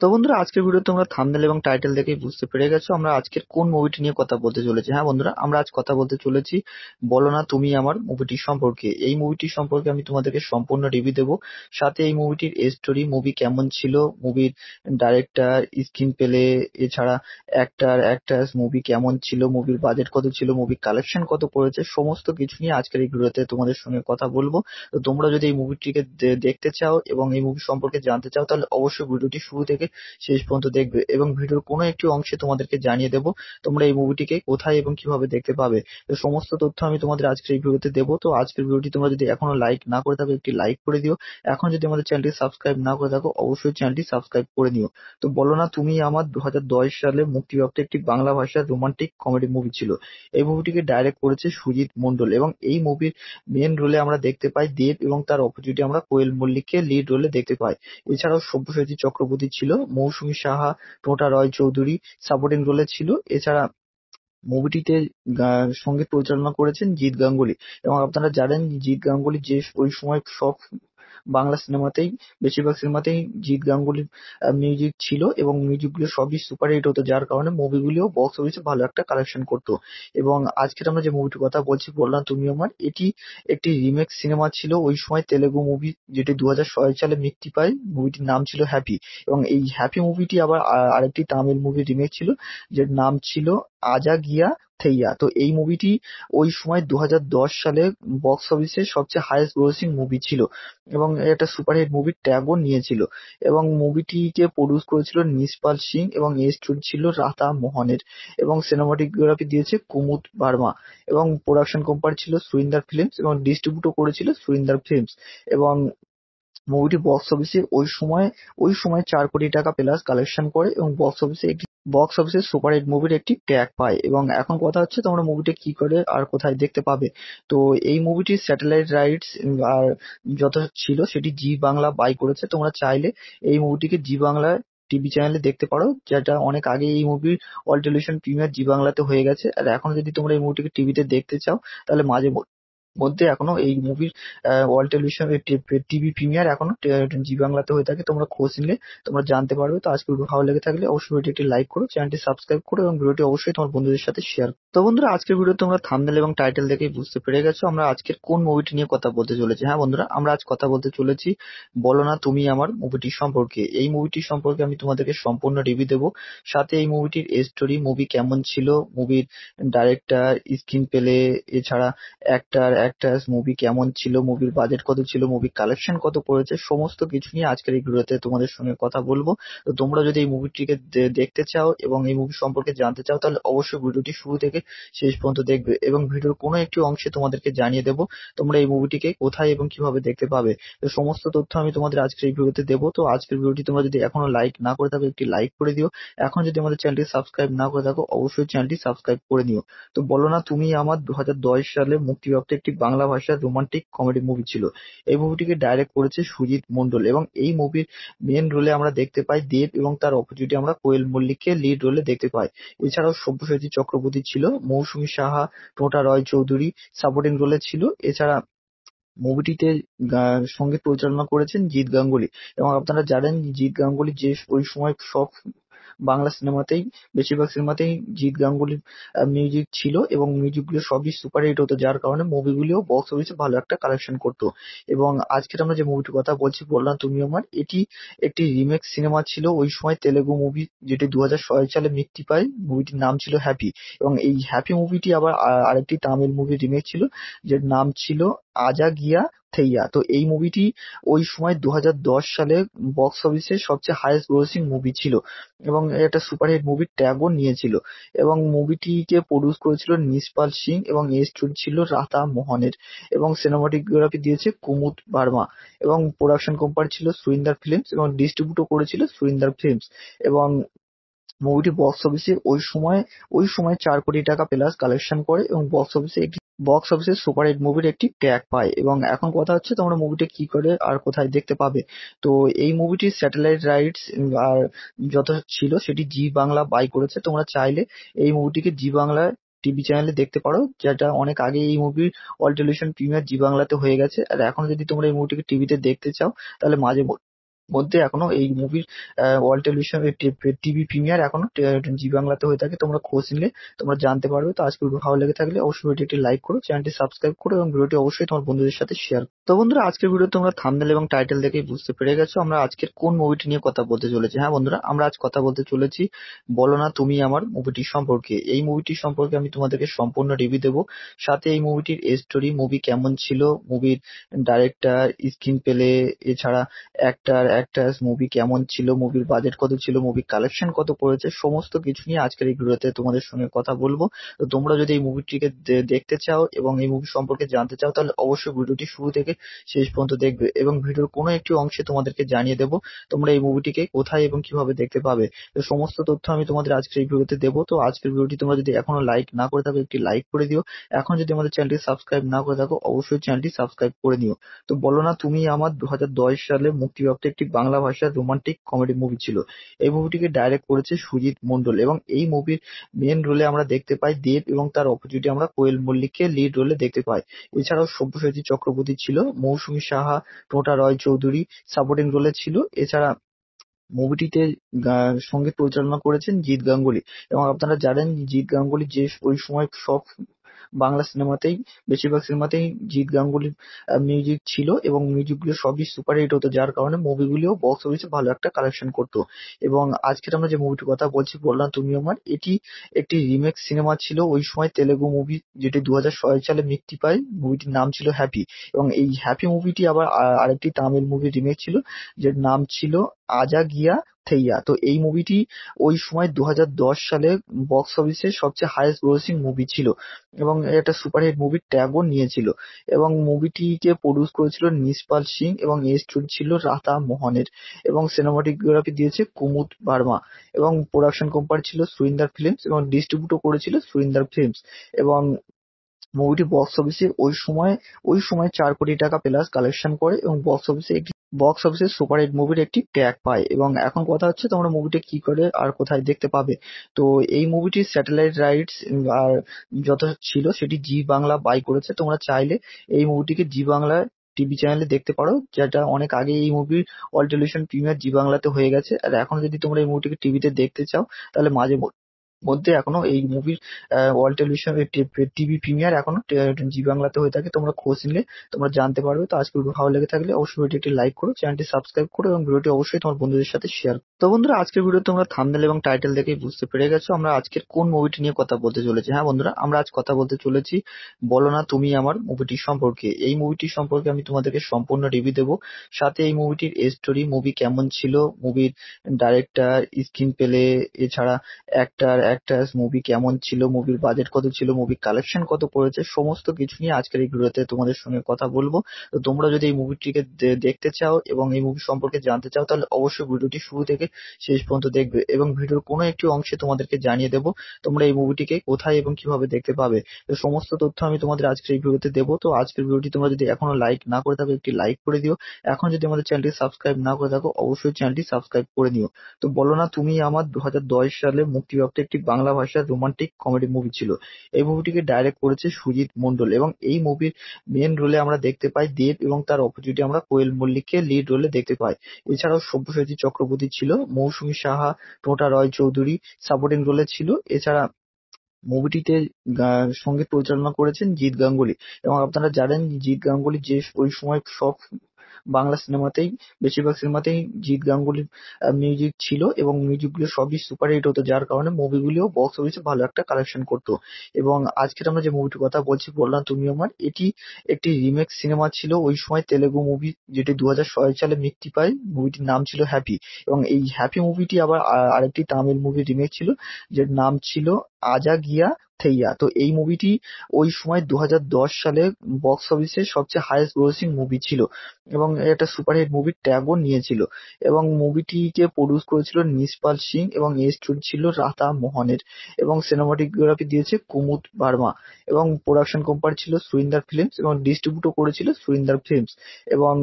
তো বন্ধুরা আজকের ভিডিও তোমরা থামনেল এবং টাইটেল দেখেই বুঝতে পেরে গেছো আমরা আজকের কোন মুভিটি নিয়ে কথা বলতে চলেছি হ্যাঁ বন্ধুরা আমরা আজ কথা বলতে চলেছি বলো না তুমি আমার মুভিটি সম্পর্কে এই মুভিটি সম্পর্কে আমি তোমাদেরকে সম্পূর্ণ রিভিউ দেবো সাথে এই মুভিটির স্টোরি মুভি কেমন ছিল মুভির ডাইরেক্টর স্ক্রিন পেলে এছাড়া অ্যাক্টার অ্যাক্ট্রেস মুভি কেমন ছিল মুভির বাজেট কত ছিল মুভি কালেকশন কত পড়েছে সমস্ত কিছু নিয়ে আজকের এই ভিডিওতে তোমাদের সঙ্গে কথা বলবো তো তোমরা যদি এই মুভিটিকে দেখতে চাও এবং এই মুভি সম্পর্কে জানতে চাও তাহলে অবশ্যই ভিডিওটি শুরু থেকে শেষ পর্যন্ত দেখবে এবং ভিডিওর কোনো একটি অংশে তোমাদেরকে জানিয়ে দেব তোমরা এই মুভিটিকে কোথায় এবং কিভাবে দেখতে পাবে তো সমস্ত তথ্য আমি তোমাদের আজকের এই ভিডিওতে দেবো তো আজকের ভিডিওটি তোমরা যদি এখনো লাইক না করে থাকো একটি লাইক করে দিও এখন যদি আমাদের চ্যানেলটি সাবস্ক্রাইব না করে থাকো অবশ্যই চ্যানেলটি সাবস্ক্রাইব করে নিও তো বলো না তুমি আমার দু সালে মুক্তিপ্রাপ্ত একটি বাংলা ভাষার রোমান্টিক কমেডি মুভি ছিল এই মুভিটিকে ডাইরেক্ট করেছে সুজিত মন্ডল এবং এই মুভির মেন রোলে আমরা দেখতে পাই দেব এবং তার অপোজিটে আমরা কোয়েল মল্লিককে লিড রোলে দেখতে পাই এছাড়াও সব্যসাচী চক্রবর্তী ছিল মৌসুমী সাহা টোটা রয় চৌধুরী সাপোর্টিং রোলে ছিল এছাড়া মুভিটিতে সঙ্গীত পরিচালনা করেছেন জিৎ গাঙ্গুলি এবং আপনারা জানেন জিৎ গাঙ্গুলি যে ওই সময় সব বাংলা সিনেমাতেই বেশিরভাগ সিনেমাতেই জিত গাঙ্গুলির মিউজিক ছিল এবং গুলো সবই হিট হতো যার কারণে মুভিগুলিও বক্স অফিসে ভালো একটা কালেকশন করতো এবং আজকের আমরা যে মুভিটির কথা বলছি বললাম তুমি আমার এটি একটি রিমেক সিনেমা ছিল ওই সময় তেলেগু মুভি যেটি দু হাজার সালে মুক্তি পায় মুভিটির নাম ছিল হ্যাপি এবং এই হ্যাপি মুভিটি আবার আরেকটি তামিল মুভি রিমেক ছিল যার নাম ছিল আজা গিয়া থেইয়া তো এই মুভিটি ওই সময় দু সালে বক্স অফিসে সবচেয়ে হাইয়েস্ট গ্রোসিং মুভি ছিল এবং একটা সুপারহিট মুভি ট্যাগও নিয়েছিল এবং মুভিটিকে প্রডিউস করেছিল নিসপাল সিং এবং স্টোর ছিল রাতা মোহনের এবং সিনেমাটোগ্রাফি দিয়েছে কুমুদ বার্মা এবং প্রোডাকশন কোম্পানি ছিল সুরিন্দার ফিল্মস এবং ডিস্ট্রিবিউটও করেছিল সুরিন্দার ফিল্মস এবং মুভিটি বক্স অফিসে ওই সময় ওই সময় চার কোটি টাকা প্লাস কালেকশন করে এবং বক্স অফিসে একটি বক্স অফিসে সুপারহিট মুভির একটি ট্যাগ পায় এবং এখন কথা হচ্ছে তোমরা মুভিটা কি করে আর কোথায় দেখতে পাবে তো এই মুভিটি স্যাটেলাইট রাইটস আর যত ছিল সেটি জি বাংলা বাই করেছে তোমরা চাইলে এই মুভিটিকে জি বাংলা টিভি চ্যানেলে দেখতে পারো যেটা অনেক আগে এই মুভির অল টেলিভিশন প্রিমিয়ার জি বাংলাতে হয়ে গেছে আর এখন যদি তোমরা এই মুভিটিকে টিভিতে দেখতে চাও তাহলে মাঝে মধ্যে এখনো এই মুভির ওয়ার্ল্ড টেলিভিশন টিভি প্রিমিয়ার এখনো জি বাংলাতে হয়ে থাকে তোমরা খোঁজ নিলে তোমরা জানতে পারবে তো আজকে ভালো লেগে থাকলে অবশ্যই ভিডিও একটি লাইক করো চ্যানেলটি সাবস্ক্রাইব করো এবং ভিডিওটি অবশ্যই তোমার বন্ধুদের সাথে শেয়ার তো বন্ধুরা আজকের ভিডিও তোমরা থামনেল এবং টাইটেল দেখেই বুঝতে পেরে গেছো আমরা আজকের কোন মুভিটি নিয়ে কথা বলতে চলেছি হ্যাঁ বন্ধুরা আমরা আজ কথা বলতে চলেছি বলো না তুমি আমার মুভিটি সম্পর্কে এই মুভিটি সম্পর্কে আমি তোমাদেরকে সম্পূর্ণ রিভিউ দেবো সাথে এই মুভিটির স্টোরি মুভি কেমন ছিল মুভির ডাইরেক্টর স্ক্রিন পেলে এছাড়া অ্যাক্টার অ্যাক্টার্স, মুভি কেমন ছিল, মুভির বাজেট কত ছিল, মুভি কালেকশন কত করেছে সমস্ত কিছু নিয়ে আজকের এই ভিডিওতে তোমাদের সঙ্গে কথা বলবো তো তোমরা যদি এই মুভিটিকে দেখতে চাও এবং এই মুভি সম্পর্কে জানতে চাও তাহলে অবশ্যই ভিডিওটি শুরু থেকে শেষ পর্যন্ত দেখবে এবং ভিডিওর কোনো একটি অংশে তোমাদেরকে জানিয়ে দেবো তোমরা এই মুভিটিকে কোথায় এবং কিভাবে দেখতে পাবে তো সমস্ত তথ্য আমি তোমাদের আজকের এই ভিডিওতে দেবো তো আজকের ভিডিওটি তোমরা যদি এখনো লাইক না করে থাকো একটি লাইক করে দিও এখন যদি আমাদের চ্যানেলটি সাবস্ক্রাইব না করে থাকো অবশ্যই চ্যানেলটি সাবস্ক্রাইব করে নিও তো বলো না তুমি আমার দু সালে মুক্তিপ্রাপ্ত একটি একটি বাংলা ভাষার রোমান্টিক কমেডি মুভি ছিল। এই মুভিটিকে ডাইরেক্ট করেছে সুজিত মন্ডল এবং এই মুভির মেন রোলে আমরা দেখতে পাই দেব এবং তার অপোজিটে আমরা কোয়েল মল্লিককে লিড রোলে দেখতে পাই। এছাড়াও সব্যসাচী চক্রবর্তী ছিল, মৌসুমী সাহা, টোটা রয় চৌধুরী সাপোর্টিং রোলে ছিল। এছাড়া মুভিটিতে সঙ্গীত পরিচালনা করেছেন জিৎ গাঙ্গুলি এবং আপনারা জানেন জিৎ গাঙ্গুলি যে ওই সময় সব বাংলা সিনেমাতেই বেশিরভাগ সিনেমাতেই জিৎ গাঙ্গুলির মিউজিক ছিল এবং মিউজিকগুলো সবই সুপার হিট হতো যার কারণে মুভিগুলিও বক্স অফিসে ভালো একটা কালেকশন করতো এবং আজকের আমরা যে মুভিটির কথা বলছি বললাম তুমি আমার এটি একটি রিমেক সিনেমা ছিল ওই সময় তেলেগু মুভি যেটি দু সালে মুক্তি পায় মুভিটির নাম ছিল হ্যাপি এবং এই হ্যাপি মুভিটি আবার আরেকটি তামিল মুভি রিমেক ছিল যে নাম ছিল আজা গিয়া থেইয়া তো এই মুভিটি ওই সময় দু সালে বক্স অফিসে সবচেয়ে হায়েস্ট গ্রোসিং মুভি ছিল এবং একটা সুপারহিট মুভি ট্যাগও নিয়েছিল এবং মুভিটিকে প্রডিউস করেছিল নিসপাল সিং এবং এই স্টোরি ছিল রাতা মোহনের এবং সিনেমাটোগ্রাফি দিয়েছে কুমুদ বার্মা এবং প্রোডাকশন কোম্পানি ছিল সুরিন্দার ফিল্মস এবং ডিস্ট্রিবিউটও করেছিল সুরিন্দার ফিল্মস এবং মুভিটি বক্স অফিসে ওই সময় চার কোটি টাকা প্লাস কালেকশন করে এবং বক্স অফিসে হিট মুভির একটি ট্যাগ পায় এবং এখন কথা হচ্ছে তোমরা মুভিটি কি করে আর কোথায় দেখতে পাবে তো এই মুভিটি স্যাটেলাইট রাইটস আর যত ছিল সেটি জি বাংলা বাই করেছে তোমরা চাইলে এই মুভিটিকে জি বাংলায় টিভি চ্যানেলে দেখতে পারো যেটা অনেক আগে এই মুভির অল টেলিভিশন প্রিমিয়ার জি বাংলাতে হয়ে গেছে আর এখন যদি তোমরা এই মুভিটিকে টিভিতে দেখতে চাও তাহলে মাঝে মধ্যে এখনো এই মুভির ওয়ার্ল্ড টেলিভিশন টিভি প্রিমিয়ার এখনো জি বাংলাতে হয়ে থাকে তোমরা খোঁজ নিলে তোমরা জানতে পারবে তো আজকের ভিডিও ভালো লেগে থাকলে অবশ্যই ভিডিও একটি লাইক করো চ্যানেলটি সাবস্ক্রাইব করো এবং ভিডিওটি অবশ্যই তোমার বন্ধুদের সাথে শেয়ার তো বন্ধুরা আজকের ভিডিও তোমরা থামনেল এবং টাইটেল দেখেই বুঝতে পেরে গেছো আমরা আজকের কোন মুভিটি নিয়ে কথা বলতে চলেছি হ্যাঁ বন্ধুরা আমরা আজ কথা বলতে চলেছি বলো না তুমি আমার মুভিটি সম্পর্কে এই মুভিটি সম্পর্কে আমি তোমাদেরকে সম্পূর্ণ রিভিউ দেবো সাথে এই মুভিটির স্টোরি মুভি কেমন ছিল মুভির ডাইরেক্টর স্ক্রিন পেলে এছাড়া অ্যাক্টার ক্যারেক্টারস, মুভি কেমন ছিল, মুভির বাজেট কত ছিল, মুভি কালেকশন কত করেছে সমস্ত কিছু নিয়ে আজকের এই ভিডিওতে তোমাদের সঙ্গে কথা বলবো তো তোমরা যদি এই মুভিটিকে দেখতে চাও এবং এই মুভি সম্পর্কে জানতে চাও তাহলে অবশ্যই ভিডিওটি শুরু থেকে শেষ পর্যন্ত দেখবে এবং ভিডিওর কোনো একটি অংশে তোমাদেরকে জানিয়ে দেবো তোমরা এই মুভিটিকে কোথায় এবং কিভাবে দেখতে পাবে তো সমস্ত তথ্য আমি তোমাদের আজকের এই ভিডিওতে দেবো তো আজকের ভিডিওটি তোমরা যদি এখনো লাইক না করে থাকো একটি লাইক করে দিও এখন যদি আমাদের চ্যানেলটি সাবস্ক্রাইব না করে থাকো অবশ্যই চ্যানেলটি সাবস্ক্রাইব করে নিও তো বলো না তুমি আমার দু সালে মুক্তিপ্রাপ্ত একটি বাংলা ভাষার রোমান্টিক কমেডি মুভি ছিল। এই মুভিটিকে ডাইরেক্ট করেছে সুজিত মন্ডল এবং এই মুভির মেন রোলে আমরা দেখতে পাই দেব এবং তার অপোজিটে আমরা কোয়েল মল্লিককে লিড রোলে দেখতে পাই। এছাড়াও সব্যসাচী চক্রবর্তী ছিল, মৌসুমী সাহা, টোটা রয় চৌধুরী সাপোর্টিং রোলে ছিল। এছাড়া মুভিটিতে সঙ্গীত পরিচালনা করেছেন জিৎ গাঙ্গুলি এবং আপনারা জানেন জিৎ গাঙ্গুলি যে ওই সময় সব বাংলা সিনেমাতেই বেশিরভাগ সিনেমাতেই জিৎ গাঙ্গুলির মিউজিক ছিল এবং মিউজিকগুলো সবই সুপারহিট হতো যার কারণে মুভিগুলিও বক্স অফিসে ভালো একটা কালেকশন করতো এবং আজকের আমরা যে মুভিটির কথা বলছি বললাম তুমি আমার এটি একটি রিমেক সিনেমা ছিল ওই সময় তেলেগু মুভি যেটি দু সালে মুক্তি পায় মুভিটির নাম ছিল হ্যাপি এবং এই হ্যাপি মুভিটি আবার আরেকটি তামিল মুভি রিমেক ছিল যে নাম ছিল আজা গিয়া থেইয়া। তো এই মুভিটি ওই সময় দু সালে বক্স অফিসে সবচেয়ে হাইয়েস্ট গ্রোসিং মুভি ছিল এবং একটা সুপারহিট মুভি ট্যাগও নিয়েছিল এবং মুভিটিকে প্রডিউস করেছিল নিসপাল সিং এবং এই স্টোরি ছিল রাতা মোহনের এবং সিনেমাটোগ্রাফি দিয়েছে কুমুদ বার্মা এবং প্রোডাকশন কোম্পানি ছিল সুরিন্দার ফিল্মস এবং ডিস্ট্রিবিউটও করেছিল সুরিন্দার ফিল্মস এবং মুভিটি বক্স অফিসে ওই সময় ওই সময় চার কোটি টাকা প্লাস কালেকশন করে এবং বক্স অফিসে একটি বক্স অফিসে সুপারহিট মুভির একটি ট্র্যাক পায় এবং এখন কথা হচ্ছে তোমরা মুভিটা কি করে আর কোথায় দেখতে পাবে তো এই মুভিটি স্যাটেলাইট রাইটস আর যত ছিল সেটি জি বাংলা বাই করেছে তোমরা চাইলে এই মুভিটিকে জি বাংলা টিভি চ্যানেলে দেখতে পারো যেটা অনেক আগে এই মুভির অল টেলিভিশন প্রিমিয়ার জি বাংলাতে হয়ে গেছে আর এখন যদি তোমরা এই মুভিটিকে টিভিতে দেখতে চাও তাহলে মাঝে মধ্যে এখনো এই মুভির ওয়ার্ল্ড টেলিভিশন টিভি প্রিমিয়ার এখনো জি বাংলাতে হয়ে থাকে তোমরা খোঁজ নিলে তোমরা জানতে পারবে তো আজকে ভিডিও ভালো লেগে থাকলে অবশ্যই ভিডিওটি লাইক করো চ্যানেলটি সাবস্ক্রাইব করো এবং ভিডিওটি অবশ্যই তোমার বন্ধুদের সাথে শেয়ার তো বন্ধুরা আজকের ভিডিও তোমরা থামনেল এবং টাইটেল দেখে বুঝতে পেরে গেছো আমরা আজকের কোন মুভিটি নিয়ে কথা বলতে চলেছি হ্যাঁ বন্ধুরা আমরা আজ কথা বলতে চলেছি বলো না তুমি আমার মুভিটি সম্পর্কে এই মুভিটি সম্পর্কে আমি তোমাদেরকে সম্পূর্ণ রিভিউ দেবো সাথে এই মুভিটির স্টোরি মুভি কেমন ছিল মুভির ডাইরেক্টর স্ক্রিন পেলে এছাড়া অ্যাক্টার ক্যারেক্টার মুভি কেমন ছিল, মুভির বাজেট কত ছিল, মুভির কালেকশন কত পড়েছে সমস্ত কিছু নিয়ে আজকের এই ভিডিওতে তোমাদের সঙ্গে কথা বলবো। তো তোমরা যদি এই মুভিটিকে দেখতে চাও এবং এই মুভি সম্পর্কে জানতে চাও তাহলে অবশ্যই ভিডিওটি শুরু থেকে শেষ পর্যন্ত দেখবে এবং ভিডিওর কোনো একটি অংশে তোমাদেরকে জানিয়ে দেবো তোমরা এই মুভিটিকে কোথায় এবং কিভাবে দেখতে পাবে তো সমস্ত তথ্য আমি তোমাদের আজকের এই ভিডিওতে দেবো তো আজকের ভিডিওটি তোমরা যদি এখনো লাইক না করে থাকো একটি লাইক করে দিও এখন যদি আমাদের চ্যানেলটি সাবস্ক্রাইব না করে থাকো অবশ্যই চ্যানেলটি সাবস্ক্রাইব করে নিও তো বলো না তুমি আমার দু সালে মুক্তিপ্রাপ্ত একটি বাংলা ভাষার রোমান্টিক কমেডি মুভি ছিল। এই মুভিটিকে ডাইরেক্ট করেছে সুজিত মন্ডল এবং এই মুভির মেন রোলে আমরা দেখতে পাই দেব এবং তার অপোজিটে আমরা কোয়েল মল্লিককে লিড রোলে দেখতে পাই। এছাড়াও সব্যসাচী চক্রবর্তী ছিল মৌসুমী সাহা টোটা রয় চৌধুরী সাপোর্টিং রোলে ছিল এছাড়া মুভিটিতে সঙ্গীত পরিচালনা করেছেন জিৎ গাঙ্গুলি এবং আপনারা জানেন জিৎ গাঙ্গুলি যে ওই সময় সব বাংলা সিনেমাতেই বেশিরভাগ সিনেমাতেই জিত গাঙ্গুলির মিউজিক ছিল এবং গুলো সবই সুপারহিট হতো যার কারণে মুভিগুলিও বক্স অফিসে ভালো একটা কালেকশন করতো এবং আজকের আমরা যে মুভিটির কথা বলছি বললাম তুমি আমার এটি একটি রিমেক সিনেমা ছিল ওই সময় তেলেগু মুভি যেটি দু হাজার সালে মুক্তি পায় মুভিটির নাম ছিল হ্যাপি এবং এই হ্যাপি মুভিটি আবার আরেকটি তামিল মুভি রিমেক ছিল যার নাম ছিল আজা গিয়া থেইয়া তো এই মুভিটি ওই সময় দু সালে বক্স অফিসে সবচেয়ে হায়েস্ট গ্রোসিং মুভি ছিল এবং একটা সুপারহিট মুভি ট্যাগও নিয়েছিল এবং মুভিটিকে প্রডিউস করেছিল নিসপাল সিং এবং এর স্টোরি ছিল রাধা মোহনের এবং সিনেমাটোগ্রাফি দিয়েছে কুমুদ বার্মা এবং প্রোডাকশন কোম্পানি ছিল সুরিন্দার ফিল্মস এবং ডিস্ট্রিবিউটও করেছিল সুরিন্দার ফিল্মস এবং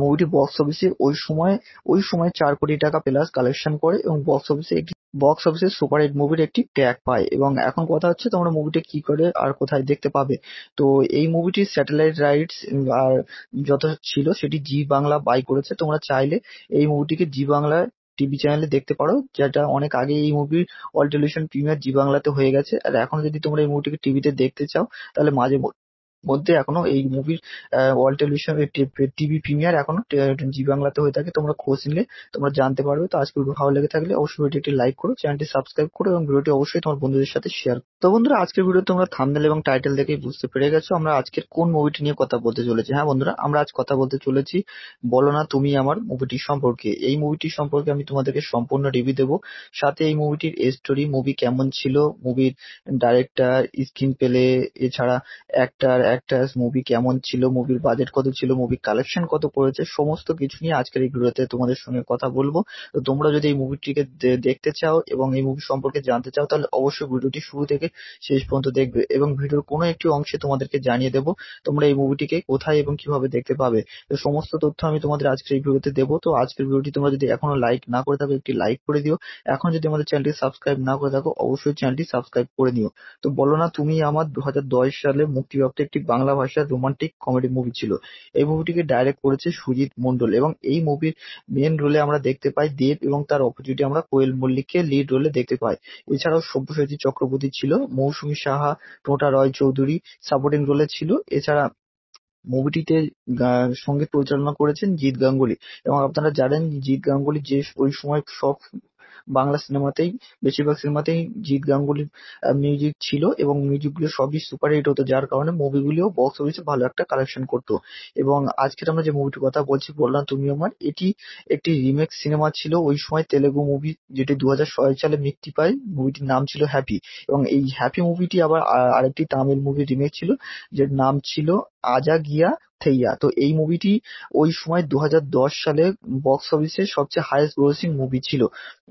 মুভিটি বক্স অফিসে ওই সময় ওই সময় চার কোটি টাকা প্লাস কালেকশন করে এবং বক্স অফিসে একটি বক্স অফিসে সুপারহিট মুভির একটি ট্যাগ পায় এবং এখন কথা হচ্ছে তোমরা মুভিটা কি করে আর কোথায় দেখতে পাবে তো এই মুভিটি স্যাটেলাইট রাইটস আর যত ছিল সেটি জি বাংলা বাই করেছে তোমরা চাইলে এই মুভিটিকে জি বাংলা টিভি চ্যানেলে দেখতে পারো যেটা অনেক আগে এই মুভির অল টেলিভিশন প্রিমিয়ার জি বাংলাতে হয়ে গেছে আর এখন যদি তোমরা এই মুভিটিকে টিভিতে দেখতে চাও তাহলে মাঝে মধ্যে এখনো এই মুভির ওয়ার্ল্ড টেলিভিশন টিভি প্রিমিয়ার এখনো জি বাংলাতে হয়ে থাকে তোমরা খোঁজ নিলে তোমরা জানতে পারবে তো আজকে ভালো লেগে থাকলে অবশ্যই ভিডিওটি লাইক করো চ্যানেলটি সাবস্ক্রাইব করো এবং ভিডিওটি অবশ্যই তোমার বন্ধুদের সাথে শেয়ার তো বন্ধুরা আজকের ভিডিও তোমরা থামনেল এবং টাইটেল দেখেই বুঝতে পেরে গেছো আমরা আজকের কোন মুভিটি নিয়ে কথা বলতে চলেছি হ্যাঁ বন্ধুরা আমরা আজ কথা বলতে চলেছি বলো না তুমি আমার মুভিটি সম্পর্কে এই মুভিটি সম্পর্কে আমি তোমাদেরকে সম্পূর্ণ রিভিউ দেবো সাথে এই মুভিটির স্টোরি মুভি কেমন ছিল মুভির ডাইরেক্টর স্ক্রিন পেলে এছাড়া অ্যাক্টার অ্যাক্ট্রেস মুভি কেমন ছিল মুভির বাজেট কত ছিল মুভি কালেকশন কত পড়েছে সমস্ত কিছু নিয়ে আজকের এই ভিডিওতে তোমাদের সঙ্গে কথা বলবো তো তোমরা যদি এই মুভিটিকে দেখতে চাও এবং এই মুভি সম্পর্কে জানতে চাও তাহলে অবশ্যই ভিডিওটি শুরু থেকে শেষ পর্যন্ত দেখবে এবং ভিডিওর কোনো একটি অংশে তোমাদেরকে জানিয়ে দেবো তোমরা এই মুভিটিকে কোথায় এবং কিভাবে দেখতে পাবে তো সমস্ত তথ্য আমি তোমাদের আজকের এই ভিডিওতে দেবো তো আজকের ভিডিওটি তোমরা যদি এখনো লাইক না করে থাকো একটি লাইক করে দিও এখন যদি আমাদের চ্যানেলটি সাবস্ক্রাইব না করে থাকো অবশ্যই চ্যানেলটি সাবস্ক্রাইব করে নিও তো বলো না তুমি আমার দু সালে মুক্তিপ্রাপ্ত একটি বাংলা ভাষার রোমান্টিক কমেডি মুভি ছিল এই মুভিটিকে ডাইরেক্ট করেছে সুজিত মন্ডল এবং এই মুভির মেন রোলে আমরা দেখতে পাই দেব এবং তার অপোজিটে আমরা কোয়েল মল্লিককে লিড রোলে দেখতে পাই এছাড়াও সব্যসাচী চক্রবর্তী ছিল মৌসুমী সাহা টোটা রয় চৌধুরী সাপোর্টিং রোলে ছিল এছাড়া মুভিটিতে সঙ্গীত পরিচালনা করেছেন জিৎ গাঙ্গুলি এবং আপনারা জানেন জিৎ গাঙ্গুলি যে ওই সময় সব বাংলা সিনেমাতেই বেশিরভাগ সিনেমাতেই জিৎ গাঙ্গুলির মিউজিক ছিল এবং মিউজিকগুলো সবই সুপার হিট হতো যার কারণে মুভিগুলিও বক্স অফিসে ভালো একটা কালেকশন করতো এবং আজকের আমরা যে মুভিটির কথা বলছি বললাম তুমি আমার এটি একটি রিমেক সিনেমা ছিল ওই সময় তেলেগু মুভি যেটি দু সালে মুক্তি পায় মুভিটির নাম ছিল হ্যাপি এবং এই হ্যাপি মুভিটি আবার আরেকটি তামিল মুভি রিমেক ছিল যে নাম ছিল আজা গিয়া থেইয়া তো এই মুভিটি ওই সময় দু সালে বক্স অফিসে সবচেয়ে হায়েস্ট গ্রোসিং মুভি ছিল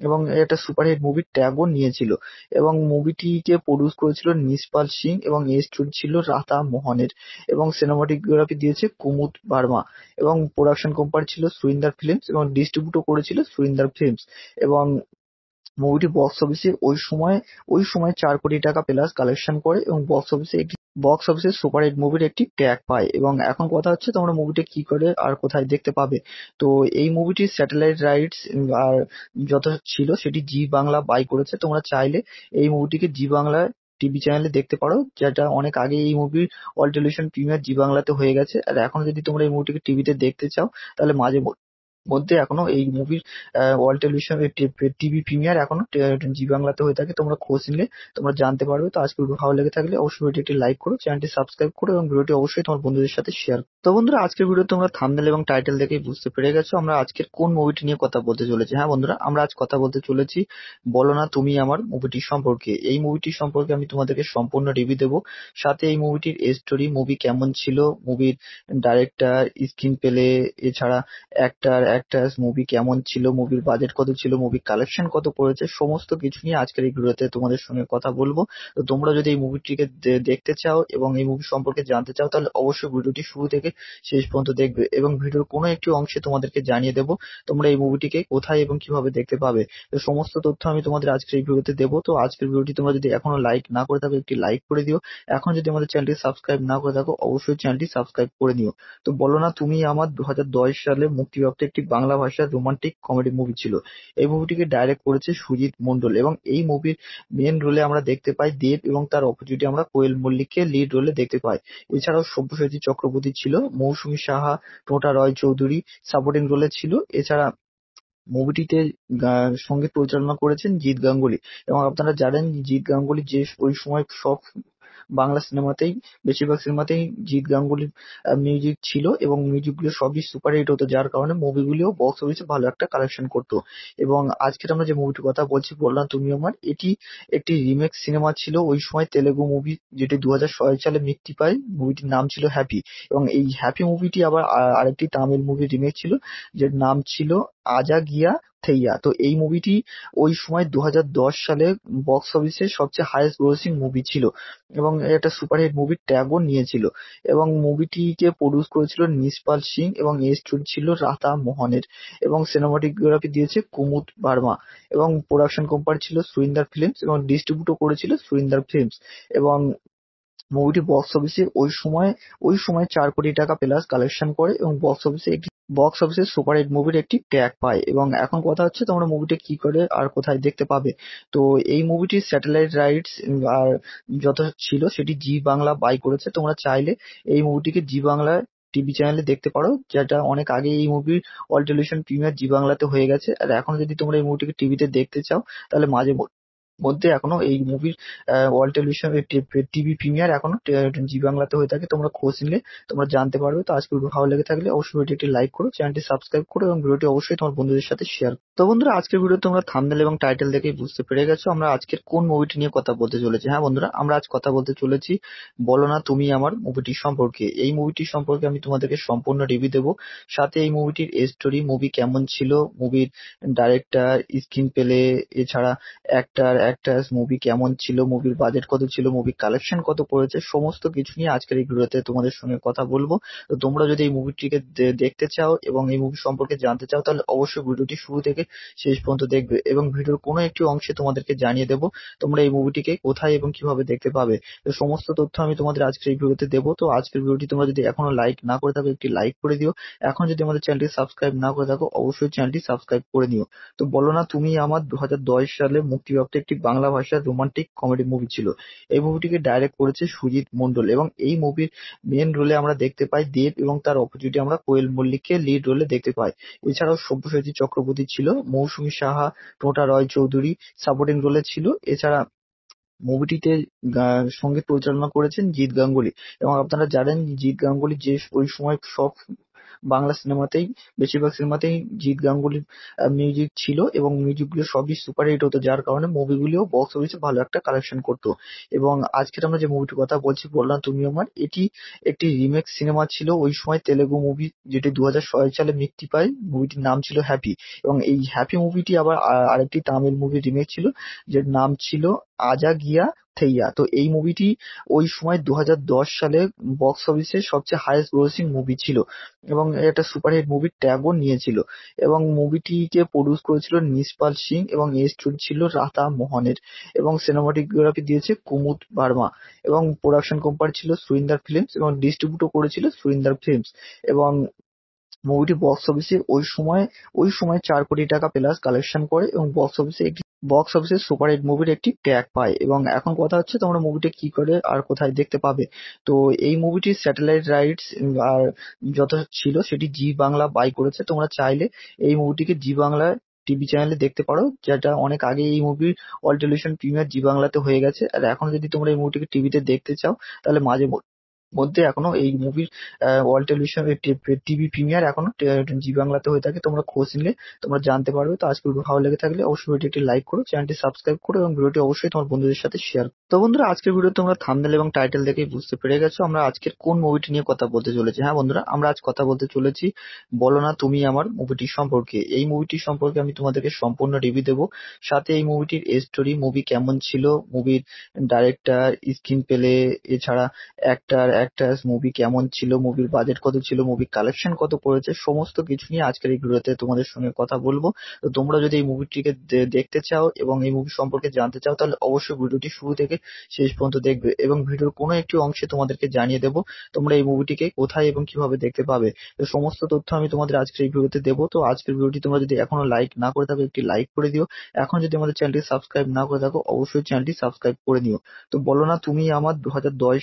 এবং একটা সুপারহিট মুভির ট্যাগও নিয়েছিল এবং মুভিটিকে প্রডিউস করেছিল নিসপাল সিং এবং এই স্টোরি ছিল রাতা মোহনের এবং সিনেমাটোগ্রাফি দিয়েছে কুমুদ বার্মা এবং প্রোডাকশন কোম্পানি ছিল সুরিন্দার ফিল্মস এবং ডিস্ট্রিবিউটও করেছিল সুরিন্দার ফিল্মস এবং মুভিটি বক্স অফিসে ওই সময় ওই সময় চার কোটি টাকা প্লাস কালেকশন করে এবং বক্স অফিসে একটি বক্স অফিসে সুপারহিট মুভির একটি ট্যাগ পায় এবং এখন কথা হচ্ছে তোমরা মুভিটি কি করে আর কোথায় দেখতে পাবে তো এই মুভিটি স্যাটেলাইট রাইটস আর যত ছিল সেটি জি বাংলা বাই করেছে তোমরা চাইলে এই মুভিটিকে জি বাংলা টিভি চ্যানেলে দেখতে পারো যেটা অনেক আগে এই মুভির অল টেলিভিশন প্রিমিয়ার জি বাংলাতে হয়ে গেছে আর এখন যদি তোমরা এই মুভিটিকে টিভিতে দেখতে চাও তাহলে মাঝে মধ্যে এখনো এই মুভির ওয়ার্ল্ড টেলিভিশন টিভি প্রিমিয়ার এখনো জি বাংলাতে হয়ে থাকে তোমরা খোঁজ নিলে তোমরা জানতে পারবে তো আজকে ভালো লেগে থাকলে অবশ্যই ভিডিও একটি লাইক করো চ্যানেলটি সাবস্ক্রাইব করো এবং ভিডিওটি অবশ্যই তোমার বন্ধুদের সাথে শেয়ার তো বন্ধুরা আজকের ভিডিও তোমরা থামনেল এবং টাইটেল দেখেই বুঝতে পেরে গেছো আমরা আজকের কোন মুভিটি নিয়ে কথা বলতে চলেছি হ্যাঁ বন্ধুরা আমরা আজ কথা বলতে চলেছি বলো না তুমি আমার মুভিটি সম্পর্কে এই মুভিটি সম্পর্কে আমি তোমাদেরকে সম্পূর্ণ রিভিউ দেবো সাথে এই মুভিটির স্টোরি মুভি কেমন ছিল মুভির ডাইরেক্টর স্ক্রিন পেলে এছাড়া অ্যাক্টার ক্যারেক্টারস মুভি কেমন ছিল মুভির বাজেট কত ছিল মুভি কালেকশন কত করেছে সমস্ত কিছু নিয়ে আজকের এই ভিডিওতে তোমাদের সঙ্গে কথা বলবো তো তোমরা যদি এই মুভিটিকে দেখতে চাও এবং এই মুভি সম্পর্কে জানতে চাও তাহলে অবশ্যই ভিডিওটি শুরু থেকে শেষ পর্যন্ত দেখবে এবং ভিডিওর কোনো একটি অংশে তোমাদেরকে জানিয়ে দেবো তোমরা এই মুভিটিকে কোথায় এবং কিভাবে দেখতে পাবে তো সমস্ত তথ্য আমি তোমাদের আজকের এই ভিডিওতে দেবো তো আজকের ভিডিওটি তোমরা যদি এখনো লাইক না করে থাকো একটি লাইক করে দিও এখন যদি আমাদের চ্যানেলটি সাবস্ক্রাইব না করে থাকো অবশ্যই চ্যানেলটি সাবস্ক্রাইব করে নিও তো বলো না তুমি আমার দু সালে মুক্তিপ্রাপ্ত একটি বাংলা ভাষার রোমান্টিক কমেডি মুভি ছিল। এই মুভিটিকে ডাইরেক্ট করেছে সুজিত মন্ডল এবং এই মুভির মেন রোলে আমরা দেখতে পাই দেব এবং তার অপোজিটে আমরা কোয়েল মল্লিককে লিড রোলে দেখতে পাই। এছাড়াও সব্যসাচী চক্রবর্তী ছিল, মৌসুমী সাহা, টোটা রয় চৌধুরী সাপোর্টিং রোলে ছিল। এছাড়া মুভিটিতে সঙ্গীত পরিচালনা করেছেন জিৎ গাঙ্গুলি এবং আপনারা জানেন জিৎ গাঙ্গুলি যে ওই সময় সব বাংলা সিনেমাতেই বেশিরভাগ সিনেমাতেই জিৎ গাঙ্গুলির মিউজিক ছিল এবং মিউজিকগুলো সবই সুপারহিট হতো যার কারণে মুভিগুলিও বক্স অফিসে ভালো একটা কালেকশন করতো এবং আজকের আমরা যে মুভিটির কথা বলছি বললাম তুমি আমার এটি একটি রিমেক সিনেমা ছিল ওই সময় তেলেগু মুভি যেটি দু সালে মুক্তি পায় মুভিটির নাম ছিল হ্যাপি এবং এই হ্যাপি মুভিটি আবার আরেকটি তামিল মুভি রিমেক ছিল যে নাম ছিল আজা গিয়া থেইয়া তো এই মুভিটি ওই সময় দু সালে বক্স অফিসে সবচেয়ে হাইয়েস্ট গ্রোসিং মুভি ছিল এবং একটা সুপারহিট মুভি ট্যাগও নিয়েছিল এবং মুভিটিকে প্রডিউস করেছিল নিসপাল সিং এবং স্টোরি ছিল রাতা মোহনের এবং সিনেমাটোগ্রাফি দিয়েছে কুমুদ বার্মা এবং প্রোডাকশন কোম্পানি ছিল সুরিন্দার ফিল্মস এবং ডিস্ট্রিবিউটও করেছিল সুরিন্দার ফিল্মস এবং মুভিটি বক্স অফিসে ওই সময় ওই সময় চার কোটি টাকা প্লাস কালেকশন করে এবং বক্স অফিসে একটি বক্স অফিসে সুপারহিট মুভির একটি ট্যাগ পায় এবং এখন কথা হচ্ছে তোমরা মুভিটা কি করে আর কোথায় দেখতে পাবে তো এই মুভিটি স্যাটেলাইট রাইটস আর যত ছিল সেটি জি বাংলা বাই করেছে তোমরা চাইলে এই মুভিটিকে জি বাংলা টিভি চ্যানেলে দেখতে পারো যেটা অনেক আগে এই মুভির অল টেলিভিশন প্রিমিয়ার জি বাংলাতে হয়ে গেছে আর এখন যদি তোমরা এই মুভিটিকে টিভিতে দেখতে চাও তাহলে মাঝে মধ্যে এখনো এই মুভির ওয়ার্ল্ড টেলিভিশন টিভি প্রিমিয়ার এখনো জি বাংলাতে হয়ে থাকে তোমরা খোঁজ নিলে তোমরা জানতে পারবে তো আজকে ভিডিও ভালো লেগে থাকলে অবশ্যই ভিডিওটি লাইক করো চ্যানেলটি সাবস্ক্রাইব করো এবং ভিডিওটি অবশ্যই তোমার বন্ধুদের সাথে শেয়ার তো বন্ধুরা আজকের ভিডিও তোমরা থামনেল এবং টাইটেল দেখে বুঝতে পেরে গেছো আমরা আজকের কোন মুভিটি নিয়ে কথা বলতে চলেছি হ্যাঁ বন্ধুরা আমরা আজ কথা বলতে চলেছি বলো না তুমি আমার মুভিটি সম্পর্কে এই মুভিটি সম্পর্কে আমি তোমাদেরকে সম্পূর্ণ রিভিউ দেবো সাথে এই মুভিটির স্টোরি মুভি কেমন ছিল মুভির ডাইরেক্টর স্ক্রিন পেলে এছাড়া অ্যাক্টার ক্যারেক্টার মুভি কেমন ছিল, মুভির বাজেট কত ছিল, মুভি কালেকশন কত করেছে সমস্ত কিছু নিয়ে আজকের এই ভিডিওতে তোমাদের সঙ্গে কথা বলবো তো তোমরা যদি এই মুভিটিকে দেখতে চাও এবং এই মুভি সম্পর্কে জানতে চাও তাহলে অবশ্যই ভিডিওটি শুরু থেকে শেষ পর্যন্ত দেখবে এবং ভিডিওর কোনো একটি অংশে তোমাদেরকে জানিয়ে দেবো তোমরা এই মুভিটিকে কোথায় এবং কিভাবে দেখতে পাবে তো সমস্ত তথ্য আমি তোমাদের আজকের এই ভিডিওতে দেবো তো আজকের ভিডিওটি তোমরা যদি এখনো লাইক না করে থাকো একটি লাইক করে দিও এখন যদি আমাদের চ্যানেলটি সাবস্ক্রাইব না করে থাকো অবশ্যই চ্যানেলটি সাবস্ক্রাইব করে নিও তো বলো না তুমি আমার দু সালে মুক্তিপ্রাপ্ত একটি বাংলা ভাষার রোমান্টিক কমেডি মুভি ছিল। এই মুভিটিকে ডাইরেক্ট করেছে সুজিত মন্ডল এবং এই মুভির মেন রোলে আমরা দেখতে পাই দেব এবং তার অপোজিটে আমরা কোয়েল মল্লিককে লিড রোলে দেখতে পাই। এছাড়াও সব্যসাচী চক্রবর্তী ছিল, মৌসুমী সাহা, টোটা রয় চৌধুরী সাপোর্টিং রোলে ছিল। এছাড়া মুভিটিতে সঙ্গীত পরিচালনা করেছেন জিৎ গাঙ্গুলি এবং আপনারা জানেন জিৎ গাঙ্গুলি যে ওই সময় সব বাংলা সিনেমাতেই বেশিরভাগ সিনেমাতেই জিত গাঙ্গুলির মিউজিক ছিল এবং গুলো সবই হিট হতো যার কারণে মুভিগুলিও বক্স অফিসে ভালো একটা কালেকশন করতো এবং আজকের আমরা যে মুভিটির কথা বলছি বললাম তুমি আমার এটি একটি রিমেক সিনেমা ছিল ওই সময় তেলেগু মুভি যেটি দু হাজার সালে মুক্তি পায় মুভিটির নাম ছিল হ্যাপি এবং এই হ্যাপি মুভিটি আবার আরেকটি তামিল মুভি রিমেক ছিল যার নাম ছিল আজা গিয়া থেইয়া তো এই মুভিটি ওই সময় দু সালে বক্স অফিসে সবচেয়ে হায়েস্ট গ্রোসিং মুভি ছিল এবং একটা সুপারহিট মুভি ট্যাগও নিয়েছিল এবং মুভিটিকে প্রডিউস করেছিল নিসপাল সিং এবং এর স্টোরি ছিল রাধা মোহনের এবং সিনেমাটোগ্রাফি দিয়েছে কুমুদ বার্মা এবং প্রোডাকশন কোম্পানি ছিল সুরিন্দার ফিল্মস এবং ডিস্ট্রিবিউটও করেছিল সুরিন্দার ফিল্মস এবং মুভিটি বক্স অফিসে ওই সময় ওই সময় চার কোটি টাকা প্লাস কালেকশন করে এবং বক্স অফিসে সুপার হিট মুভির একটি ট্যাগ পায় এবং এখন কথা হচ্ছে তোমরা মুভিটি কি করে আর কোথায় দেখতে পাবে তো এই মুভিটি স্যাটেলাইট রাইটস আর যত ছিল সেটি জি বাংলা বাই করেছে তোমরা চাইলে এই মুভিটিকে জি বাংলা টিভি চ্যানেলে দেখতে পারো যেটা অনেক আগে এই মুভির অল টেলিভিশন প্রিমিয়ার জি বাংলাতে হয়ে গেছে আর এখন যদি তোমরা এই মুভিটিকে টিভিতে দেখতে চাও তাহলে মাঝে মধ্যে এখনো এই মুভির ওয়ার্ল্ড টেলিভিশন টিভি প্রিমিয়ার এখনো জি বাংলাতে হয়ে থাকে তোমরা খোঁজ নিলে তোমরা জানতে পারবে তো আজকে ভালো লেগে থাকলে অবশ্যই ভিডিও একটি লাইক করো চ্যানেলটি সাবস্ক্রাইব করো এবং ভিডিওটি অবশ্যই তোমার বন্ধুদের সাথে শেয়ার তো বন্ধুরা আজকের ভিডিও তোমরা থামনেল এবং টাইটেল দেখে বুঝতে পেরে গেছো আমরা আজকের কোন মুভিটি নিয়ে কথা বলতে চলেছি হ্যাঁ বন্ধুরা আমরা আজ কথা বলতে চলেছি বলো না তুমি আমার মুভিটি সম্পর্কে এই মুভিটি সম্পর্কে আমি তোমাদেরকে সম্পূর্ণ রিভিউ দেবো সাথে এই মুভিটির স্টোরি মুভি কেমন ছিল মুভির ডাইরেক্টর স্ক্রিন পেলে এছাড়া অ্যাক্টার অ্যাক্টার্স, মুভি কেমন ছিল, মুভির বাজেট কত ছিল, মুভি কালেকশন কত করেছে সমস্ত কিছু নিয়ে আজকের এই ভিডিওতে তোমাদের সঙ্গে কথা বলবো। তো তোমরা যদি এই মুভিটিকে দেখতে চাও এবং এই মুভি সম্পর্কে জানতে চাও তাহলে অবশ্যই ভিডিওটি শুরু থেকে শেষ পর্যন্ত দেখবে এবং ভিডিওর কোনো একটি অংশে তোমাদেরকে জানিয়ে দেবো তোমরা এই মুভিটিকে কোথায় এবং কিভাবে দেখতে পাবে তো সমস্ত তথ্য আমি তোমাদের আজকের এই ভিডিওতে দেবো তো আজকের ভিডিওটি তোমরা যদি এখনো লাইক না করে থাকো একটি লাইক করে দিও এখন যদি আমাদের চ্যানেলটি সাবস্ক্রাইব না করে থাকো অবশ্যই চ্যানেলটি সাবস্ক্রাইব করে নিও তো বলো না তুমি আমার দু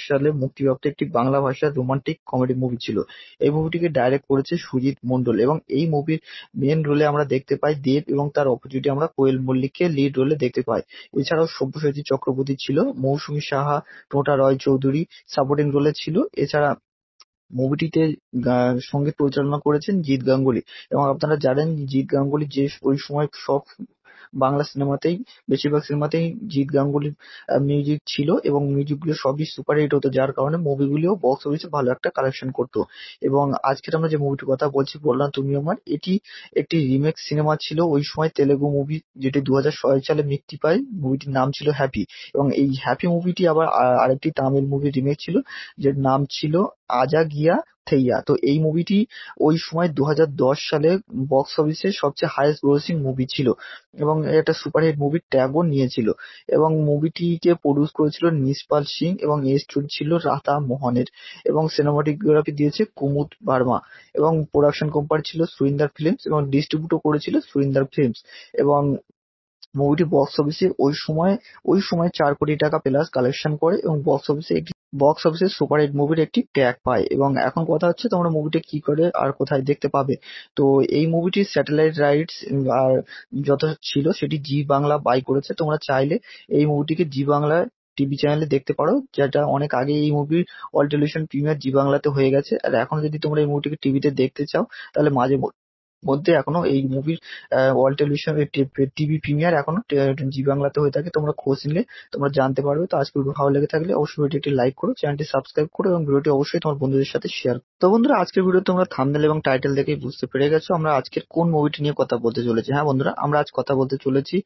সালে মুক্তিপ্রাপ্ত একটি একটি বাংলা ভাষার রোমান্টিক কমেডি মুভি ছিল। এই মুভিটিকে ডাইরেক্ট করেছে সুজিত মন্ডল এবং এই মুভির মেন রোলে আমরা দেখতে পাই দেব এবং তার অপোজিটে আমরা কোয়েল মল্লিককে লিড রোলে দেখতে পাই। এছাড়াও সব্যসাচী চক্রবর্তী ছিল, মৌসুমী সাহা, টোটা রয় চৌধুরী সাপোর্টিং রোলে ছিল। এছাড়া মুভিটিতে সঙ্গীত পরিচালনা করেছেন জিৎ গাঙ্গুলি এবং আপনারা জানেন জিৎ গাঙ্গুলি যে ওই সময় সব বাংলা সিনেমাতেই বেশিরভাগ সিনেমাতেই জিৎ গাঙ্গুলির মিউজিক ছিল এবং মিউজিকগুলো সবই সুপারহিট হতো যার কারণে মুভিগুলিও বক্স অফিসে ভালো একটা কালেকশন করতো এবং আজকের আমরা যে মুভিটির কথা বলছি বললাম তুমি আমার এটি একটি রিমেক সিনেমা ছিল ওই সময় তেলেগু মুভি যেটি দু সালে মুক্তি পায় মুভিটির নাম ছিল হ্যাপি এবং এই হ্যাপি মুভিটি আবার আরেকটি তামিল মুভি রিমেক ছিল যে নাম ছিল আজা গিয়া থেইয়া তো এই মুভিটি ওই সময় দু সালে বক্স অফিসে সবচেয়ে হায়েস্ট গ্রোসিং মুভি ছিল এবং একটা সুপারহিট মুভি ট্যাগও নিয়েছিল এবং মুভিটিকে প্রডিউস করেছিল নিসপাল সিং এবং এই স্টোরি ছিল রাধা মোহনের এবং সিনেমাটোগ্রাফি দিয়েছে কুমুদ বার্মা এবং প্রোডাকশন কোম্পানি ছিল সুরিন্দার ফিল্মস এবং ডিস্ট্রিবিউটও করেছিল সুরিন্দার ফিল্মস এবং মুভিটি বক্স অফিসে ওই সময় ওই সময় চার কোটি টাকা প্লাস কালেকশন করে এবং বক্স অফিসে একটি বক্স অফিসে সুপারহিট মুভির একটি ট্যাগ পায় এবং এখন কথা হচ্ছে তোমরা মুভিটি কি করে আর কোথায় দেখতে পাবে তো এই মুভিটি স্যাটেলাইট রাইটস আর যত ছিল সেটি জি বাংলা বাই করেছে তোমরা চাইলে এই মুভিটিকে জি বাংলা টিভি চ্যানেলে দেখতে পারো যেটা অনেক আগে এই মুভির অল টেলিভিশন প্রিমিয়ার জি বাংলাতে হয়ে গেছে আর এখন যদি তোমরা এই মুভিটিকে টিভিতে দেখতে চাও তাহলে মাঝে মধ্যে এখনো এই মুভির ওয়ার্ল্ড টেলিভিশন টিভি প্রিমিয়ার এখনো জি বাংলাতে হয়ে থাকে তোমরা খোঁজ নিলে তোমরা জানতে পারবে তো আজকে ভালো লেগে থাকলে অবশ্যই ভিডিওটি একটি লাইক করো চ্যানেলটি সাবস্ক্রাইব করো এবং ভিডিওটি অবশ্যই তোমার বন্ধুদের সাথে শেয়ার তো বন্ধুরা আজকের ভিডিও তোমরা থামনেল এবং টাইটেল দেখেই বুঝতে পেরে গেছো আমরা আজকের কোন মুভিটি নিয়ে কথা বলতে চলেছি হ্যাঁ বন্ধুরা আমরা আজ কথা বলতে চলেছি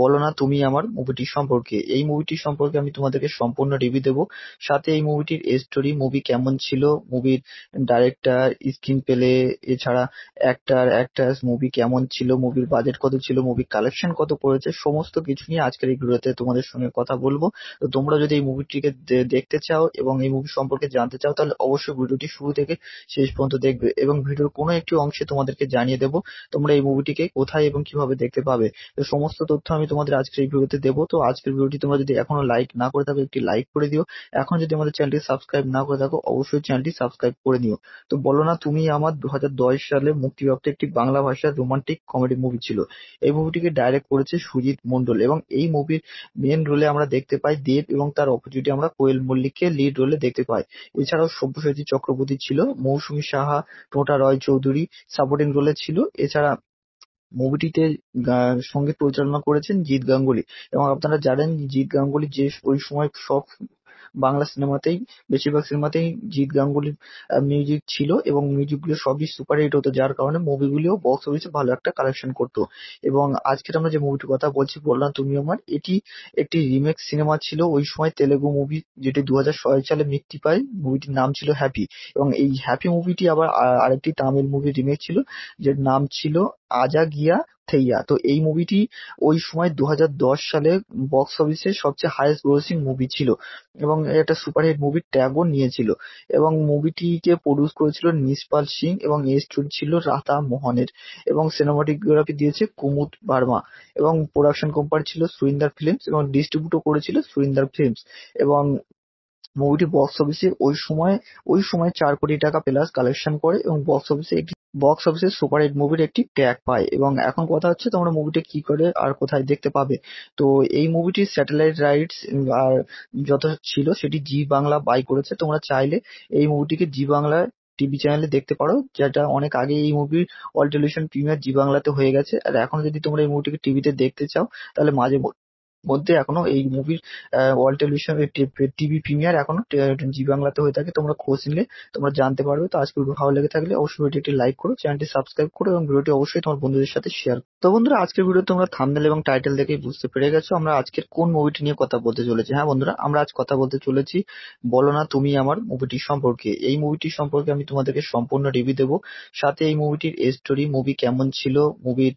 বলো না তুমি আমার মুভিটি সম্পর্কে এই মুভিটি সম্পর্কে আমি তোমাদেরকে সম্পূর্ণ রিভিউ দেবো সাথে এই মুভিটির স্টোরি মুভি কেমন ছিল মুভির ডাইরেক্টর স্ক্রিন পেলে এছাড়া অ্যাক্টার ক্যারেক্টারস, মুভি কেমন ছিল, মুভির বাজেট কত ছিল, মুভি কালেকশন কত করেছে সমস্ত কিছু নিয়ে আজকের এই ভিডিওতে তোমাদের সঙ্গে কথা বলবো তো তোমরা যদি এই মুভিটিকে দেখতে চাও এবং এই মুভি সম্পর্কে জানতে চাও তাহলে অবশ্যই ভিডিওটি শুরু থেকে শেষ পর্যন্ত দেখবে এবং ভিডিওর কোনো একটি অংশে তোমাদেরকে জানিয়ে দেবো তোমরা এই মুভিটিকে কোথায় এবং কিভাবে দেখতে পাবে তো সমস্ত তথ্য আমি তোমাদের আজকের এই ভিডিওতে দেবো তো আজকের ভিডিওটি তোমরা যদি এখনো লাইক না করে থাকো একটি লাইক করে দিও এখন যদি আমাদের চ্যানেলটি সাবস্ক্রাইব না করে থাকো অবশ্যই চ্যানেলটি সাবস্ক্রাইব করে নিও তো বলো না তুমি আমার দু সালে মুক্তিপ্রাপ্ত একটি বাংলা ভাষার রোমান্টিক কমেডি মুভি ছিল। এই মুভিটিকে ডাইরেক্ট করেছে সুজিত মন্ডল এবং এই মুভির মেন রোলে আমরা দেখতে পাই দেব এবং তার অপোজিটে আমরা কোয়েল মল্লিককে লিড রোলে দেখতে পাই। এছাড়াও সব্যসাচী চক্রবর্তী ছিল, মৌসুমী সাহা, টোটা রয় চৌধুরী সাপোর্টিং রোলে ছিল। এছাড়া মুভিটিতে সঙ্গীত পরিচালনা করেছেন জিৎ গাঙ্গুলি এবং আপনারা জানেন জিৎ গাঙ্গুলি যে ওই সময় সব বাংলা সিনেমাতেই বেশিরভাগ সিনেমাতেই জিৎ গাঙ্গুলির মিউজিক ছিল এবং মিউজিকগুলো সবই সুপারহিট হতো যার কারণে মুভিগুলিও বক্স অফিসে ভালো একটা কালেকশন করতো এবং আজকের আমরা যে মুভিটির কথা বলছি বললাম তুমি আমার এটি একটি রিমেক সিনেমা ছিল ওই সময় তেলেগু মুভি যেটি দু সালে মুক্তি পায় মুভিটির নাম ছিল হ্যাপি এবং এই হ্যাপি মুভিটি আবার আরেকটি তামিল মুভি রিমেক ছিল যে নাম ছিল আজা গিয়া থেইয়া তো এই মুভিটি ওই সময় দু সালে বক্স অফিসে সবচেয়ে হায়েস্ট গ্রোসিং মুভি ছিল এবং একটা সুপারহিট মুভি ট্যাগও নিয়েছিল এবং মুভিটিকে প্রডিউস করেছিল নিসপাল সিং এবং স্টোরি ছিল রাতা মোহনের এবং সিনেমাটোগ্রাফি দিয়েছে কুমুদ বার্মা এবং প্রোডাকশন কোম্পানি ছিল সুরিন্দার ফিল্মস এবং ডিস্ট্রিবিউটও করেছিল সুরিন্দার ফিল্মস এবং মুভিটি বক্স অফিসে ওই সময় চার কোটি টাকা প্লাস কালেকশন করে এবং বক্স অফিসে হিট মুভির একটি ট্যাগ পায় এবং এখন কথা হচ্ছে তোমরা মুভিটা কি করে আর কোথায় দেখতে পাবে তো এই মুভিটি স্যাটেলাইট রাইটস আর যত ছিল সেটি জি বাংলা বাই করেছে তোমরা চাইলে এই মুভিটিকে জি বাংলায় টিভি চ্যানেলে দেখতে পারো যেটা অনেক আগে এই মুভির অল টেলিভিশন প্রিমিয়ার জি বাংলাতে হয়ে গেছে আর এখন যদি তোমরা এই মুভিটিকে টিভিতে দেখতে চাও তাহলে মাঝে মধ্যে এখনো এই মুভির ওয়ার্ল্ড টেলিভিশন টিভি প্রিমিয়ার এখনো জি বাংলাতে হয়ে থাকে তোমরা খোঁজ নিলে তোমরা জানতে পারবে তো আজকে ভালো লেগে থাকলে অবশ্যই ভিডিওটি লাইক করো চ্যানেলটি সাবস্ক্রাইব করো এবং ভিডিওটি অবশ্যই তোমার বন্ধুদের সাথে শেয়ার তো বন্ধুরা আজকের ভিডিও তোমরা থামনেল এবং টাইটেল দেখেই বুঝতে পেরে গেছো আমরা আজকের কোন মুভিটি নিয়ে কথা বলতে চলেছি হ্যাঁ বন্ধুরা আমরা আজ কথা বলতে চলেছি বলো না তুমি আমার মুভিটি সম্পর্কে এই মুভিটি সম্পর্কে আমি তোমাদেরকে সম্পূর্ণ রিভিউ দেবো সাথে এই মুভিটির স্টোরি মুভি কেমন ছিল মুভির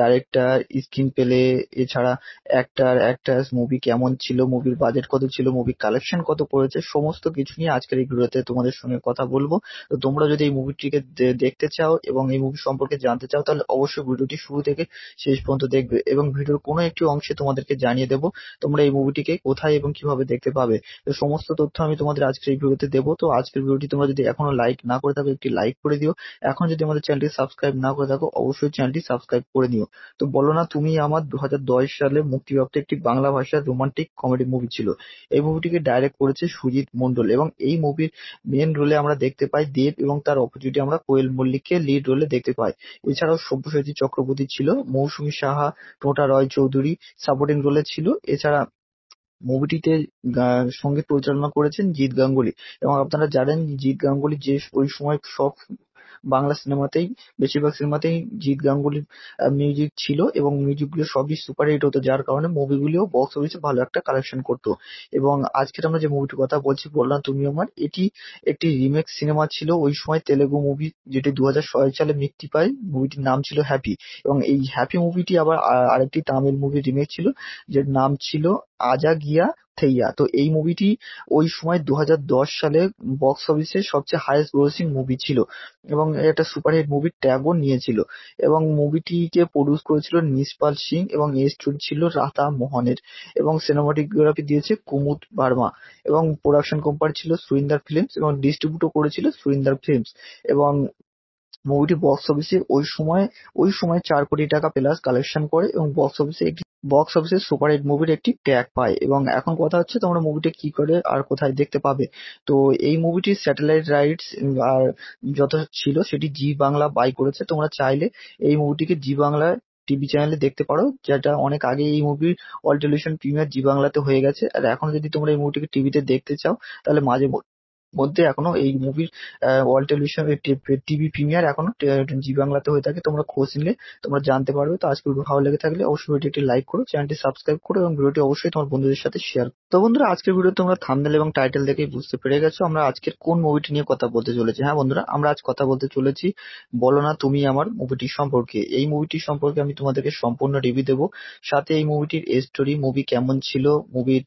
ডাইরেক্টর স্ক্রিন পেলে এছাড়া অ্যাক্টার অ্যাক্ট্রেস মুভি কেমন ছিল মুভির বাজেট কত ছিল মুভি কালেকশন কত পড়েছে সমস্ত কিছু নিয়ে আজকের এই ভিডিওতে তোমাদের সঙ্গে কথা বলবো তো তোমরা যদি এই মুভিটিকে দেখতে চাও এবং এই মুভি সম্পর্কে জানতে চাও তাহলে অবশ্যই ভিডিওটি শুরু থেকে শেষ পর্যন্ত দেখবে এবং ভিডিওর কোনো একটি অংশে তোমাদেরকে জানিয়ে দেব তোমরা এই মুভিটিকে কোথায় এবং কিভাবে দেখতে পাবে তো সমস্ত তথ্য আমি তোমাদের আজকের এই ভিডিওতে দেবো তো আজকের ভিডিওটি তোমরা যদি এখনো লাইক না করে থাকো একটি লাইক করে দিও এখন যদি আমাদের চ্যানেলটি সাবস্ক্রাইব না করে থাকো অবশ্যই চ্যানেলটি সাবস্ক্রাইব করে নিও তো বলো না তুমি আমার দু সালে মুক্তিপ্রাপ্ত একটি বাংলা ভাষার রোমান্টিক কমেডি মুভি ছিল এই মুভিটিকে ডাইরেক্ট করেছে সুজিত মন্ডল এবং এই মুভির মেন রোলে আমরা দেখতে পাই দেব এবং তার অপোজিটে আমরা কোয়েল মল্লিককে লিড রোলে দেখতে পাই এছাড়াও সব্যসাচী চক্রবর্তী ছিল মৌসুমী সাহা টোটা রয় চৌধুরী সাপোর্টিং রোলে ছিল এছাড়া মুভিটিতে সঙ্গীত পরিচালনা করেছেন জিৎ গাঙ্গুলি এবং আপনারা জানেন জিৎ গাঙ্গুলি যে ওই সময় সব বাংলা সিনেমাতেই বেশিরভাগ সিনেমাতেই জিৎ গাঙ্গুলির মিউজিক ছিল এবং গুলো সবই হিট হতো যার কারণে মুভিগুলিও বক্স অফিসে ভালো একটা কালেকশন করতো এবং আজকের আমরা যে মুভিটির কথা বলছি বললাম তুমি আমার এটি একটি রিমেক সিনেমা ছিল ওই সময় তেলেগু মুভি যেটি দু হাজার সালে মুক্তি পায় মুভিটির নাম ছিল হ্যাপি এবং এই হ্যাপি মুভিটি আবার আরেকটি তামিল মুভি রিমেক ছিল যার নাম ছিল আজা গিয়া থেইয়া তো এই মুভিটি ওই সময় দু সালে বক্স অফিসে সবচেয়ে হাইয়েস্ট গ্রোসিং মুভি ছিল এবং একটা সুপারহিট মুভি ট্যাগও নিয়েছিল এবং মুভিটিকে প্রডিউস করেছিল নিসপাল সিং এবং এর স্টোরি ছিল রাতা মোহনের এবং সিনেমাটোগ্রাফি দিয়েছে কুমুদ বার্মা এবং প্রোডাকশন কোম্পানি ছিল সুরিন্দার ফিল্মস এবং ডিস্ট্রিবিউটও করেছিল সুরিন্দার ফিল্মস এবং মুভিটি বক্স অফিসে ওই সময় ওই সময় চার কোটি টাকা প্লাস কালেকশন করে এবং বক্স অফিসে একটি বক্স অফিসে সুপারহিট মুভির একটি ট্যাগ পায় এবং এখন কথা হচ্ছে তোমরা মুভিটা কি করে আর কোথায় দেখতে পাবে তো এই মুভিটি স্যাটেলাইট রাইটস আর যত ছিল সেটি জি বাংলা বাই করেছে তোমরা চাইলে এই মুভিটিকে জি বাংলা টিভি চ্যানেলে দেখতে পারো যেটা অনেক আগে এই মুভির অল টেলিভিশন প্রিমিয়ার জি বাংলাতে হয়ে গেছে আর এখন যদি তোমরা এই মুভিটিকে টিভিতে দেখতে চাও তাহলে মাঝে মধ্যে এখনো এই মুভির ওয়ার্ল্ড টেলিভিশন টিভি প্রিমিয়ার এখনো জি বাংলাতে হয়ে থাকে তোমরা খোঁজ নিলে তোমরা জানতে পারবে তো আজকে ভালো লেগে থাকলে অবশ্যই ভিডিও একটি লাইক করো চ্যানেলটি সাবস্ক্রাইব করো এবং ভিডিওটি অবশ্যই তোমার বন্ধুদের সাথে শেয়ার তো বন্ধুরা আজকের ভিডিও তোমরা থামনেল এবং টাইটেল দেখে বুঝতে পেরে গেছো আমরা আজকের কোন মুভিটি নিয়ে কথা বলতে চলেছি হ্যাঁ বন্ধুরা আমরা আজ কথা বলতে চলেছি বলো না তুমি আমার মুভিটি সম্পর্কে এই মুভিটি সম্পর্কে আমি তোমাদেরকে সম্পূর্ণ রিভিউ দেবো সাথে এই মুভিটির স্টোরি মুভি কেমন ছিল মুভির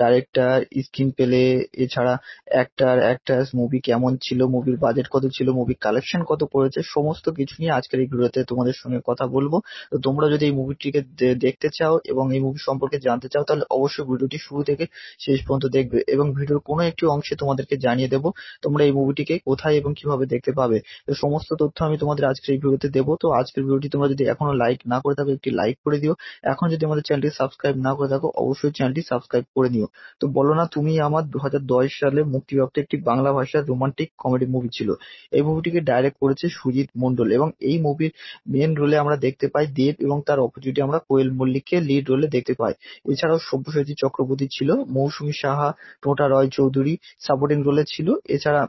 ডাইরেক্টর স্ক্রিন পেলে এছাড়া অ্যাক্টার অ্যাক্টার্স মুভি কেমন ছিল, মুভির বাজেট কত ছিল, মুভি কালেকশন কত করেছে সমস্ত কিছু নিয়ে আজকের এই ভিডিওতে তোমাদের সঙ্গে কথা বলবো তো তোমরা যদি এই মুভিটিকে দেখতে চাও এবং এই মুভি সম্পর্কে জানতে চাও তাহলে অবশ্যই ভিডিওটি শুরু থেকে শেষ পর্যন্ত দেখবে এবং ভিডিওর কোনো একটি অংশে তোমাদেরকে জানিয়ে দেবো তোমরা এই মুভিটিকে কোথায় এবং কিভাবে দেখতে পাবে তো সমস্ত তথ্য আমি তোমাদের আজকের এই ভিডিওতে দেবো তো আজকের ভিডিওটি তোমরা যদি এখনো লাইক না করে থাকো একটি লাইক করে দিও এখন যদি আমাদের চ্যানেলটি সাবস্ক্রাইব না করে থাকো অবশ্যই চ্যানেলটি সাবস্ক্রাইব করে নিও তো বলো না তুমি আমার দু সালে মুক্তিপ্রাপ্ত একটি একটি বাংলা ভাষার রোমান্টিক কমেডি মুভি ছিল। এই মুভিটিকে ডাইরেক্ট করেছে সুজিত মন্ডল এবং এই মুভির মেন রোলে আমরা দেখতে পাই দেব এবং তার অপোজিটে আমরা কোয়েল মল্লিককে লিড রোলে দেখতে পাই। এছাড়াও সব্যসাচী চক্রবর্তী ছিল, মৌসুমী সাহা, টোটা রয় চৌধুরী সাপোর্টিং রোলে ছিল। এছাড়া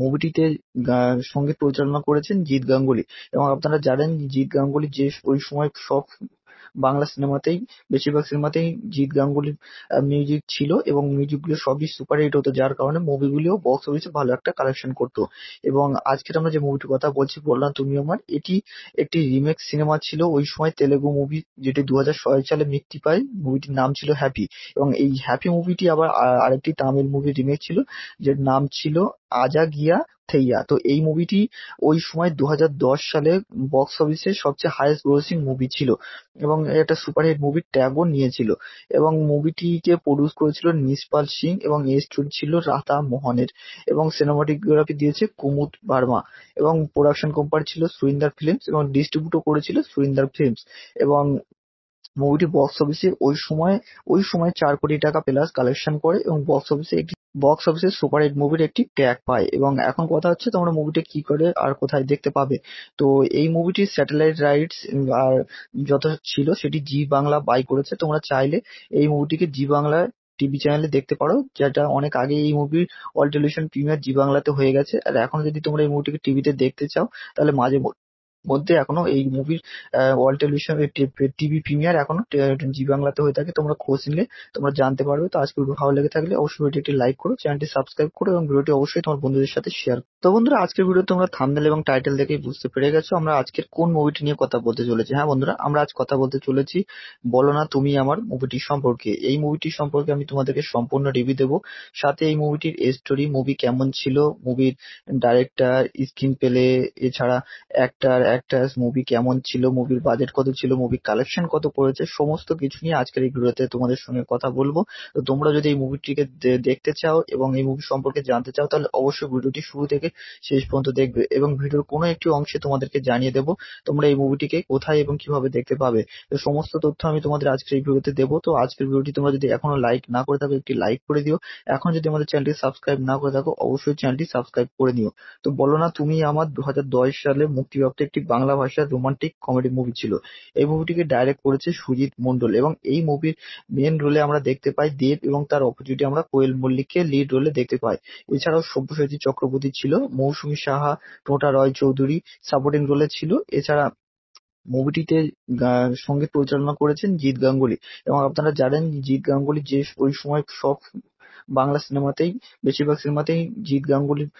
মুভিটিতে সঙ্গীত পরিচালনা করেছেন জিৎ গাঙ্গুলি এবং আপনারা জানেন জিৎ গাঙ্গুলি যে ওই সময় সব বাংলা সিনেমাতেই বেশিরভাগ সিনেমাতেই জিৎ গাঙ্গুলির মিউজিক ছিল এবং মিউজিকগুলো সবই সুপারহিট হতো যার কারণে মুভিগুলিও বক্স অফিসে ভালো একটা কালেকশন করতো এবং আজকের আমরা যে মুভিটির কথা বলছি বললাম তুমি আমার মানে, এটি একটি রিমেক সিনেমা ছিল ওই সময় তেলেগু মুভি যেটি দু সালে মুক্তি পায় মুভিটির নাম ছিল হ্যাপি এবং এই হ্যাপি মুভিটি আবার আরেকটি তামিল মুভি রিমেক ছিল যে নাম ছিল আজা গিয়া থেইয়া তো এই মুভিটি ওই সময় দু সালে বক্স অফিসে সবচেয়ে হায়েস্ট গ্রোসিং মুভি ছিল এবং একটা সুপারহিট মুভির ট্যাগও নিয়েছিল এবং মুভিটিকে প্রডিউস করেছিল নিসপাল সিং এবং এই স্টোরি ছিল রাধা মোহনের এবং সিনেমাটোগ্রাফি দিয়েছে কুমুদ বার্মা এবং প্রোডাকশন কোম্পানি ছিল সুরিন্দার ফিল্মস এবং ডিস্ট্রিবিউটও করেছিল সুরিন্দার ফিল্মস এবং মুভিটি বক্স অফিসে ওই সময় ওই সময় চার কোটি টাকা প্লাস কালেকশন করে এবং বক্স অফিসে একটি বক্স অফিসে সুপারহিট মুভির একটি ট্যাগ পায় এবং এখন কথা হচ্ছে তোমরা মুভিটা কি করে আর কোথায় দেখতে পাবে তো এই মুভিটি স্যাটেলাইট রাইটস আর যত ছিল সেটি জি বাংলা বাই করেছে তোমরা চাইলে এই মুভিটিকে জি বাংলা টিভি চ্যানেলে দেখতে পারো যেটা অনেক আগে এই মুভির অল টেলিভিশন প্রিমিয়ার জি বাংলাতে হয়ে গেছে আর এখন যদি তোমরা এই মুভিটিকে টিভিতে দেখতে চাও তাহলে মাঝে মধ্যে এখনো এই মুভির ওয়ার্ল্ড টেলিভিশন টিভি প্রিমিয়ার এখনো জি বাংলাতে হয়ে থাকে তোমরা খোঁজ নিলে তোমরা জানতে পারবে তো আজকে ভালো লেগে থাকলে অবশ্যই ভিডিও একটি লাইক করো চ্যানেলটি সাবস্ক্রাইব করো এবং ভিডিওটি অবশ্যই তোমার বন্ধুদের সাথে শেয়ার তো বন্ধুরা আজকের ভিডিও তোমরা থামনেল এবং টাইটেল দেখেই বুঝতে পেরে গেছো আমরা আজকের কোন মুভিটি নিয়ে কথা বলতে চলেছি হ্যাঁ বন্ধুরা আমরা আজ কথা বলতে চলেছি বলো না তুমি আমার মুভিটি সম্পর্কে এই মুভিটি সম্পর্কে আমি তোমাদেরকে সম্পূর্ণ রিভিউ দেবো সাথে এই মুভিটির স্টোরি মুভি কেমন ছিল মুভির ডাইরেক্টর স্ক্রিন পেলে এছাড়া অ্যাক্টার ক্যারেক্টারস, মুভি কেমন ছিল, মুভির বাজেট কত ছিল, মুভি কালেকশন কত করেছে সমস্ত কিছু নিয়ে আজকের এই ভিডিওতে তোমাদের সঙ্গে কথা বলবো তো তোমরা যদি এই মুভিটিকে দেখতে চাও এবং এই মুভি সম্পর্কে জানতে চাও তাহলে অবশ্যই ভিডিওটি শুরু থেকে শেষ পর্যন্ত দেখবে এবং ভিডিওর কোনো একটি অংশে তোমাদেরকে জানিয়ে দেবো তোমরা এই মুভিটিকে কোথায় এবং কিভাবে দেখতে পাবে তো সমস্ত তথ্য আমি তোমাদের আজকের এই ভিডিওতে দেবো তো আজকের ভিডিওটি তোমরা যদি এখনো লাইক না করে থাকো একটি লাইক করে দিও এখন যদি আমাদের চ্যানেলটি সাবস্ক্রাইব না করে থাকো অবশ্যই চ্যানেলটি সাবস্ক্রাইব করে নিও তো বলো না তুমি আমার দু সালে মুক্তিপ্রাপ্ত একটি বাংলা ভাষার রোমান্টিক কমেডি মুভি ছিল। এই মুভিটিকে ডাইরেক্ট করেছে সুজিত মন্ডল এবং এই মুভির মেন রোলে আমরা দেখতে পাই দেব এবং তার অপোজিটে আমরা কোয়েল মল্লিককে লিড রোলে দেখতে পাই। এছাড়াও সব্যসাচী চক্রবর্তী ছিল, মৌসুমী সাহা, টোটা রয় চৌধুরী সাপোর্টিং রোলে ছিল। এছাড়া মুভিটিতে সঙ্গীত পরিচালনা করেছেন জিৎ গাঙ্গুলি এবং আপনারা জানেন জিৎ গাঙ্গুলি যে ওই সময় সব বাংলা সিনেমাতেই বেশিরভাগ সিনেমাতেই জিৎ গাঙ্গুলির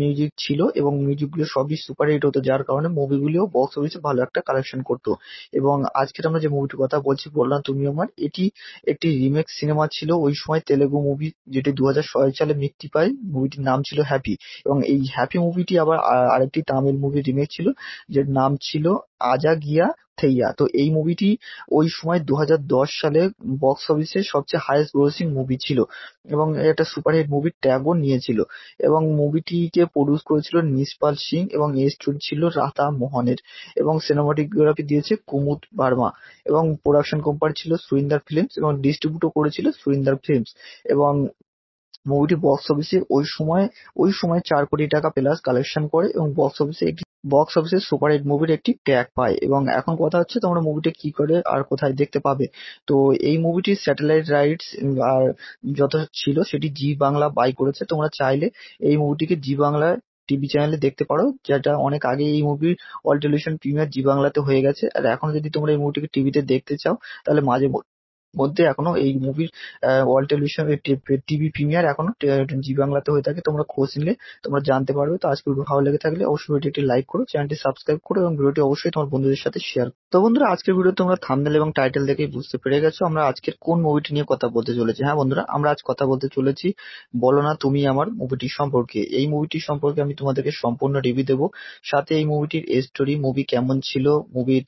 মিউজিক ছিল এবং মিউজিকগুলো সবই সুপারহিট হতো যার কারণে মুভিগুলিও বক্স অফিসে ভালো একটা কালেকশন করতো এবং আজকের আমরা যে মুভিটির কথা বলছি বললাম তুমি আমার এটি একটি রিমেক সিনেমা ছিল ওই সময় তেলেগু মুভি যেটি দু সালে মুক্তি পায় মুভিটির নাম ছিল হ্যাপি এবং এই হ্যাপি মুভিটি আবার আরেকটি তামিল মুভি রিমেক ছিল যে নাম ছিল আজা গিয়া থেইয়া তো এই মুভিটি ওই সময় দু সালে বক্স অফিসে সবচেয়ে হায়েস্ট গ্রোসিং মুভি ছিল এবং একটা সুপারহিট মুভি ট্যাগও নিয়েছিল এবং মুভিটিকে প্রডিউস করেছিল নিসপাল সিং এবং এর স্টোরি ছিল রাতা মোহনের এবং সিনেমাটোগ্রাফি দিয়েছে কুমুদ বার্মা এবং প্রোডাকশন কোম্পানি ছিল সুরিন্দার ফিল্মস এবং ডিস্ট্রিবিউটও করেছিল সুরিন্দার ফিল্মস এবং মুভিটি বক্স অফিসে ওই সময় চার কোটি টাকা প্লাস কালেকশন করে এবং বক্স অফিসে সুপার হিট মুভির একটি ট্যাগ পায় এবং এখন কথা হচ্ছে তোমরা মুভিটা কি করে আর কোথায় দেখতে পাবে তো এই মুভিটি স্যাটেলাইট রাইটস আর যত ছিল সেটি জি বাংলা বাই করেছে তোমরা চাইলে এই মুভিটিকে জি বাংলায় টিভি চ্যানেলে দেখতে পারো যেটা অনেক আগে এই মুভির অল টেলিভিশন প্রিমিয়ার জি বাংলাতে হয়ে গেছে আর এখন যদি তোমরা এই মুভিটিকে টিভিতে দেখতে চাও তাহলে মাঝে মধ্যে এখনো এই মুভির ওয়ার্ল্ড টেলিভিশন টিভি প্রিমিয়ার এখনো জি বাংলাতে হয়ে থাকে তোমরা খোঁজ নিলে তোমরা জানতে পারবে তো আজকে ভিডিও ভালো লেগে থাকলে অবশ্যই ভিডিওটি লাইক করো চ্যানেলটি সাবস্ক্রাইব করো এবং ভিডিওটি অবশ্যই তোমার বন্ধুদের সাথে শেয়ার তো বন্ধুরা আজকের ভিডিও তোমরা থামনেল এবং টাইটেল দেখে বুঝতে পেরে গেছো আমরা আজকের কোন মুভিটি নিয়ে কথা বলতে চলেছি হ্যাঁ বন্ধুরা আমরা আজ কথা বলতে চলেছি বলো না তুমি আমার মুভিটি সম্পর্কে এই মুভিটি সম্পর্কে আমি তোমাদেরকে সম্পূর্ণ রিভিউ দেবো সাথে এই মুভিটির স্টোরি মুভি কেমন ছিল মুভির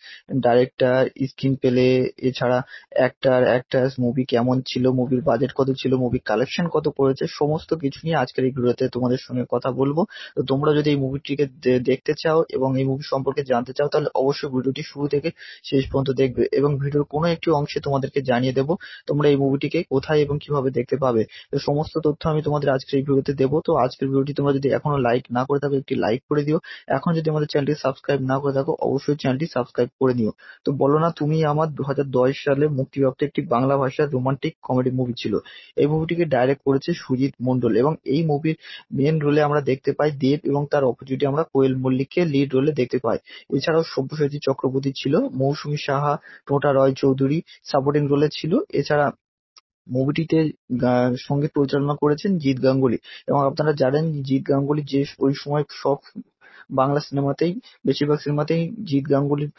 ডাইরেক্টর স্ক্রিন পেলে এছাড়া অ্যাক্টার ক্যারেক্টার মুভি কেমন ছিল, মুভির বাজেট কত ছিল, মুভি কালেকশন কত করেছে সমস্ত কিছু নিয়ে আজকের এই ভিডিওতে তোমাদের সঙ্গে কথা বলবো তো তোমরা যদি এই মুভিটিকে দেখতে চাও এবং এই মুভি সম্পর্কে জানতে চাও তাহলে অবশ্যই ভিডিওটি শুরু থেকে শেষ পর্যন্ত দেখবে এবং ভিডিওর কোনো একটি অংশে তোমাদেরকে জানিয়ে দেবো তোমরা এই মুভিটিকে কোথায় এবং কিভাবে দেখতে পাবে তো সমস্ত তথ্য আমি তোমাদের আজকের এই ভিডিওতে দেবো তো আজকের ভিডিওটি তোমরা যদি এখনো লাইক না করে থাকো একটি লাইক করে দিও এখন যদি আমাদের চ্যানেলটি সাবস্ক্রাইব না করে থাকো অবশ্যই চ্যানেলটি সাবস্ক্রাইব করে নিও তো বলো না তুমি আমার দু সালে মুক্তিপ্রাপ্ত একটি বাংলা ভাষার রোমান্টিক কমেডি মুভি ছিল। এই মুভিটিকে ডাইরেক্ট করেছে সুজিত মন্ডল এবং এই মুভির মেন রোলে আমরা দেখতে পাই দেব এবং তার অপোজিটে আমরা কোয়েল মল্লিককে লিড রোলে দেখতে পাই। এছাড়াও সব্যসাচী চক্রবর্তী ছিল, মৌসুমী সাহা, টোটা রয় চৌধুরী সাপোর্টিং রোলে ছিল। এছাড়া মুভিটিতে সঙ্গীত পরিচালনা করেছেন জিৎ গাঙ্গুলি এবং আপনারা জানেন জিৎ গাঙ্গুলি যে ওই সময় সব বাংলা সিনেমাতেই বেশিরভাগ সিনেমাতেই জিত গাঙ্গুলির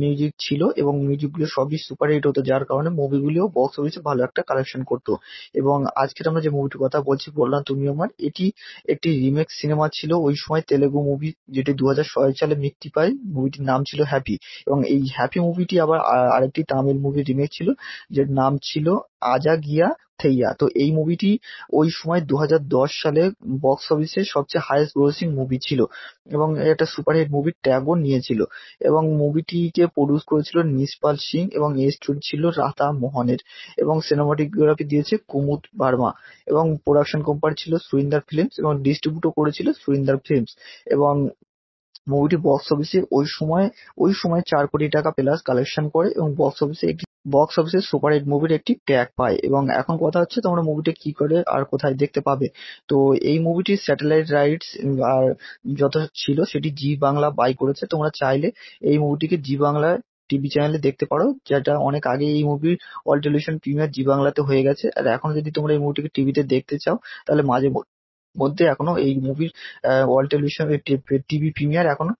মিউজিক ছিল এবং গুলো সবই সুপারহিট হতো যার কারণে মুভিগুলিও বক্স অফিসে ভালো একটা কালেকশন করতো এবং আজকের আমরা যে মুভিটির কথা বলছি বললাম তুমি আমার এটি একটি রিমেক সিনেমা ছিল ওই সময় তেলেগু মুভি যেটি দু হাজার সালে মুক্তি পায় মুভিটির নাম ছিল হ্যাপি এবং এই হ্যাপি মুভিটি আবার আরেকটি তামিল মুভি রিমেক ছিল যার নাম ছিল আজা গিয়া থেইয়া তো এই মুভিটি ওই সময় দু সালে বক্স অফিসে সবচেয়ে হায়েস্ট গ্রোসিং মুভি ছিল এবং একটা সুপারহিট মুভি ট্যাগও নিয়েছিল এবং মুভিটিকে প্রডিউস করেছিল নিসপাল সিং এবং এর স্টোরি ছিল রাতা মোহনের এবং সিনেমাটোগ্রাফি দিয়েছে কুমুদ বার্মা এবং প্রোডাকশন কোম্পানি ছিল সুরিন্দার ফিল্মস এবং ডিস্ট্রিবিউটও করেছিল সুরিন্দার ফিল্মস এবং মুভিটি বক্স অফিসে ওই সময় ওই সময় চার কোটি টাকা প্লাস কালেকশন করে এবং বক্স অফিসে একটি বক্স অফিসে সুপারহিট মুভির একটি ট্র্যাক পায় এবং এখন কথা হচ্ছে তোমরা মুভিটা কি করে আর কোথায় দেখতে পাবে তো এই মুভিটি স্যাটেলাইট রাইটস আর যত ছিল সেটি জি বাংলা বাই করেছে তোমরা চাইলে এই মুভিটিকে জি বাংলা টিভি চ্যানেলে দেখতে পারো যেটা অনেক আগে এই মুভির অল টেলিভিশন প্রিমিয়ার জি বাংলাতে হয়ে গেছে আর এখন যদি তোমরা এই মুভিটিকে টিভিতে দেখতে চাও তাহলে মাঝে মধ্যে এখনো এই মুভির ওয়ার্ল্ড টেলিভিশন টিভি প্রিমিয়ার এখনো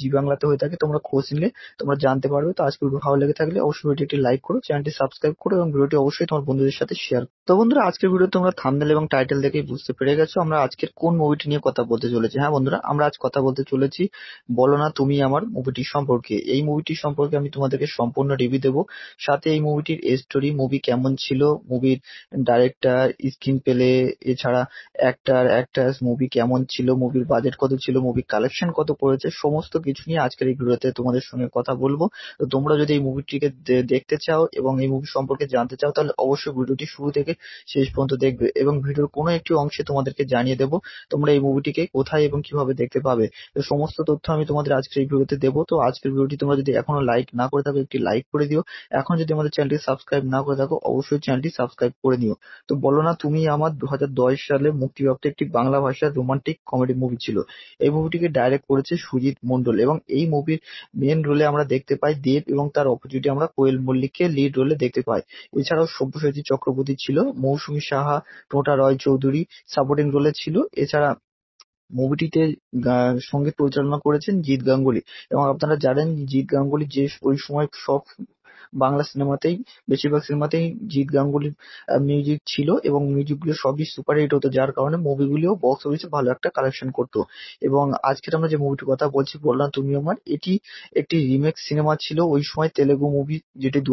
জি বাংলাতে হয়ে থাকে তোমরা খোঁজ নিলে তোমরা জানতে পারবে তো আজকে ভালো লেগে থাকলে অবশ্যই ভিডিওটি একটি লাইক করো চ্যানেলটি সাবস্ক্রাইব করো এবং ভিডিওটি অবশ্যই তোমার বন্ধুদের সাথে শেয়ার তো বন্ধুরা আজকের ভিডিও তোমরা থামনেল এবং টাইটেল দেখে বুঝতে পেরে গেছো আমরা আজকের কোন মুভিটি নিয়ে কথা বলতে চলেছি হ্যাঁ বন্ধুরা আমরা আজ কথা বলতে চলেছি বলো না তুমি আমার মুভিটি সম্পর্কে এই মুভিটি সম্পর্কে আমি তোমাদেরকে সম্পূর্ণ রিভিউ দেবো সাথে এই মুভিটির স্টোরি মুভি কেমন ছিল মুভির ডাইরেক্টর স্ক্রিন পেলে এছাড়া অ্যাক্টার অ্যাক্টার্স মুভি কেমন ছিল, মুভির বাজেট কত ছিল, মুভি কালেকশন কত করেছে সমস্ত কিছু নিয়ে আজকের এই ভিডিওতে তোমাদের সঙ্গে কথা বলবো তো তোমরা যদি এই মুভিটিকে দেখতে চাও এবং এই মুভি সম্পর্কে জানতে চাও তাহলে অবশ্যই ভিডিওটি শুরু থেকে শেষ পর্যন্ত দেখবে এবং ভিডিওর কোনো একটি অংশে তোমাদেরকে জানিয়ে দেবো তোমরা এই মুভিটিকে কোথায় এবং কিভাবে দেখতে পাবে তো সমস্ত তথ্য আমি তোমাদের আজকের এই ভিডিওতে দেবো তো আজকের ভিডিওটি তোমরা যদি এখনো লাইক না করে থাকো একটি লাইক করে দিও এখন যদি আমাদের চ্যানেলটি সাবস্ক্রাইব না করে থাকো অবশ্যই চ্যানেলটি সাবস্ক্রাইব করে নিও তো বলো না তুমি আমার দু সালে মুক্তিপ্রাপ্ত একটি একটি বাংলা ভাষার রোমান্টিক কমেডি মুভি ছিল। এই মুভিটিকে ডাইরেক্ট করেছে সুজিত মন্ডল এবং এই মুভির মেন রোলে আমরা দেখতে পাই দেব এবং তার অপোজিটে আমরা কোয়েল মল্লিককে লিড রোলে দেখতে পাই। এছাড়াও সব্যসাচী চক্রবর্তী ছিল, মৌসুমী সাহা, টোটা রয় চৌধুরী সাপোর্টিং রোলে ছিল। এছাড়া মুভিটিতে সঙ্গীত পরিচালনা করেছেন জিৎ গাঙ্গুলি এবং আপনারা জানেন জিৎ গাঙ্গুলি যে ওই সময় সব বাংলা সিনেমাতেই বেশিরভাগ সিনেমাতেই জিৎ গাঙ্গুলির মিউজিক ছিল এবং গুলো সবই সুপার হিট হতো যার কারণে মুভিগুলিও বক্স অফিসে ভালো একটা কালেকশন করতো এবং আজকের আমরা যে মুভিটির কথা বলছি বললাম তুমি আমার মানে, এটি একটি রিমেক সিনেমা ছিল ওই সময় তেলেগু মুভি যেটি দু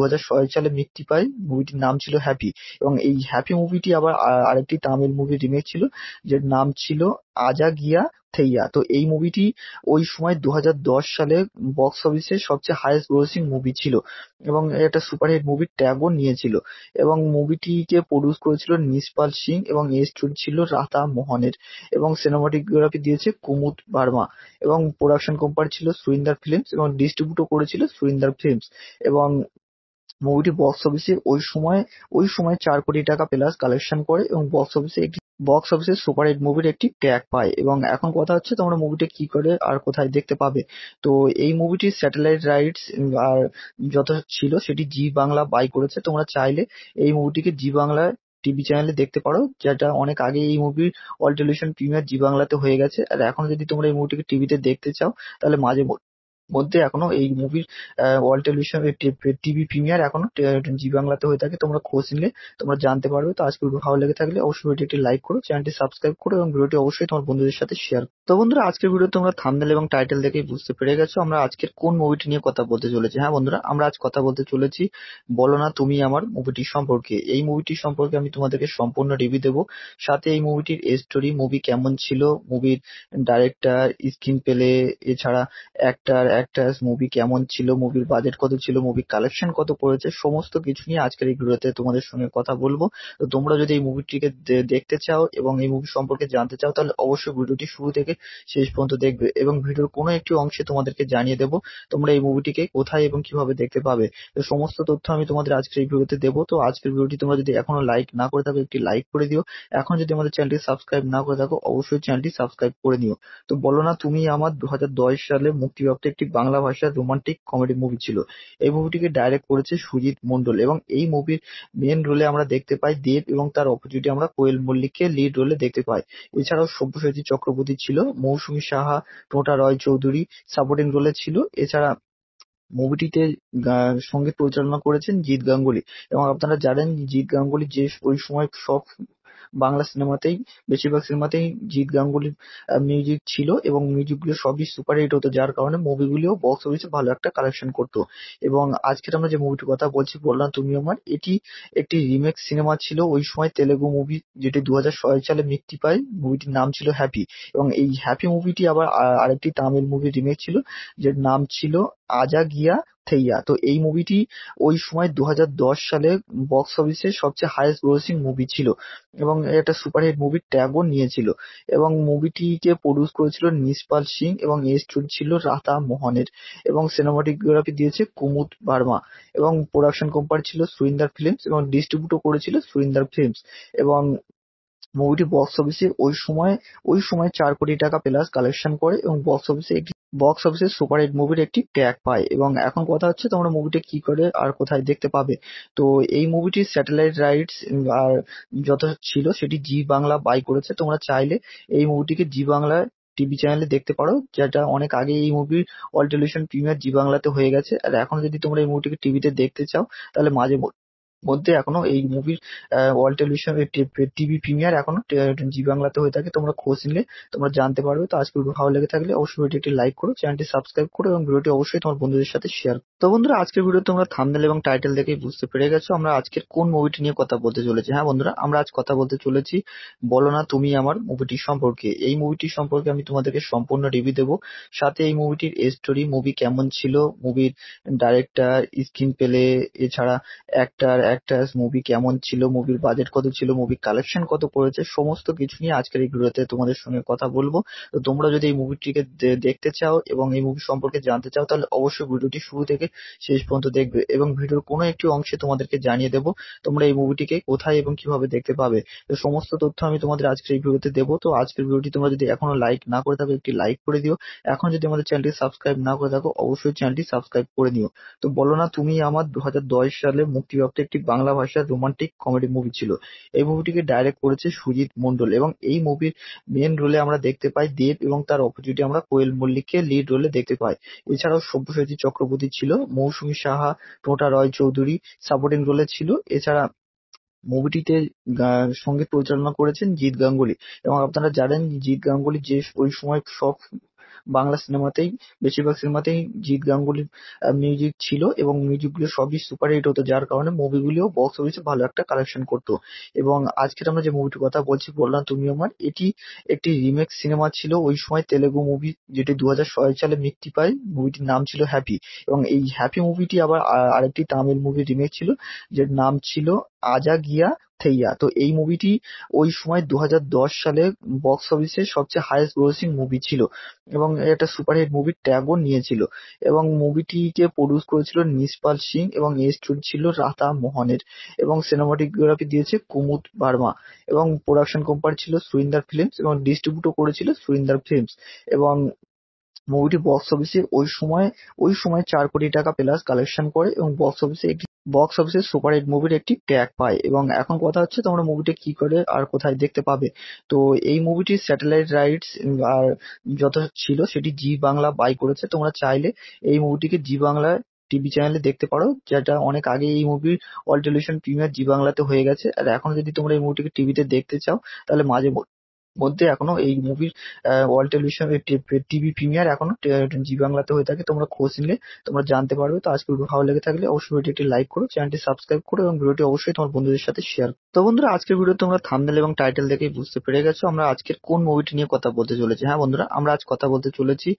সালে মুক্তি পায় মুভিটির নাম ছিল হ্যাপি এবং এই হ্যাপি মুভিটি আবার আরেকটি তামিল মুভি রিমেক ছিল যার নাম ছিল আজা গিয়া থেইয়া তো এই মুভিটি ওই সময় দু সালে বক্স অফিসে সবচেয়ে হায়েস্ট গ্রোসিং মুভি ছিল এবং একটা সুপারহিট মুভির ট্যাগও নিয়েছিল এবং মুভিটিকে প্রডিউস করেছিল নিসপাল সিং এবং এই স্টোরি ছিল রাতা মোহনের এবং সিনেমাটোগ্রাফি দিয়েছে কুমুদ বার্মা এবং প্রোডাকশন কোম্পানি ছিল সুরিন্দার ফিল্মস এবং ডিস্ট্রিবিউটও করেছিল সুরিন্দার ফিল্মস এবং মুভিটি বক্স অফিসে ওই সময় ওই সময় চার কোটি টাকা প্লাস কালেকশন করে এবং বক্স অফিসে একটি বক্স অফিসে সুপারহিট মুভির একটি ট্যাগ পায় এবং এখন কথা হচ্ছে তোমরা মুভিটা কি করে আর কোথায় দেখতে পাবে তো এই মুভিটি স্যাটেলাইট রাইটস আর যত ছিল সেটি জি বাংলা বাই করেছে তোমরা চাইলে এই মুভিটিকে জি বাংলা টিভি চ্যানেলে দেখতে পারো যেটা অনেক আগে এই মুভির অল টেলিভিশন প্রিমিয়ার জি বাংলাতে হয়ে গেছে আর এখন যদি তোমরা এই মুভিটিকে টিভিতে দেখতে চাও তাহলে মাঝে মধ্যে এখনো এই মুভির ওয়ার্ল্ড টেলিভিশন টিভি প্রিমিয়ার এখনো জি বাংলাতে হয়ে থাকে তোমরা খোঁজ নিলে তোমরা জানতে পারবে তো আজকের ভালো লেগে থাকলে অবশ্যই ভিডিওটি লাইক করো চ্যানেলটি সাবস্ক্রাইব করো এবং ভিডিওটি অবশ্যই তোমার বন্ধুদের সাথে শেয়ার তো বন্ধুরা আজকের ভিডিও তোমরা থামদেল এবং টাইটেল দেখেই বুঝতে পেরে গেছো আমরা আজকের কোন মুভিটি নিয়ে কথা বলতে চলেছি হ্যাঁ বন্ধুরা আমরা আজ কথা বলতে চলেছি বলো না তুমি আমার মুভিটি সম্পর্কে এই মুভিটি সম্পর্কে আমি তোমাদেরকে সম্পূর্ণ রিভিউ দেবো সাথে এই মুভিটির স্টোরি মুভি কেমন ছিল মুভির ডাইরেক্টর স্ক্রিন পেলে এছাড়া অ্যাক্টার অ্যাক্ট্রেস মুভি কেমন ছিল মুভির বাজেট কত ছিল মুভি কালেকশন কত পড়েছে সমস্ত কিছু নিয়ে আজকের এই ভিডিওতে তোমাদের সঙ্গে কথা বলবো তো তোমরা যদি এই মুভিটিকে দেখতে চাও এবং এই মুভি সম্পর্কে জানতে চাও তাহলে অবশ্যই ভিডিওটি শুরু থেকে শেষ পর্যন্ত দেখবে এবং ভিডিওর কোন একটি অংশে তোমাদেরকে জানিয়ে দেবো তোমরা এই মুভিটিকে কোথায় এবং কিভাবে দেখতে পাবে তো সমস্ত তথ্য আমি তোমাদের আজকের এই ভিডিওতে দেবো তো আজকের ভিডিওটি তোমরা যদি এখনো লাইক না করে থাকো একটি লাইক করে দিও এখন যদি আমাদের চ্যানেলটি সাবস্ক্রাইব না করে থাকো অবশ্যই চ্যানেলটি সাবস্ক্রাইব করে নিও তো বলো না তুমি আমার দু সালে মুক্তিপ্রাপ্ত একটি বাংলা ভাষার রোমান্টিক কমেডি মুভি ছিল এই মুভিটিকে ডাইরেক্ট করেছে সুজিত মন্ডল এবং এই মুভির মেন রোলে আমরা দেখতে পাই দেব এবং তার অপোজিটে আমরা কোয়েল মল্লিককে লিড রোলে দেখতে পাই এছাড়াও সব্যসাচী চক্রবর্তী ছিল মৌসুমী সাহা টোটা রয় চৌধুরী সাপোর্টিং রোলে ছিল এছাড়া মুভিটিতে সঙ্গীত পরিচালনা করেছেন জিৎ গাঙ্গুলি এবং আপনারা জানেন জিৎ গাঙ্গুলি যে ওই সময় সব বাংলা সিনেমাতেই বেশিরভাগ সিনেমাতেই জিৎ গাঙ্গুলির মিউজিক ছিল এবং গুলো সবই সুপারহিট হতো যার কারণে মুভিগুলিও বক্স অফিসে ভালো একটা কালেকশন করতো এবং আজকের আমরা যে মুভিটির কথা বলছি বললাম তুমি আমার এটি একটি রিমেক সিনেমা ছিল ওই সময় তেলেগু মুভি যেটি দু সালে মুক্তি পায় মুভিটির নাম ছিল হ্যাপি এবং এই হ্যাপি মুভিটি আবার আরেকটি তামিল মুভি রিমেক ছিল যে নাম ছিল আজা গিয়া থেইয়া তো এই মুভিটি ওই সময় দু সালে বক্স অফিসে সবচেয়ে হায়েস্ট গ্রোসিং মুভি ছিল এবং একটা সুপারহিট মুভি ট্যাগও নিয়েছিল এবং মুভিটিকে প্রডিউস করেছিল নিসপাল সিং এবং এর স্টোরি ছিল রাতা মোহনের এবং সিনেমাটোগ্রাফি দিয়েছে কুমুদ বার্মা এবং প্রোডাকশন কোম্পানি ছিল সুরিন্দার ফিল্মস এবং ডিস্ট্রিবিউটও করেছিল সুরিন্দার ফিল্মস এবং মুভিটি বক্স অফিসে ওই সময় ওই সময় চার কোটি টাকা প্লাস কালেকশন করে এবং বক্স অফিসে বক্স অফিসে সুপার হিট মুভির একটি ট্র্যাক পায় এবং এখন কথা হচ্ছে তোমরা মুভিটা কি করে আর কোথায় দেখতে পাবে তো এই মুভিটি স্যাটেলাইট রাইটস আর যত ছিল সেটি জি বাংলা বাই করেছে তোমরা চাইলে এই মুভিটিকে জি বাংলা টিভি চ্যানেলে দেখতে পারো যেটা অনেক আগে এই মুভির অল টেলিভিশন প্রিমিয়ার জি বাংলাতে হয়ে গেছে আর এখন যদি তোমরা এই মুভিটিকে টিভিতে দেখতে চাও তাহলে মাঝে মধ্যে এখনো এই মুভির ওয়ার্ল্ড টেলিভিশন টিভি প্রিমিয়ার এখনো জি বাংলাতে হয়ে থাকে তোমরা খোঁজ নিলে তোমরা জানতে পারবে তো আজকে ভালো লেগে থাকলে অবশ্যই একটি লাইক করো চ্যানেলটি সাবস্ক্রাইব করো এবং ভিডিওটি অবশ্যই তোমার বন্ধুদের সাথে শেয়ার তো বন্ধুরা আজকের ভিডিও তোমরা থামনেল এবং টাইটেল দেখে বুঝতে পেরে গেছো আমরা আজকের কোন মুভিটি নিয়ে কথা বলতে চলেছি হ্যাঁ বন্ধুরা আমরা আজ কথা বলতে চলেছি বলো না তুমি আমার মুভিটি সম্পর্কে এই মুভিটি সম্পর্কে আমি তোমাদেরকে সম্পূর্ণ রিভিউ দেবো সাথে এই মুভিটির স্টোরি মুভি কেমন ছিল মুভির ডাইরেক্টর স্ক্রিন পেলে এছাড়া অ্যাক্টার ক্যারেক্টার মুভি কেমন ছিল, মুভির বাজেট কত ছিল, মুভি কালেকশন কত করেছে সমস্ত কিছু নিয়ে আজকের এই ভিডিওতে তোমাদের সঙ্গে কথা বলবো তো তোমরা যদি এই মুভিটিকে দেখতে চাও এবং এই মুভি সম্পর্কে জানতে চাও তাহলে অবশ্যই ভিডিওটি শুরু থেকে শেষ পর্যন্ত দেখবে এবং ভিডিওর কোনো একটি অংশে তোমাদেরকে জানিয়ে দেবো তোমরা এই মুভিটিকে কোথায় এবং কিভাবে দেখতে পাবে তো সমস্ত তথ্য আমি তোমাদের আজকের এই ভিডিওতে দেবো তো আজকের ভিডিওটি তোমরা যদি এখনো লাইক না করে থাকো একটি লাইক করে দিও এখন যদি আমাদের চ্যানেলটি সাবস্ক্রাইব না করে থাকো অবশ্যই চ্যানেলটি সাবস্ক্রাইব করে নিও তো বলো না তুমি আমার দু সালে মুক্তিপ্রাপ্ত একটি বাংলা ভাষার রোমান্টিক কমেডি মুভি ছিল। এই মুভিটিকে ডাইরেক্ট করেছে সুজিত মন্ডল এবং এই মুভির মেন রোলে আমরা দেখতে পাই দেব এবং তার অপোজিটে আমরা কোয়েল মল্লিককে লিড রোলে দেখতে পাই। এছাড়াও সব্যসাচী চক্রবর্তী ছিল, মৌসুমী সাহা, টোটা রয় চৌধুরী সাপোর্টিং রোলে ছিল। এছাড়া মুভিটিতে সঙ্গীত পরিচালনা করেছেন জিৎ গাঙ্গুলি এবং আপনারা জানেন জিৎ গাঙ্গুলি যে ওই সময় সব বাংলা সিনেমাতেই বেশিরভাগ সিনেমাতেই জিৎ গাঙ্গুলির মিউজিক ছিল এবং গুলো সবই সুপারহিট হতো যার কারণে মুভিগুলিও বক্স অফিসে ভালো একটা কালেকশন করতো এবং আজকের আমরা যে মুভিটির কথা বলছি বললাম তুমি আমার এটি একটি রিমেক সিনেমা ছিল ওই সময় তেলেগু মুভি যেটি দু হাজার সালে মুক্তি পায় মুভিটির নাম ছিল হ্যাপি এবং এই হ্যাপি মুভিটি আবার আরেকটি তামিল মুভি রিমেক ছিল যার নাম ছিল আজা গিয়া থেইয়া তো এই মুভিটি ওই সময় দু সালে বক্স অফিসে সবচেয়ে হাইয়েস্ট গ্রোসিং মুভি ছিল এবং একটা সুপারহিট মুভি ট্যাগও নিয়েছিল এবং মুভিটিকে প্রডিউস করেছিল নিসপাল সিং এবং এর স্টোরি ছিল রাতা মোহনের এবং সিনেমাটোগ্রাফি দিয়েছে কুমুদ বার্মা এবং প্রোডাকশন কোম্পানি ছিল সুরিন্দার ফিল্মস এবং ডিস্ট্রিবিউটও করেছিল সুরিন্দার ফিল্মস এবং মুভিটি বক্স অফিসে ওই সময় ওই সময় চার কোটি টাকা প্লাস কালেকশন করে এবং বক্স অফিসে একটি বক্স অফিসে সুপারহিট মুভির একটি ট্র্যাক পায় এবং এখন কথা হচ্ছে তোমরা মুভিটা কি করে আর কোথায় দেখতে পাবে তো এই মুভিটি স্যাটেলাইট রাইটস আর যত ছিল সেটি জি বাংলা বাই করেছে তোমরা চাইলে এই মুভিটিকে জি বাংলা টিভি চ্যানেলে দেখতে পারো যেটা অনেক আগে এই মুভির অল টেলিভিশন প্রিমিয়ার জি বাংলাতে হয়ে গেছে আর এখন যদি তোমরা এই মুভিটিকে টিভিতে দেখতে চাও তাহলে মাঝে মধ্যে এখনো এই মুভির ওয়াল টেলিভিশন টিভি প্রিমিয়ার এখনো জি বাংলাতে হয়ে থাকে তোমরা খোঁজ নিলে তোমরা জানতে পারবে তো আজকে ভালো লেগে থাকলে অবশ্যই ভিডিওটি একটি লাইক করো চ্যানেলটি সাবস্ক্রাইব করো এবং ভিডিওটি অবশ্যই তোমার বন্ধুদের সাথে শেয়ার তো বন্ধুরা আজকের ভিডিও তোমরা থামনেল এবং টাইটেল দেখে বুঝতে পেরে গেছো আমরা আজকের কোন মুভিটি নিয়ে কথা বলতে চলেছি হ্যাঁ বন্ধুরা আমরা আজ কথা বলতে চলেছি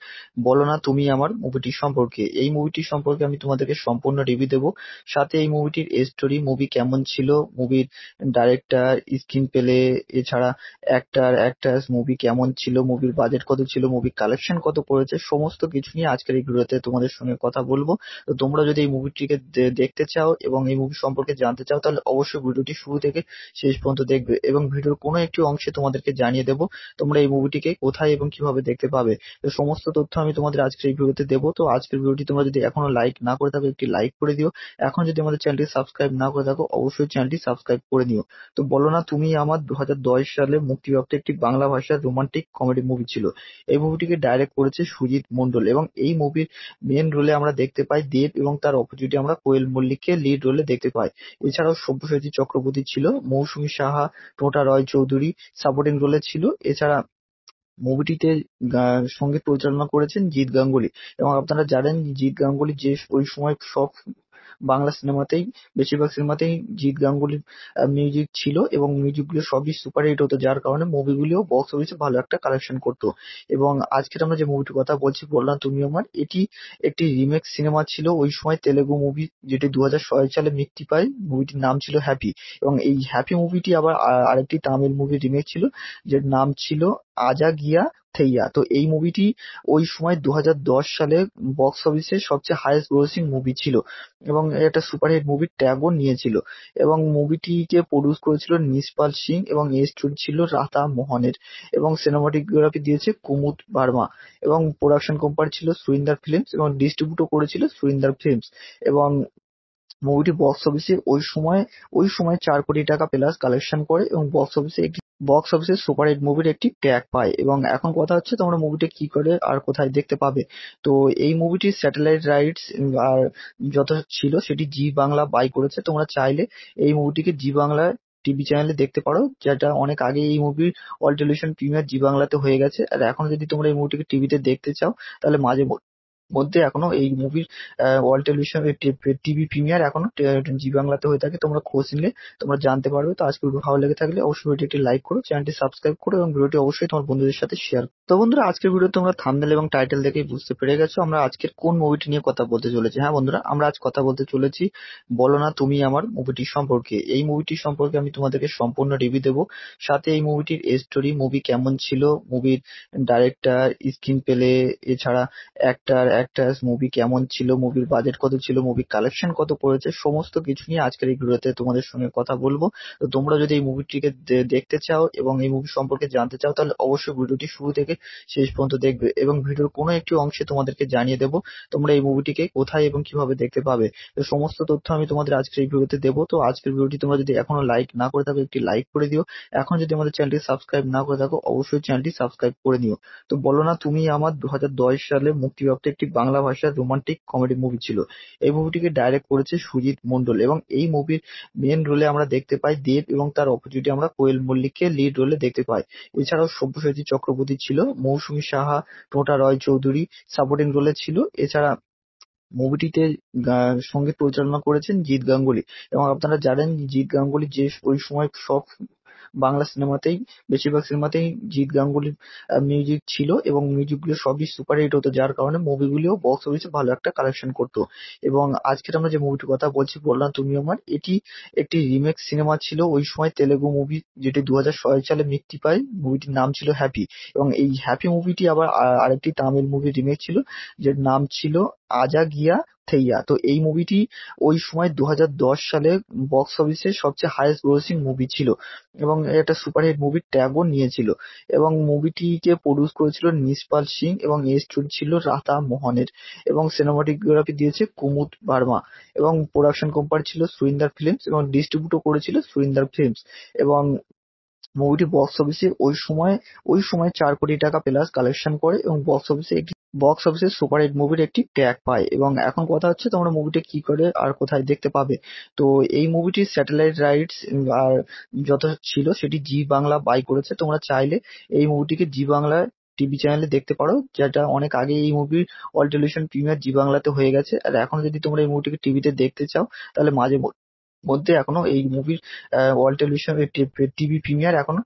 বলো না তুমি আমার মুভিটি সম্পর্কে এই মুভিটি সম্পর্কে আমি তোমাদেরকে সম্পূর্ণ রিভিউ দেবো সাথে এই মুভিটির স্টোরি মুভি কেমন ছিল মুভির ডাইরেক্টর স্ক্রিন পেলে এছাড়া অ্যাক্টার অ্যাক্টার্স, মুভি কেমন ছিল, মুভির বাজেট কত ছিল, মুভি কালেকশন কত করেছে সমস্ত কিছু নিয়ে আজকের এই ভিডিওতে তোমাদের সঙ্গে কথা বলবো তো তোমরা যদি এই মুভিটিকে দেখতে চাও এবং এই মুভি সম্পর্কে জানতে চাও তাহলে অবশ্যই ভিডিওটি শুরু থেকে শেষ পর্যন্ত দেখবে এবং ভিডিওর কোনো একটি অংশে তোমাদেরকে জানিয়ে দেবো তোমরা এই মুভিটিকে কোথায় এবং কিভাবে দেখতে পাবে তো সমস্ত তথ্য আমি তোমাদের আজকের এই ভিডিওতে দেবো তো আজকের ভিডিওটি তোমরা যদি এখনো লাইক না করে থাকো একটি লাইক করে দিও এখন যদি আমাদের চ্যানেলটি সাবস্ক্রাইব না করে থাকো অবশ্যই চ্যানেলটি সাবস্ক্রাইব করে নিও তো বলো না তুমি আমার দু সালে মুক্তিপ্রাপ্ত একটি একটি বাংলা ভাষার রোমান্টিক কমেডি মুভি ছিল। এই মুভিটিকে ডাইরেক্ট করেছে সুজিত মন্ডল এবং এই মুভির মেন রোলে আমরা দেখতে পাই দেব এবং তার অপোজিটে আমরা কোয়েল মল্লিককে লিড রোলে দেখতে পাই। এছাড়াও সব্যসাচী চক্রবর্তী ছিল, মৌসুমী সাহা, টোটা রয় চৌধুরী সাপোর্টিং রোলে ছিল। এছাড়া মুভিটিতে সঙ্গীত পরিচালনা করেছেন জিৎ গাঙ্গুলি এবং আপনারা জানেন জিৎ গাঙ্গুলি যে ওই সময় সব বাংলা সিনেমাতেই বেশিরভাগ সিনেমাতেই জিৎ গাঙ্গুলির মিউজিক ছিল এবং গুলো সবই হিট হতো যার কারণে মুভিগুলিও বক্স অফিসে ভালো একটা কালেকশন করতো এবং আজকের আমরা যে মুভিটির কথা বলছি বললাম তুমি আমার মানে, এটি একটি রিমেক সিনেমা ছিল ওই সময় তেলেগু মুভি যেটি দু সালে মুক্তি পায় মুভিটির নাম ছিল হ্যাপি এবং এই হ্যাপি মুভিটি আবার আরেকটি তামিল মুভি রিমেক ছিল যার নাম ছিল আজা গিয়া থেইয়া তো এই মুভিটি ওই সময় দু সালে বক্স অফিসে সবচেয়ে হায়েস্ট গ্রোসিং মুভি ছিল এবং একটা সুপারহিট মুভি ট্যাগও নিয়েছিল এবং মুভিটিকে প্রডিউস করেছিল নিসপাল সিং এবং এই স্টোরি ছিল রাতা মোহনের এবং সিনেমাটোগ্রাফি দিয়েছে কুমুদ বার্মা এবং প্রোডাকশন কোম্পানি ছিল সুরিন্দার ফিল্মস এবং ডিস্ট্রিবিউটও করেছিল সুরিন্দার ফিল্মস এবং মুভিটি বক্স অফিসে ওই সময় চার কোটি টাকা প্লাস কালেকশন করে এবং বক্স অফিসে হিট মুভির একটি ট্যাগ পায় এবং এখন কথা হচ্ছে তোমরা মুভিটি কি করে আর কোথায় দেখতে পাবে তো এই মুভিটি স্যাটেলাইট রাইটস আর যত ছিল সেটি জি বাংলা বাই করেছে তোমরা চাইলে এই মুভিটিকে জি বাংলা টিভি চ্যানেলে দেখতে পারো যেটা অনেক আগে এই মুভির অল টেলিভিশন প্রিমিয়ার জি বাংলাতে হয়ে গেছে আর এখন যদি তোমরা এই মুভিটিকে টিভিতে দেখতে চাও তাহলে মাঝে মধ্যে এখনো এই মুভির ওয়ার্ল্ড টেলিভিশন টিভি প্রিমিয়ার এখনো জি বাংলাতে হয়ে থাকে তোমরা খোঁজ নিলে তোমরা জানতে পারবে তো আজকে ভিডিও ভালো লেগে থাকলে অবশ্যই ভিডিও একটি লাইক করো চ্যানেলটি সাবস্ক্রাইব করো এবং ভিডিওটি অবশ্যই তোমার বন্ধুদের সাথে শেয়ার তো বন্ধুরা আজকের ভিডিও তোমরা থামনেল এবং টাইটেল দেখেই বুঝতে পেরে গেছো আমরা আজকের কোন মুভিটি নিয়ে কথা বলতে চলেছি হ্যাঁ বন্ধুরা আমরা আজ কথা বলতে চলেছি বলো না তুমি আমার মুভিটি সম্পর্কে এই মুভিটি সম্পর্কে আমি তোমাদেরকে সম্পূর্ণ রিভিউ দেবো সাথে এই মুভিটির স্টোরি মুভি কেমন ছিল মুভির ডাইরেক্টর স্ক্রিন পেলে এছাড়া অ্যাক্টার ক্যারেক্টারস, মুভি কেমন ছিল, মুভির বাজেট কত ছিল, মুভি কালেকশন কত করেছে সমস্ত কিছু নিয়ে আজকের এই ভিডিওতে তোমাদের সঙ্গে কথা বলবো তো তোমরা যদি এই মুভিটিকে দেখতে চাও এবং এই মুভি সম্পর্কে জানতে চাও তাহলে অবশ্যই ভিডিওটি শুরু থেকে শেষ পর্যন্ত দেখবে এবং ভিডিওর কোনো একটি অংশে তোমাদেরকে জানিয়ে দেবো তোমরা এই মুভিটিকে কোথায় এবং কিভাবে দেখতে পাবে তো সমস্ত তথ্য আমি তোমাদের আজকের এই ভিডিওতে দেবো তো আজকের ভিডিওটি তোমরা যদি এখনো লাইক না করে থাকো একটি লাইক করে দিও এখন যদি আমাদের চ্যানেলটি সাবস্ক্রাইব না করে থাকো অবশ্যই চ্যানেলটি সাবস্ক্রাইব করে নিও তো বলো না তুমি আমার দু সালে মুক্তিপ্রাপ্ত একটি বাংলা ভাষার রোমান্টিক কমেডি মুভি ছিল। এই মুভিটিকে ডাইরেক্ট করেছে সুজিত মন্ডল এবং এই মুভির মেন রোলে আমরা দেখতে পাই দেব এবং তার অপোজিটে আমরা কোয়েল মল্লিককে লিড রোলে দেখতে পাই। এছাড়াও সব্যসাচী চক্রবর্তী ছিল, মৌসুমী সাহা, টোটা রয় চৌধুরী সাপোর্টিং রোলে ছিল। এছাড়া মুভিটিতে সঙ্গীত পরিচালনা করেছেন জিৎ গাঙ্গুলি এবং আপনারা জানেন জিৎ গাঙ্গুলি যে ওই সময় সব বাংলা সিনেমাতেই বেশিরভাগ সিনেমাতেই জিৎ গাঙ্গুলির মিউজিক ছিল এবং মিউজিকগুলো সবই সুপারহিট হতো যার কারণে মুভিগুলিও বক্স অফিসে ভালো একটা কালেকশন করতো এবং আজকের আমরা যে মুভিটির কথা বলছি বললাম তুমি আমার এটি একটি রিমেক সিনেমা ছিল ওই সময় তেলেগু মুভি যেটি দু সালে মুক্তি পায় মুভিটির নাম ছিল হ্যাপি এবং এই হ্যাপি মুভিটি আবার আরেকটি তামিল মুভি রিমেক ছিল যে নাম ছিল আজা গিয়া থেইয়া তো এই মুভিটি ওই সময় দু সালে বক্স অফিসে সবচেয়ে হাইয়েস্ট গ্রোসিং মুভি ছিল এবং একটা সুপারহিট মুভি ট্যাগও নিয়েছিল এবং মুভিটিকে প্রডিউস করেছিল নিসপাল সিং এবং এর স্টোরি ছিল রাতা মোহনের এবং সিনেমাটোগ্রাফি দিয়েছে কুমুদ বার্মা এবং প্রোডাকশন কোম্পানি ছিল সুরিন্দার ফিল্মস এবং ডিস্ট্রিবিউটও করেছিল সুরিন্দার ফিল্মস এবং মুভিটি বক্স অফিসে ওই সময় ওই সময় চার কোটি টাকা প্লাস কালেকশন করে এবং বক্স অফিসে একটি বক্স অফিসে সুপারহিট মুভির একটি ট্র্যাক পায় এবং এখন কথা হচ্ছে তোমরা মুভিটা কি করে আর কোথায় দেখতে পাবে তো এই মুভিটি স্যাটেলাইট রাইটস আর যত ছিল সেটি জি বাংলা বাই করেছে তোমরা চাইলে এই মুভিটিকে জি বাংলা টিভি চ্যানেলে দেখতে পারো যেটা অনেক আগে এই মুভির অল টেলিভিশন প্রিমিয়ার জি বাংলাতে হয়ে গেছে আর এখন যদি তোমরা এই মুভিটিকে টিভিতে দেখতে চাও তাহলে মাঝে মধ্যে এখনো এই মুভির ওয়ার্ল্ড টেলিভিশন টিভি প্রিমিয়ার এখনো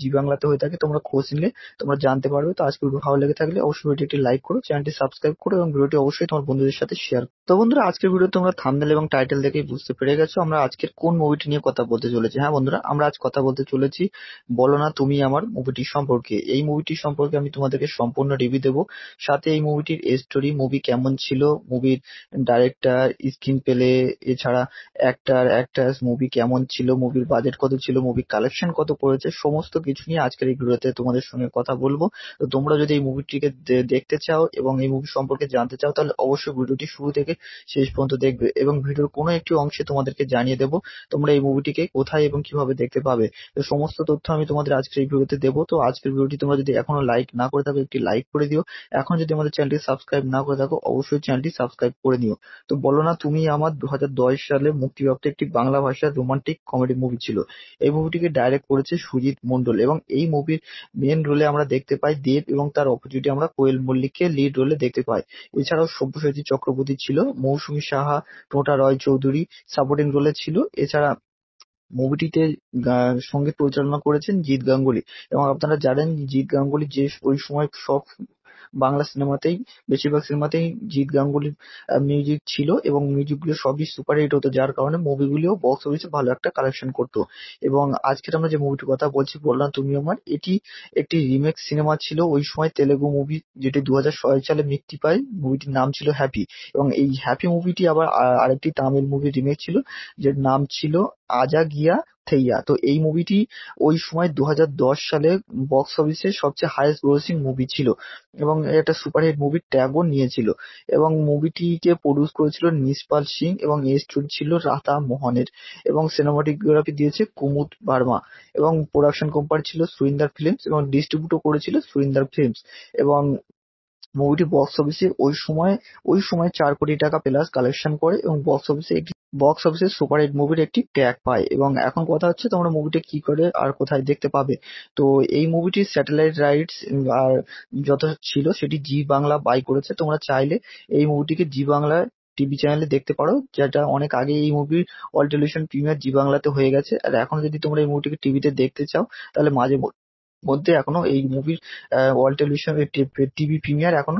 জি বাংলাতে হয়ে থাকে তোমরা খোঁজ নিলে তোমরা জানতে পারবে তো আজকে ভালো লেগে থাকলে অবশ্যই একটি লাইক করো চ্যানেলটি সাবস্ক্রাইব করো এবং ভিডিওটি অবশ্যই তোমার বন্ধুদের সাথে শেয়ার তো বন্ধুরা আজকের ভিডিও তোমরা থামনেল এবং টাইটেল দেখে বুঝতে পেরে গেছো আমরা আজকের কোন মুভিটি নিয়ে কথা বলতে চলেছি হ্যাঁ বন্ধুরা আমরা আজ কথা বলতে চলেছি বলো না তুমি আমার মুভিটি সম্পর্কে এই মুভিটি সম্পর্কে আমি তোমাদেরকে সম্পূর্ণ রিভিউ দেবো সাথে এই মুভিটির স্টোরি মুভি কেমন ছিল মুভির ডাইরেক্টর স্ক্রিন পেলে এছাড়া অ্যাক্টার ক্যারেক্টার মুভি কেমন ছিল, মুভির বাজেট কত ছিল, মুভি কালেকশন কত করেছে সমস্ত কিছু নিয়ে আজকের এই ভিডিওতে তোমাদের সঙ্গে কথা বলবো তো তোমরা যদি এই মুভিটিকে দেখতে চাও এবং এই মুভি সম্পর্কে জানতে চাও তাহলে অবশ্যই ভিডিওটি শুরু থেকে শেষ পর্যন্ত দেখবে এবং ভিডিওর কোনো একটি অংশে তোমাদেরকে জানিয়ে দেবো তোমরা এই মুভিটিকে কোথায় এবং কিভাবে দেখতে পাবে তো সমস্ত তথ্য আমি তোমাদের আজকের এই ভিডিওতে দেবো তো আজকের ভিডিওটি তোমরা যদি এখনো লাইক না করে থাকো একটি লাইক করে দিও এখন যদি আমাদের চ্যানেলটি সাবস্ক্রাইব না করে থাকো অবশ্যই চ্যানেলটি সাবস্ক্রাইব করে নিও তো বলো না তুমি আমার দু সালে মুক্তিপ্রাপ্ত একটি বাংলা ভাষার রোমান্টিক কমেডি মুভি ছিল। এই মুভিটিকে ডাইরেক্ট করেছে সুজিত মন্ডল এবং এই মুভির মেন রোলে আমরা দেখতে পাই দেব এবং তার অপোজিটে আমরা কোয়েল মল্লিককে লিড রোলে দেখতে পাই। এছাড়াও সব্যসাচী চক্রবর্তী ছিল, মৌসুমী সাহা, টোটা রয় চৌধুরী সাপোর্টিং রোলে ছিল। এছাড়া মুভিটিতে সঙ্গীত পরিচালনা করেছেন জিৎ গাঙ্গুলি এবং আপনারা জানেন জিৎ গাঙ্গুলি যে ওই সময় সব বাংলা সিনেমাতেই বেশিরভাগ সিনেমাতেই জিৎ গাঙ্গুলির মিউজিক ছিল এবং গুলো সবই সুপারহিট হতো যার কারণে মুভিগুলিও বক্স অফিসে ভালো একটা কালেকশন করতো এবং আজকের আমরা যে মুভিটির কথা বলছি বললাম তুমি আমার এটি একটি রিমেক সিনেমা ছিল ওই সময় তেলেগু মুভি যেটি দু হাজার সালে মুক্তি পায় মুভিটির নাম ছিল হ্যাপি এবং এই হ্যাপি মুভিটি আবার আরেকটি তামিল মুভি রিমেক ছিল যে নাম ছিল আজা গিয়া থেইয়া তো এই মুভিটি ওই সময় দু সালে বক্স অফিসে সবচেয়ে হায়েস্ট গ্রোসিং মুভি ছিল এবং একটা সুপারহিট মুভি ট্যাগও নিয়েছিল এবং মুভিটিকে প্রডিউস করেছিল নিসপাল সিং এবং এর স্টোরি ছিল রাতা মোহনের এবং সিনেমাটোগ্রাফি দিয়েছে কুমুদ বার্মা এবং প্রোডাকশন কোম্পানি ছিল সুরিন্দার ফিল্মস এবং ডিস্ট্রিবিউটও করেছিল সুরিন্দার ফিল্মস এবং মুভিটি বক্স অফিসে ওই সময় ওই সময় চার কোটি টাকা প্লাস কালেকশন করে এবং বক্স অফিসে সুপার হিট মুভির একটি ট্যাগ পায় এবং এখন কথা হচ্ছে তোমরা মুভিটি কি করে আর কোথায় দেখতে পাবে তো এই মুভিটি স্যাটেলাইট রাইটস আর যত ছিল সেটি জি বাংলা বাই করেছে তোমরা চাইলে এই মুভিটিকে জি বাংলা টিভি চ্যানেলে দেখতে পারো যেটা অনেক আগে এই মুভির অল টেলিভিশন প্রিমিয়ার জি বাংলাতে হয়ে গেছে আর এখন যদি তোমরা এই মুভিটিকে টিভিতে দেখতে চাও তাহলে মাঝে মধ্যে এখনো এই মুভির ওয়াল টেলিভিশন টিভি প্রিমিয়ার এখনো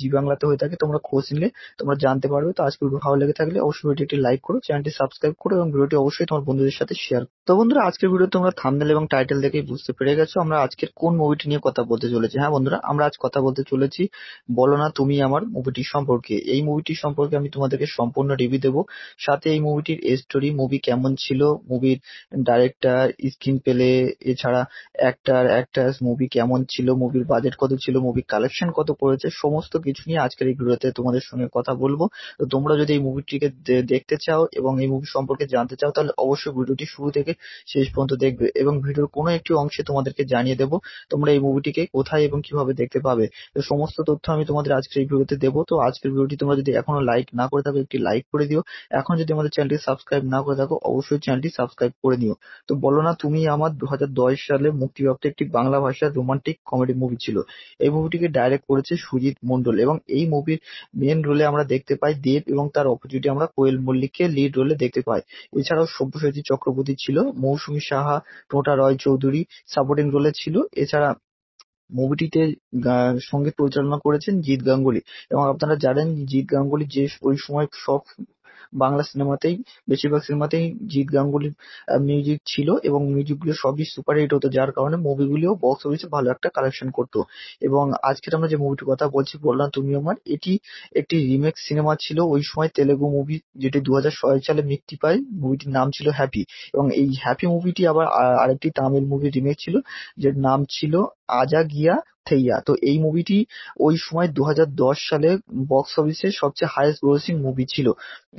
জি বাংলাতে হয়ে থাকে তোমরা খোঁজ নিলে তোমরা জানতে পারবে তো আজকে ভালো লেগে থাকলে অবশ্যই ভিডিওটি লাইক করো চ্যানেলটি সাবস্ক্রাইব করো এবং ভিডিওটি অবশ্যই তোমার বন্ধুদের সাথে শেয়ার তো বন্ধুরা আজকের ভিডিও তোমরা থামনেল এবং টাইটেল দেখেই বুঝতে পেরে গেছো আমরা আজকের কোন মুভিটি নিয়ে কথা বলতে চলেছি হ্যাঁ বন্ধুরা আমরা আজ কথা বলতে চলেছি বলো না তুমি আমার মুভিটি সম্পর্কে এই মুভিটি সম্পর্কে আমি তোমাদেরকে সম্পূর্ণ রিভিউ দেবো সাথে এই মুভিটির স্টোরি মুভি কেমন ছিল মুভির ডাইরেক্টর স্ক্রিন পেলে এছাড়া অ্যাক্টার অ্যাক্ট্রেস মুভি কেমন ছিল মুভির বাজেট কত ছিল মুভি কালেকশন কত করেছে সমস্ত কিছু নিয়ে আজকের এই ভিডিওতে তোমাদের সঙ্গে কথা বলবো তো তোমরা যদি এই মুভিটিকে দেখতে চাও এবং এই মুভি সম্পর্কে জানতে চাও তাহলে অবশ্যই ভিডিওটি শুরু থেকে শেষ পর্যন্ত দেখবে এবং ভিডিওর কোনো একটি অংশে তোমাদেরকে জানিয়ে দেবো তোমরা এই মুভিটিকে কোথায় এবং কিভাবে দেখতে পাবে তো সমস্ত তথ্য আমি তোমাদের আজকের এই ভিডিওতে দেবো তো আজকের ভিডিওটি তোমরা যদি এখনো লাইক না করে থাকো একটি লাইক করে দিও এখন যদি আমাদের চ্যানেলটি সাবস্ক্রাইব না করে থাকো অবশ্যই চ্যানেলটি সাবস্ক্রাইব করে নিও তো বলো না তুমি আমার দু সালে মুক্তিপ্রাপ্ত একটি বাংলা ভাষার রোমান্টিক কমেডি মুভি ছিল এই মুভিটিকে ডাইরেক্ট করেছে সুজিত মন্ডল এবং এই মুভির মেন রোলে আমরা দেখতে পাই দেব এবং তার অপোজিটে আমরা কোয়েল মল্লিককে লিড রোলে দেখতে পাই এছাড়াও সব্যসাচী চক্রবর্তী ছিল মৌসুমী সাহা টোটা রয় চৌধুরী সাপোর্টিং রোলে ছিল এছাড়া মুভিটিতে সঙ্গীত পরিচালনা করেছেন জিৎ গাঙ্গুলি এবং আপনারা জানেন জিৎ গাঙ্গুলি যে ওই সময় সব বাংলা সিনেমাতেই বেশিরভাগ সিনেমাতেই জিৎ গাঙ্গুলির মিউজিক ছিল এবং গুলো সবই হিট হতো যার কারণে মুভিগুলিও বক্স অফিসে ভালো একটা কালেকশন করতো এবং আজকের আমরা যে মুভিটির কথা বলছি বললাম তুমি আমার মানে, এটি একটি রিমেক সিনেমা ছিল ওই সময় তেলেগু মুভি যেটি দু সালে মুক্তি পায় মুভিটির নাম ছিল হ্যাপি এবং এই হ্যাপি মুভিটি আবার আরেকটি তামিল মুভি রিমেক ছিল যে নাম ছিল আজা গিয়া থেইয়া তো এই মুভিটি ওই সময় দু সালে বক্স অফিসে সবচেয়ে হায়েস্ট গ্রোসিং মুভি ছিল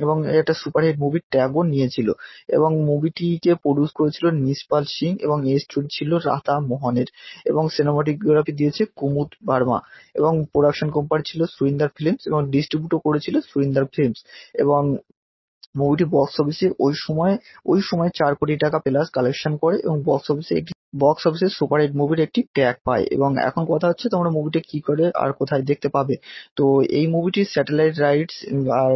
এবং একটা সুপারহিট মুভির ট্যাগও নিয়েছিল এবং মুভিটিকে প্রডিউস করেছিল নিসপাল সিং এবং এর স্টোরি ছিল রাতা মোহনের এবং সিনেমাটোগ্রাফি দিয়েছে কুমুদ বার্মা এবং প্রোডাকশন কোম্পানি ছিল সুরিন্দার ফিল্মস এবং ডিস্ট্রিবিউটও করেছিল সুরিন্দার ফিল্মস এবং মুভিটি বক্স অফিসে ওই সময় ওই সময় চার কোটি টাকা প্লাস কালেকশন করে এবং বক্স অফিসে একটি বক্স অফিসে সুপারহিট মুভির একটি ট্যাগ পায় এবং এখন কথা হচ্ছে তোমরা মুভিটা কি করে আর কোথায় দেখতে পাবে তো এই মুভিটি স্যাটেলাইট রাইটস আর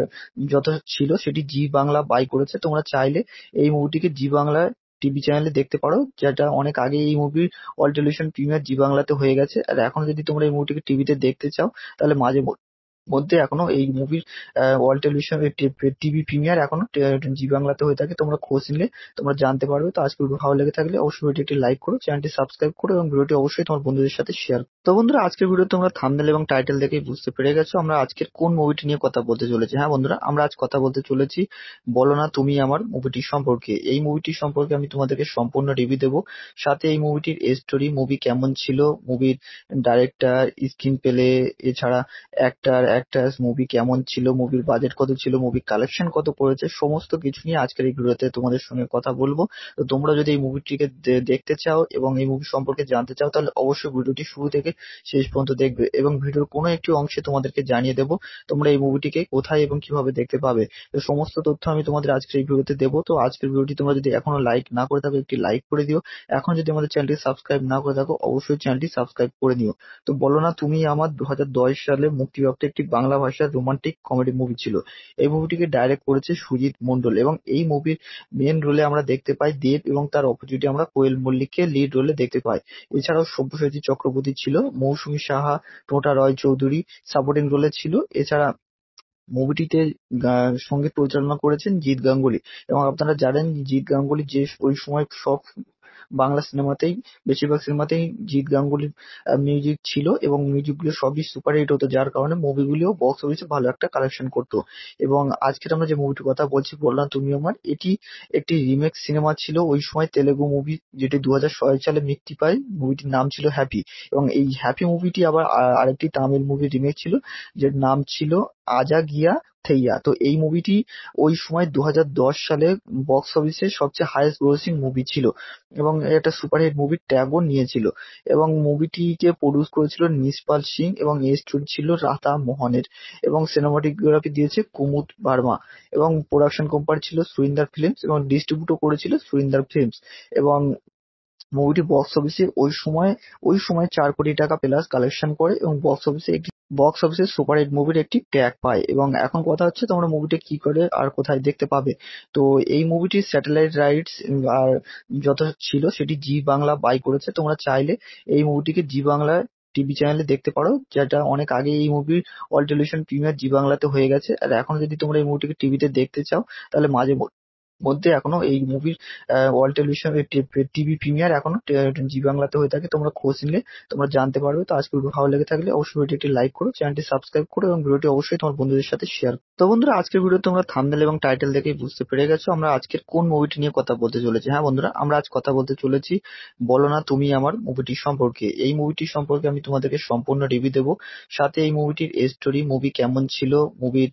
যত ছিল সেটি জি বাংলা বাই করেছে তোমরা চাইলে এই মুভিটিকে জি বাংলা টিভি চ্যানেলে দেখতে পারো যেটা অনেক আগে এই মুভির অল টেলিভিশন প্রিমিয়ার জি বাংলাতে হয়ে গেছে আর এখন যদি তোমরা এই মুভিটিকে টিভিতে দেখতে চাও তাহলে মাঝে মধ্যে এখনো এই মুভির ওয়ার্ল্ড টেলিভিশন টিভি প্রিমিয়ার এখনো জি বাংলাতে হয়ে থাকে তোমরা খোঁজ নিলে তোমরা জানতে পারবে তো আজকে ভালো লেগে থাকলে অবশ্যই ভিডিও একটি লাইক করো চ্যানেলটি সাবস্ক্রাইব করো এবং ভিডিওটি অবশ্যই তোমার বন্ধুদের সাথে শেয়ার তো বন্ধুরা আজকের ভিডিও তোমরা থামনেল এবং টাইটেল দেখেই বুঝতে পেরে গেছো আমরা আজকের কোন মুভিটি নিয়ে কথা বলতে চলেছি হ্যাঁ বন্ধুরা আমরা আজ কথা বলতে চলেছি বলো না তুমি আমার মুভিটি সম্পর্কে এই মুভিটি সম্পর্কে আমি তোমাদেরকে সম্পূর্ণ রিভিউ দেবো সাথে এই মুভিটির স্টোরি মুভি কেমন ছিল মুভির ডাইরেক্টর স্ক্রিন পেলে এছাড়া অ্যাক্টার ক্যারেক্টারস, মুভি কেমন ছিল, মুভির বাজেট কত ছিল, মুভি কালেকশন কত করেছে সমস্ত কিছু নিয়ে আজকের এই ভিডিওতে তোমাদের সঙ্গে কথা বলবো তো তোমরা যদি এই মুভিটিকে দেখতে চাও এবং এই মুভি সম্পর্কে জানতে চাও তাহলে অবশ্যই ভিডিওটি শুরু থেকে শেষ পর্যন্ত দেখবে এবং ভিডিওর কোনো একটি অংশে তোমাদেরকে জানিয়ে দেবো তোমরা এই মুভিটিকে কোথায় এবং কিভাবে দেখতে পাবে তো সমস্ত তথ্য আমি তোমাদের আজকের এই ভিডিওতে দেবো তো আজকের ভিডিওটি তোমরা যদি এখনো লাইক না করে থাকো একটি লাইক করে দিও এখন যদি আমাদের চ্যানেলটি সাবস্ক্রাইব না করে থাকো অবশ্যই চ্যানেলটি সাবস্ক্রাইব করে নিও তো বলো না তুমি আমার দু সালে মুক্তিপ্রাপ্ত একটি বাংলা ভাষার রোমান্টিক কমেডি মুভি ছিল। এই মুভিটিকে ডাইরেক্ট করেছে সুজিত মন্ডল এবং এই মুভির মেন রোলে আমরা দেখতে পাই দেব এবং তার অপোজিটে আমরা কোয়েল মল্লিককে লিড রোলে দেখতে পাই। এছাড়াও সব্যসাচী চক্রবর্তী ছিল, মৌসুমী সাহা, টোটা রয় চৌধুরী সাপোর্টিং রোলে ছিল। এছাড়া মুভিটিতে সঙ্গীত পরিচালনা করেছেন জিৎ গাঙ্গুলি এবং আপনারা জানেন জিৎ গাঙ্গুলি যে ওই সময় সব বাংলা সিনেমাতেই বেশিরভাগ সিনেমাতেই জিত গাঙ্গুলির মিউজিক ছিল এবং মিউজিকগুলো সবই সুপারহিট হতো যার কারণে মুভিগুলিও বক্স অফিসে ভালো একটা কালেকশন করতো এবং আজকের আমরা যে মুভিটির কথা বলছি বললাম তুমি আমার এটি একটি রিমেক সিনেমা ছিল ওই সময় তেলেগু মুভি যেটি দু সালে মুক্তি পায় মুভিটির নাম ছিল হ্যাপি এবং এই হ্যাপি মুভিটি আবার আরেকটি তামিল মুভি রিমেক ছিল যে নাম ছিল আজা গিয়া থেইয়া তো এই মুভিটি ওই সময় দু সালে বক্স অফিসে সবচেয়ে হায়েস্ট গ্রোসিং মুভি ছিল এবং একটা সুপারহিট মুভি ট্যাগও নিয়েছিল এবং মুভিটিকে প্রডিউস করেছিল নিসপাল সিং এবং স্টোরি ছিল রাতা মোহনের এবং সিনেমাটোগ্রাফি দিয়েছে কুমুদ বার্মা এবং প্রোডাকশন কোম্পানি ছিল সুরিন্দার ফিল্মস এবং ডিস্ট্রিবিউটও করেছিল সুরিন্দার ফিল্মস এবং মুভিটি বক্স অফিসে ওই সময় ওই সময় চার কোটি টাকা প্লাস কালেকশন করে এবং বক্স অফিসে একটি বক্স অফিসে সুপারহিট মুভির একটি ট্র্যাক পায় এবং এখন কথা হচ্ছে তোমরা মুভিটা কি করে আর কোথায় দেখতে পাবে তো এই মুভিটি স্যাটেলাইট রাইটস আর যত ছিল সেটি জি বাংলা বাই করেছে তোমরা চাইলে এই মুভিটিকে জি বাংলা টিভি চ্যানেলে দেখতে পারো যেটা অনেক আগে এই মুভির অল টেলিভিশন প্রিমিয়ার জি বাংলাতে হয়ে গেছে আর এখন যদি তোমরা এই মুভিটিকে টিভিতে দেখতে চাও তাহলে মাঝে মধ্যে এখনো এই মুভির ওয়ার্ল্ড টেলিভিশন টিভি প্রিমিয়ার এখনো জি বাংলাতে হয়ে থাকে তোমরা খোঁজ নিলে তোমরা জানতে পারবে তো আজকের ভিডিও ভালো লেগে থাকলে অবশ্যই একটি লাইক করো চ্যানেলটি সাবস্ক্রাইব করো এবং ভিডিওটি অবশ্যই তোমার বন্ধুদের সাথে শেয়ার তো বন্ধুরা আজকের ভিডিও তোমরা থামনেল এবং টাইটেল দেখে বুঝতে পেরে গেছো আমরা আজকের কোন মুভিটি নিয়ে কথা বলতে চলেছি হ্যাঁ বন্ধুরা আমরা আজ কথা বলতে চলেছি বলো না তুমি আমার মুভিটি সম্পর্কে এই মুভিটি সম্পর্কে আমি তোমাদেরকে সম্পূর্ণ রিভিউ দেবো সাথে এই মুভিটির স্টোরি মুভি কেমন ছিল মুভির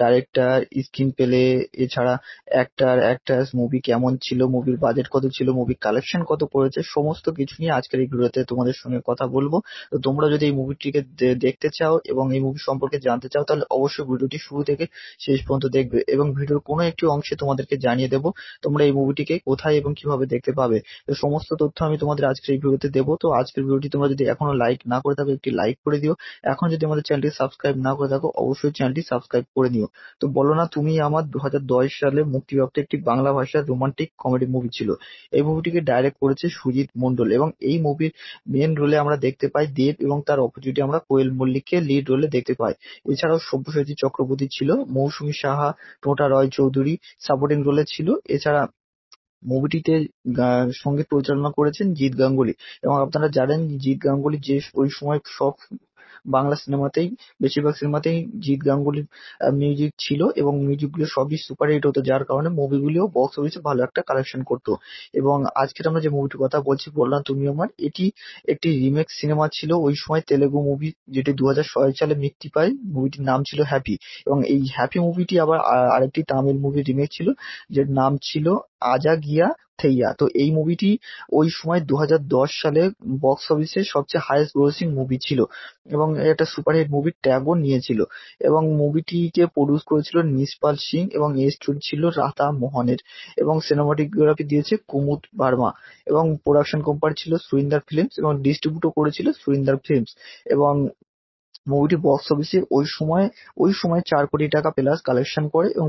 ডাইরেক্টর স্ক্রিন পেলে এছাড়া অ্যাক্টার ক্যারেক্টার মুভি কেমন ছিল, মুভির বাজেট কত ছিল, মুভি কালেকশন কত করেছে সমস্ত কিছু নিয়ে আজকের এই ভিডিওতে তোমাদের সঙ্গে কথা বলবো তো তোমরা যদি এই মুভিটিকে দেখতে চাও এবং এই মুভি সম্পর্কে জানতে চাও তাহলে অবশ্যই ভিডিওটি শুরু থেকে শেষ পর্যন্ত দেখবে এবং ভিডিওর কোনো একটি অংশে তোমাদেরকে জানিয়ে দেবো তোমরা এই মুভিটিকে কোথায় এবং কিভাবে দেখতে পাবে তো সমস্ত তথ্য আমি তোমাদের আজকের এই ভিডিওতে দেবো তো আজকের ভিডিওটি তোমরা যদি এখনো লাইক না করে থাকো একটি লাইক করে দিও এখন যদি আমাদের চ্যানেলটি সাবস্ক্রাইব না করে থাকো অবশ্যই চ্যানেলটি সাবস্ক্রাইব করে নিও তো বলো না তুমি আমার দু সালে মুক্তিপ্রাপ্ত একটি বাংলা ভাষার রোমান্টিক কমেডি মুভি ছিল। এই মুভিটিকে ডাইরেক্ট করেছে সুজিত মন্ডল এবং এই মুভির মেন রোলে আমরা দেখতে পাই দেব এবং তার অপোজিটে আমরা কোয়েল মল্লিককে লিড রোলে দেখতে পাই। এছাড়াও সব্যসাচী চক্রবর্তী ছিল, মৌসুমী সাহা, টোটা রয় চৌধুরী সাপোর্টিং রোলে ছিল। এছাড়া মুভিটিতে সঙ্গীত পরিচালনা করেছেন জিৎ গাঙ্গুলি এবং আপনারা জানেন জিৎ গাঙ্গুলি যে ওই সময় সব বাংলা সিনেমাতেই বেশিরভাগ সিনেমাতেই জিৎ গাঙ্গুলির মিউজিক ছিল এবং গুলো সবই সুপারহিট হতো যার কারণে মুভিগুলিও বক্স অফিসে ভালো একটা কালেকশন করতো এবং আজকের আমরা যে মুভিটির কথা বলছি বললাম তুমি আমার এটি একটি রিমেক সিনেমা ছিল ওই সময় তেলেগু মুভি যেটি দু হাজার সালে মুক্তি পায় মুভিটির নাম ছিল হ্যাপি এবং এই হ্যাপি মুভিটি আবার আরেকটি তামিল মুভি রিমেক ছিল যে নাম ছিল আজা গিয়া থেইয়া তো এই মুভিটি ওই সময় দু সালে বক্স অফিসে সবচেয়ে হায়েস্ট গ্রোসিং মুভি ছিল এবং একটা সুপারহিট মুভি ট্যাগও নিয়েছিল এবং মুভিটিকে প্রডিউস করেছিল নিসপাল সিং এবং এর স্টোরি ছিল রাতা মোহনের এবং সিনেমাটোগ্রাফি দিয়েছে কুমুদ বার্মা এবং প্রোডাকশন কোম্পানি ছিল সুরিন্দার ফিল্মস এবং ডিস্ট্রিবিউটও করেছিল সুরিন্দার ফিল্মস এবং মুভিটি বক্স অফিসে ওই সময় ওই সময় চার কোটি টাকা প্লাস কালেকশন করে এবং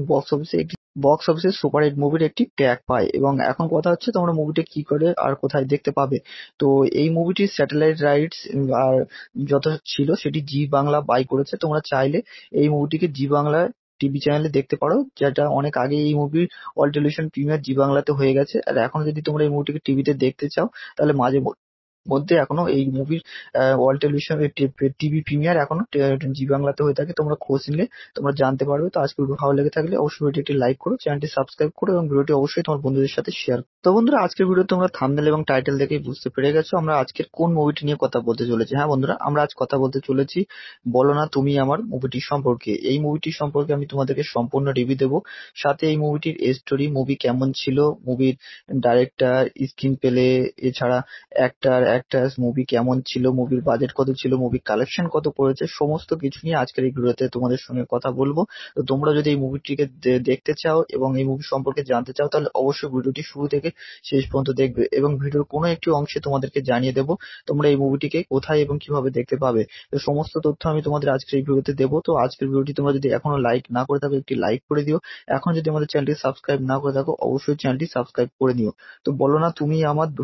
বক্স অফিসে সুপার হিট মুভির একটি ট্যাগ পায় এবং এখন কথা হচ্ছে তোমরা মুভিটি কি করে আর কোথায় দেখতে পাবে তো এই মুভিটি স্যাটেলাইট রাইটস আর যত ছিল সেটি জি বাংলা বাই করেছে তোমরা চাইলে এই মুভিটিকে জি বাংলা টিভি চ্যানেলে দেখতে পারো যেটা অনেক আগে এই মুভির অল টেলিভিশন প্রিমিয়ার জি বাংলাতে হয়ে গেছে আর এখন যদি তোমরা এই মুভিটিকে টিভিতে দেখতে চাও তাহলে মাঝে মধ্যে এখনো এই মুভির ওয়াল টেলিভিশন টিভি প্রিমিয়ার এখনো জি বাংলাতে হয়ে থাকে তোমরা খোঁজ নিলে তোমরা জানতে পারবে তো আজকে ভিডিও ভালো লেগে থাকলে অবশ্যই ভিডিওটি একটি লাইক করো চ্যানেলটি সাবস্ক্রাইব করো এবং ভিডিওটি অবশ্যই তোমার বন্ধুদের সাথে শেয়ার তো বন্ধুরা আজকের ভিডিও তোমরা থামনেল এবং টাইটেল দেখে বুঝতে পেরে গেছো আমরা আজকের কোন মুভিটি নিয়ে কথা বলতে চলেছি হ্যাঁ বন্ধুরা আমরা আজ কথা বলতে চলেছি বলো না তুমি আমার মুভিটি সম্পর্কে এই মুভিটি সম্পর্কে আমি তোমাদেরকে সম্পূর্ণ রিভিউ দেবো সাথে এই মুভিটির স্টোরি মুভি কেমন ছিল মুভির ডাইরেক্টর স্ক্রিন পেলে এছাড়া অ্যাক্টার অ্যাক্টার্স, মুভি কেমন ছিল, মুভির বাজেট কত ছিল, মুভি কালেকশন কত করেছে সমস্ত কিছু নিয়ে আজকের এই ভিডিওতে তোমাদের সঙ্গে কথা বলবো তো তোমরা যদি এই মুভিটিকে দেখতে চাও এবং এই মুভি সম্পর্কে জানতে চাও তাহলে অবশ্যই ভিডিওটি শুরু থেকে শেষ পর্যন্ত দেখবে এবং ভিডিওর কোনো একটি অংশে তোমাদেরকে জানিয়ে দেবো তোমরা এই মুভিটিকে কোথায় এবং কিভাবে দেখতে পাবে তো সমস্ত তথ্য আমি তোমাদের আজকের এই ভিডিওতে দেবো তো আজকের ভিডিওটি তোমরা যদি এখনো লাইক না করে থাকো একটি লাইক করে দিও এখন যদি আমাদের চ্যানেলটি সাবস্ক্রাইব না করে থাকো অবশ্যই চ্যানেলটি সাবস্ক্রাইব করে নিও তো বলো না তুমি আমার দু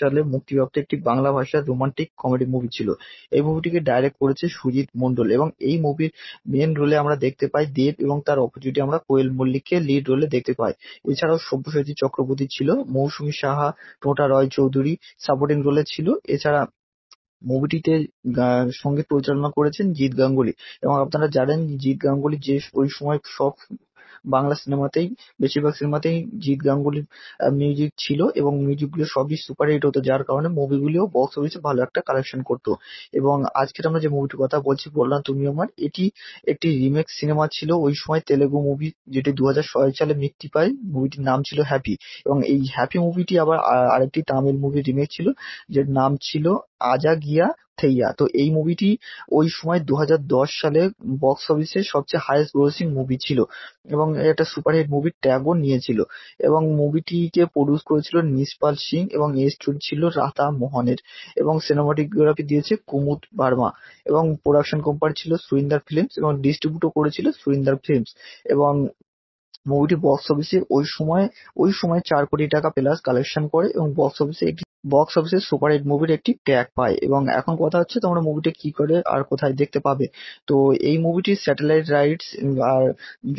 সালে মুক্তিপ্রাপ্ত একটি একটি বাংলা ভাষার রোমান্টিক কমেডি মুভি ছিল। এই মুভিটিকে ডাইরেক্ট করেছে সুজিত মন্ডল এবং এই মুভির মেন রোলে আমরা দেখতে পাই দেব এবং তার অপোজিটে আমরা কোয়েল মল্লিককে লিড রোলে দেখতে পাই। এছাড়াও সব্যসাচী চক্রবর্তী ছিল, মৌসুমী সাহা, টোটা রয় চৌধুরী সাপোর্টিং রোলে ছিল। এছাড়া মুভিটিতে সঙ্গীত পরিচালনা করেছেন জিৎ গাঙ্গুলি এবং আপনারা জানেন জিৎ গাঙ্গুলি যে ওই সময় সব বাংলা সিনেমাতেই বেশিরভাগ সিনেমাতেই জিৎ গাঙ্গুলির মিউজিক ছিল এবং গুলো সবই সুপারহিট হতো যার কারণে মুভিগুলিও বক্স অফিসে ভালো একটা কালেকশন করতো এবং আজকের আমরা যে মুভিটির কথা বলছি বললাম তুমি আমার মানে, এটি একটি রিমেক সিনেমা ছিল ওই সময় তেলেগু মুভি যেটি দু সালে মুক্তি পায় মুভিটির নাম ছিল হ্যাপি এবং এই হ্যাপি মুভিটি আবার আরেকটি তামিল মুভি রিমেক ছিল যার নাম ছিল আজা গিয়া থেইয়া তো এই মুভিটি ওই সময় দু সালে বক্স অফিসে সবচেয়ে হায়েস্ট গ্রোসিং মুভি ছিল এবং একটা সুপারহিট মুভি ট্যাগও নিয়েছিল এবং মুভিটিকে প্রডিউস করেছিল নিসপাল সিং এবং এই স্টোরি ছিল রাতা মোহনের এবং সিনেমাটোগ্রাফি দিয়েছে কুমুদ বার্মা এবং প্রোডাকশন কোম্পানি ছিল সুরিন্দার ফিল্মস এবং ডিস্ট্রিবিউটও করেছিল সুরিন্দার ফিল্মস এবং মুভিটি বক্স অফিসে ওই সময় ওই সময় চার কোটি টাকা প্লাস কালেকশন করে এবং বক্স অফিসে একটি বক্স অফিসে সুপারহিট মুভির একটি ট্যাগ পায় এবং এখন কথা হচ্ছে তোমরা মুভিটা কি করে আর কোথায় দেখতে পাবে তো এই মুভিটি স্যাটেলাইট রাইটস আর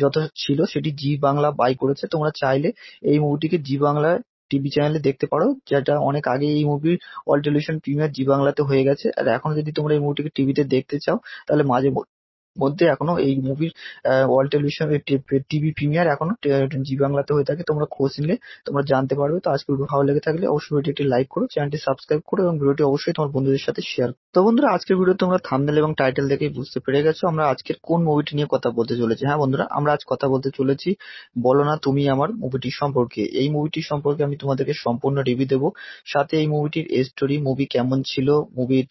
যত ছিল সেটি জি বাংলা বাই করেছে তোমরা চাইলে এই মুভিটিকে জি বাংলা টিভি চ্যানেলে দেখতে পারো যেটা অনেক আগে এই মুভির অল টেলিভিশন প্রিমিয়ার জি বাংলাতে হয়ে গেছে আর এখন যদি তোমরা এই মুভিটিকে টিভিতে দেখতে চাও তাহলে মাঝে মধ্যে এখনো এই মুভির ওয়ার্ল্ড টেলিভিশন টিভি প্রিমিয়ার এখনো জি বাংলাতে হয়ে থাকে তোমরা খোঁজ নিলে তোমরা জানতে পারবে তো আজকে ভালো লেগে থাকলে অবশ্যই ভিডিও একটি লাইক করো চ্যানেলটি সাবস্ক্রাইব করো এবং ভিডিওটি অবশ্যই তোমার বন্ধুদের সাথে শেয়ার তো বন্ধুরা আজকের ভিডিও তোমরা থামনেল এবং টাইটেল দেখে বুঝতে পেরে গেছো আমরা আজকের কোন মুভিটি নিয়ে কথা বলতে চলেছি হ্যাঁ বন্ধুরা আমরা আজ কথা বলতে চলেছি বলো না তুমি আমার মুভিটি সম্পর্কে এই মুভিটি সম্পর্কে আমি তোমাদেরকে সম্পূর্ণ রিভিউ দেবো সাথে এই মুভিটির স্টোরি মুভি কেমন ছিল মুভির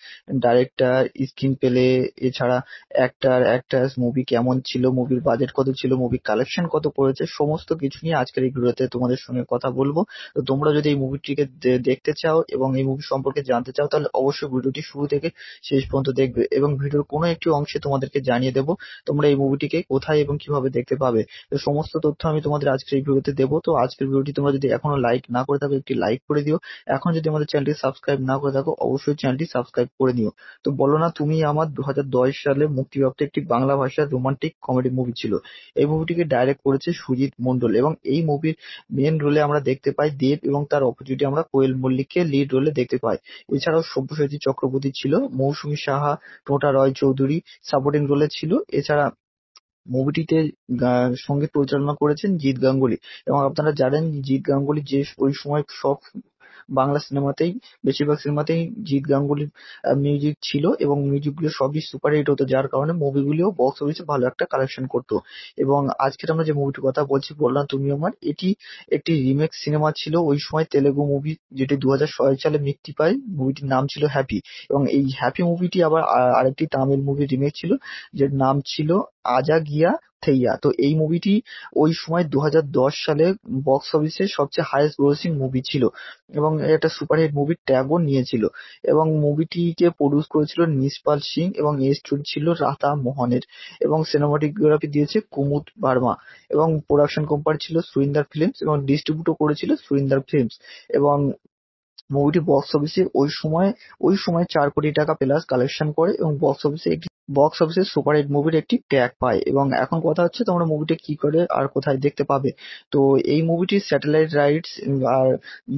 ডাইরেক্টর স্ক্রিন পেলে এছাড়া অ্যাক্টার ক্যারেক্টারস মুভি কেমন ছিল মুভির বাজেট কত ছিল মুভি কালেকশন কত করেছে সমস্ত কিছু নিয়ে আজকের এই ভিডিওতে তোমাদের সঙ্গে কথা বলবো তো তোমরা যদি এই মুভিটিকে দেখতে চাও এবং এই মুভি সম্পর্কে জানতে চাও তাহলে অবশ্যই ভিডিওটি শুরু থেকে শেষ পর্যন্ত দেখবে এবং ভিডিওর কোনো একটি অংশে তোমাদেরকে জানিয়ে দেবো তোমরা এই মুভিটিকে কোথায় এবং কিভাবে দেখতে পাবে তো সমস্ত তথ্য আমি তোমাদের আজকের এই ভিডিওতে দেবো তো আজকের ভিডিওটি তোমরা যদি এখনো লাইক না করে থাকো একটি লাইক করে দিও এখন যদি আমাদের চ্যানেলটি সাবস্ক্রাইব না করে থাকো অবশ্যই চ্যানেলটি সাবস্ক্রাইব করে নিও তো বলো না তুমি আমার দু সালে মুক্তিপ্রাপ্ত একটি বাংলা ভাষার রোমান্টিক কমেডি মুভি ছিল। এই মুভিটিকে ডাইরেক্ট করেছে সুজিত মন্ডল এবং এই মুভির মেন রোলে আমরা দেখতে পাই দেব এবং তার অপোজিটে আমরা কোয়েল মল্লিককে লিড রোলে দেখতে পাই। এছাড়াও সব্যসাচী চক্রবর্তী ছিল, মৌসুমী সাহা, টোটা রয় চৌধুরী সাপোর্টিং রোলে ছিল। এছাড়া মুভিটিতে সঙ্গীত পরিচালনা করেছেন জিৎ গাঙ্গুলি এবং আপনারা জানেন জিৎ গাঙ্গুলি যে ওই সময় সব বাংলা সিনেমাতেই বেশিরভাগ সিনেমাতেই জিৎ গাঙ্গুলির মিউজিক ছিল এবং গুলো সবই সুপারহিট হতো যার কারণে মুভিগুলিও বক্স অফিসে ভালো একটা কালেকশন করতো এবং আজকের আমরা যে মুভিটির কথা বলছি বললাম তুমি আমার এটি একটি রিমেক সিনেমা ছিল ওই সময় তেলেগু মুভি যেটি দু সালে মুক্তি পায় মুভিটির নাম ছিল হ্যাপি এবং এই হ্যাপি মুভিটি আবার আরেকটি তামিল মুভি রিমেক ছিল যে নাম ছিল আজা গিয়া থেইয়া তো এই মুভিটি ওই সময় দু সালে বক্স অফিসে সবচেয়ে হায়েস্ট গ্রোসিং মুভি ছিল এবং একটা সুপারহিট মুভি ট্যাগও নিয়েছিল এবং মুভিটিকে প্রডিউস করেছিল নিসপাল সিং এবং এই স্টোরি ছিল রাতা মোহনের এবং সিনেমাটোগ্রাফি দিয়েছে কুমুদ বার্মা এবং প্রোডাকশন কোম্পানি ছিল সুরিন্দার ফিল্মস এবং ডিস্ট্রিবিউটও করেছিল সুরিন্দার ফিল্মস এবং মুভিটি বক্স অফিসে ওই সময় ওই সময় চার কোটি টাকা প্লাস কালেকশন করে এবং বক্স অফিসে একটি বক্স অফিসে সুপারহিট মুভির একটি ট্যাগ পায় এবং এখন কথা হচ্ছে তোমরা মুভিটি কি করে আর কোথায় দেখতে পাবে তো এই মুভিটি স্যাটেলাইট রাইটস আর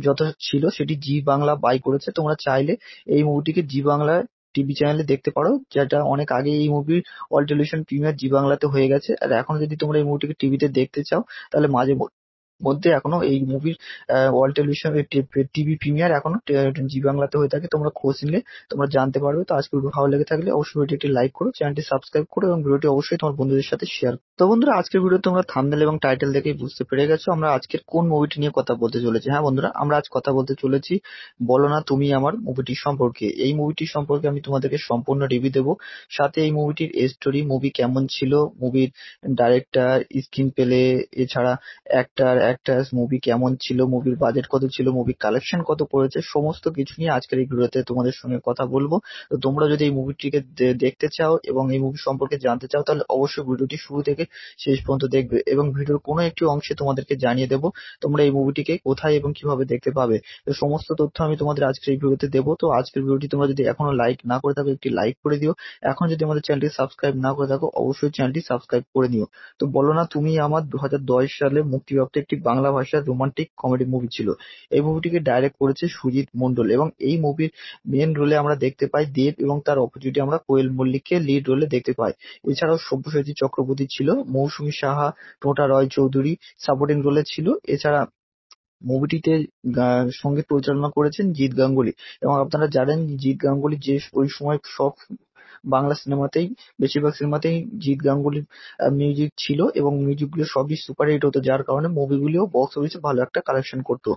যত ছিল সেটি জি বাংলা বাই করেছে তোমরা চাইলে এই মুভিটিকে জি বাংলা টিভি চ্যানেলে দেখতে পারো যেটা অনেক আগে এই মুভির অল টেলিভিশন প্রিমিয়ার জি বাংলাতে হয়ে গেছে আর এখন যদি তোমরা এই মুভিটিকে টিভিতে দেখতে চাও তাহলে মাঝে মধ্যে এখনো এই মুভির ওয়ার্ল্ড টেলিভিশন টিভি প্রিমিয়ার এখনো জি বাংলাতে হয়ে থাকে তোমরা খোঁজ নিলে তোমরা জানতে পারবে তো আজকে ভালো লেগে থাকলে অবশ্যই ভিডিওটি লাইক করো চ্যানেলটি সাবস্ক্রাইব করো এবং ভিডিওটি অবশ্যই তোমার বন্ধুদের সাথে শেয়ার তো বন্ধুরা আজকের ভিডিও তোমরা থামনেল এবং টাইটেল দেখেই বুঝতে পেরে গেছো আমরা আজকের কোন মুভিটি নিয়ে কথা বলতে চলেছি হ্যাঁ বন্ধুরা আমরা আজ কথা বলতে চলেছি বলো না তুমি আমার মুভিটি সম্পর্কে এই মুভিটি সম্পর্কে আমি তোমাদেরকে সম্পূর্ণ রিভিউ দেবো সাথে এই মুভিটির স্টোরি মুভি কেমন ছিল মুভির ডাইরেক্টর স্ক্রিন পেলে এছাড়া অ্যাক্টার অ্যাক্ট্রেস মুভি কেমন ছিল মুভির বাজেট কত ছিল মুভির কালেকশন কত পড়েছে সমস্ত কিছু নিয়ে আজকের এই ভিডিওতে তোমাদের সঙ্গে কথা বলবো তো তোমরা যদি এই মুভিটিকে দেখতে চাও এবং এই মুভি সম্পর্কে জানতে চাও তাহলে অবশ্যই ভিডিওটি শুরু থেকে শেষ পর্যন্ত দেখবে এবং ভিডিওর কোনো একটি অংশে তোমাদেরকে জানিয়ে দেবো তোমরা এই মুভিটিকে কোথায় এবং কিভাবে দেখতে পাবে তো সমস্ত তথ্য আমি তোমাদের আজকের এই ভিডিওতে দেবো তো আজকের ভিডিওটি তোমরা যদি এখনো লাইক না করে থাকো একটি লাইক করে দিও এখন যদি আমাদের চ্যানেলটি সাবস্ক্রাইব না করে থাকো অবশ্যই চ্যানেলটি সাবস্ক্রাইব করে নিও তো বলো না তুমি আমার দু সালে মুক্তিপ্রাপ্ত একটি বাংলা ভাষার রোমান্টিক কমেডি মুভি ছিল এই মুভিটিকে ডাইরেক্ট করেছে সুজিত মন্ডল এবং এই মুভির মেন রোলে আমরা দেখতে পাই দেব এবং তার অপোজিটে আমরা কোয়েল মল্লিককে লিড রোলে দেখতে পাই এছাড়াও সব্যসাচী চক্রবর্তী ছিল মৌসুমী সাহা টোটা রয় চৌধুরী সাপোর্টিং রোলে ছিল এছাড়া মুভিটিতে সঙ্গীত পরিচালনা করেছেন জিৎ গাঙ্গুলি এবং আপনারা জানেন জিৎ গাঙ্গুলি যে ওই সময় সব বাংলা সিনেমাতেই বেশিরভাগ সিনেমাতেই জিত গাঙ্গুলির মিউজিক ছিল এবং গুলো সবই সুপারহিট হতো যার কারণে মুভিগুলিও বক্স অফিসে ভালো একটা কালেকশন করতো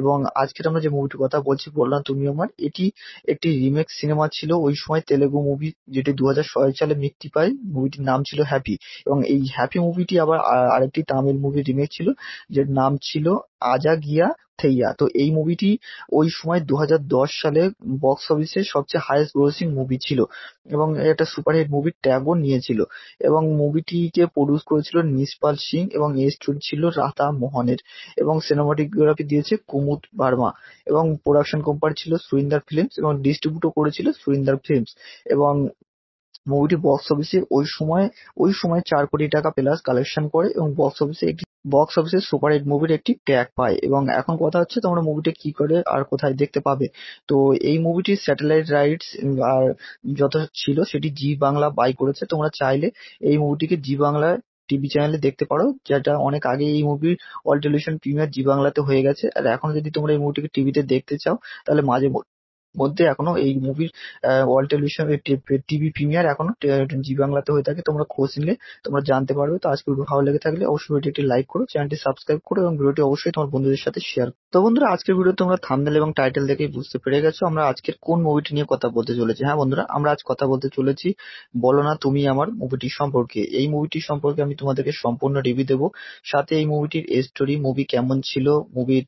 এবং আজকের আমরা যে মুভিটির কথা বলছি বললাম তুমি আমার এটি একটি রিমেক সিনেমা ছিল ওই সময় তেলেগু মুভি যেটি দু হাজার সালে মুক্তি পায় মুভিটির নাম ছিল হ্যাপি এবং এই হ্যাপি মুভিটি আবার আরেকটি তামিল মুভি রিমেক ছিল যে নাম ছিল আজা গিয়া থেইয়া তো এই মুভিটি ওই সময় দু সালে বক্স অফিসে সবচেয়ে হায়েস্ট গ্রোসিং মুভি ছিল এবং একটা সুপারহিট মুভি ট্যাগও নিয়েছিল এবং মুভিটিকে প্রডিউস করেছিল নিসপাল সিং এবং এর স্টোরি ছিল রাতা মোহনের এবং সিনেমাটোগ্রাফি দিয়েছে কুমুদ বার্মা এবং প্রোডাকশন কোম্পানি ছিল সুরিন্দার ফিল্মস এবং ডিস্ট্রিবিউটও করেছিল সুরিন্দার ফিল্মস এবং মুভিটি বক্স অফিসে ওই সময় ওই সময় চার কোটি টাকা প্লাস কালেকশন করে এবং বক্স অফিসে একটি বক্স অফিসে সুপারহিট মুভির একটি ট্র্যাক পায় এবং এখন কথা হচ্ছে তোমরা মুভিটা কি করে আর কোথায় দেখতে পাবে তো এই মুভিটি স্যাটেলাইট রাইটস আর যত ছিল সেটি জি বাংলা বাই করেছে তোমরা চাইলে এই মুভিটিকে জি বাংলা টিভি চ্যানেলে দেখতে পারো যেটা অনেক আগে এই মুভির অল টেলিভিশন প্রিমিয়ার জি বাংলাতে হয়ে গেছে আর এখন যদি তোমরা এই মুভিটিকে টিভিতে দেখতে চাও তাহলে মাঝে মধ্যে এখনো এই মুভির ওয়াল টেলিভিশন টিভি প্রিমিয়ার এখনো জি বাংলাতে হয়ে থাকে তোমরা খোঁজ নিলে তোমরা জানতে পারবে তো আজকে ভিডিও ভালো লেগে থাকলে অবশ্যই ভিডিওটি একটি লাইক করো চ্যানেলটি সাবস্ক্রাইব করো এবং ভিডিওটি অবশ্যই তোমার বন্ধুদের সাথে শেয়ার তো বন্ধুরা আজকের ভিডিও তোমরা থামনেল এবং টাইটেল দেখে বুঝতে পেরে গেছো আমরা আজকের কোন মুভিটি নিয়ে কথা বলতে চলেছি হ্যাঁ বন্ধুরা আমরা আজ কথা বলতে চলেছি বলো না তুমি আমার মুভিটি সম্পর্কে এই মুভিটি সম্পর্কে আমি তোমাদেরকে সম্পূর্ণ রিভিউ দেবো সাথে এই মুভিটির স্টোরি মুভি কেমন ছিল মুভির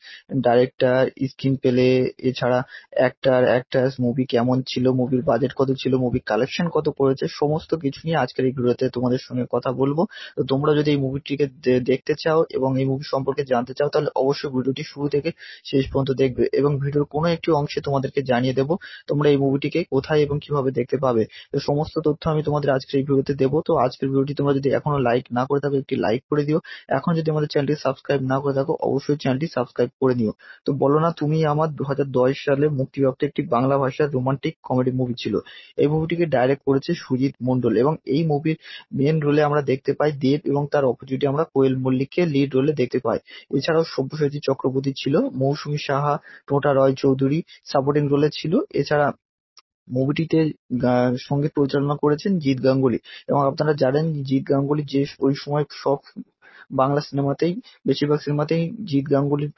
ডাইরেক্টর স্ক্রিন পেলে এছাড়া অ্যাক্টার অ্যাক্টার্স, মুভি কেমন ছিল, মুভির বাজেট কত ছিল, মুভি কালেকশন কত করেছে সমস্ত কিছু নিয়ে আজকের এই ভিডিওতে তোমাদের সঙ্গে কথা বলবো তো তোমরা যদি এই মুভিটিকে দেখতে চাও এবং এই মুভি সম্পর্কে জানতে চাও তাহলে অবশ্যই ভিডিওটি শুরু থেকে শেষ পর্যন্ত দেখবে এবং ভিডিওর কোনো একটি অংশে তোমাদেরকে জানিয়ে দেবো তোমরা এই মুভিটিকে কোথায় এবং কিভাবে দেখতে পাবে তো সমস্ত তথ্য আমি তোমাদের আজকের এই ভিডিওতে দেবো তো আজকের ভিডিওটি তোমরা যদি এখনো লাইক না করে থাকো একটি লাইক করে দিও এখন যদি আমাদের চ্যানেলটি সাবস্ক্রাইব না করে থাকো অবশ্যই চ্যানেলটি সাবস্ক্রাইব করে নিও তো বলো না তুমি আমার দু সালে মুক্তিপ্রাপ্ত একটি বাংলা ভাষার রোমান্টিক কমেডি মুভি ছিল। এই মুভিটিকে ডাইরেক্ট করেছে সুজিত মন্ডল এবং এই মুভির মেন রোলে আমরা দেখতে পাই দেব এবং তার অপোজিটে আমরা কোয়েল মল্লিককে লিড রোলে দেখতে পাই। এছাড়াও সব্যসাচী চক্রবর্তী ছিল, মৌসুমী সাহা, টোটা রয় চৌধুরী সাপোর্টিং রোলে ছিল। এছাড়া মুভিটিতে সঙ্গীত পরিচালনা করেছেন জিৎ গাঙ্গুলি এবং আপনারা জানেন জিৎ গাঙ্গুলি যে ওই সময় সব বাংলা সিনেমাতেই বেশিরভাগ সিনেমাতেই জিৎ গাঙ্গুলির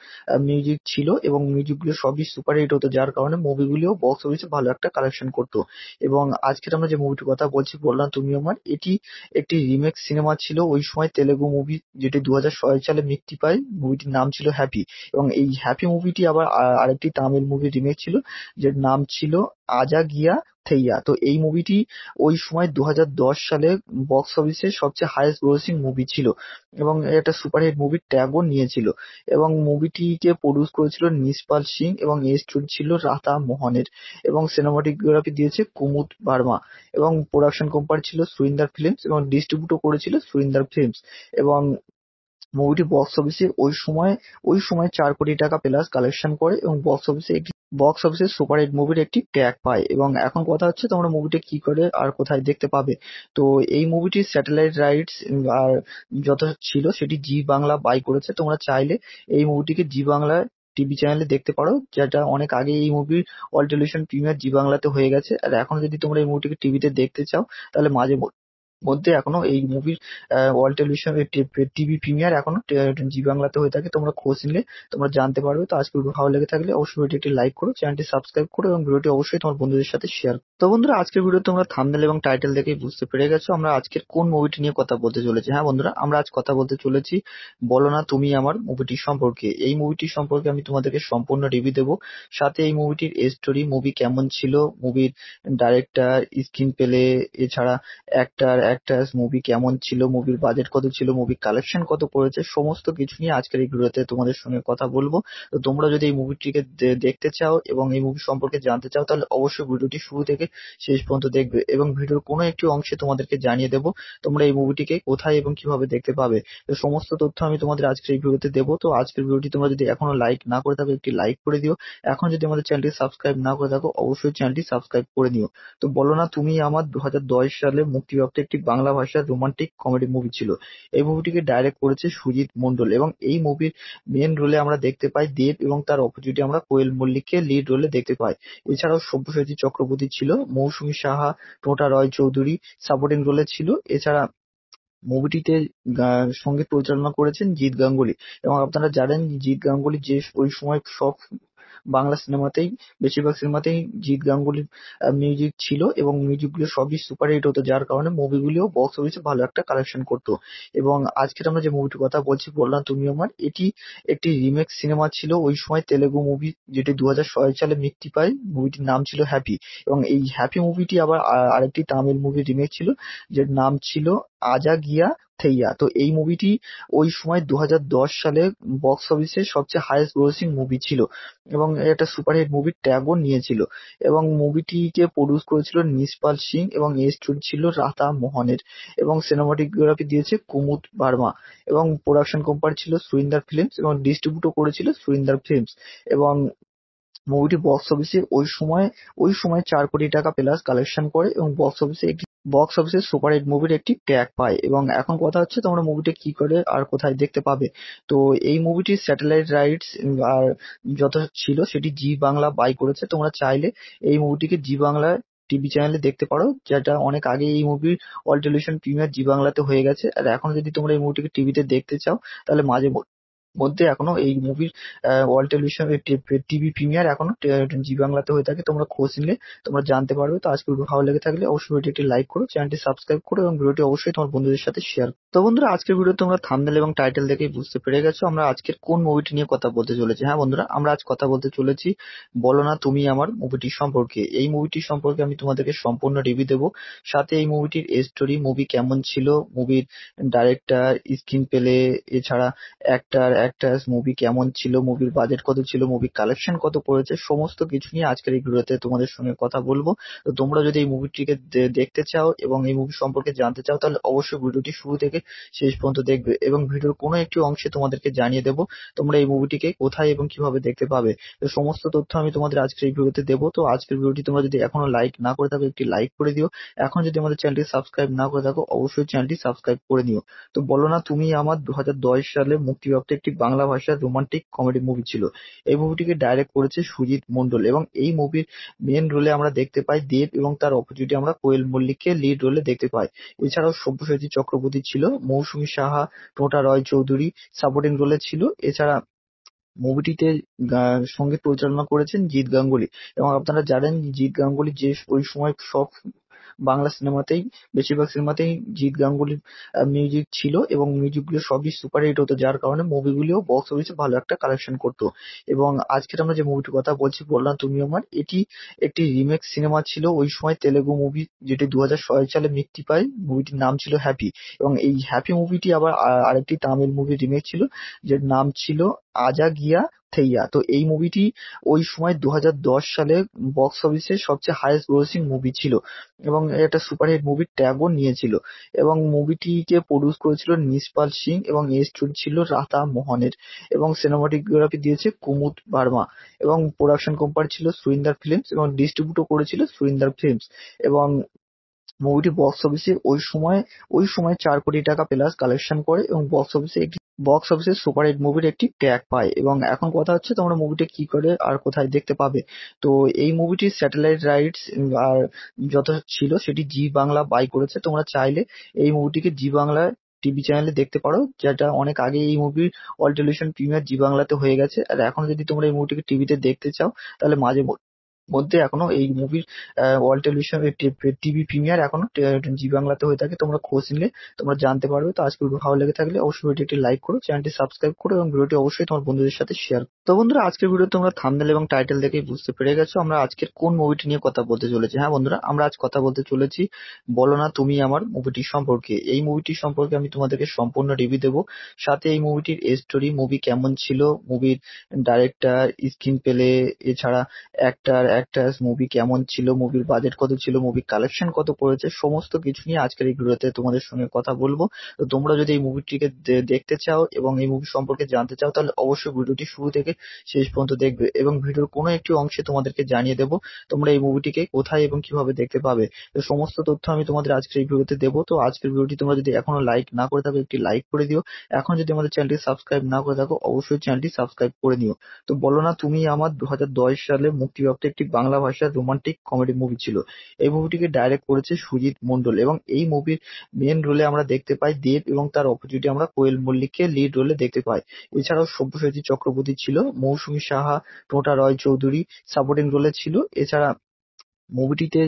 মিউজিক ছিল এবং গুলো সবই সুপারহিট হতো যার কারণে মুভিগুলিও বক্স অফিসে ভালো একটা কালেকশন করতো এবং আজকের আমরা যে মুভিটির কথা বলছি বললাম তুমি আমার মানে, এটি একটি রিমেক সিনেমা ছিল ওই সময় তেলেগু মুভি যেটি দু সালে মুক্তি পায় মুভিটির নাম ছিল হ্যাপি এবং এই হ্যাপি মুভিটি আবার আরেকটি তামিল মুভি রিমেক ছিল যে নাম ছিল আজা গিয়া থেইয়া তো এই মুভিটি ওই সময় দু সালে বক্স অফিসে সবচেয়ে হায়েস্ট গ্রোসিং মুভি ছিল এবং একটা সুপারহিট মুভি ট্যাগও নিয়েছিল এবং মুভিটিকে প্রডিউস করেছিল নিসপাল সিং এবং এর স্টোরি ছিল রাতা মোহনের এবং সিনেমাটোগ্রাফি দিয়েছে কুমুদ বার্মা এবং প্রোডাকশন কোম্পানি ছিল সুরিন্দার ফিল্মস এবং ডিস্ট্রিবিউটও করেছিল সুরিন্দার ফিল্মস এবং মুভিটি বক্স অফিসে ওই সময় ওই সময় চার কোটি টাকা প্লাস কালেকশন করে এবং বক্স অফিসে একটি বক্স অফিসে সুপারহিট মুভির একটি ট্যাগ পায় এবং এখন কথা হচ্ছে তোমরা মুভিটা কি করে আর কোথায় দেখতে পাবে তো এই মুভিটি স্যাটেলাইট রাইটস আর যত ছিল সেটি জি বাংলা বাই করেছে তোমরা চাইলে এই মুভিটিকে জি বাংলা টিভি চ্যানেলে দেখতে পারো যেটা অনেক আগে এই মুভির অল টেলিভিশন প্রিমিয়ার জি বাংলাতে হয়ে গেছে আর এখন যদি তোমরা এই মুভিটিকে টিভিতে দেখতে চাও তাহলে মাঝে মধ্যে এখনো এই মুভির ওয়ার্ল্ড টেলিভিশন টিভি প্রিমিয়ার এখনো জি বাংলাতে হয়ে থাকে তোমরা খোঁজ নিলে তোমরা জানতে পারবে তো আজকে ভিডিও ভালো লেগে থাকলে অবশ্যই ভিডিওটি একটি লাইক করো চ্যানেলটি সাবস্ক্রাইব করো এবং ভিডিওটি অবশ্যই তোমার বন্ধুদের সাথে শেয়ার তো বন্ধুরা আজকের ভিডিও তোমরা থামনেল এবং টাইটেল দেখেই বুঝতে পেরে গেছো আমরা আজকের কোন মুভিটি নিয়ে কথা বলতে চলেছি হ্যাঁ বন্ধুরা আমরা আজ কথা বলতে চলেছি বলো না তুমি আমার মুভিটি সম্পর্কে এই মুভিটি সম্পর্কে আমি তোমাদেরকে সম্পূর্ণ রিভিউ দেবো সাথে এই মুভিটির স্টোরি মুভি কেমন ছিল মুভির ডাইরেক্টর স্ক্রিন পেলে এছাড়া অ্যাক্টার ক্যারেক্টারস মুভি কেমন ছিল মুভির বাজেট কত ছিল মুভি কালেকশন কত করেছে সমস্ত কিছু নিয়ে আজকের এই ভিডিওতে তোমাদের সঙ্গে কথা বলবো তো তোমরা যদি এই মুভিটিকে দেখতে চাও এবং এই মুভি সম্পর্কে জানতে চাও তাহলে অবশ্যই ভিডিওটি শুরু থেকে শেষ পর্যন্ত দেখবে এবং ভিডিওর কোনো একটি অংশে তোমাদেরকে জানিয়ে দেবো তোমরা এই মুভিটিকে কোথায় এবং কিভাবে দেখতে পাবে তো সমস্ত তথ্য আমি তোমাদের আজকের এই ভিডিওতে দেবো তো আজকের ভিডিওটি তোমরা যদি এখনো লাইক না করে থাকো একটি লাইক করে দিও এখন যদি আমাদের চ্যানেলটি সাবস্ক্রাইব না করে থাকো অবশ্যই চ্যানেলটি সাবস্ক্রাইব করে নিও তো বলো না তুমি আমার দু সালে মুক্তিপ্রাপ্ত একটি একটি বাংলা ভাষার রোমান্টিক কমেডি মুভি ছিল। এই মুভিটিকে ডাইরেক্ট করেছে সুজিত মন্ডল এবং এই মুভির মেন রোলে আমরা দেখতে পাই দেব এবং তার অপোজিটে আমরা কোয়েল মল্লিককে লিড রোলে দেখতে পাই। এছাড়াও সব্যসাচী চক্রবর্তী ছিল, মৌসুমী সাহা, টোটা রয় চৌধুরী সাপোর্টিং রোলে ছিল। এছাড়া মুভিটিতে সঙ্গীত পরিচালনা করেছেন জিৎ গাঙ্গুলি এবং আপনারা জানেন জিৎ গাঙ্গুলি যে ওই সময় সব বাংলা সিনেমাতেই বেশিরভাগ সিনেমাতেই জিৎ গাঙ্গুলির মিউজিক ছিল এবং গুলো সবই সুপারহিট হতো যার কারণে মুভিগুলিও বক্স অফিসে ভালো একটা কালেকশন করতো এবং আজকের আমরা যে মুভিটির কথা বলছি বললাম তুমি আমার এটি একটি রিমেক সিনেমা ছিল ওই সময় তেলেগু মুভি যেটি দু সালে মুক্তি পায় মুভিটির নাম ছিল হ্যাপি এবং এই হ্যাপি মুভিটি আবার আরেকটি তামিল মুভি রিমেক ছিল যে নাম ছিল আজা গিয়া থেইয়া। তো এই মুভিটি ওই সময় দু সালে বক্স অফিসে সবচেয়ে হাইয়েস্ট গ্রোসিং মুভি ছিল এবং একটা সুপারহিট মুভি ট্যাগও নিয়েছিল এবং মুভিটিকে প্রডিউস করেছিল নিসপাল সিং এবং এই স্টোরি ছিল রাতা মোহনের এবং সিনেমাটোগ্রাফি দিয়েছে কুমুদ বার্মা এবং প্রোডাকশন কোম্পানি ছিল সুরিন্দার ফিল্মস এবং ডিস্ট্রিবিউটও করেছিল সুরিন্দার ফিল্মস এবং মুভিটি বক্স অফিসে ওই সময় ওই সময় চার কোটি টাকা প্লাস কালেকশন করে এবং বক্স অফিসে একটি বক্স অফিসে সুপারহিট মুভির একটি ট্যাগ পায় এবং এখন কথা হচ্ছে তোমরা মুভিটি কি করে আর কোথায় দেখতে পাবে তো এই মুভিটি স্যাটেলাইট রাইটস আর যত ছিল সেটি জি বাংলা বাই করেছে তোমরা চাইলে এই মুভিটিকে জি বাংলা টিভি চ্যানেলে দেখতে পারো যেটা অনেক আগে এই মুভির অল টেলিভিশন প্রিমিয়ার জি বাংলাতে হয়ে গেছে আর এখন যদি তোমরা এই মুভিটিকে টিভিতে দেখতে চাও তাহলে মাঝে মধ্যে এখনো এই মুভির ওয়ার্ল্ড টেলিভিশন টিভি প্রিমিয়ার এখনো জি বাংলাতে হয়ে থাকে তোমরা খোঁজ নিলে তোমরা জানতে পারবে তো আজকের ভিডিও ভালো লেগে থাকলে অবশ্যই ভিডিও একটি লাইক করো চ্যানেলটি সাবস্ক্রাইব করো এবং ভিডিওটি অবশ্যই তোমার বন্ধুদের সাথে শেয়ার তো বন্ধুরা আজকের ভিডিও তোমরা থামনেল এবং টাইটেল দেখে বুঝতে পেরে গেছো আমরা আজকের কোন মুভিটি নিয়ে কথা বলতে চলেছি হ্যাঁ বন্ধুরা আমরা আজ কথা বলতে চলেছি বলো না তুমি আমার মুভিটি সম্পর্কে এই মুভিটি সম্পর্কে আমি তোমাদেরকে সম্পূর্ণ রিভিউ দেবো সাথে এই মুভিটির স্টোরি মুভি কেমন ছিল মুভির ডাইরেক্টর স্ক্রিন পেলে এছাড়া অ্যাক্টার ক্যারেক্টার মুভি কেমন ছিল, মুভির বাজেট কত ছিল, মুভি কালেকশন কত করেছে সমস্ত কিছু নিয়ে আজকের এই ভিডিওতে তোমাদের সঙ্গে কথা বলবো তো তোমরা যদি এই মুভিটিকে দেখতে চাও এবং এই মুভি সম্পর্কে জানতে চাও তাহলে অবশ্যই ভিডিওটি শুরু থেকে শেষ পর্যন্ত দেখবে এবং ভিডিওর কোনো একটি অংশে তোমাদেরকে জানিয়ে দেবো তোমরা এই মুভিটিকে কোথায় এবং কিভাবে দেখতে পাবে তো সমস্ত তথ্য আমি তোমাদের আজকের এই ভিডিওতে দেবো তো আজকের ভিডিওটি তোমরা যদি এখনো লাইক না করে থাকো একটি লাইক করে দিও এখন যদি আমাদের চ্যানেলটি সাবস্ক্রাইব না করে থাকো অবশ্যই চ্যানেলটি সাবস্ক্রাইব করে নিও তো বলো না তুমি আমার দু সালে মুক্তিপ্রাপ্ত একটি বাংলা ভাষার রোমান্টিক কমেডি মুভি ছিল এই মুভিটিকে ডাইরেক্ট করেছে সুজিত মন্ডল এবং এই মুভির মেন রোলে আমরা দেখতে পাই দেব এবং তার অপোজিটে আমরা কোয়েল মল্লিককে লিড রোলে দেখতে পাই এছাড়াও সব্যসাচী চক্রবর্তী ছিল মৌসুমী সাহা টোটা রয় চৌধুরী সাপোর্টিং রোলে ছিল এছাড়া মুভিটিতে সঙ্গীত পরিচালনা করেছেন জিৎ গাঙ্গুলি এবং আপনারা জানেন জিৎ গাঙ্গুলি যে ওই সময় সব বাংলা সিনেমাতেই বেশিরভাগ সিনেমাতেই জিত গাঙ্গুলির মিউজিক ছিল এবং গুলো সবই সুপারহিট হতো যার কারণে মুভিগুলিও বক্স অফিসে ভালো একটা কালেকশন করতো এবং আজকের আমরা যে মুভিটির কথা বলছি বললাম তুমি আমার এটি একটি রিমেক সিনেমা ছিল ওই সময় তেলেগু মুভি যেটি দু হাজার সালে মুক্তি পায় মুভিটির নাম ছিল হ্যাপি এবং এই হ্যাপি মুভিটি আবার আরেকটি তামিল মুভি রিমেক ছিল যার নাম ছিল আজা গিয়া থেইয়া তো এই মুভিটি ওই সময় দু সালে বক্স অফিসে সবচেয়ে হায়েস্ট গ্রোসিং মুভি ছিল এবং একটা সুপারহিট মুভি ট্যাগও নিয়েছিল এবং মুভিটিকে প্রডিউস করেছিল নিসপাল সিং এবং এর স্টোরি ছিল রাতা মোহনের এবং সিনেমাটোগ্রাফি দিয়েছে কুমুদ বার্মা এবং প্রোডাকশন কোম্পানি ছিল সুরিন্দার ফিল্মস এবং ডিস্ট্রিবিউটও করেছিল সুরিন্দার ফিল্মস এবং মুভিটি বক্স অফিসে ওই সময় ওই সময় চার কোটি টাকা প্লাস কালেকশন করে এবং বক্স অফিসে একটি বক্স অফিসে সুপারহিট মুভির একটি ট্র্যাক পায় এবং এখন কথা হচ্ছে তোমরা মুভিটা কি করে আর কোথায় দেখতে পাবে তো এই মুভিটি স্যাটেলাইট রাইটস আর যত ছিল সেটি জি বাংলা বাই করেছে তোমরা চাইলে এই মুভিটিকে জি বাংলা টিভি চ্যানেলে দেখতে পারো যেটা অনেক আগে এই মুভির অল টেলিভিশন প্রিমিয়ার জি বাংলাতে হয়ে গেছে আর এখন যদি তোমরা এই মুভিটিকে টিভিতে দেখতে চাও তাহলে মাঝে মধ্যে এখনো এই মুভির ওয়াল টেলিভিশন টিভি প্রিমিয়ার এখনো জি বাংলাতে হয়ে থাকে তোমরা খোঁজ নিলে তোমরা জানতে পারবে তো আজকে ভিডিও ভালো লেগে থাকলে অবশ্যই ভিডিওটি একটি লাইক করো চ্যানেলটি সাবস্ক্রাইব করো এবং ভিডিওটি অবশ্যই তোমার বন্ধুদের সাথে শেয়ার তো বন্ধুরা আজকের ভিডিও তোমরা থামনেল এবং টাইটেল দেখে বুঝতে পেরে গেছো আমরা আজকের কোন মুভিটি নিয়ে কথা বলতে চলেছি হ্যাঁ বন্ধুরা আমরা আজ কথা বলতে চলেছি বলো না তুমি আমার মুভিটি সম্পর্কে এই মুভিটি সম্পর্কে আমি তোমাদেরকে সম্পূর্ণ রিভিউ দেবো সাথে এই মুভিটির স্টোরি মুভি কেমন ছিল মুভির ডাইরেক্টর স্ক্রিন পেলে এছাড়া অ্যাক্টার অ্যাক্টার্স, মুভি কেমন ছিল, মুভির বাজেট কত ছিল, মুভি কালেকশন কত করেছে সমস্ত কিছু নিয়ে আজকের এই ভিডিওতে তোমাদের সঙ্গে কথা বলবো তো তোমরা যদি এই মুভিটিকে দেখতে চাও এবং এই মুভি সম্পর্কে জানতে চাও তাহলে অবশ্যই ভিডিওটি শুরু থেকে শেষ পর্যন্ত দেখবে এবং ভিডিওর কোনো একটি অংশে তোমাদেরকে জানিয়ে দেবো তোমরা এই মুভিটিকে কোথায় এবং কিভাবে দেখতে পাবে তো সমস্ত তথ্য আমি তোমাদের আজকের এই ভিডিওতে দেবো তো আজকের ভিডিওটি তোমরা যদি এখনো লাইক না করে থাকো একটি লাইক করে দিও এখন যদি আমাদের চ্যানেলটি সাবস্ক্রাইব না করে থাকো অবশ্যই চ্যানেলটি সাবস্ক্রাইব করে নিও তো বলো না তুমি আমার দু সালে মুক্তিপ্রাপ্ত একটি বাংলা ভাষার রোমান্টিক কমেডি মুভি ছিল। এই মুভিটিকে ডাইরেক্ট করেছে সুজিত মন্ডল এবং এই মুভির মেন রোলে আমরা দেখতে পাই দেব এবং তার অপোজিটে আমরা কোয়েল মল্লিককে লিড রোলে দেখতে পাই। এছাড়াও সব্যসাচী চক্রবর্তী ছিল, মৌসুমী সাহা, টোটা রয় চৌধুরী সাপোর্টিং রোলে ছিল। এছাড়া মুভিটিতে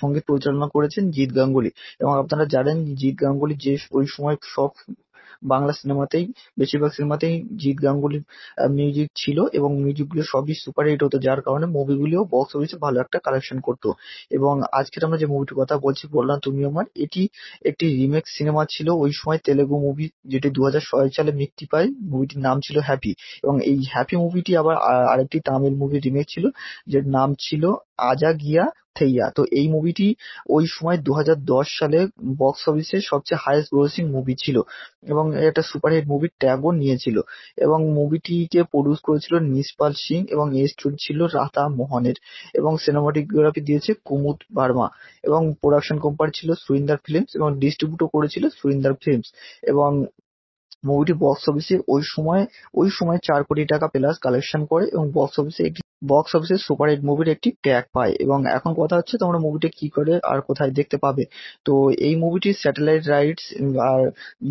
সঙ্গীত পরিচালনা করেছেন জিৎ গাঙ্গুলি এবং আপনারা জানেন জিৎ গাঙ্গুলি যে ওই সময় সব বাংলা সিনেমাতেই বেশিরভাগ সিনেমাতেই জিৎ গাঙ্গুলির মিউজিক ছিল এবং মিউজিকগুলো সবই হিট হতো যার কারণে মুভিগুলিও বক্স অফিসে ভালো একটা কালেকশন করতো এবং আজকের আমরা যে মুভিটির কথা বলছি বললাম তুমি আমার মানে, এটি একটি রিমেক সিনেমা ছিল ওই সময় তেলেগু মুভি যেটি দু সালে মুক্তি পায় মুভিটির নাম ছিল হ্যাপি এবং এই হ্যাপি মুভিটি আবার আরেকটি তামিল মুভি রিমেক ছিল যার নাম ছিল আজা গিয়া থেইয়া তো এই মুভিটি ওই সময় দু সালে বক্স অফিসে সবচেয়ে হায়েস্ট গ্রোসিং মুভি ছিল এবং একটা সুপারহিট মুভির ট্যাগও নিয়েছিল এবং মুভিটিকে প্রডিউস করেছিল নিসপাল সিং এবং এর স্টোরি ছিল রাধা মোহনের এবং সিনেমাটোগ্রাফি দিয়েছে কুমুদ বার্মা এবং প্রোডাকশন কোম্পানি ছিল সুরিন্দার ফিল্মস এবং ডিস্ট্রিবিউটও করেছিল সুরিন্দার ফিল্মস এবং মুভিটি বক্স অফিসে ওই সময় ওই সময় চার কোটি টাকা প্লাস কালেকশন করে এবং বক্স অফিসে সুপার হিট মুভির একটি ট্যাগ পায় এবং এখন কথা হচ্ছে তোমরা মুভিটি কি করে আর কোথায় দেখতে পাবে তো এই মুভিটি স্যাটেলাইট রাইটস আর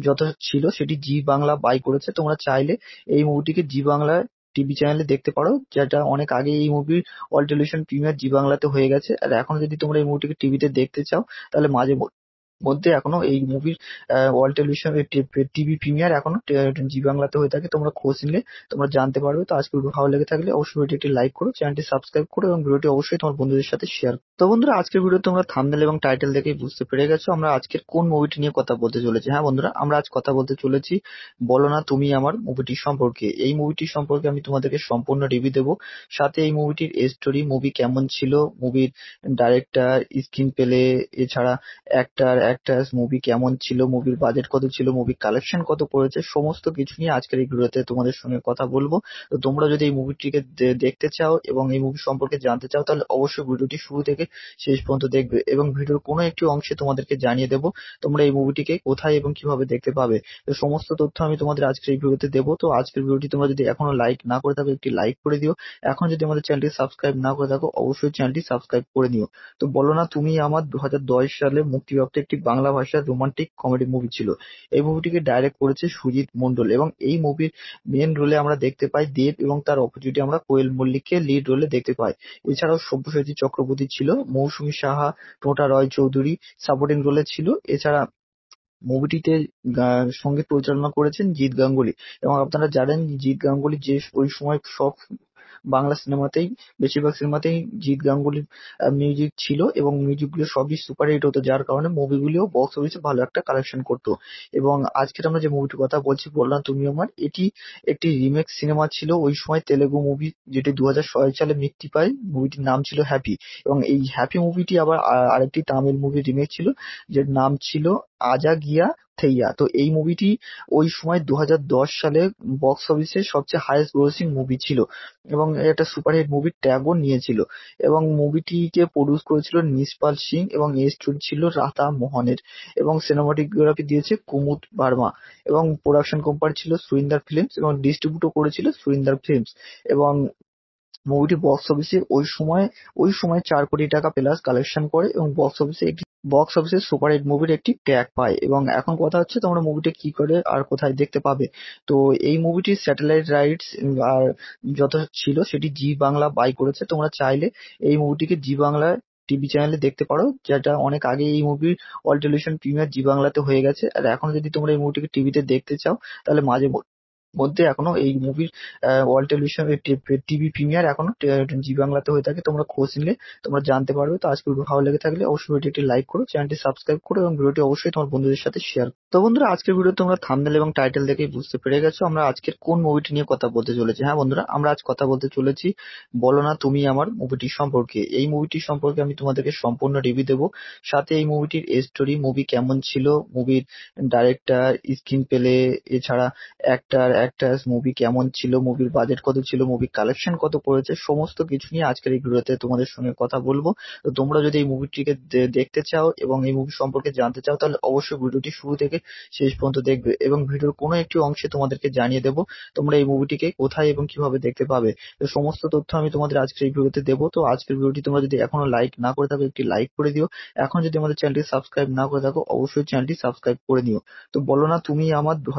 যত ছিল সেটি জি বাংলা বাই করেছে তোমরা চাইলে এই মুভিটিকে জি বাংলা টিভি চ্যানেলে দেখতে পারো যেটা অনেক আগে এই মুভির অল টেলিভিশন প্রিমিয়ার জি বাংলাতে হয়ে গেছে আর এখন যদি তোমরা এই মুভিটিকে টিভিতে দেখতে চাও তাহলে মাঝে মধ্যে এখনো এই মুভির ওয়ার্ল্ড টেলিভিশন টিভি প্রিমিয়ার এখনো জি বাংলাতে হয়ে থাকে তোমরা খোঁজ নিলে তোমরা জানতে পারবে তো আজকের ভালো লেগে থাকলে অবশ্যই ভিডিওটি লাইক করো চ্যানেলটি সাবস্ক্রাইব করো এবং ভিডিওটি অবশ্যই তোমার বন্ধুদের সাথে শেয়ার তো বন্ধুরা আজকের ভিডিও তোমরা থামনেল এবং টাইটেল দেখে বুঝতে পেরে গেছো আমরা আজকের কোন মুভিটি নিয়ে কথা বলতে চলেছি হ্যাঁ বন্ধুরা আমরা আজ কথা বলতে চলেছি বলো না তুমি আমার মুভিটি সম্পর্কে এই মুভিটি সম্পর্কে আমি তোমাদেরকে সম্পূর্ণ রিভিউ দেব সাথে এই মুভিটির স্টোরি মুভি কেমন ছিল মুভির ডাইরেক্টর স্ক্রিন পেলে এছাড়া অ্যাক্টার অ্যাক্টার্স মুভি কেমন ছিল মুভির বাজেট কত ছিল মুভি কালেকশন কত করেছে সমস্ত কিছু নিয়ে আজকের এই ভিডিওতে তোমাদের সঙ্গে কথা বলবো তো তোমরা যদি এই মুভিটিকে দেখতে চাও এবং এই মুভি সম্পর্কে জানতে চাও তাহলে অবশ্যই ভিডিওটি শুরু থেকে শেষ পর্যন্ত দেখবে এবং ভিডিওর কোন একটি অংশে তোমাদেরকে জানিয়ে দেবো তোমরা এই মুভিটিকে কোথায় এবং কিভাবে দেখতে পাবে তো সমস্ত তথ্য আমি তোমাদের আজকের এই ভিডিওতে দেবো তো আজকের ভিডিওটি তোমরা যদি এখনো লাইক না করে থাকো একটি লাইক করে দিও এখন যদি আমাদের চ্যানেলটি সাবস্ক্রাইব না করে থাকো অবশ্যই চ্যানেলটি সাবস্ক্রাইব করে নিও তো বলো না তুমি আমার দু সালে মুক্তিপ্রাপ্ত একটি বাংলা ভাষার রোমান্টিক কমেডি মুভি ছিল এই মুভিটিকে ডাইরেক্ট করেছে সুজিত মন্ডল এবং এই মুভির মেন রোলে আমরা দেখতে পাই দেব এবং তার অপোজিটে আমরা কোয়েল মল্লিককে লিড রোলে দেখতে পাই এছাড়াও সব্যসাচী চক্রবর্তী ছিল মৌসুমী সাহা টোটা রয় চৌধুরী সাপোর্টিং রোলে ছিল এছাড়া মুভিটিতে সঙ্গীত পরিচালনা করেছেন জিৎ গাঙ্গুলি এবং আপনারা জানেন জিৎ গাঙ্গুলি যে ওই সময় সব বাংলা সিনেমাতেই বেশিরভাগ সিনেমাতেই জিৎ গাঙ্গুলির মিউজিক ছিল এবং গুলো সবই সুপারহিট হতো যার কারণে মুভিগুলিও বক্স অফিসে ভালো একটা কালেকশন করতো এবং আজকের আমরা যে মুভিটির কথা বলছি বললাম তুমি আমার এটি একটি রিমেক সিনেমা ছিল ওই সময় তেলেগু মুভি যেটি দু সালে মুক্তি পায় মুভিটির নাম ছিল হ্যাপি এবং এই হ্যাপি মুভিটি আবার আরেকটি তামিল মুভি রিমেক ছিল যে নাম ছিল আজা গিয়া থেইয়া তো এই মুভিটি ওই সময় দু সালে বক্স অফিসে সবচেয়ে হায়েস্ট গ্রোসিং মুভি ছিল এবং একটা সুপারহিট মুভি ট্যাগও নিয়েছিল এবং মুভিটিকে প্রডিউস করেছিল নিশপাল সিং এবং এর ছিল রাতা মোহনের এবং সিনেমাটোগ্রাফি দিয়েছে কুমুদ বার্মা এবং প্রোডাকশন কোম্পানি ছিল সুরিন্দার ফিল্মস এবং ডিস্ট্রিবিউটও করেছিল সুরিন্দার ফিল্মস এবং মুভিটি বক্স অফিসে ওই সময় ওই সময় চার কোটি টাকা প্লাস কালেকশন করে এবং বক্স অফিসে বক্স অফিসে সুপারহিট মুভির একটি ট্যাগ পায় এবং এখন কথা হচ্ছে তোমরা মুভিটি কি করে আর কোথায় দেখতে পাবে তো এই মুভিটি স্যাটেলাইট রাইটস আর যত ছিল সেটি জি বাংলা বাই করেছে তোমরা চাইলে এই মুভিটিকে জি বাংলায় টিভি চ্যানেলে দেখতে পারো যেটা অনেক আগে এই মুভির অল টেলিভিশন প্রিমিয়ার জি বাংলাতে হয়ে গেছে আর এখন যদি তোমরা এই মুভিটিকে টিভিতে দেখতে চাও তাহলে মাঝে মধ্যে এখনো এই মুভির ওয়ার্ল্ড টেলিভিশন টিভি প্রিমিয়ার এখনো জি বাংলাতে হয়ে থাকে তোমরা খোঁজ নিলে তোমরা জানতে পারবে তো আজকে ভিডিও ভালো লেগে থাকলে অবশ্যই ভিডিও একটি লাইক করো চ্যানেলটি সাবস্ক্রাইব করো এবং ভিডিওটি অবশ্যই তোমার বন্ধুদের সাথে শেয়ার তো বন্ধুরা আজকের ভিডিও তোমরা থামনেল এবং টাইটেল দেখে বুঝতে পেরে গেছো আমরা আজকের কোন মুভিটি নিয়ে কথা বলতে চলেছি হ্যাঁ বন্ধুরা আমরা আজ কথা বলতে চলেছি বলো না তুমি আমার মুভিটি সম্পর্কে এই মুভিটি সম্পর্কে আমি তোমাদেরকে সম্পূর্ণ রিভিউ দেবো সাথে এই মুভিটির স্টোরি মুভি কেমন ছিল মুভির ডাইরেক্টর স্ক্রিন পেলে এছাড়া অ্যাক্টার ক্যারেক্টার মুভি কেমন ছিল, মুভির বাজেট কত ছিল, মুভি কালেকশন কত করেছে সমস্ত কিছু নিয়ে আজকের এই ভিডিওতে তোমাদের সঙ্গে কথা বলবো তো তোমরা যদি এই মুভিটিকে দেখতে চাও এবং এই মুভি সম্পর্কে জানতে চাও তাহলে অবশ্যই ভিডিওটি শুরু থেকে শেষ পর্যন্ত দেখবে এবং ভিডিওর কোনো একটি অংশে তোমাদেরকে জানিয়ে দেবো তোমরা এই মুভিটিকে কোথায় এবং কিভাবে দেখতে পাবে তো সমস্ত তথ্য আমি তোমাদের আজকের এই ভিডিওতে দেবো তো আজকের ভিডিওটি তোমরা যদি এখনো লাইক না করে থাকো একটি লাইক করে দিও এখন যদি আমাদের চ্যানেলটি সাবস্ক্রাইব না করে থাকো অবশ্যই চ্যানেলটি সাবস্ক্রাইব করে নিও তো বলো না তুমি আমার দু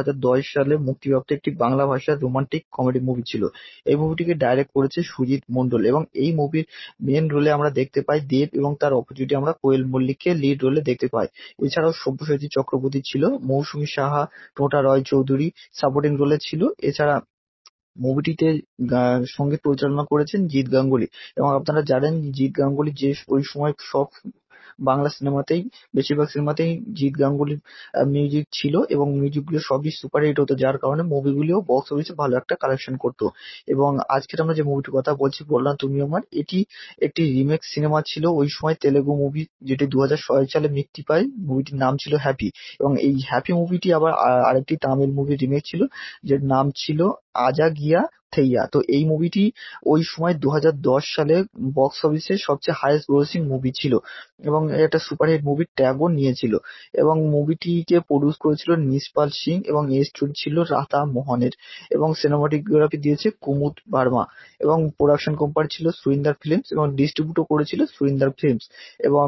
সালে মুক্তিপ্রাপ্ত একটি বাংলা ভাষার রোমান্টিক কমেডি মুভি ছিল এই মুভিটিকে ডাইরেক্ট করেছে সুজিত মন্ডল এবং এই মুভির মেন রোলে আমরা দেখতে পাই দেব এবং তার অপোজিটে আমরা কোয়েল মল্লিককে লিড রোলে দেখতে পাই এছাড়াও সব্যসাচী চক্রবর্তী ছিল মৌসুমী সাহা টোটা রয় চৌধুরী সাপোর্টিং রোলে ছিল এছাড়া মুভিটিতে সঙ্গীত পরিচালনা করেছেন জিৎ গাঙ্গুলি এবং আপনারা জানেন জিৎ গাঙ্গুলি যে ওই সময় সব বাংলা সিনেমাতেই বেশিরভাগ সিনেমাতেই জিত গাঙ্গুলির মিউজিক ছিল এবং গুলো সবই সুপারহিট হতো যার কারণে মুভিগুলিও বক্স অফিসে ভালো একটা কালেকশন করতো এবং আজকের আমরা যে মুভিটির কথা বলছি বললাম তুমি আমার এটি একটি রিমেক সিনেমা ছিল ওই সময় তেলেগু মুভি যেটি দু হাজার সালে মুক্তি পায় মুভিটির নাম ছিল হ্যাপি এবং এই হ্যাপি মুভিটি আবার আরেকটি তামিল মুভি রিমেক ছিল যে নাম ছিল আজা গিয়া থেইয়া তো এই মুভিটি ওই সময় দু সালে বক্স অফিসে সবচেয়ে হায়েস্ট গ্রোসিং মুভি ছিল এবং একটা সুপারহিট মুভি ট্যাগও নিয়েছিল এবং মুভিটিকে প্রডিউস করেছিল নিসপাল সিং এবং এর স্টোরি ছিল রাতা মোহনের এবং সিনেমাটোগ্রাফি দিয়েছে কুমুদ বার্মা এবং প্রোডাকশন কোম্পানি ছিল সুরিন্দার ফিল্মস এবং ডিস্ট্রিবিউটও করেছিল সুরিন্দার ফিল্মস এবং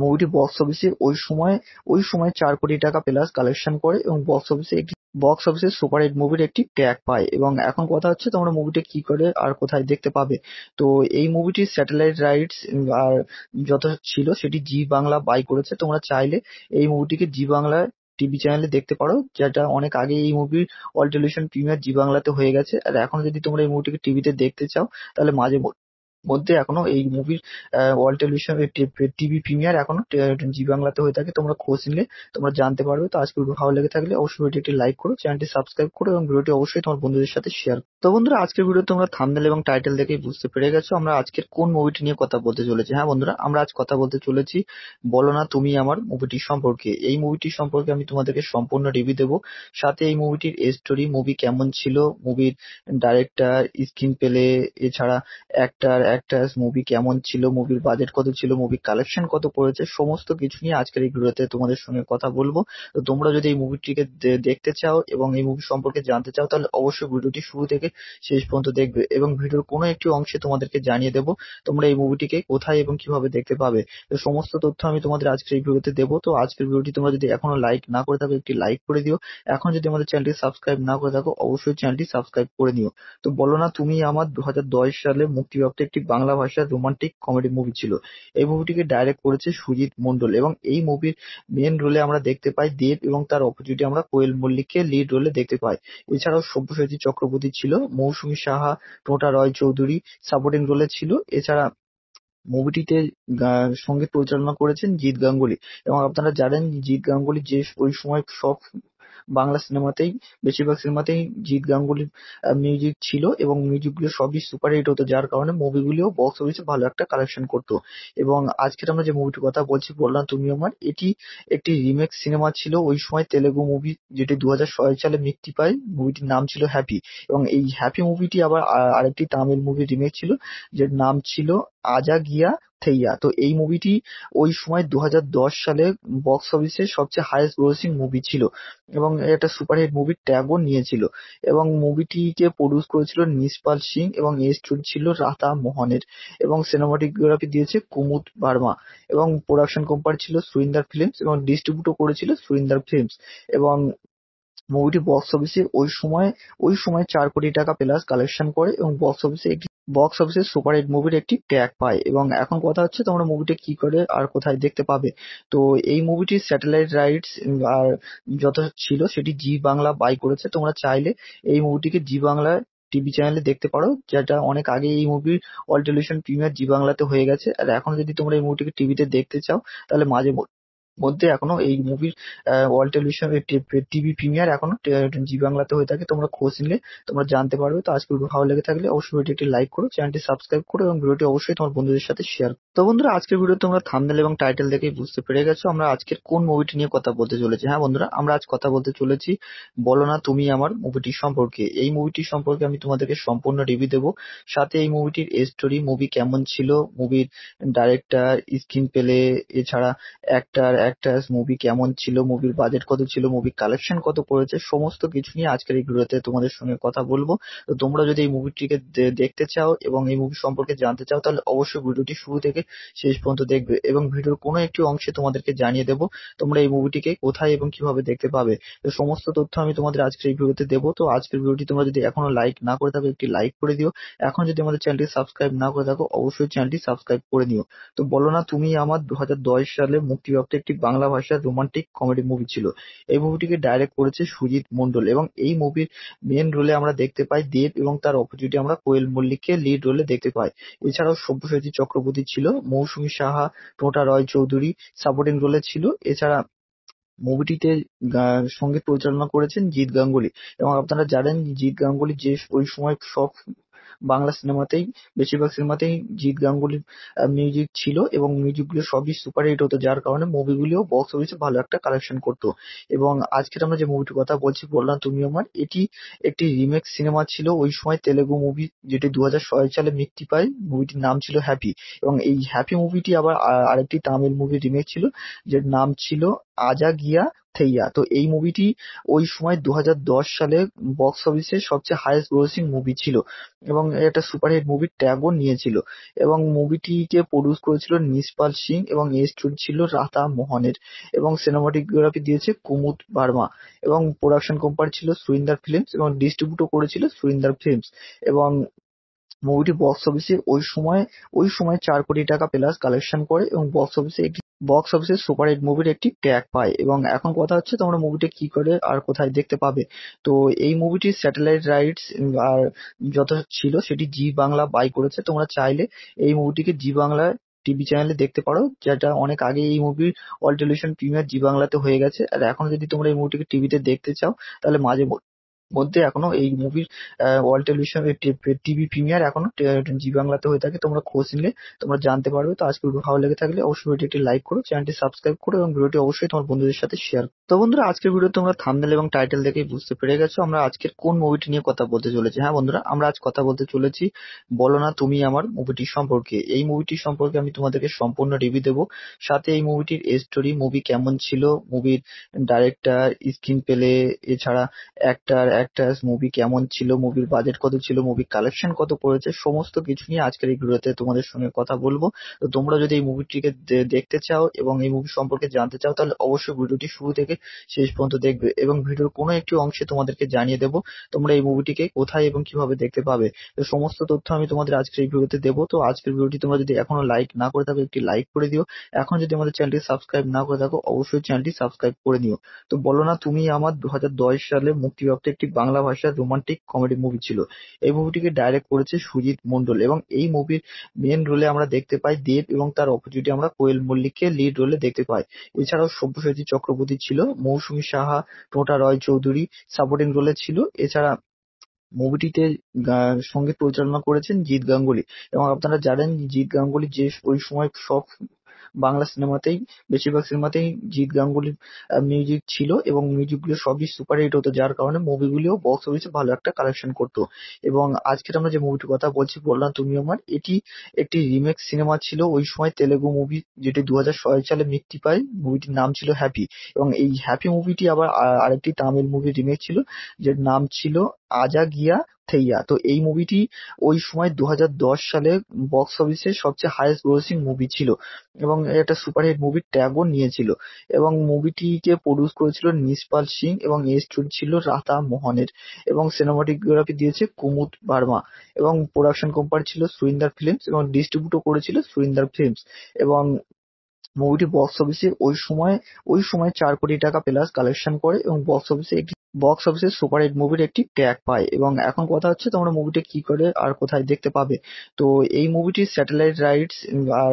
মুভিটি বক্স অফিসে ওই সময় ওই সময় চার কোটি টাকা প্লাস কালেকশন করে এবং বক্স অফিসে একটি বক্স অফিসে সুপারহিট মুভির একটি ট্র্যাক পায় এবং এখন কথা হচ্ছে তোমরা মুভিটা কি করে আর কোথায় দেখতে পাবে তো এই মুভিটি স্যাটেলাইট রাইটস আর যত ছিল সেটি জি বাংলা বাই করেছে তোমরা চাইলে এই মুভিটিকে জি বাংলা টিভি চ্যানেলে দেখতে পারো যেটা অনেক আগে এই মুভির অল টেলিভিশন প্রিমিয়ার জি বাংলাতে হয়ে গেছে আর এখন যদি তোমরা এই মুভিটিকে টিভিতে দেখতে চাও তাহলে মাঝে মধ্যে এখনো এই মুভির ওয়াল টেলিভিশন টিভি প্রিমিয়ার এখনো জি বাংলাতে হয়ে থাকে তোমরা খোঁজ নিলে তোমরা জানতে পারবে তো আজকে ভিডিও ভালো লেগে থাকলে অবশ্যই ভিডিওটি একটি লাইক করো চ্যানেলটি সাবস্ক্রাইব করো এবং ভিডিওটি অবশ্যই তোমার বন্ধুদের সাথে শেয়ার তো বন্ধুরা আজকের ভিডিও তোমরা থামনেল এবং টাইটেল দেখে বুঝতে পেরে গেছো আমরা আজকের কোন মুভিটি নিয়ে কথা বলতে চলেছি হ্যাঁ বন্ধুরা আমরা আজ কথা বলতে চলেছি বলো না তুমি আমার মুভিটি সম্পর্কে এই মুভিটি সম্পর্কে আমি তোমাদেরকে সম্পূর্ণ রিভিউ দেবো সাথে এই মুভিটির স্টোরি মুভি কেমন ছিল মুভির ডাইরেক্টর স্ক্রিন পেলে এছাড়া অ্যাক্টার অ্যাক্টার্স, মুভি কেমন ছিল, মুভির বাজেট কত ছিল, মুভি কালেকশন কত করেছে সমস্ত কিছু নিয়ে আজকের এই ভিডিওতে তোমাদের সঙ্গে কথা বলবো তো তোমরা যদি এই মুভিটিকে দেখতে চাও এবং এই মুভি সম্পর্কে জানতে চাও তাহলে অবশ্যই ভিডিওটি শুরু থেকে শেষ পর্যন্ত দেখবে এবং ভিডিওর কোনো একটি অংশে তোমাদেরকে জানিয়ে দেবো তোমরা এই মুভিটিকে কোথায় এবং কিভাবে দেখতে পাবে তো সমস্ত তথ্য আমি তোমাদের আজকের এই ভিডিওতে দেবো তো আজকের ভিডিওটি তোমরা যদি এখনো লাইক না করে থাকো একটি লাইক করে দিও এখন যদি আমাদের চ্যানেলটি সাবস্ক্রাইব না করে থাকো অবশ্যই চ্যানেলটি সাবস্ক্রাইব করে নিও তো বলো না তুমি আমার দু সালে মুক্তিপ্রাপ্ত একটি বাংলা ভাষার রোমান্টিক কমেডি মুভি ছিল। এই মুভিটিকে ডাইরেক্ট করেছে সুজিত মন্ডল এবং এই মুভির মেন রোলে আমরা দেখতে পাই দেব এবং তার অপোজিটে আমরা কোয়েল মল্লিককে লিড রোলে দেখতে পাই। এছাড়াও সব্যসাচী চক্রবর্তী ছিল, মৌসুমী সাহা, টোটা রয় চৌধুরী সাপোর্টিং রোলে ছিল। এছাড়া মুভিটিতে সঙ্গীত পরিচালনা করেছেন জিৎ গাঙ্গুলি এবং আপনারা জানেন জিৎ গাঙ্গুলি যে ওই সময় সব বাংলা সিনেমাতেই বেশিরভাগ সিনেমাতেই জিত গাঙ্গুলির মিউজিক ছিল এবং গুলো সবই হিট হতো যার কারণে মুভিগুলিও বক্স অফিসে ভালো একটা কালেকশন করতো এবং আজকের আমরা যে মুভিটির কথা বলছি বললাম তুমি আমার মানে, এটি একটি রিমেক সিনেমা ছিল ওই সময় তেলেগু মুভি যেটি দু সালে মুক্তি পায় মুভিটির নাম ছিল হ্যাপি এবং এই হ্যাপি মুভিটি আবার আরেকটি তামিল মুভি রিমেক ছিল যার নাম ছিল আজা গিয়া থেইয়া তো এই মুভিটি ওই সময় দু সালে বক্স অফিসে সবচেয়ে হায়েস্ট গ্রোসিং মুভি ছিল এবং একটা সুপারহিট মুভি ট্যাগও নিয়েছিল এবং মুভিটিকে প্রডিউস করেছিল নিসপাল সিং এবং এর স্টোরি ছিল রাধা মোহনের এবং সিনেমাটোগ্রাফি দিয়েছে কুমুদ বার্মা এবং প্রোডাকশন কোম্পানি ছিল সুরিন্দার ফিল্মস এবং ডিস্ট্রিবিউটও করেছিল সুরিন্দার ফিল্মস এবং মুভিটি বক্স অফিসে ওই সময় ওই সময় চার কোটি টাকা প্লাস কালেকশন করে এবং বক্স অফিসে সুপার হিট মুভির একটি ট্যাগ পায় এবং এখন কথা হচ্ছে তোমরা মুভিটি কি করে আর কোথায় দেখতে পাবে তো এই মুভিটি স্যাটেলাইট রাইটস আর যত ছিল সেটি জি বাংলা বাই করেছে তোমরা চাইলে এই মুভিটিকে জি বাংলা টিভি চ্যানেলে দেখতে পারো যেটা অনেক আগে এই মুভির অল টেলিভিশন প্রিমিয়ার জি বাংলাতে হয়ে গেছে আর এখন যদি তোমরা এই মুভিটিকে টিভিতে দেখতে চাও তাহলে মাঝে মধ্যে এখনো এই মুভির ওয়ার্ল্ড টেলিভিশন টিভি প্রিমিয়ার এখনো জি বাংলাতে হয়ে থাকে তোমরা খোঁজ নিলে তোমরা জানতে পারবে তো আজকের ভিডিও ভালো লেগে থাকলে অবশ্যই ভিডিও একটি লাইক করো চ্যানেলটি সাবস্ক্রাইব করো এবং ভিডিওটি অবশ্যই তোমার বন্ধুদের সাথে শেয়ার তো বন্ধুরা আজকের ভিডিও তোমরা থামনেল এবং টাইটেল দেখে বুঝতে পেরে গেছো আমরা আজকের কোন মুভিটি নিয়ে কথা বলতে চলেছি হ্যাঁ বন্ধুরা আমরা আজ কথা বলতে চলেছি বলো না তুমি আমার মুভিটি সম্পর্কে এই মুভিটি সম্পর্কে আমি তোমাদেরকে সম্পূর্ণ রিভিউ দেবো সাথে এই মুভিটির স্টোরি মুভি কেমন ছিল মুভির ডাইরেক্টর স্ক্রিন পেলে এছাড়া অ্যাক্টার ক্যারেক্টারস, মুভি কেমন ছিল, মুভির বাজেট কত ছিল, মুভি কালেকশন কত করেছে সমস্ত কিছু নিয়ে আজকের এই ভিডিওতে তোমাদের সঙ্গে কথা বলবো তো তোমরা যদি এই মুভিটিকে দেখতে চাও এবং এই মুভি সম্পর্কে জানতে চাও তাহলে অবশ্যই ভিডিওটি শুরু থেকে শেষ পর্যন্ত দেখবে এবং ভিডিওর কোনো একটি অংশে তোমাদেরকে জানিয়ে দেবো তোমরা এই মুভিটিকে কোথায় এবং কিভাবে দেখতে পাবে তো সমস্ত তথ্য আমি তোমাদের আজকের এই ভিডিওতে দেবো তো আজকের ভিডিওটি তোমরা যদি এখনো লাইক না করে থাকো একটি লাইক করে দিও এখন যদি আমাদের চ্যানেলটি সাবস্ক্রাইব না করে থাকো অবশ্যই চ্যানেলটি সাবস্ক্রাইব করে নিও তো বলো না তুমি আমার দু সালে মুক্তিপ্রাপ্ত একটি বাংলা ভাষার রোমান্টিক কমেডি মুভি ছিল। এই মুভিটিকে ডাইরেক্ট করেছে সুজিত মন্ডল এবং এই মুভির মেন রোলে আমরা দেখতে পাই দেব এবং তার অপোজিটে আমরা কোয়েল মল্লিককে লিড রোলে দেখতে পাই। এছাড়াও সব্যসাচী চক্রবর্তী ছিল, মৌসুমী সাহা, টোটা রয় চৌধুরী সাপোর্টিং রোলে ছিল। এছাড়া মুভিটিতে সঙ্গীত পরিচালনা করেছেন জিৎ গাঙ্গুলি এবং আপনারা জানেন জিৎ গাঙ্গুলি যে ওই সময় সব বাংলা সিনেমাতেই বেশিরভাগ সিনেমাতেই জিৎ গাঙ্গুলির মিউজিক ছিল এবং গুলো সবই সুপারহিট হতো যার কারণে মুভিগুলিও বক্স অফিসে ভালো একটা কালেকশন করতো এবং আজকের আমরা যে মুভিটির কথা বলছি বললাম তুমি আমার এটি একটি রিমেক সিনেমা ছিল ওই সময় তেলেগু মুভি যেটি দু সালে মুক্তি পায় মুভিটির নাম ছিল হ্যাপি এবং এই হ্যাপি মুভিটি আবার আরেকটি তামিল মুভি রিমেক ছিল যে নাম ছিল আজা গিয়া থেইয়া তো এই মুভিটি ওই সময় দু সালে বক্স অফিসে সবচেয়ে হায়েস্ট গ্রোসিং মুভি ছিল এবং একটা সুপারহিট মুভি ট্যাগও নিয়েছিল এবং মুভিটিকে প্রডিউস করেছিল নিষ্পাল সিং এবং এর স্টোরি ছিল রাতা মোহনের এবং সিনেমাটোগ্রাফি দিয়েছে কুমুদ বার্মা এবং প্রোডাকশন কোম্পানি ছিল সুরিন্দার ফিল্মস এবং ডিস্ট্রিবিউটও করেছিল সুরিন্দার ফিল্মস এবং মুভিটি বক্স অফিসে ওই সময় ওই সময় চার কোটি টাকা প্লাস কালেকশন করে এবং বক্স অফিসে একটি বক্স অফিসে সুপারহিট মুভির একটি ট্যাগ পায় এবং এখন কথা হচ্ছে তোমরা মুভিটি কি করে আর কোথায় দেখতে পাবে তো এই মুভিটি স্যাটেলাইট রাইটস আর যত ছিল সেটি জি বাংলা বাই করেছে তোমরা চাইলে এই মুভিটিকে জি বাংলা টিভি চ্যানেলে দেখতে পারো যেটা অনেক আগে এই মুভির অল টেলিভিশন প্রিমিয়ার জি বাংলাতে হয়ে গেছে আর এখন যদি তোমরা এই মুভিটিকে টিভিতে দেখতে চাও তাহলে মাঝে মধ্যে এখনো এই মুভির ওয়ার্ল্ড টেলিভিশন টিভি প্রিমিয়ার এখনো জি বাংলাতে হয়ে থাকে তোমরা খোঁজ নিলে তোমরা জানতে পারবে তো আজকে ভিডিও ভালো লেগে থাকলে অবশ্যই ভিডিও একটি লাইক করো চ্যানেলটি সাবস্ক্রাইব করো এবং ভিডিওটি অবশ্যই তোমার বন্ধুদের সাথে শেয়ার তো বন্ধুরা আজকের ভিডিও তোমরা থামনেল এবং টাইটেল দেখে বুঝতে পেরে গেছো আমরা আজকের কোন মুভিটি নিয়ে কথা বলতে চলেছি হ্যাঁ বন্ধুরা আমরা আজ কথা বলতে চলেছি বলো না তুমি আমার মুভিটি সম্পর্কে এই মুভিটি সম্পর্কে আমি তোমাদেরকে সম্পূর্ণ রিভিউ দেবো সাথে এই মুভিটির স্টোরি মুভি কেমন ছিল মুভির ডাইরেক্টর স্ক্রিন পেলে এছাড়া অ্যাক্টার ক্যারেক্টার মুভি কেমন ছিল, মুভির বাজেট কত ছিল, মুভি কালেকশন কত করেছে সমস্ত কিছু নিয়ে আজকের এই ভিডিওতে তোমাদের সঙ্গে কথা বলবো তো তোমরা যদি এই মুভিটিকে দেখতে চাও এবং এই মুভি সম্পর্কে জানতে চাও তাহলে অবশ্যই ভিডিওটি শুরু থেকে শেষ পর্যন্ত দেখবে এবং ভিডিওর কোনো একটি অংশে তোমাদেরকে জানিয়ে দেবো তোমরা এই মুভিটিকে কোথায় এবং কিভাবে দেখতে পাবে তো সমস্ত তথ্য আমি তোমাদের আজকের এই ভিডিওতে দেবো তো আজকের ভিডিওটি তোমরা যদি এখনো লাইক না করে থাকো একটি লাইক করে দিও এখন যদি আমাদের চ্যানেলটি সাবস্ক্রাইব না করে থাকো অবশ্যই চ্যানেলটি সাবস্ক্রাইব করে নিও তো বলো না তুমি আমার দু সালে মুক্তিপ্রাপ্ত একটি বাংলা ভাষার রোমান্টিক কমেডি মুভি ছিল এই মুভিটিকে ডাইরেক্ট করেছে সুজিত মন্ডল এবং এই মুভির মেন রোলে আমরা দেখতে পাই দেব এবং তার অপোজিটে আমরা কোয়েল মল্লিককে লিড রোলে দেখতে পাই এছাড়াও সব্যসাচী চক্রবর্তী ছিল মৌসুমী সাহা টোটা রয় চৌধুরী সাপোর্টিং রোলে ছিল এছাড়া মুভিটিতে সঙ্গীত পরিচালনা করেছেন জিৎ গাঙ্গুলি এবং আপনারা জানেন জিৎ গাঙ্গুলি যে ওই সময় সব বাংলা সিনেমাতেই বেশিরভাগ সিনেমাতেই জিত গাঙ্গুলির মিউজিক ছিল এবং গুলো সবই সুপারহিট হতো যার কারণে মুভিগুলিও বক্স অফিসে ভালো একটা কালেকশন করতো এবং আজকের আমরা যে মুভিটির কথা বলছি বললাম তুমি আমার এটি একটি রিমেক সিনেমা ছিল ওই সময় তেলেগু মুভি যেটি দু হাজার সালে মুক্তি পায় মুভিটির নাম ছিল হ্যাপি এবং এই হ্যাপি মুভিটি আবার আরেকটি তামিল মুভি রিমেক ছিল যে নাম ছিল আজা গিয়া থেইয়া তো এই মুভিটি ওই সময় দু সালে বক্স অফিসে সবচেয়ে হায়েস্ট গ্রোসিং মুভি ছিল এবং একটা সুপারহিট মুভি ট্যাগও নিয়েছিল এবং মুভিটিকে প্রডিউস করেছিল নিসপাল সিং এবং এর স্টোরি ছিল রাতা মোহনের এবং সিনেমাটোগ্রাফি দিয়েছে কুমুদ বার্মা এবং প্রোডাকশন কোম্পানি ছিল সুরিন্দার ফিল্মস এবং ডিস্ট্রিবিউটও করেছিল সুরিন্দার ফিল্মস এবং মুভিটি বক্স অফিসে ওই সময় ওই সময় চার কোটি টাকা প্লাস কালেকশন করে এবং বক্স অফিসে সুপার হিট মুভির একটি ট্যাগ পায় এবং এখন কথা হচ্ছে তোমরা মুভিটি কি করে আর কোথায় দেখতে পাবে তো এই মুভিটি স্যাটেলাইট রাইটস আর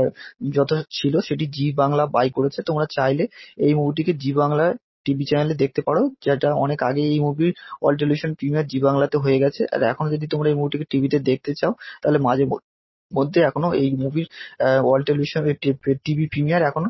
যত ছিল সেটি জি বাংলা বাই করেছে তোমরা চাইলে এই মুভিটিকে জি বাংলা টিভি চ্যানেলে দেখতে পারো যেটা অনেক আগে এই মুভির অল টেলিভিশন প্রিমিয়ার জি বাংলাতে হয়ে গেছে আর এখন যদি তোমরা এই মুভিটিকে টিভিতে দেখতে চাও তাহলে মাঝে মধ্যে এখনো এই মুভির ওয়াল টেলিভিশন টিভি প্রিমিয়ার এখনো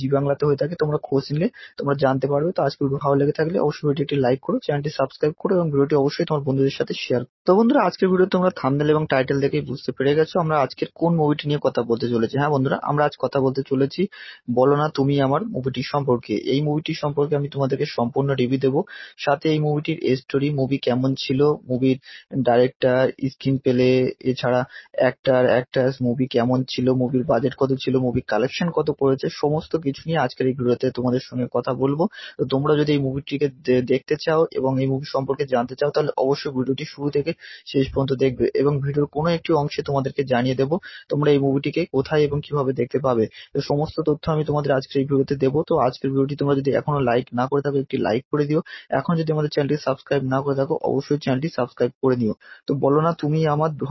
জি বাংলাতে হয়ে থাকে তোমরা খোঁজ নিলে তোমরা জানতে পারবে তো আজকের ভালো লেগে থাকলে অবশ্যই ভিডিওটি লাইক করো চ্যানেলটি সাবস্ক্রাইব করো এবং ভিডিওটি অবশ্যই তোমার বন্ধুদের সাথে শেয়ার তো বন্ধুরা আজকের ভিডিও তোমরা থামনেল এবং টাইটেল দেখেই বুঝতে পেরে গেছো আমরা আজকের কোন মুভিটি নিয়ে কথা বলতে চলেছি হ্যাঁ বন্ধুরা আমরা আজ কথা বলতে চলেছি বলো না তুমি আমার মুভিটি সম্পর্কে এই মুভিটি সম্পর্কে আমি তোমাদেরকে সম্পূর্ণ রিভিউ দেবো সাথে এই মুভিটির স্টোরি মুভি কেমন ছিল মুভির ডাইরেক্টর স্ক্রিন পেলে এছাড়া অ্যাক্টার অ্যাক্ট্রেস মুভি কেমন ছিল মুভির বাজেট কত ছিল মুভি কালেকশন কত পড়েছে সমস্ত কিছু নিয়ে আজকের এই ভিডিওতে তোমাদের সঙ্গে কথা বলবো তো তোমরা যদি এই মুভিটিকে দেখতে চাও এবং এই মুভি সম্পর্কে জানতে চাও তাহলে অবশ্যই ভিডিওটি শুরু থেকে শেষ পর্যন্ত দেখবে এবং ভিডিওর কোনো একটি অংশে তোমাদেরকে জানিয়ে দেবো তোমরা এই মুভিটিকে কোথায় এবং কিভাবে দেখতে পাবে তো সমস্ত তথ্য আমি তোমাদের আজকের এই ভিডিওতে দেবো তো আজকের ভিডিওটি তোমরা যদি এখনো লাইক না করে থাকো একটি লাইক করে দিও এখন যদি আমাদের চ্যানেলটি সাবস্ক্রাইব না করে থাকো অবশ্যই চ্যানেলটি সাবস্ক্রাইব করে নিও তো বলো না তুমি আমার দু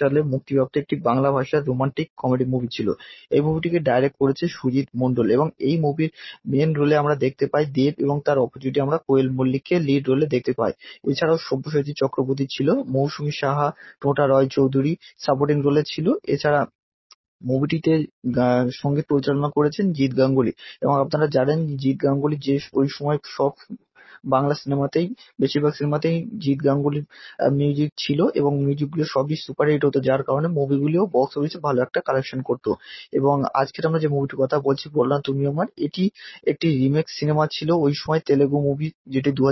সালে মুক্তিপ্রাপ্ত একটি বাংলা ভাষার রোমান্টিক কমেডি মুভি ছিল এই মুভিটিকে ডাইরেক্ট করেছে সুজিত মন্ডল এবং এই মুভির মেন রোলে আমরা দেখতে পাই দেব এবং তার অপোজিটে আমরা কোয়েল মল্লিককে লিড রোলে দেখতে পাই এছাড়াও সব্যসাচী চক্রবর্তী ছিল মৌসুমী সাহা টোটা রয় চৌধুরী সাপোর্টিং রোলে ছিল এছাড়া মুভিটিতে সঙ্গীত পরিচালনা করেছেন জিৎ গাঙ্গুলি এবং আপনারা জানেন জিৎ গাঙ্গুলি যে ওই সময় সব বাংলা সিনেমাতেই বেশিরভাগ সিনেমাতেই জিৎ গাঙ্গুলি মিউজিক ছিল এবং গুলো সবই সুপারহিট হতো যার কারণে মুভিগুলিও বক্স অফিসে ভালো একটা কালেকশন করতো এবং আজকের আমরা যে মুভিটির কথা বলছি বললাম তুমি আমার মানে, এটি একটি রিমেক সিনেমা ছিল ওই সময় তেলেগু মুভি যেটি দু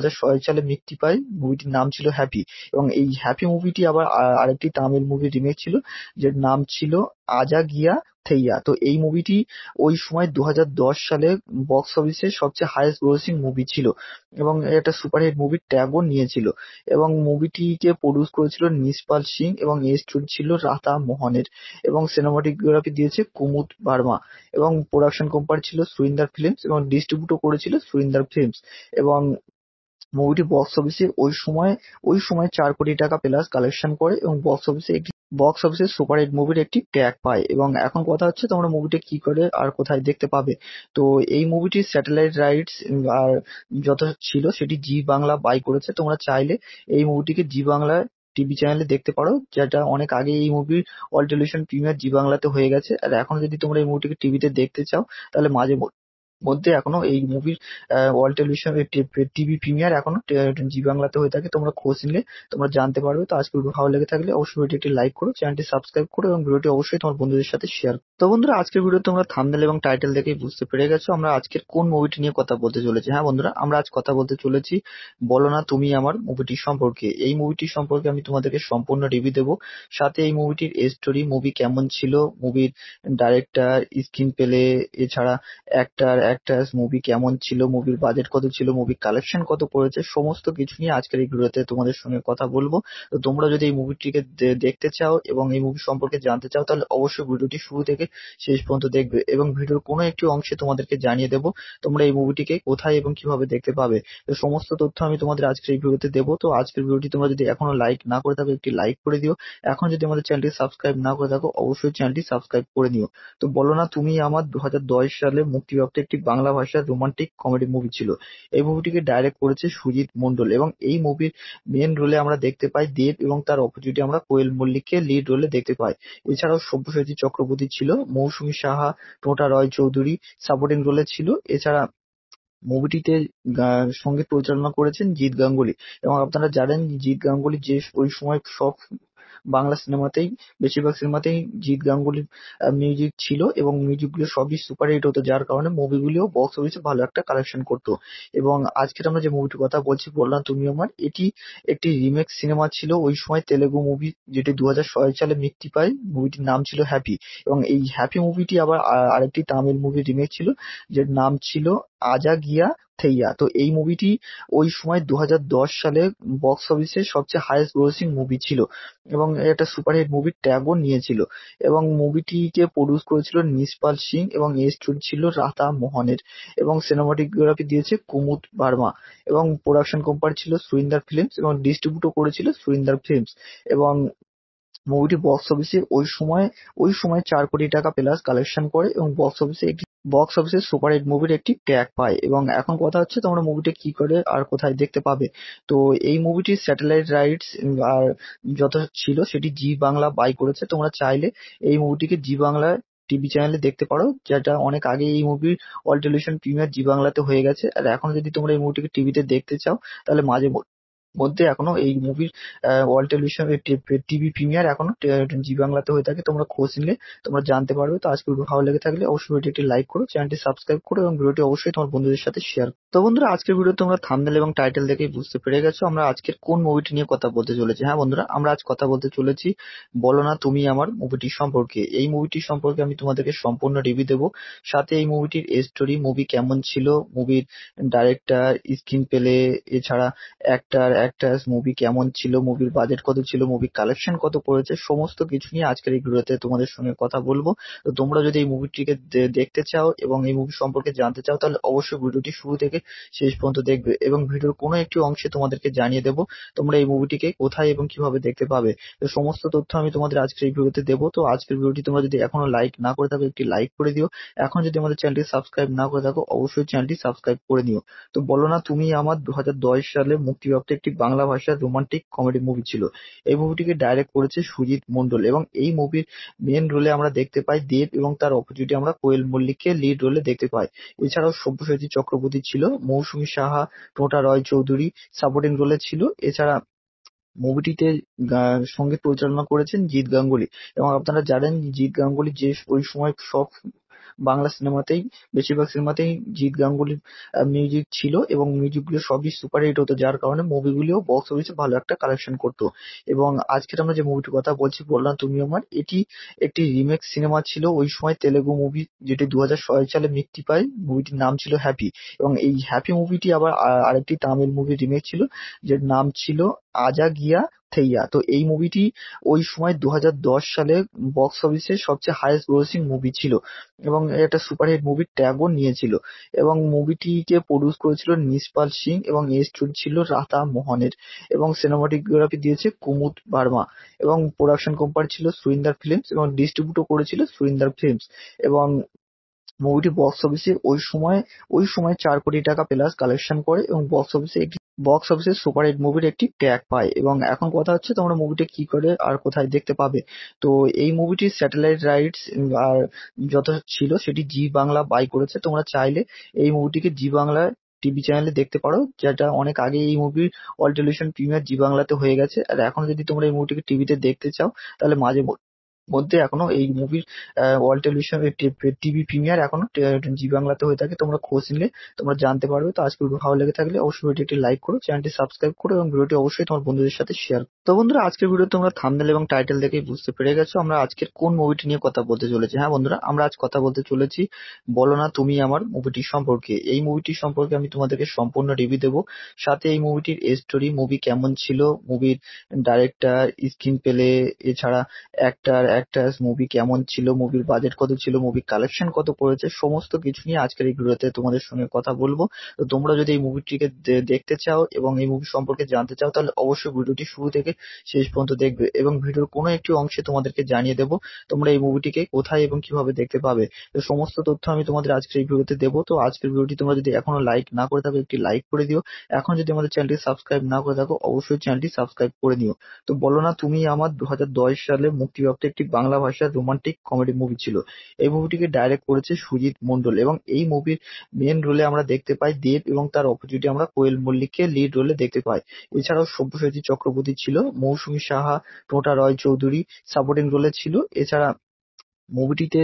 সালে মুক্তি পায় মুভিটির নাম ছিল হ্যাপি এবং এই হ্যাপি মুভিটি আবার আরেকটি তামিল মুভি রিমেক ছিল যার নাম ছিল আজা গিয়া থেইয়া তো এই মুভিটি ওই সময় দু সালে বক্স অফিসে সবচেয়ে হায়েস্ট গ্রোসিং মুভি ছিল এবং একটা সুপারহিট মুভি ট্যাগও নিয়েছিল এবং মুভিটিকে প্রডিউস করেছিল নিসপাল সিং এবং এর স্টোরি ছিল রাধা মোহনের এবং সিনেমাটোগ্রাফি দিয়েছে কুমুদ বার্মা এবং প্রোডাকশন কোম্পানি ছিল সুরিন্দার ফিল্মস এবং ডিস্ট্রিবিউটও করেছিল সুরিন্দার ফিল্মস এবং মুভিটি বক্স অফিসে ওই সময় ওই সময় চার কোটি টাকা প্লাস কালেকশন করে এবং বক্স অফিসে একটি বক্স অফিসে সুপারহিট মুভির একটি ট্যাগ পায় এবং এখন কথা হচ্ছে তোমরা মুভিটা কি করে আর কোথায় দেখতে পাবে তো এই মুভিটি স্যাটেলাইট রাইটস আর যত ছিল সেটি জি বাংলা বাই করেছে তোমরা চাইলে এই মুভিটিকে জি বাংলা টিভি চ্যানেলে দেখতে পারো যেটা অনেক আগে এই মুভির অল টেলিভিশন প্রিমিয়ার জি বাংলাতে হয়ে গেছে আর এখন যদি তোমরা এই মুভিটিকে টিভিতে দেখতে চাও তাহলে মাঝে মধ্যে এখনো এই মুভির ওয়ার্ল্ড টেলিভিশন টিভি প্রিমিয়ার এখনো জি বাংলাতে হয়ে থাকে তোমরা খোঁজ নিলে তোমরা জানতে পারবে তো আজকে ভালো লেগে থাকলে অবশ্যই ভিডিও একটি লাইক করো চ্যানেলটি সাবস্ক্রাইব করো এবং ভিডিওটি অবশ্যই তোমার বন্ধুদের সাথে শেয়ার তো বন্ধুরা আজকের ভিডিও তোমরা থামনেল এবং টাইটেল দেখে বুঝতে পেরে গেছো আমরা আজকের কোন মুভিটি নিয়ে কথা বলতে চলেছি হ্যাঁ বন্ধুরা আমরা আজ কথা বলতে চলেছি বলো না তুমি আমার মুভিটি সম্পর্কে এই মুভিটি সম্পর্কে আমি তোমাদেরকে সম্পূর্ণ রিভিউ দেবো সাথে এই মুভিটির স্টোরি মুভি কেমন ছিল মুভির ডাইরেক্টর স্ক্রিন পেলে এছাড়া অ্যাক্টার ক্যারেক্টারস, মুভি কেমন ছিল, মুভির বাজেট কত ছিল, মুভি কালেকশন কত করেছে সমস্ত কিছু নিয়ে আজকের এই ভিডিওতে তোমাদের সঙ্গে কথা বলবো তো তোমরা যদি এই মুভিটিকে দেখতে চাও এবং এই মুভি সম্পর্কে জানতে চাও তাহলে অবশ্যই ভিডিওটি শুরু থেকে শেষ পর্যন্ত দেখবে এবং ভিডিওর কোনো একটি অংশে তোমাদেরকে জানিয়ে দেবো তোমরা এই মুভিটিকে কোথায় এবং কিভাবে দেখতে পাবে তো সমস্ত তথ্য আমি তোমাদের আজকের এই ভিডিওতে দেবো তো আজকের ভিডিওটি তোমরা যদি এখনো লাইক না করে থাকো একটি লাইক করে দিও এখন যদি আমাদের চ্যানেলটি সাবস্ক্রাইব না করে থাকো অবশ্যই চ্যানেলটি সাবস্ক্রাইব করে নিও তো বলো না তুমি আমার দু সালে মুক্তিপ্রাপ্ত একটি একটি বাংলা ভাষার রোমান্টিক কমেডি মুভি ছিল। এই মুভিটিকে ডাইরেক্ট করেছে সুজিত মন্ডল এবং এই মুভির মেন রোলে আমরা দেখতে পাই দেব এবং তার অপোজিটে আমরা কোয়েল মল্লিককে লিড রোলে দেখতে পাই। এছাড়াও সব্যসাচী চক্রবর্তী ছিল, মৌসুমী সাহা, টোটা রয় চৌধুরী সাপোর্টিং রোলে ছিল। এছাড়া মুভিটিতে সঙ্গীত পরিচালনা করেছেন জিৎ গাঙ্গুলি এবং আপনারা জানেন জিৎ গাঙ্গুলি যে ওই সময় সব বাংলা সিনেমাতেই বেশিরভাগ সিনেমাতেই জিৎ গাঙ্গুলির মিউজিক ছিল এবং গুলো সবই সুপারহিট হতো যার কারণে মুভিগুলিও বক্স অফিসে ভালো একটা কালেকশন করতো এবং আজকের আমরা যে মুভিটির কথা বলছি বললাম তুমি আমার এটি একটি রিমেক সিনেমা ছিল ওই সময় তেলেগু মুভি যেটি দু সালে মুক্তি পায় মুভিটির নাম ছিল হ্যাপি এবং এই হ্যাপি মুভিটি আবার আরেকটি তামিল মুভি রিমেক ছিল যে নাম ছিল আজা গিয়া থেইয়া তো এই মুভিটি ওই সময় দু সালে বক্স অফিসে সবচেয়ে হায়েস্ট গ্রোসিং মুভি ছিল এবং একটা সুপারহিট মুভি ট্যাগও নিয়েছিল এবং মুভিটিকে প্রডিউস করেছিল নিসপাল সিং এবং এর স্টোরি ছিল রাতা মোহনের এবং সিনেমাটোগ্রাফি দিয়েছে কুমুদ বার্মা এবং প্রোডাকশন কোম্পানি ছিল সুরিন্দার ফিল্মস এবং ডিস্ট্রিবিউটও করেছিল সুরিন্দার ফিল্মস এবং মুভিটি বক্স অফিসে ওই সময় ওই সময় চার কোটি টাকা প্লাস কালেকশন করে এবং বক্স অফিসে একটি বক্স অফিসে সুপারহিট মুভির একটি ট্র্যাক পায় এবং এখন কথা হচ্ছে তোমরা মুভিটি কি করে আর কোথায় দেখতে পাবে তো এই মুভিটি স্যাটেলাইট রাইটস আর যত ছিল সেটি জি বাংলা বাই করেছে তোমরা চাইলে এই মুভিটিকে জি বাংলা টিভি চ্যানেলে দেখতে পারো যেটা অনেক আগে এই মুভির অল টেলিভিশন প্রিমিয়ার জি বাংলাতে হয়ে গেছে আর এখন যদি তোমরা এই মুভিটিকে টিভিতে দেখতে চাও তাহলে মাঝে মধ্যে এখনো এই মুভির ওয়াল টেলিভিশন টিভি প্রিমিয়ার এখনো জি বাংলাতে হয়ে থাকে তোমরা খোঁজ নিলে তোমরা জানতে পারবে তো আজকে ভিডিও ভালো লেগে থাকলে অবশ্যই একটি লাইক করো চ্যানেলটি সাবস্ক্রাইব করো এবং ভিডিওটি অবশ্যই তোমার বন্ধুদের সাথে শেয়ার তো বন্ধুরা আজকের ভিডিও তোমরা থামনেল এবং টাইটেল দেখে বুঝতে পেরে গেছো আমরা আজকের কোন মুভিটি নিয়ে কথা বলতে চলেছি হ্যাঁ বন্ধুরা আমরা আজ কথা বলতে চলেছি বলো না তুমি আমার মুভিটি সম্পর্কে এই মুভিটি সম্পর্কে আমি তোমাদেরকে সম্পূর্ণ রিভিউ দেবো সাথে এই মুভিটির স্টোরি মুভি কেমন ছিল মুভির ডাইরেক্টর স্ক্রিন পেলে এছাড়া অ্যাক্টার ক্যারেক্টার মুভি কেমন ছিল, মুভির বাজেট কত ছিল, মুভি কালেকশন কত করেছে সমস্ত কিছু নিয়ে আজকের এই ভিডিওতে তোমাদের সঙ্গে কথা বলবো তো তোমরা যদি এই মুভিটিকে দেখতে চাও এবং এই মুভি সম্পর্কে জানতে চাও তাহলে অবশ্যই ভিডিওটি শুরু থেকে শেষ পর্যন্ত দেখবে এবং ভিডিওর কোনো একটি অংশে তোমাদেরকে জানিয়ে দেবো তোমরা এই মুভিটিকে কোথায় এবং কিভাবে দেখতে পাবে তো সমস্ত তথ্য আমি তোমাদের আজকের এই ভিডিওতে দেবো তো আজকের ভিডিওটি তোমরা যদি এখনো লাইক না করে থাকো একটি লাইক করে দিও এখন যদি আমাদের চ্যানেলটি সাবস্ক্রাইব না করে থাকো অবশ্যই চ্যানেলটি সাবস্ক্রাইব করে নিও তো বলো না তুমি আমার দু সালে মুক্তিপ্রাপ্ত একটি বাংলা ভাষার রোমান্টিক কমেডি মুভি ছিল। এই মুভিটিকে ডাইরেক্ট করেছে সুজিত মন্ডল এবং এই মুভির মেন রোলে আমরা দেখতে পাই দেব এবং তার অপোজিটে আমরা কোয়েল মল্লিককে লিড রোলে দেখতে পাই। এছাড়াও সব্যসাচী চক্রবর্তী ছিল মৌসুমী সাহা টোটা রয় চৌধুরী সাপোর্টিং রোলে ছিল এছাড়া মুভিটিতে সঙ্গীত পরিচালনা করেছেন জিৎ গাঙ্গুলি এবং আপনারা জানেন জিৎ গাঙ্গুলি যে ওই সময় সব বাংলা সিনেমাতেই বেশিরভাগ সিনেমাতেই জিত গাঙ্গুলির মিউজিক ছিল এবং গুলো সবই সুপারহিট হতো যার কারণে মুভিগুলিও বক্স অফিসে ভালো একটা কালেকশন করতো এবং আজকের আমরা যে মুভিটির কথা বলছি বললাম তুমি আমার এটি একটি রিমেক সিনেমা ছিল ওই সময় তেলেগু মুভি যেটি দু হাজার সালে মুক্তি পায় মুভিটির নাম ছিল হ্যাপি এবং এই হ্যাপি মুভিটি আবার আরেকটি তামিল মুভি রিমেক ছিল যে নাম ছিল আজা গিয়া থেইয়া তো এই মুভিটি ওই সময় দু সালে বক্স অফিসে সবচেয়ে হায়েস্ট গ্রোসিং মুভি ছিল এবং একটা সুপারহিট মুভি ট্যাগও নিয়েছিল এবং মুভিটিকে প্রডিউস করেছিল নিসপাল সিং এবং এর স্টোরি ছিল রাতা মোহনের এবং সিনেমাটোগ্রাফি দিয়েছে কুমুদ বার্মা এবং প্রোডাকশন কোম্পানি ছিল সুরিন্দার ফিল্মস এবং ডিস্ট্রিবিউটও করেছিল সুরিন্দার ফিল্মস এবং মুভিটি বক্স অফিসে ওই সময় ওই সময় চার কোটি টাকা প্লাস কালেকশন করে এবং বক্স অফিসে সুপার হিট মুভির একটি ট্যাগ পায় এবং এখন কথা হচ্ছে তোমরা মুভিটি কি করে আর কোথায় দেখতে পাবে তো এই মুভিটি স্যাটেলাইট রাইটস আর যত ছিল সেটি জি বাংলা বাই করেছে তোমরা চাইলে এই মুভিটিকে জি বাংলা টিভি চ্যানেলে দেখতে পারো যেটা অনেক আগে এই মুভির অল টেলিভিশন প্রিমিয়ার জি বাংলাতে হয়ে গেছে আর এখন যদি তোমরা এই মুভিটিকে টিভিতে দেখতে চাও তাহলে মাঝে মধ্যে এখনো এই মুভির ওয়ার্ল্ড টেলিভিশন টিভি প্রিমিয়ার এখনো জি বাংলাতে হয়ে থাকে তোমরা খোঁজ নিলে তোমরা জানতে পারবে তো আজকে ভিডিও ভালো লেগে থাকলে অবশ্যই ভিডিওটি একটি লাইক করো চ্যানেলটি সাবস্ক্রাইব করো এবং ভিডিওটি অবশ্যই তোমার বন্ধুদের সাথে শেয়ার তো বন্ধুরা আজকের ভিডিও তোমরা থামনেল এবং টাইটেল দেখে বুঝতে পেরে গেছো আমরা আজকের কোন মুভিটি নিয়ে কথা বলতে চলেছি হ্যাঁ বন্ধুরা আমরা আজ কথা বলতে চলেছি বলো না তুমি আমার মুভিটি সম্পর্কে এই মুভিটি সম্পর্কে আমি তোমাদেরকে সম্পূর্ণ রিভিউ দেবো সাথে এই মুভিটির স্টোরি মুভি কেমন ছিল মুভির ডাইরেক্টর স্ক্রিন পেলে এছাড়া অ্যাক্টার অ্যাক্টার্স, মুভি কেমন ছিল, মুভির বাজেট কত ছিল, মুভি কালেকশন কত করেছে সমস্ত কিছু নিয়ে আজকের এই ভিডিওতে তোমাদের সঙ্গে কথা বলবো। তো তোমরা যদি এই মুভিটিকে দেখতে চাও এবং এই মুভি সম্পর্কে জানতে চাও তাহলে অবশ্যই ভিডিওটি শুরু থেকে শেষ পর্যন্ত দেখবে এবং ভিডিওর কোনো একটি অংশে তোমাদেরকে জানিয়ে দেবো তোমরা এই মুভিটিকে কোথায় এবং কিভাবে দেখতে পাবে তো সমস্ত তথ্য আমি তোমাদের আজকের এই ভিডিওতে দেবো তো আজকের ভিডিওটি তোমরা যদি এখনো লাইক না করে থাকো একটি লাইক করে দিও এখন যদি আমাদের চ্যানেলটি সাবস্ক্রাইব না করে থাকো অবশ্যই চ্যানেলটি সাবস্ক্রাইব করে নিও তো বলো না তুমি আমার দু সালে মুক্তিপ্রাপ্ত একটি বাংলা ভাষার রোমান্টিক কমেডি মুভি ছিল। এই মুভিটিকে ডাইরেক্ট করেছে সুজিত মন্ডল এবং এই মুভির মেন রোলে আমরা দেখতে পাই দেব এবং তার অপোজিটে আমরা কোয়েল মল্লিককে লিড রোলে দেখতে পাই। এছাড়াও সব্যসাচী চক্রবর্তী ছিল, মৌসুমী সাহা, টোটা রয় চৌধুরী সাপোর্টিং রোলে ছিল। এছাড়া মুভিটিতে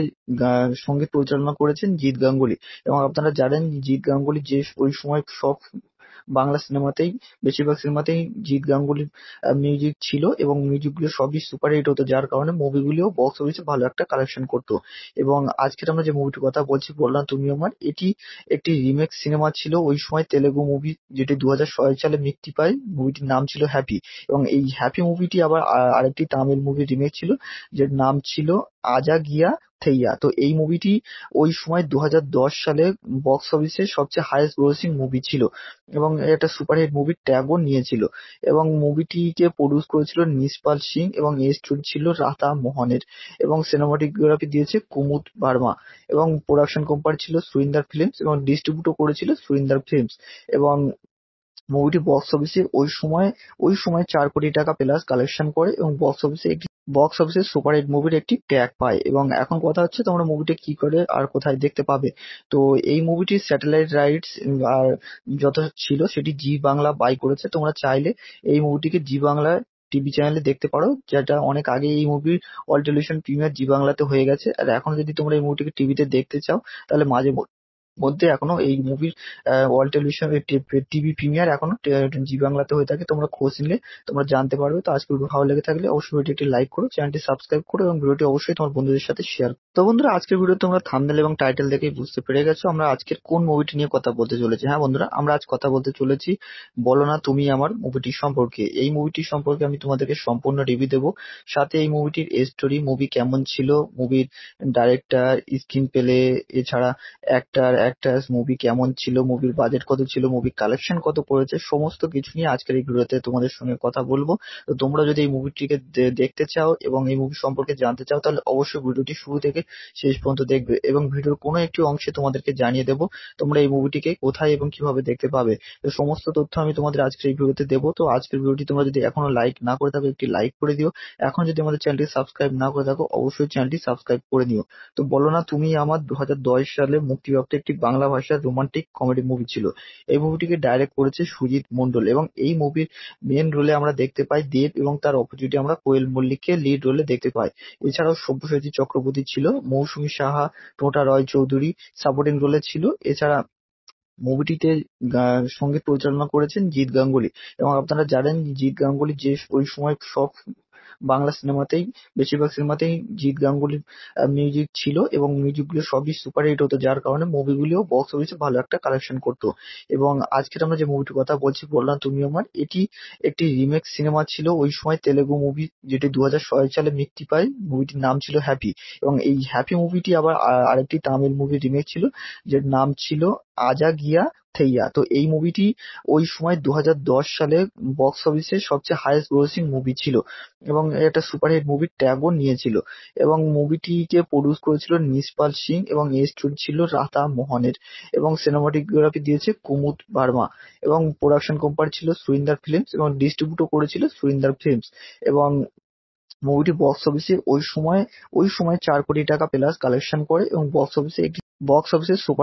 সঙ্গীত পরিচালনা করেছেন জিৎ গাঙ্গুলি এবং আপনারা জানেন জিৎ গাঙ্গুলি যে ওই সময় সব বাংলা সিনেমাতেই বেশিরভাগ সিনেমাতেই জিৎ গাঙ্গুলির মিউজিক ছিল এবং গুলো সবই সুপার হিট হতো যার কারণে মুভিগুলিও বক্স অফিসে ভালো একটা কালেকশন করতো এবং আজকের আমরা যে মুভিটির কথা বলছি বললাম তুমি আমার মানে, এটি একটি রিমেক সিনেমা ছিল ওই সময় তেলেগু মুভি যেটি দু সালে মুক্তি পায় মুভিটির নাম ছিল হ্যাপি এবং এই হ্যাপি মুভিটি আবার আরেকটি তামিল মুভি রিমেক ছিল যার নাম ছিল আজা গিয়া থেইয়া তো এই মুভিটি ওই সময় দু সালে বক্স অফিসে সবচেয়ে হায়েস্ট গ্রোসিং মুভি ছিল এবং একটা সুপারহিট মুভি ট্যাগও নিয়েছিল এবং মুভিটিকে প্রডিউস করেছিল নিসপাল সিং এবং এর স্টোরি ছিল রাতা মোহনের এবং সিনেমাটোগ্রাফি দিয়েছে কুমুদ বার্মা এবং প্রোডাকশন কোম্পানি ছিল সুরিন্দার ফিল্মস এবং ডিস্ট্রিবিউটও করেছিল সুরিন্দার ফিল্মস এবং মুভিটি বক্স অফিসে ওই সময় ওই সময় চার কোটি টাকা প্লাস কালেকশন করে এবং বক্স অফিসে একটি বক্স অফিসে সুপারহিট মুভির একটি ট্যাগ পায় এবং এখন কথা হচ্ছে তোমরা মুভিটা কি করে আর কোথায় দেখতে পাবে তো এই মুভিটি স্যাটেলাইট রাইটস আর যত ছিল সেটি জি বাংলা বাই করেছে তোমরা চাইলে এই মুভিটিকে জি বাংলা টিভি চ্যানেলে দেখতে পারো যেটা অনেক আগে এই মুভির অল টেলিভিশন প্রিমিয়ার জি বাংলাতে হয়ে গেছে আর এখন যদি তোমরা এই মুভিটিকে টিভিতে দেখতে চাও তাহলে মাঝে মধ্যে এখনো এই মুভির ওয়ার্ল্ড টেলিভিশন টিভি প্রিমিয়ার এখনো জি বাংলাতে হয়ে থাকে তোমরা খোঁজ নিলে তোমরা জানতে পারবে তো আজকে ভিডিও ভালো লেগে থাকলে অবশ্যই ভিডিও একটি লাইক করো চ্যানেলটি সাবস্ক্রাইব করো এবং ভিডিওটি অবশ্যই তোমার বন্ধুদের সাথে শেয়ার তো বন্ধুরা আজকের ভিডিও তোমরা থামনেল এবং টাইটেল দেখে বুঝতে পেরে গেছো আমরা আজকের কোন মুভিটি নিয়ে কথা বলতে চলেছি হ্যাঁ বন্ধুরা আমরা আজ কথা বলতে চলেছি বলো না তুমি আমার মুভিটি সম্পর্কে এই মুভিটি সম্পর্কে আমি তোমাদেরকে সম্পূর্ণ রিভিউ দেবো সাথে এই মুভিটির স্টোরি মুভি কেমন ছিল মুভির ডাইরেক্টর স্ক্রিন পেলে এছাড়া অ্যাক্টার ক্যারেক্টারস, মুভি কেমন ছিল, মুভির বাজেট কত ছিল, মুভির কালেকশন কত পড়েছে সমস্ত কিছু নিয়ে আজকের এই ভিডিওতে তোমাদের সঙ্গে কথা বলবো তো তোমরা যদি এই মুভিটিকে দেখতে চাও এবং এই মুভি সম্পর্কে জানতে চাও তাহলে অবশ্যই ভিডিওটি শুরু থেকে শেষ পর্যন্ত দেখবে এবং ভিডিওর কোনো একটি অংশে তোমাদেরকে জানিয়ে দেবো তোমরা এই মুভিটিকে কোথায় এবং কিভাবে দেখতে পাবে তো সমস্ত তথ্য আমি তোমাদের আজকের এই ভিডিওতে দেবো তো আজকের ভিডিওটি তোমরা যদি এখনো লাইক না করে থাকো একটি লাইক করে দিও এখন যদি আমাদের চ্যানেলটি সাবস্ক্রাইব না করে থাকো অবশ্যই চ্যানেলটি সাবস্ক্রাইব করে নিও তো বলো না তুমি আমার দু সালে মুক্তিপ্রাপ্ত একটি একটি বাংলা ভাষার রোমান্টিক কমেডি মুভি ছিল। এই মুভিটিকে ডাইরেক্ট করেছে সুজিত মন্ডল এবং এই মুভির মেন রোলে আমরা দেখতে পাই দেব এবং তার অপোজিটে আমরা কোয়েল মল্লিককে লিড রোলে দেখতে পাই। এছাড়াও সব্যসাচী চক্রবর্তী ছিল, মৌসুমী সাহা, টোটা রয় চৌধুরী সাপোর্টিং রোলে ছিল। এছাড়া মুভিটিতে সঙ্গীত পরিচালনা করেছেন জিৎ গাঙ্গুলি এবং আপনারা জানেন জিৎ গাঙ্গুলি যে ওই সময় সব বাংলা সিনেমাতেই বেশিরভাগ সিনেমাতেই জিৎ গাঙ্গুলির মিউজিক ছিল এবং গুলো সবই সুপারহিট হতো যার কারণে মুভিগুলিও বক্স অফিসে ভালো একটা কালেকশন করতো এবং আজকের আমরা যে মুভিটির কথা বলছি বললাম তুমি আমার এটি একটি রিমেক সিনেমা ছিল ওই সময় তেলেগু মুভি যেটি দু সালে মুক্তি পায় মুভিটির নাম ছিল হ্যাপি এবং এই হ্যাপি মুভিটি আবার আরেকটি তামিল মুভি রিমেক ছিল যে নাম ছিল আজা গিয়া থেইয়া তো এই মুভিটি ওই সময় দু সালে বক্স অফিসে সবচেয়ে হায়েস্ট গ্রোসিং মুভি ছিল এবং একটা সুপারহিট মুভি ট্যাগও নিয়েছিল এবং মুভিটিকে প্রডিউস করেছিল নিষ্পাল সিং এবং এর স্টোরি ছিল রাতা মোহনের এবং সিনেমাটোগ্রাফি দিয়েছে কুমুদ বার্মা এবং প্রোডাকশন কোম্পানি ছিল সুরিন্দার ফিল্মস এবং ডিস্ট্রিবিউটও করেছিল সুরিন্দার ফিল্মস এবং মুভিটি বক্স অফিসে ওই সময় চার কোটি টাকা প্লাস কালেকশন করে এবং বক্স অফিসে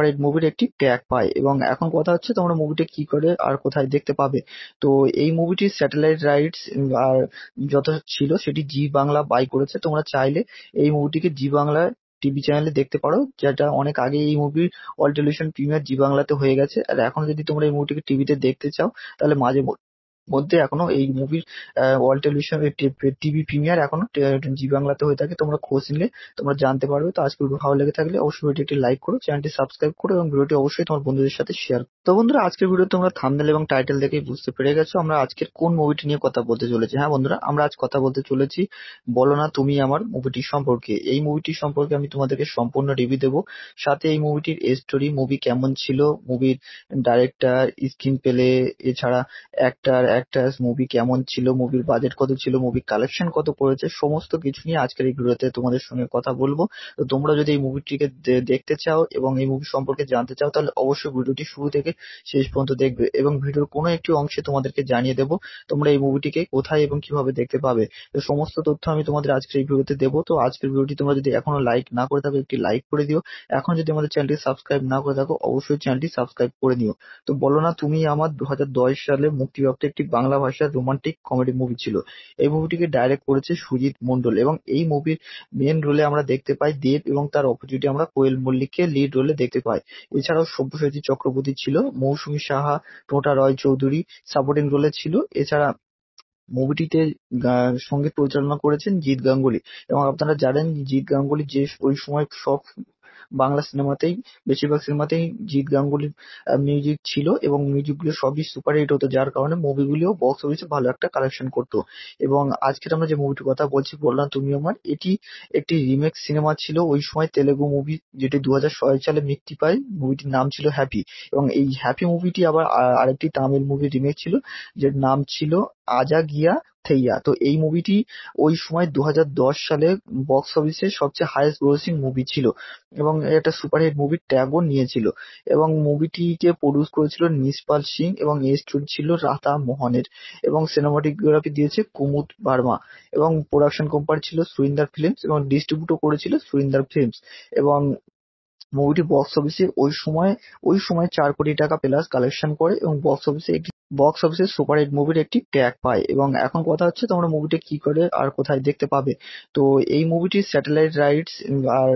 হিট মুভির একটি ট্যাগ পায় এবং এখন কথা হচ্ছে তোমরা মুভিটি কি করে আর কোথায় দেখতে পাবে তো এই মুভিটি স্যাটেলাইট রাইটস আর যত ছিল সেটি জি বাংলা বাই করেছে তোমরা চাইলে এই মুভিটিকে জি বাংলায় টিভি চ্যানেলে দেখতে পারো যেটা অনেক আগে এই মুভির অল টেলিভিশন প্রিমিয়ার জি বাংলাতে হয়ে গেছে আর এখন যদি তোমরা এই মুভিটিকে টিভিতে দেখতে চাও তাহলে মাঝে মধ্যে এখনো এই মুভির ওয়ার্ল্ড টেলিভিশন টিভি প্রিমিয়ার এখনো জি বাংলাতে হয়ে থাকে তোমরা খোঁজ নিলে তোমরা জানতে পারবে তো আজকে ভালো লেগে থাকলে অবশ্যই ভিডিওটি লাইক করো চ্যানেলটি সাবস্ক্রাইব করো এবং ভিডিওটি অবশ্যই তোমার বন্ধুদের সাথে শেয়ার তো বন্ধুরা আজকের ভিডিও তোমরা থামদেল এবং টাইটেল দেখে বুঝতে পেরে গেছো আমরা আজকের কোন মুভিটি নিয়ে কথা বলতে চলেছি হ্যাঁ বন্ধুরা আমরা আজ কথা বলতে চলেছি বলো না তুমি আমার মুভিটি সম্পর্কে এই মুভিটি সম্পর্কে আমি তোমাদেরকে সম্পূর্ণ রিভিউ দেবো সাথে এই মুভিটির স্টোরি মুভি কেমন ছিল মুভির ডাইরেক্টর স্ক্রিন পেলে এছাড়া অ্যাক্টার অ্যাক্ট্রেস মুভি কেমন ছিল মুভির বাজেট কত ছিল মুভি কালেকশন কত পড়েছে সমস্ত কিছু নিয়ে আজকের এই ভিডিওতে তোমাদের সঙ্গে কথা বলবো তো তোমরা যদি এই মুভিটিকে দেখতে চাও এবং এই মুভি সম্পর্কে জানতে চাও তাহলে অবশ্যই ভিডিওটি শুরু থেকে শেষ পর্যন্ত দেখবে এবং ভিডিওর কোনো একটি অংশে তোমাদেরকে জানিয়ে দেবো তোমরা এই মুভিটিকে কোথায় এবং কিভাবে দেখতে পাবে তো সমস্ত তথ্য আমি তোমাদের আজকের এই ভিডিওতে দেবো তো আজকের ভিডিওটি তোমরা যদি এখনো লাইক না করে থাকো একটি লাইক করে দিও এখন যদি আমাদের চ্যানেলটি সাবস্ক্রাইব না করে থাকো অবশ্যই চ্যানেলটি সাবস্ক্রাইব করে নিও তো বলো না তুমি আমার দু সালে মুক্তিপ্রাপ্ত একটি বাংলা ভাষার রোমান্টিক কমেডি মুভি ছিল এই মুভিটিকে ডাইরেক্ট করেছে সুজিত মন্ডল এবং এই মুভির মেন রোলে আমরা দেখতে পাই দেব এবং তার অপোজিটে আমরা কোয়েল মল্লিককে লিড রোলে দেখতে পাই এছাড়াও সব্যসাচী চক্রবর্তী ছিল মৌসুমী সাহা টোটা রয় চৌধুরী সাপোর্টিং রোলে ছিল এছাড়া মুভিটিতে সঙ্গীত পরিচালনা করেছেন জিৎ গাঙ্গুলি এবং আপনারা জানেন জিৎ গাঙ্গুলি যে ওই সময় সব বাংলা সিনেমাতেই বেশিরভাগ সিনেমাতেই জিত গাঙ্গুলির মিউজিক ছিল এবং গুলো সবই সুপারহিট হতো যার কারণে মুভিগুলিও বক্স অফিসে ভালো একটা কালেকশন করতো এবং আজকের আমরা যে মুভিটির কথা বলছি বললাম তুমি আমার এটি একটি রিমেক সিনেমা ছিল ওই সময় তেলেগু মুভি যেটি দু সালে মুক্তি পায় মুভিটির নাম ছিল হ্যাপি এবং এই হ্যাপি মুভিটি আবার আরেকটি তামিল মুভি রিমেক ছিল যে নাম ছিল আজা গিয়া থেইয়া তো এই মুভিটি ওই সময় দু সালে বক্স অফিসে সবচেয়ে হায়েস্ট গ্রোসিং মুভি ছিল এবং একটা সুপারহিট মুভি ট্যাগও নিয়েছিল এবং মুভিটিকে প্রডিউস করেছিল নিষ্পাল সিং এবং স্টোরি ছিল রাতা মোহনের এবং সিনেমাটোগ্রাফি দিয়েছে কুমুদ বার্মা এবং প্রোডাকশন কোম্পানি ছিল সুরিন্দার ফিল্মস এবং ডিস্ট্রিবিউটও করেছিল সুরিন্দার ফিল্মস এবং মুভিটি বক্স অফিসে ওই সময় ওই সময় চার কোটি টাকা প্লাস কালেকশন করে এবং বক্স অফিসে একটি বক্স অফিসে সুপারহিট মুভির একটি ট্র্যাক পায় এবং এখন কথা হচ্ছে তোমরা মুভিটা কি করে আর কোথায় দেখতে পাবে তো এই মুভিটি স্যাটেলাইট রাইটস আর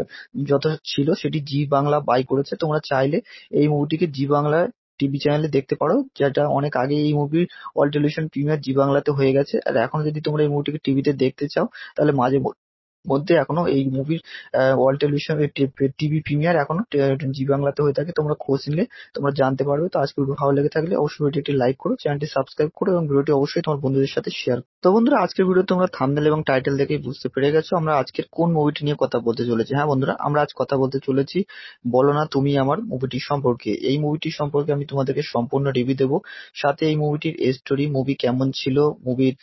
যত ছিল সেটি জি বাংলা বাই করেছে তোমরা চাইলে এই মুভিটিকে জি বাংলা টিভি চ্যানেলে দেখতে পারো যেটা অনেক আগে এই মুভির অল টেলিভিশন প্রিমিয়ার জি বাংলাতে হয়ে গেছে আর এখন যদি তোমরা এই মুভিটিকে টিভিতে দেখতে চাও তাহলে মাঝে মধ্যে এখনো এই মুভির ওয়ার্ল্ড টেলিভিশন টিভি প্রিমিয়ার এখনো জি বাংলাতে হয়ে থাকে তোমরা খোঁজ নিলে তোমরা জানতে পারবে তো আজকে ভিডিও ভালো লেগে থাকলে অবশ্যই ভিডিওটি একটি লাইক করো চ্যানেলটি সাবস্ক্রাইব করো এবং ভিডিওটি অবশ্যই তোমার বন্ধুদের সাথে শেয়ার তো বন্ধুরা আজকের ভিডিও তোমরা থামনেল এবং টাইটেল দেখে বুঝতে পেরে গেছো আমরা আজকের কোন মুভিটি নিয়ে কথা বলতে চলেছি হ্যাঁ বন্ধুরা আমরা আজ কথা বলতে চলেছি বলো না তুমি আমার মুভিটি সম্পর্কে এই মুভিটি সম্পর্কে আমি তোমাদেরকে সম্পূর্ণ রিভিউ দেবো সাথে এই মুভিটির স্টোরি মুভি কেমন ছিল মুভির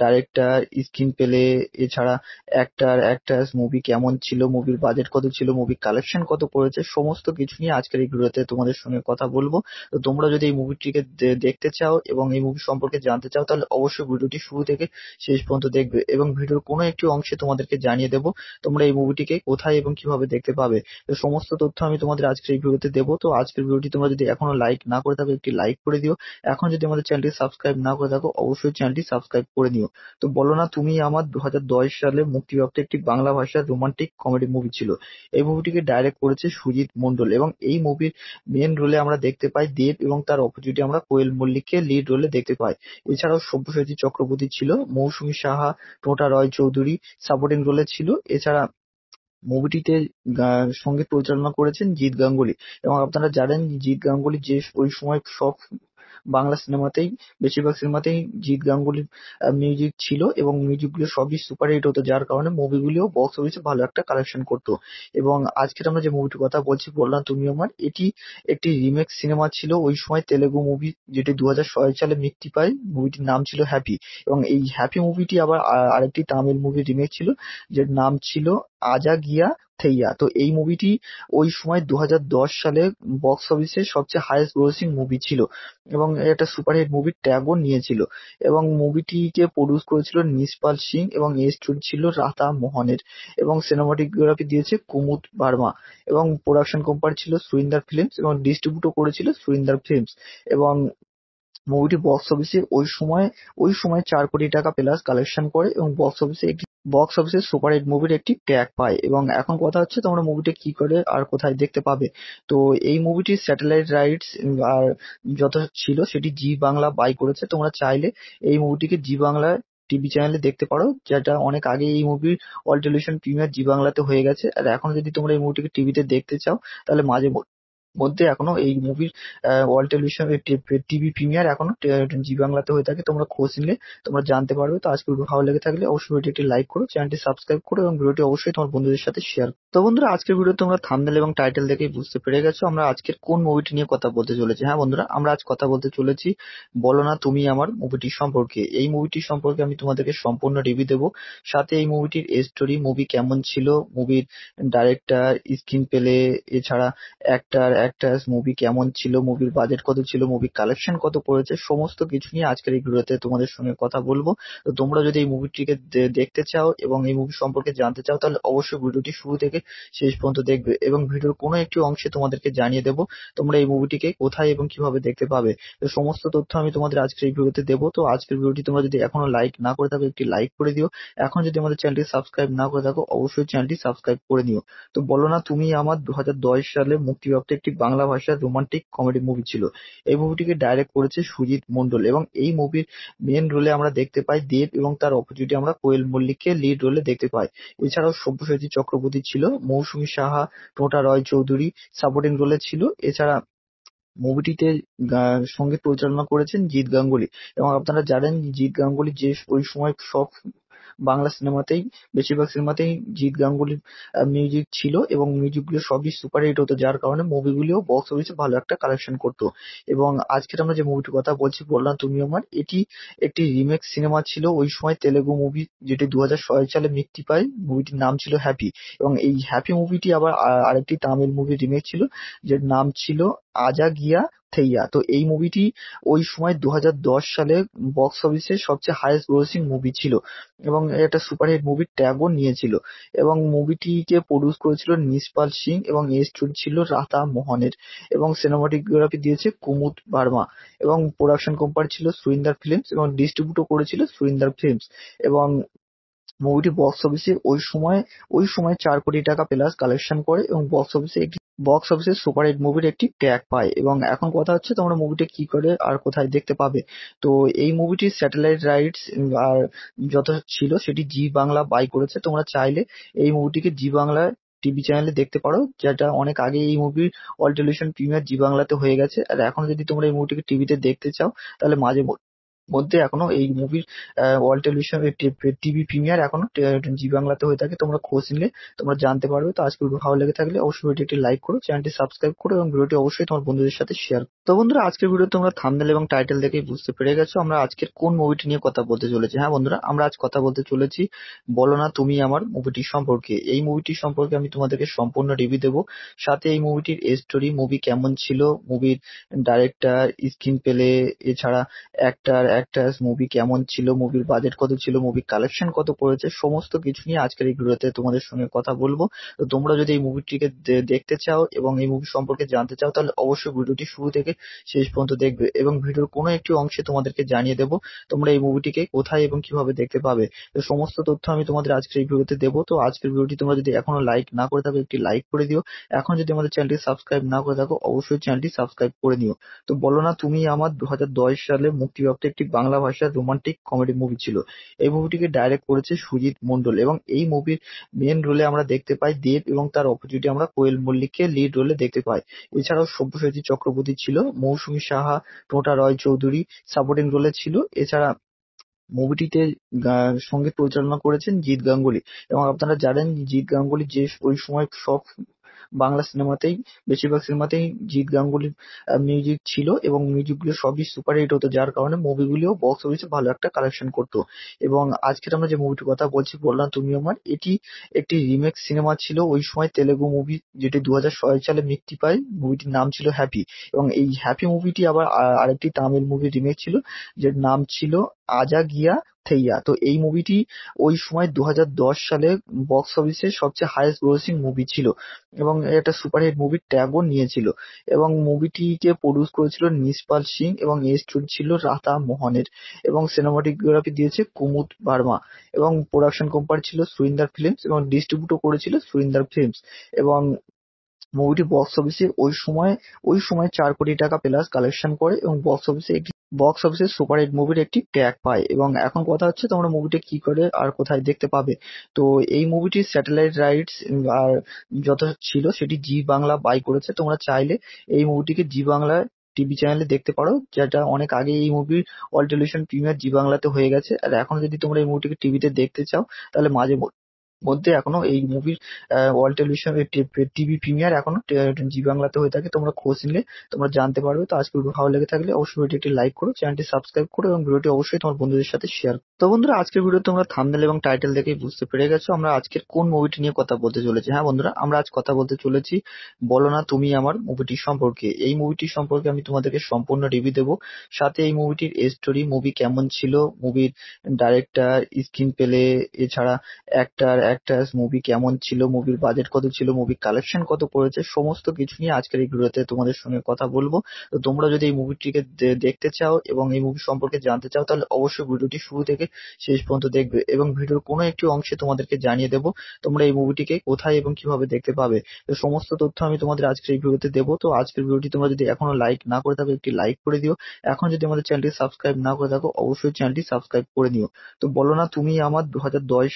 ডাইরেক্টর স্ক্রিন পেলে এছাড়া অ্যাক্টার অ্যাক্টার্স, মুভি কেমন ছিল, মুভির বাজেট কত ছিল, মুভি কালেকশন কত করেছে সমস্ত কিছু নিয়ে আজকের এই ভিডিওতে তোমাদের সঙ্গে কথা বলবো তো তোমরা যদি এই মুভিটিকে দেখতে চাও এবং এই মুভি সম্পর্কে জানতে চাও তাহলে অবশ্যই ভিডিওটি শুরু থেকে শেষ পর্যন্ত দেখবে এবং ভিডিওর কোনো একটি অংশে তোমাদেরকে জানিয়ে দেবো তোমরা এই মুভিটিকে কোথায় এবং কিভাবে দেখতে পাবে তো সমস্ত তথ্য আমি তোমাদের আজকের এই ভিডিওতে দেবো তো আজকের ভিডিওটি তোমরা যদি এখনো লাইক না করে থাকো একটি লাইক করে দিও এখন যদি আমাদের চ্যানেলটি সাবস্ক্রাইব না করে থাকো অবশ্যই চ্যানেলটি সাবস্ক্রাইব করে নিও তো বলো না তুমি আমার দু সালে মুক্তিপ্রাপ্ত একটি বাংলা ভাষার রোমান্টিক কমেডি মুভি ছিল। এই মুভিটিকে ডাইরেক্ট করেছে সুজিত মন্ডল এবং এই মুভির মেন রোলে আমরা দেখতে পাই দেব এবং তার অপোজিটে আমরা কোয়েল মল্লিককে লিড রোলে দেখতে পাই। এছাড়াও সব্যসাচী চক্রবর্তী ছিল, মৌসুমী সাহা, টোটা রয় চৌধুরী সাপোর্টিং রোলে ছিল। এছাড়া মুভিটিতে সঙ্গীত পরিচালনা করেছেন জিৎ গাঙ্গুলি এবং আপনারা জানেন জিৎ গাঙ্গুলি যে ওই সময় সব বাংলা সিনেমাতেই বেশিরভাগ সিনেমাতেই জিত গাঙ্গুলির মিউজিক ছিল এবং গুলো সবই সুপারহিট হতো যার কারণে মুভিগুলিও বক্স অফিসে ভালো একটা কালেকশন করতো এবং আজকের আমরা যে মুভিটির কথা বলছি বললাম তুমি আমার মানে, এটি একটি রিমেক সিনেমা ছিল ওই সময় তেলেগু মুভি যেটি দু সালে মুক্তি পায় মুভিটির নাম ছিল হ্যাপি এবং এই হ্যাপি মুভিটি আবার আরেকটি তামিল মুভি রিমেক ছিল যে নাম ছিল আজা গিয়া থেইয়া তো এই মুভিটি ওই সময় দু সালে বক্স অফিসে সবচেয়ে হায়েস্ট গ্রোসিং মুভি ছিল এবং একটা সুপারহিট মুভি ট্যাগও নিয়েছিল এবং মুভিটিকে প্রডিউস করেছিল নিসপাল সিং এবং এর স্টোরি ছিল রাতা মোহনের এবং সিনেমাটোগ্রাফি দিয়েছে কুমুদ বার্মা এবং প্রোডাকশন কোম্পানি ছিল সুরিন্দার ফিল্মস এবং ডিস্ট্রিবিউটও করেছিল সুরিন্দার ফিল্মস এবং মুভিটি বক্স অফিসে ওই সময় ওই সময় চার কোটি টাকা প্লাস কালেকশন করে এবং বক্স অফিসে একটি বক্স অফিসে সুপারহিট মুভির একটি ট্যাগ পায় এবং এখন কথা হচ্ছে তোমরা মুভিটা কি করে আর কোথায় দেখতে পাবে তো এই মুভিটি স্যাটেলাইট রাইটস আর যত ছিল সেটি জি বাংলা বাই করেছে তোমরা চাইলে এই মুভিটিকে জি বাংলা টিভি চ্যানেলে দেখতে পারো যেটা অনেক আগে এই মুভির অল টেলিভিশন প্রিমিয়ার জি বাংলাতে হয়ে গেছে আর এখন যদি তোমরা এই মুভিটিকে টিভিতে দেখতে চাও তাহলে মাঝে মধ্যে এখনো এই মুভির ওয়ার্ল্ড টেলিভিশন টিভি প্রিমিয়ার এখনো জি বাংলাতে হয়ে থাকে তোমরা খোঁজ নিলে তোমরা জানতে পারবে তো আজকে ভালো লেগে থাকলে অবশ্যই ভিডিও একটি লাইক করো চ্যানেলটি সাবস্ক্রাইব করো এবং ভিডিওটি অবশ্যই তোমার বন্ধুদের সাথে শেয়ার তো বন্ধুরা আজকের ভিডিও তোমরা থামনেল এবং টাইটেল দেখেই বুঝতে পেরে গেছো আমরা আজকের কোন মুভিটি নিয়ে কথা বলতে চলেছি হ্যাঁ বন্ধুরা আমরা আজ কথা বলতে চলেছি বলো না তুমি আমার মুভিটি সম্পর্কে এই মুভিটি সম্পর্কে আমি তোমাদেরকে সম্পূর্ণ রিভিউ দেবো সাথে এই মুভিটির স্টোরি মুভি কেমন ছিল মুভির ডাইরেক্টর স্ক্রিন পেলে এছাড়া অ্যাক্টার অ্যাক্টার্স, মুভি কেমন ছিল, মুভির বাজেট কত ছিল, মুভি কালেকশন কত করেছে সমস্ত কিছু নিয়ে আজকের এই ভিডিওতে তোমাদের সঙ্গে কথা বলবো তো তোমরা যদি এই মুভিটিকে দেখতে চাও এবং এই মুভি সম্পর্কে জানতে চাও তাহলে অবশ্যই ভিডিওটি শুরু থেকে শেষ পর্যন্ত দেখবে এবং ভিডিওর কোনো একটি অংশে তোমাদেরকে জানিয়ে দেবো তোমরা এই মুভিটিকে কোথায় এবং কিভাবে দেখতে পাবে তো সমস্ত তথ্য আমি তোমাদের আজকের এই ভিডিওতে দেবো তো আজকের ভিডিওটি তোমরা যদি এখনো লাইক না করে থাকো একটি লাইক করে দিও এখন যদি আমাদের চ্যানেলটি সাবস্ক্রাইব না করে থাকো অবশ্যই চ্যানেলটি সাবস্ক্রাইব করে নিও তো বলো না তুমি আমার দু সালে মুক্তিপ্রাপ্ত একটি একটি বাংলা ভাষার রোমান্টিক কমেডি মুভি ছিল। এই মুভিটিকে ডাইরেক্ট করেছে সুজিত মন্ডল এবং এই মুভির মেন রোলে আমরা দেখতে পাই দেব এবং তার অপোজিটে আমরা কোয়েল মল্লিককে লিড রোলে দেখতে পাই। এছাড়াও সব্যসাচী চক্রবর্তী ছিল, মৌসুমী সাহা, টোটা রয় চৌধুরী সাপোর্টিং রোলে ছিল। এছাড়া মুভিটিতে সঙ্গীত পরিচালনা করেছেন জিৎ গাঙ্গুলি এবং আপনারা জানেন জিৎ গাঙ্গুলি যে ওই সময় সব বাংলা সিনেমাতেই বেশিরভাগ সিনেমাতেই জিৎ গাঙ্গুলির মিউজিক ছিল এবং গুলো সবই সুপারহিট হতো যার কারণে মুভিগুলিও বক্স অফিসে ভালো একটা কালেকশন করতো এবং আজকের আমরা যে মুভিটির কথা বলছি বললাম তুমি আমার এটি একটি রিমেক সিনেমা ছিল ওই সময় তেলেগু মুভি যেটি দু সালে মুক্তি পায় মুভিটির নাম ছিল হ্যাপি এবং এই হ্যাপি মুভিটি আবার আরেকটি তামিল মুভি রিমেক ছিল যে নাম ছিল আজা গিয়া থেইয়া তো এই মুভিটি ওই সময় দু সালে বক্স অফিসে সবচেয়ে হায়েস্ট গ্রোসিং মুভি ছিল এবং একটা সুপারহিট মুভির ট্যাগও নিয়েছিল এবং মুভিটিকে প্রডিউস করেছিল নিষ্পাল সিং এবং এর স্টোরি ছিল রাতা মোহনের এবং সিনেমাটোগ্রাফি দিয়েছে কুমুদ বার্মা এবং প্রোডাকশন কোম্পানি ছিল সুরিন্দার ফিল্মস এবং ডিস্ট্রিবিউটও করেছিল সুরিন্দার ফিল্মস এবং মুভিটি বক্স অফিসে ওই সময় চার কোটি টাকা প্লাস কালেকশন করে এবং বক্স অফিসে সুপারহিট মুভির একটি ট্যাগ পায় এবং এখন কথা হচ্ছে তোমরা মুভিটি কি করে আর কোথায় দেখতে পাবে তো এই মুভিটি স্যাটেলাইট রাইটস আর যত ছিল সেটি জি বাংলা বাই করেছে তোমরা চাইলে এই মুভিটিকে জি বাংলায় টিভি চ্যানেলে দেখতে পারো যেটা অনেক আগে এই মুভির অল টেলিভিশন প্রিমিয়ার জি বাংলাতে হয়ে গেছে আর এখন যদি তোমরা এই মুভিটিকে টিভিতে দেখতে চাও তাহলে মাঝে মধ্যে এখনো এই মুভির ওয়াল টেলিভিশন টিভি প্রিমিয়ার এখনো জি বাংলাতে হয়ে থাকে তোমরা খোঁজ নিলে তোমরা জানতে পারবে তো আজকে ভিডিও ভালো লেগে থাকলে অবশ্যই ভিডিও একটি লাইক করো চ্যানেলটি সাবস্ক্রাইব করো এবং ভিডিওটি অবশ্যই তোমার বন্ধুদের সাথে শেয়ার তো বন্ধুরা আজকের ভিডিও তোমরা থামনেল এবং টাইটেল দেখে বুঝতে পেরে গেছো আমরা আজকের কোন মুভিটি নিয়ে কথা বলতে চলেছি হ্যাঁ বন্ধুরা আমরা আজ কথা বলতে চলেছি বলো না তুমি আমার মুভিটি সম্পর্কে এই মুভিটি সম্পর্কে আমি তোমাদেরকে সম্পূর্ণ রিভিউ দেবো সাথে এই মুভিটির স্টোরি মুভি কেমন ছিল মুভির ডাইরেক্টর স্ক্রিন পেলে এছাড়া অ্যাক্টার ক্যারেক্টার মুভি কেমন ছিল, মুভির বাজেট কত ছিল, মুভি কালেকশন কত করেছে সমস্ত কিছু নিয়ে আজকের এই ভিডিওতে তোমাদের সঙ্গে কথা বলবো তো তোমরা যদি এই মুভিটিকে দেখতে চাও এবং এই মুভি সম্পর্কে জানতে চাও তাহলে অবশ্যই ভিডিওটি শুরু থেকে শেষ পর্যন্ত দেখবে এবং ভিডিওর কোনো একটি অংশে তোমাদেরকে জানিয়ে দেবো তোমরা এই মুভিটিকে কোথায় এবং কিভাবে দেখতে পাবে তো সমস্ত তথ্য আমি তোমাদের আজকের এই ভিডিওতে দেবো তো আজকের ভিডিওটি তোমরা যদি এখনো লাইক না করে থাকো একটি লাইক করে দিও এখন যদি আমাদের চ্যানেলটি সাবস্ক্রাইব না করে থাকো অবশ্যই চ্যানেলটি সাবস্ক্রাইব করে নিও তো বলো না তুমি আমার দু সালে মুক্তিপ্রাপ্ত একটি বাংলা ভাষার রোমান্টিক কমেডি মুভি ছিল এই মুভিটিকে ডাইরেক্ট করেছে সুজিত মন্ডল এবং এই মুভির মেন রোলে আমরা দেখতে পাই দেব এবং তার অপোজিটে আমরা কোয়েল মল্লিককে লিড রোলে দেখতে পাই এছাড়াও সব্যসাচী চক্রবর্তী ছিল মৌসুমী সাহা টোটা রয় চৌধুরী সাপোর্টিং রোলে ছিল এছাড়া মুভিটিতে সঙ্গীত পরিচালনা করেছেন জিৎ গাঙ্গুলি এবং আপনারা জানেন জিৎ গাঙ্গুলি যে ওই সময় সব বাংলা সিনেমাতেই বেশিরভাগ সিনেমাতেই জিৎ গাঙ্গুলির মিউজিক ছিল এবং গুলো সবই সুপারহিট হতো যার কারণে মুভিগুলিও বক্স অফিসে ভালো একটা কালেকশন করতো এবং আজকের আমরা যে মুভিটির কথা বলছি বললাম তুমি আমার এটি একটি রিমেক সিনেমা ছিল ওই সময় তেলেগু মুভি যেটি দু সালে মুক্তি পায় মুভিটির নাম ছিল হ্যাপি এবং এই হ্যাপি মুভিটি আবার আরেকটি তামিল মুভি রিমেক ছিল যে নাম ছিল আজা গিয়া থেইয়া তো এই মুভিটি ওই সময় দু সালে বক্স অফিসে সবচেয়ে হায়েস্ট গ্রোসিং মুভি ছিল এবং একটা সুপারহিট মুভি ট্যাগও নিয়েছিল এবং মুভিটিকে প্রডিউস করেছিল নিসপাল সিং এবং স্টোরি ছিল রাতা মোহনের এবং সিনেমাটোগ্রাফি দিয়েছে কুমুদ বার্মা এবং প্রোডাকশন কোম্পানি ছিল সুরিন্দার ফিল্মস এবং ডিস্ট্রিবিউটও করেছিল সুরিন্দার ফিল্মস এবং মুভিটি বক্স অফিসে ওই সময় ওই সময় চার কোটি টাকা প্লাস কালেকশন করে এবং বক্স অফিসে একটি বক্স অফিসে সুপারহিট মুভির একটি ট্র্যাক পায় এবং এখন কথা হচ্ছে তোমরা মুভিটা কি করে আর কোথায় দেখতে পাবে তো এই মুভিটি স্যাটেলাইট রাইটস আর যত ছিল সেটি জি বাংলা বাই করেছে তোমরা চাইলে এই মুভিটিকে জি বাংলা টিভি চ্যানেলে দেখতে পারো যেটা অনেক আগে এই মুভির অল টেলিভিশন প্রিমিয়ার জি বাংলাতে হয়ে গেছে আর এখন যদি তোমরা এই মুভিটিকে টিভিতে দেখতে চাও তাহলে মাঝে মধ্যে এখনো এই মুভির ওয়ার্ল্ড টেলিভিশন টিভি প্রিমিয়ার এখনো জি বাংলাতে হয়ে থাকে তোমরা খোঁজ নিলে তোমরা জানতে পারবে তো আজকে ভিডিও ভালো লেগে থাকলে অবশ্যই ভিডিওটি একটি লাইক করো চ্যানেলটি সাবস্ক্রাইব করো এবং ভিডিওটি অবশ্যই তোমার বন্ধুদের সাথে শেয়ার তো বন্ধুরা আজকের ভিডিও তোমরা থামনেল এবং টাইটেল দেখে বুঝতে পেরে গেছো আমরা আজকের কোন মুভিটি নিয়ে কথা বলতে চলেছি হ্যাঁ বন্ধুরা আমরা আজ কথা বলতে চলেছি বলো না তুমি আমার মুভিটি সম্পর্কে এই মুভিটি সম্পর্কে আমি তোমাদেরকে সম্পূর্ণ রিভিউ দেবো সাথে এই মুভিটির স্টোরি মুভি কেমন ছিল মুভির ডাইরেক্টর স্ক্রিন পেলে এছাড়া অ্যাক্টার অ্যাক্টার্স, মুভি কেমন ছিল, মুভির বাজেট কত ছিল, মুভি কালেকশন কত করেছে সমস্ত কিছু নিয়ে আজকের এই ভিডিওতে তোমাদের সঙ্গে কথা বলবো তো তোমরা যদি এই মুভিটিকে দেখতে চাও এবং এই মুভি সম্পর্কে জানতে চাও তাহলে অবশ্যই ভিডিওটি শুরু থেকে শেষ পর্যন্ত দেখবে এবং ভিডিওর কোনো একটি অংশে তোমাদেরকে জানিয়ে দেবো তোমরা এই মুভিটিকে কোথায় এবং কিভাবে দেখতে পাবে তো সমস্ত তথ্য আমি তোমাদের আজকের এই ভিডিওতে দেবো তো আজকের ভিডিওটি তোমরা যদি এখনো লাইক না করে থাকো একটি লাইক করে দিও এখন যদি আমাদের চ্যানেলটি সাবস্ক্রাইব না করে থাকো অবশ্যই চ্যানেলটি সাবস্ক্রাইব করে নিও তো বলো না তুমি আমার দু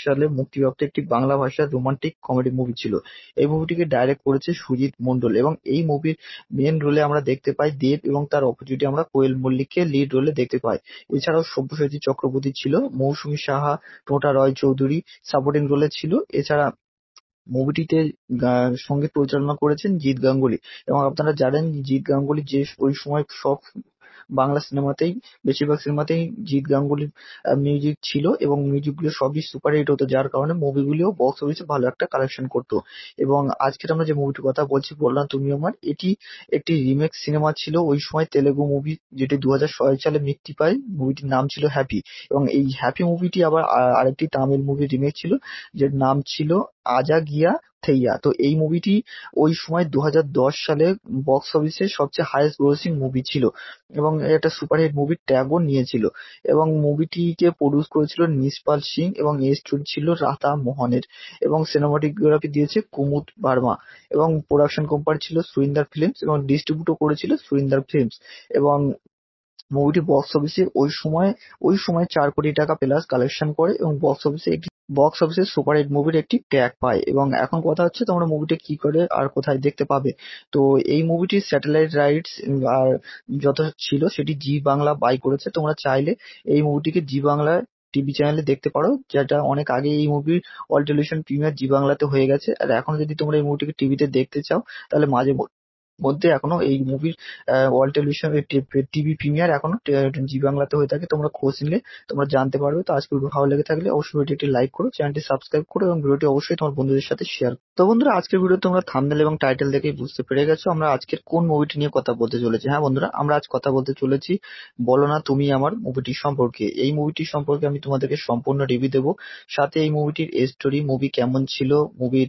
সালে মুক্তিপ্রাপ্ত একটি বাংলা ভাষার রোমান্টিক কমেডি মুভি ছিল। এই মুভিটিকে ডাইরেক্ট করেছে সুজিত মন্ডল এবং এই মুভির মেন রোলে আমরা দেখতে পাই দেব এবং তার অপোজিটে আমরা কোয়েল মল্লিককে লিড রোলে দেখতে পাই। এছাড়াও সব্যসাচী চক্রবর্তী ছিল, মৌসুমী সাহা, টোটা রয় চৌধুরী সাপোর্টিং রোলে ছিল। এছাড়া মুভিটিতে সঙ্গীত পরিচালনা করেছেন জিৎ গাঙ্গুলি এবং আপনারা জানেন জিৎ গাঙ্গুলি যে ওই সময় সব বাংলা সিনেমাতেই বেশিরভাগ সিনেমাতেই জিত গাঙ্গুলির মিউজিক ছিল এবং গুলো সবই সুপারহিট হতো যার কারণে মুভিগুলিও বক্স অফিসে ভালো একটা কালেকশন করতো এবং আজকের আমরা যে মুভিটির কথা বলছি বললাম তুমি আমার এটি একটি রিমেক সিনেমা ছিল ওই সময় তেলেগু মুভি যেটি দু হাজার সালে মুক্তি পায় মুভিটির নাম ছিল হ্যাপি এবং এই হ্যাপি মুভিটি আবার আরেকটি তামিল মুভি রিমেক ছিল যার নাম ছিল আজা গিয়া থেইয়া তো এই মুভিটি ওই সময় দু সালে বক্স অফিসে সবচেয়ে হায়েস্ট গ্রোসিং মুভি ছিল এবং একটা সুপারহিট মুভির ট্যাগও নিয়েছিল এবং মুভিটিকে প্রডিউস করেছিল নিসপাল সিং এবং এর স্টোরি ছিল রাতা মোহনের এবং সিনেমাটোগ্রাফি দিয়েছে কুমুদ বার্মা এবং প্রোডাকশন কোম্পানি ছিল সুরিন্দার ফিল্মস এবং ডিস্ট্রিবিউটও করেছিল সুরিন্দার ফিল্মস এবং মুভিটি বক্স অফিসে ওই সময় ওই সময় চার কোটি টাকা প্লাস কালেকশন করে এবং বক্স অফিসে সুপার হিট মুভির একটি ট্যাগ পায় এবং এখন কথা হচ্ছে তোমরা মুভিটি কি করে আর কোথায় দেখতে পাবে তো এই মুভিটি স্যাটেলাইট রাইটস আর যত ছিল সেটি জি বাংলা বাই করেছে তোমরা চাইলে এই মুভিটিকে জি বাংলা টিভি চ্যানেলে দেখতে পারো যেটা অনেক আগে এই মুভির অল টেলিভিশন প্রিমিয়ার জি বাংলাতে হয়ে গেছে আর এখন যদি তোমরা এই মুভিটিকে টিভিতে দেখতে চাও তাহলে মাঝে মধ্যে এখনো এই মুভির ওয়ার্ল্ড টেলিভিশন টিভি প্রিমিয়ার এখনো জি বাংলাতে হয়ে থাকে তোমরা খোঁজ নিলে তোমরা জানতে পারবে তো আজকে ভিডিও ভালো লেগে থাকলে অবশ্যই ভিডিওটি লাইক করো চ্যানেলটি সাবস্ক্রাইব করো এবং ভিডিওটি অবশ্যই তোমার বন্ধুদের সাথে শেয়ার তো বন্ধুরা আজকের ভিডিও তোমরা থামনেল এবং টাইটেল দেখে বুঝতে পেরে গেছো আমরা আজকের কোন মুভিটি নিয়ে কথা বলতে চলেছি হ্যাঁ বন্ধুরা আমরা আজ কথা বলতে চলেছি বলো না তুমি আমার মুভিটি সম্পর্কে এই মুভিটি সম্পর্কে আমি তোমাদেরকে সম্পূর্ণ রিভিউ দেবো সাথে এই মুভিটির স্টোরি মুভি কেমন ছিল মুভির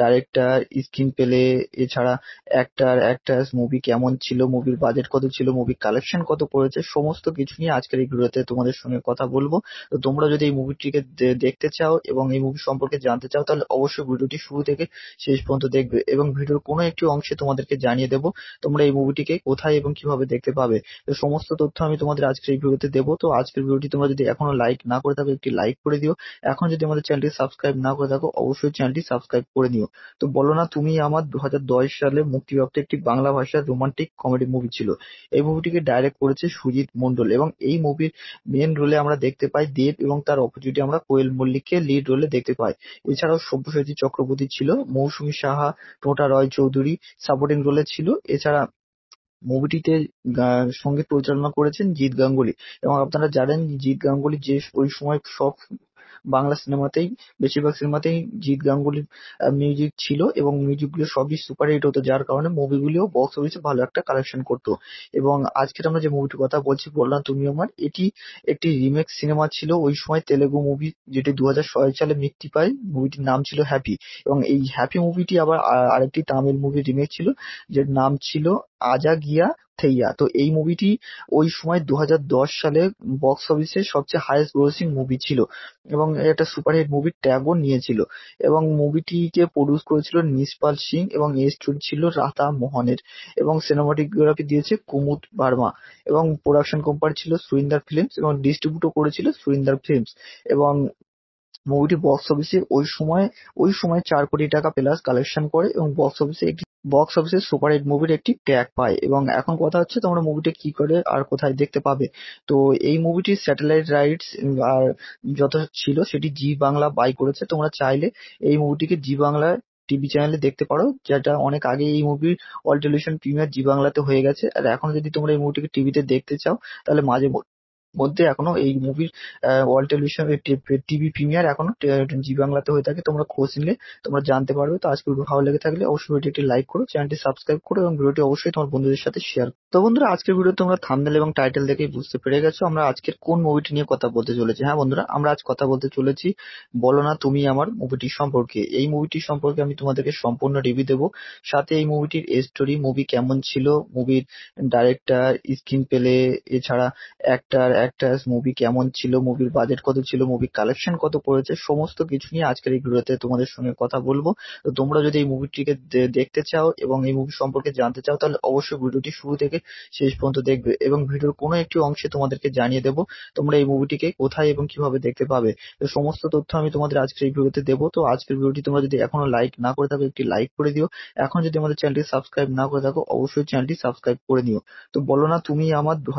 ডাইরেক্টর স্ক্রিন পেলে এছাড়া অ্যাক্টার অ্যাক্টার্স মুভি কেমন ছিল মুভির বাজেট কত ছিল মুভি কালেকশন কত করেছে সমস্ত কিছু নিয়ে আজকের এই ভিডিওতে তোমাদের সঙ্গে কথা বলবো তো তোমরা যদি এই মুভিটিকে দেখতে চাও এবং এই মুভি সম্পর্কে জানতে চাও তাহলে অবশ্যই ভিডিওটি শুরু থেকে মুভিটিকে শেষ পর্যন্ত দেখবে এবং ভিডিওর কোন একটি অংশে তোমাদেরকে জানিয়ে দেবো তোমরা এই মুভিটিকে কোথায় এবং কিভাবে দেখতে পাবে তো সমস্ত তথ্য আমি তোমাদের আজকের এই ভিডিওতে দেবো তো আজকের ভিডিওটি তোমরা যদি এখনো লাইক না করে থাকো একটি লাইক করে দিও এখন যদি আমাদের চ্যানেলটি সাবস্ক্রাইব না করে থাকো অবশ্যই চ্যানেলটি সাবস্ক্রাইব করে নিও তো বলো না তুমি আমার দু সালে মুক্তিপ্রাপ্ত একটি বাংলা ভাষার রোমান্টিক কমেডি মুভি ছিল এই মুভিটিকে ডাইরেক্ট করেছে সুজিত মন্ডল এবং এই মুভির মেন রোলে আমরা দেখতে পাই দেব এবং তার অপোজিটে আমরা কোয়েল মল্লিককে লিড রোলে দেখতে পাই এছাড়াও সব্যসাচী চক্রবর্তী ছিল মৌসুমী সাহা টোটা রয় চৌধুরী সাপোর্টিং রোলে ছিল এছাড়া মুভিটিতে সঙ্গীত পরিচালনা করেছেন জিৎ গাঙ্গুলি এবং আপনারা জানেন জিৎ গাঙ্গুলি যে ওই সময় সব বাংলা সিনেমাতেই বেশিরভাগ সিনেমাতেই জিৎ গাঙ্গুলির মিউজিক ছিল এবং গুলো সবই সুপারহিট হতো যার কারণে মুভিগুলিও বক্স অফিসে ভালো একটা কালেকশন করতো এবং আজকের আমরা যে মুভিটির কথা বলছি বললাম তুমি আমার এটি একটি রিমেক সিনেমা ছিল ওই সময় তেলেগু মুভি যেটি দু সালে মুক্তি পায় মুভিটির নাম ছিল হ্যাপি এবং এই হ্যাপি মুভিটি আবার আরেকটি তামিল মুভি রিমেক ছিল যে নাম ছিল আজা গিয়া থেইয়া তো এই মুভিটি ওই সময় দু সালে বক্স অফিসে সবচেয়ে হায়েস্ট গ্রোসিং মুভি ছিল এবং একটা সুপারহিট মুভির ট্যাগও নিয়েছিল এবং মুভিটিকে প্রডিউস করেছিল নিশপাল সিং এবং এর স্টোরি ছিল রাতা মোহনের এবং সিনেমাটোগ্রাফি দিয়েছে কুমুদ বার্মা এবং প্রোডাকশন কোম্পানি ছিল সুরিন্দার ফিল্মস এবং ডিস্ট্রিবিউটও করেছিল সুরিন্দার ফিল্মস এবং মুভিটি বক্স অফিসে ওই সময় ওই সময় চার কোটি টাকা প্লাস কালেকশন করে এবং বক্স অফিসে একটি বক্স অফিসে সুপারহিট মুভির একটি ট্যাগ পায় এবং এখন কথা হচ্ছে তোমরা মুভিটি কি করে আর কোথায় দেখতে পাবে তো এই মুভিটির স্যাটেলাইট রাইটস আর যত ছিল সেটি জি বাংলা বাই করেছে তোমরা চাইলে এই মুভিটিকে জি বাংলা টিভি চ্যানেলে দেখতে পারো যেটা অনেক আগে এই মুভির অল টেলিভিশন প্রিমিয়ার জি বাংলাতে হয়ে গেছে আর এখন যদি তোমরা এই মুভিটিকে টিভিতে দেখতে চাও তাহলে মাঝে মধ্যে এখনো এই মুভির ওয়ার্ল্ড টেলিভিশন টিভি প্রিমিয়ার এখনো জি বাংলাতে হয়ে থাকে তোমরা খোঁজ নিলে তোমরা জানতে পারবে তো আজকে ভিডিও ভালো লেগে থাকলে অবশ্যই ভিডিও একটি লাইক করো চ্যানেলটি সাবস্ক্রাইব করো এবং ভিডিওটি অবশ্যই তোমার বন্ধুদের সাথে শেয়ার তো বন্ধুরা আজকের ভিডিও তোমরা থামনেল এবং টাইটেল দেখেই বুঝতে পেরে গেছো আমরা আজকের কোন মুভিটি নিয়ে কথা বলতে চলেছি হ্যাঁ বন্ধুরা আমরা আজ কথা বলতে চলেছি বলো না তুমি আমার মুভিটি সম্পর্কে এই মুভিটি সম্পর্কে আমি তোমাদেরকে সম্পূর্ণ রিভিউ দেবো সাথে এই মুভিটির স্টোরি মুভি কেমন ছিল মুভির ডাইরেক্টর স্ক্রিন পেলে এছাড়া অ্যাক্টার ক্যারেক্টার মুভি কেমন ছিল, মুভির বাজেট কত ছিল, মুভি কালেকশন কত করেছে সমস্ত কিছু নিয়ে আজকের এই ভিডিওতে তোমাদের সঙ্গে কথা বলবো তো তোমরা যদি এই মুভিটিকে দেখতে চাও এবং এই মুভি সম্পর্কে জানতে চাও তাহলে অবশ্যই ভিডিওটি শুরু থেকে শেষ পর্যন্ত দেখবে এবং ভিডিওর কোনো একটি অংশে তোমাদেরকে জানিয়ে দেবো তোমরা এই মুভিটিকে কোথায় এবং কিভাবে দেখতে পাবে তো সমস্ত তথ্য আমি তোমাদের আজকের এই ভিডিওতে দেবো তো আজকের ভিডিওটি তোমরা যদি এখনো লাইক না করে থাকো একটি লাইক করে দিও এখন যদি আমাদের চ্যানেলটি সাবস্ক্রাইব না করে থাকো অবশ্যই চ্যানেলটি সাবস্ক্রাইব করে নিও তো বলো না তুমি আমার দু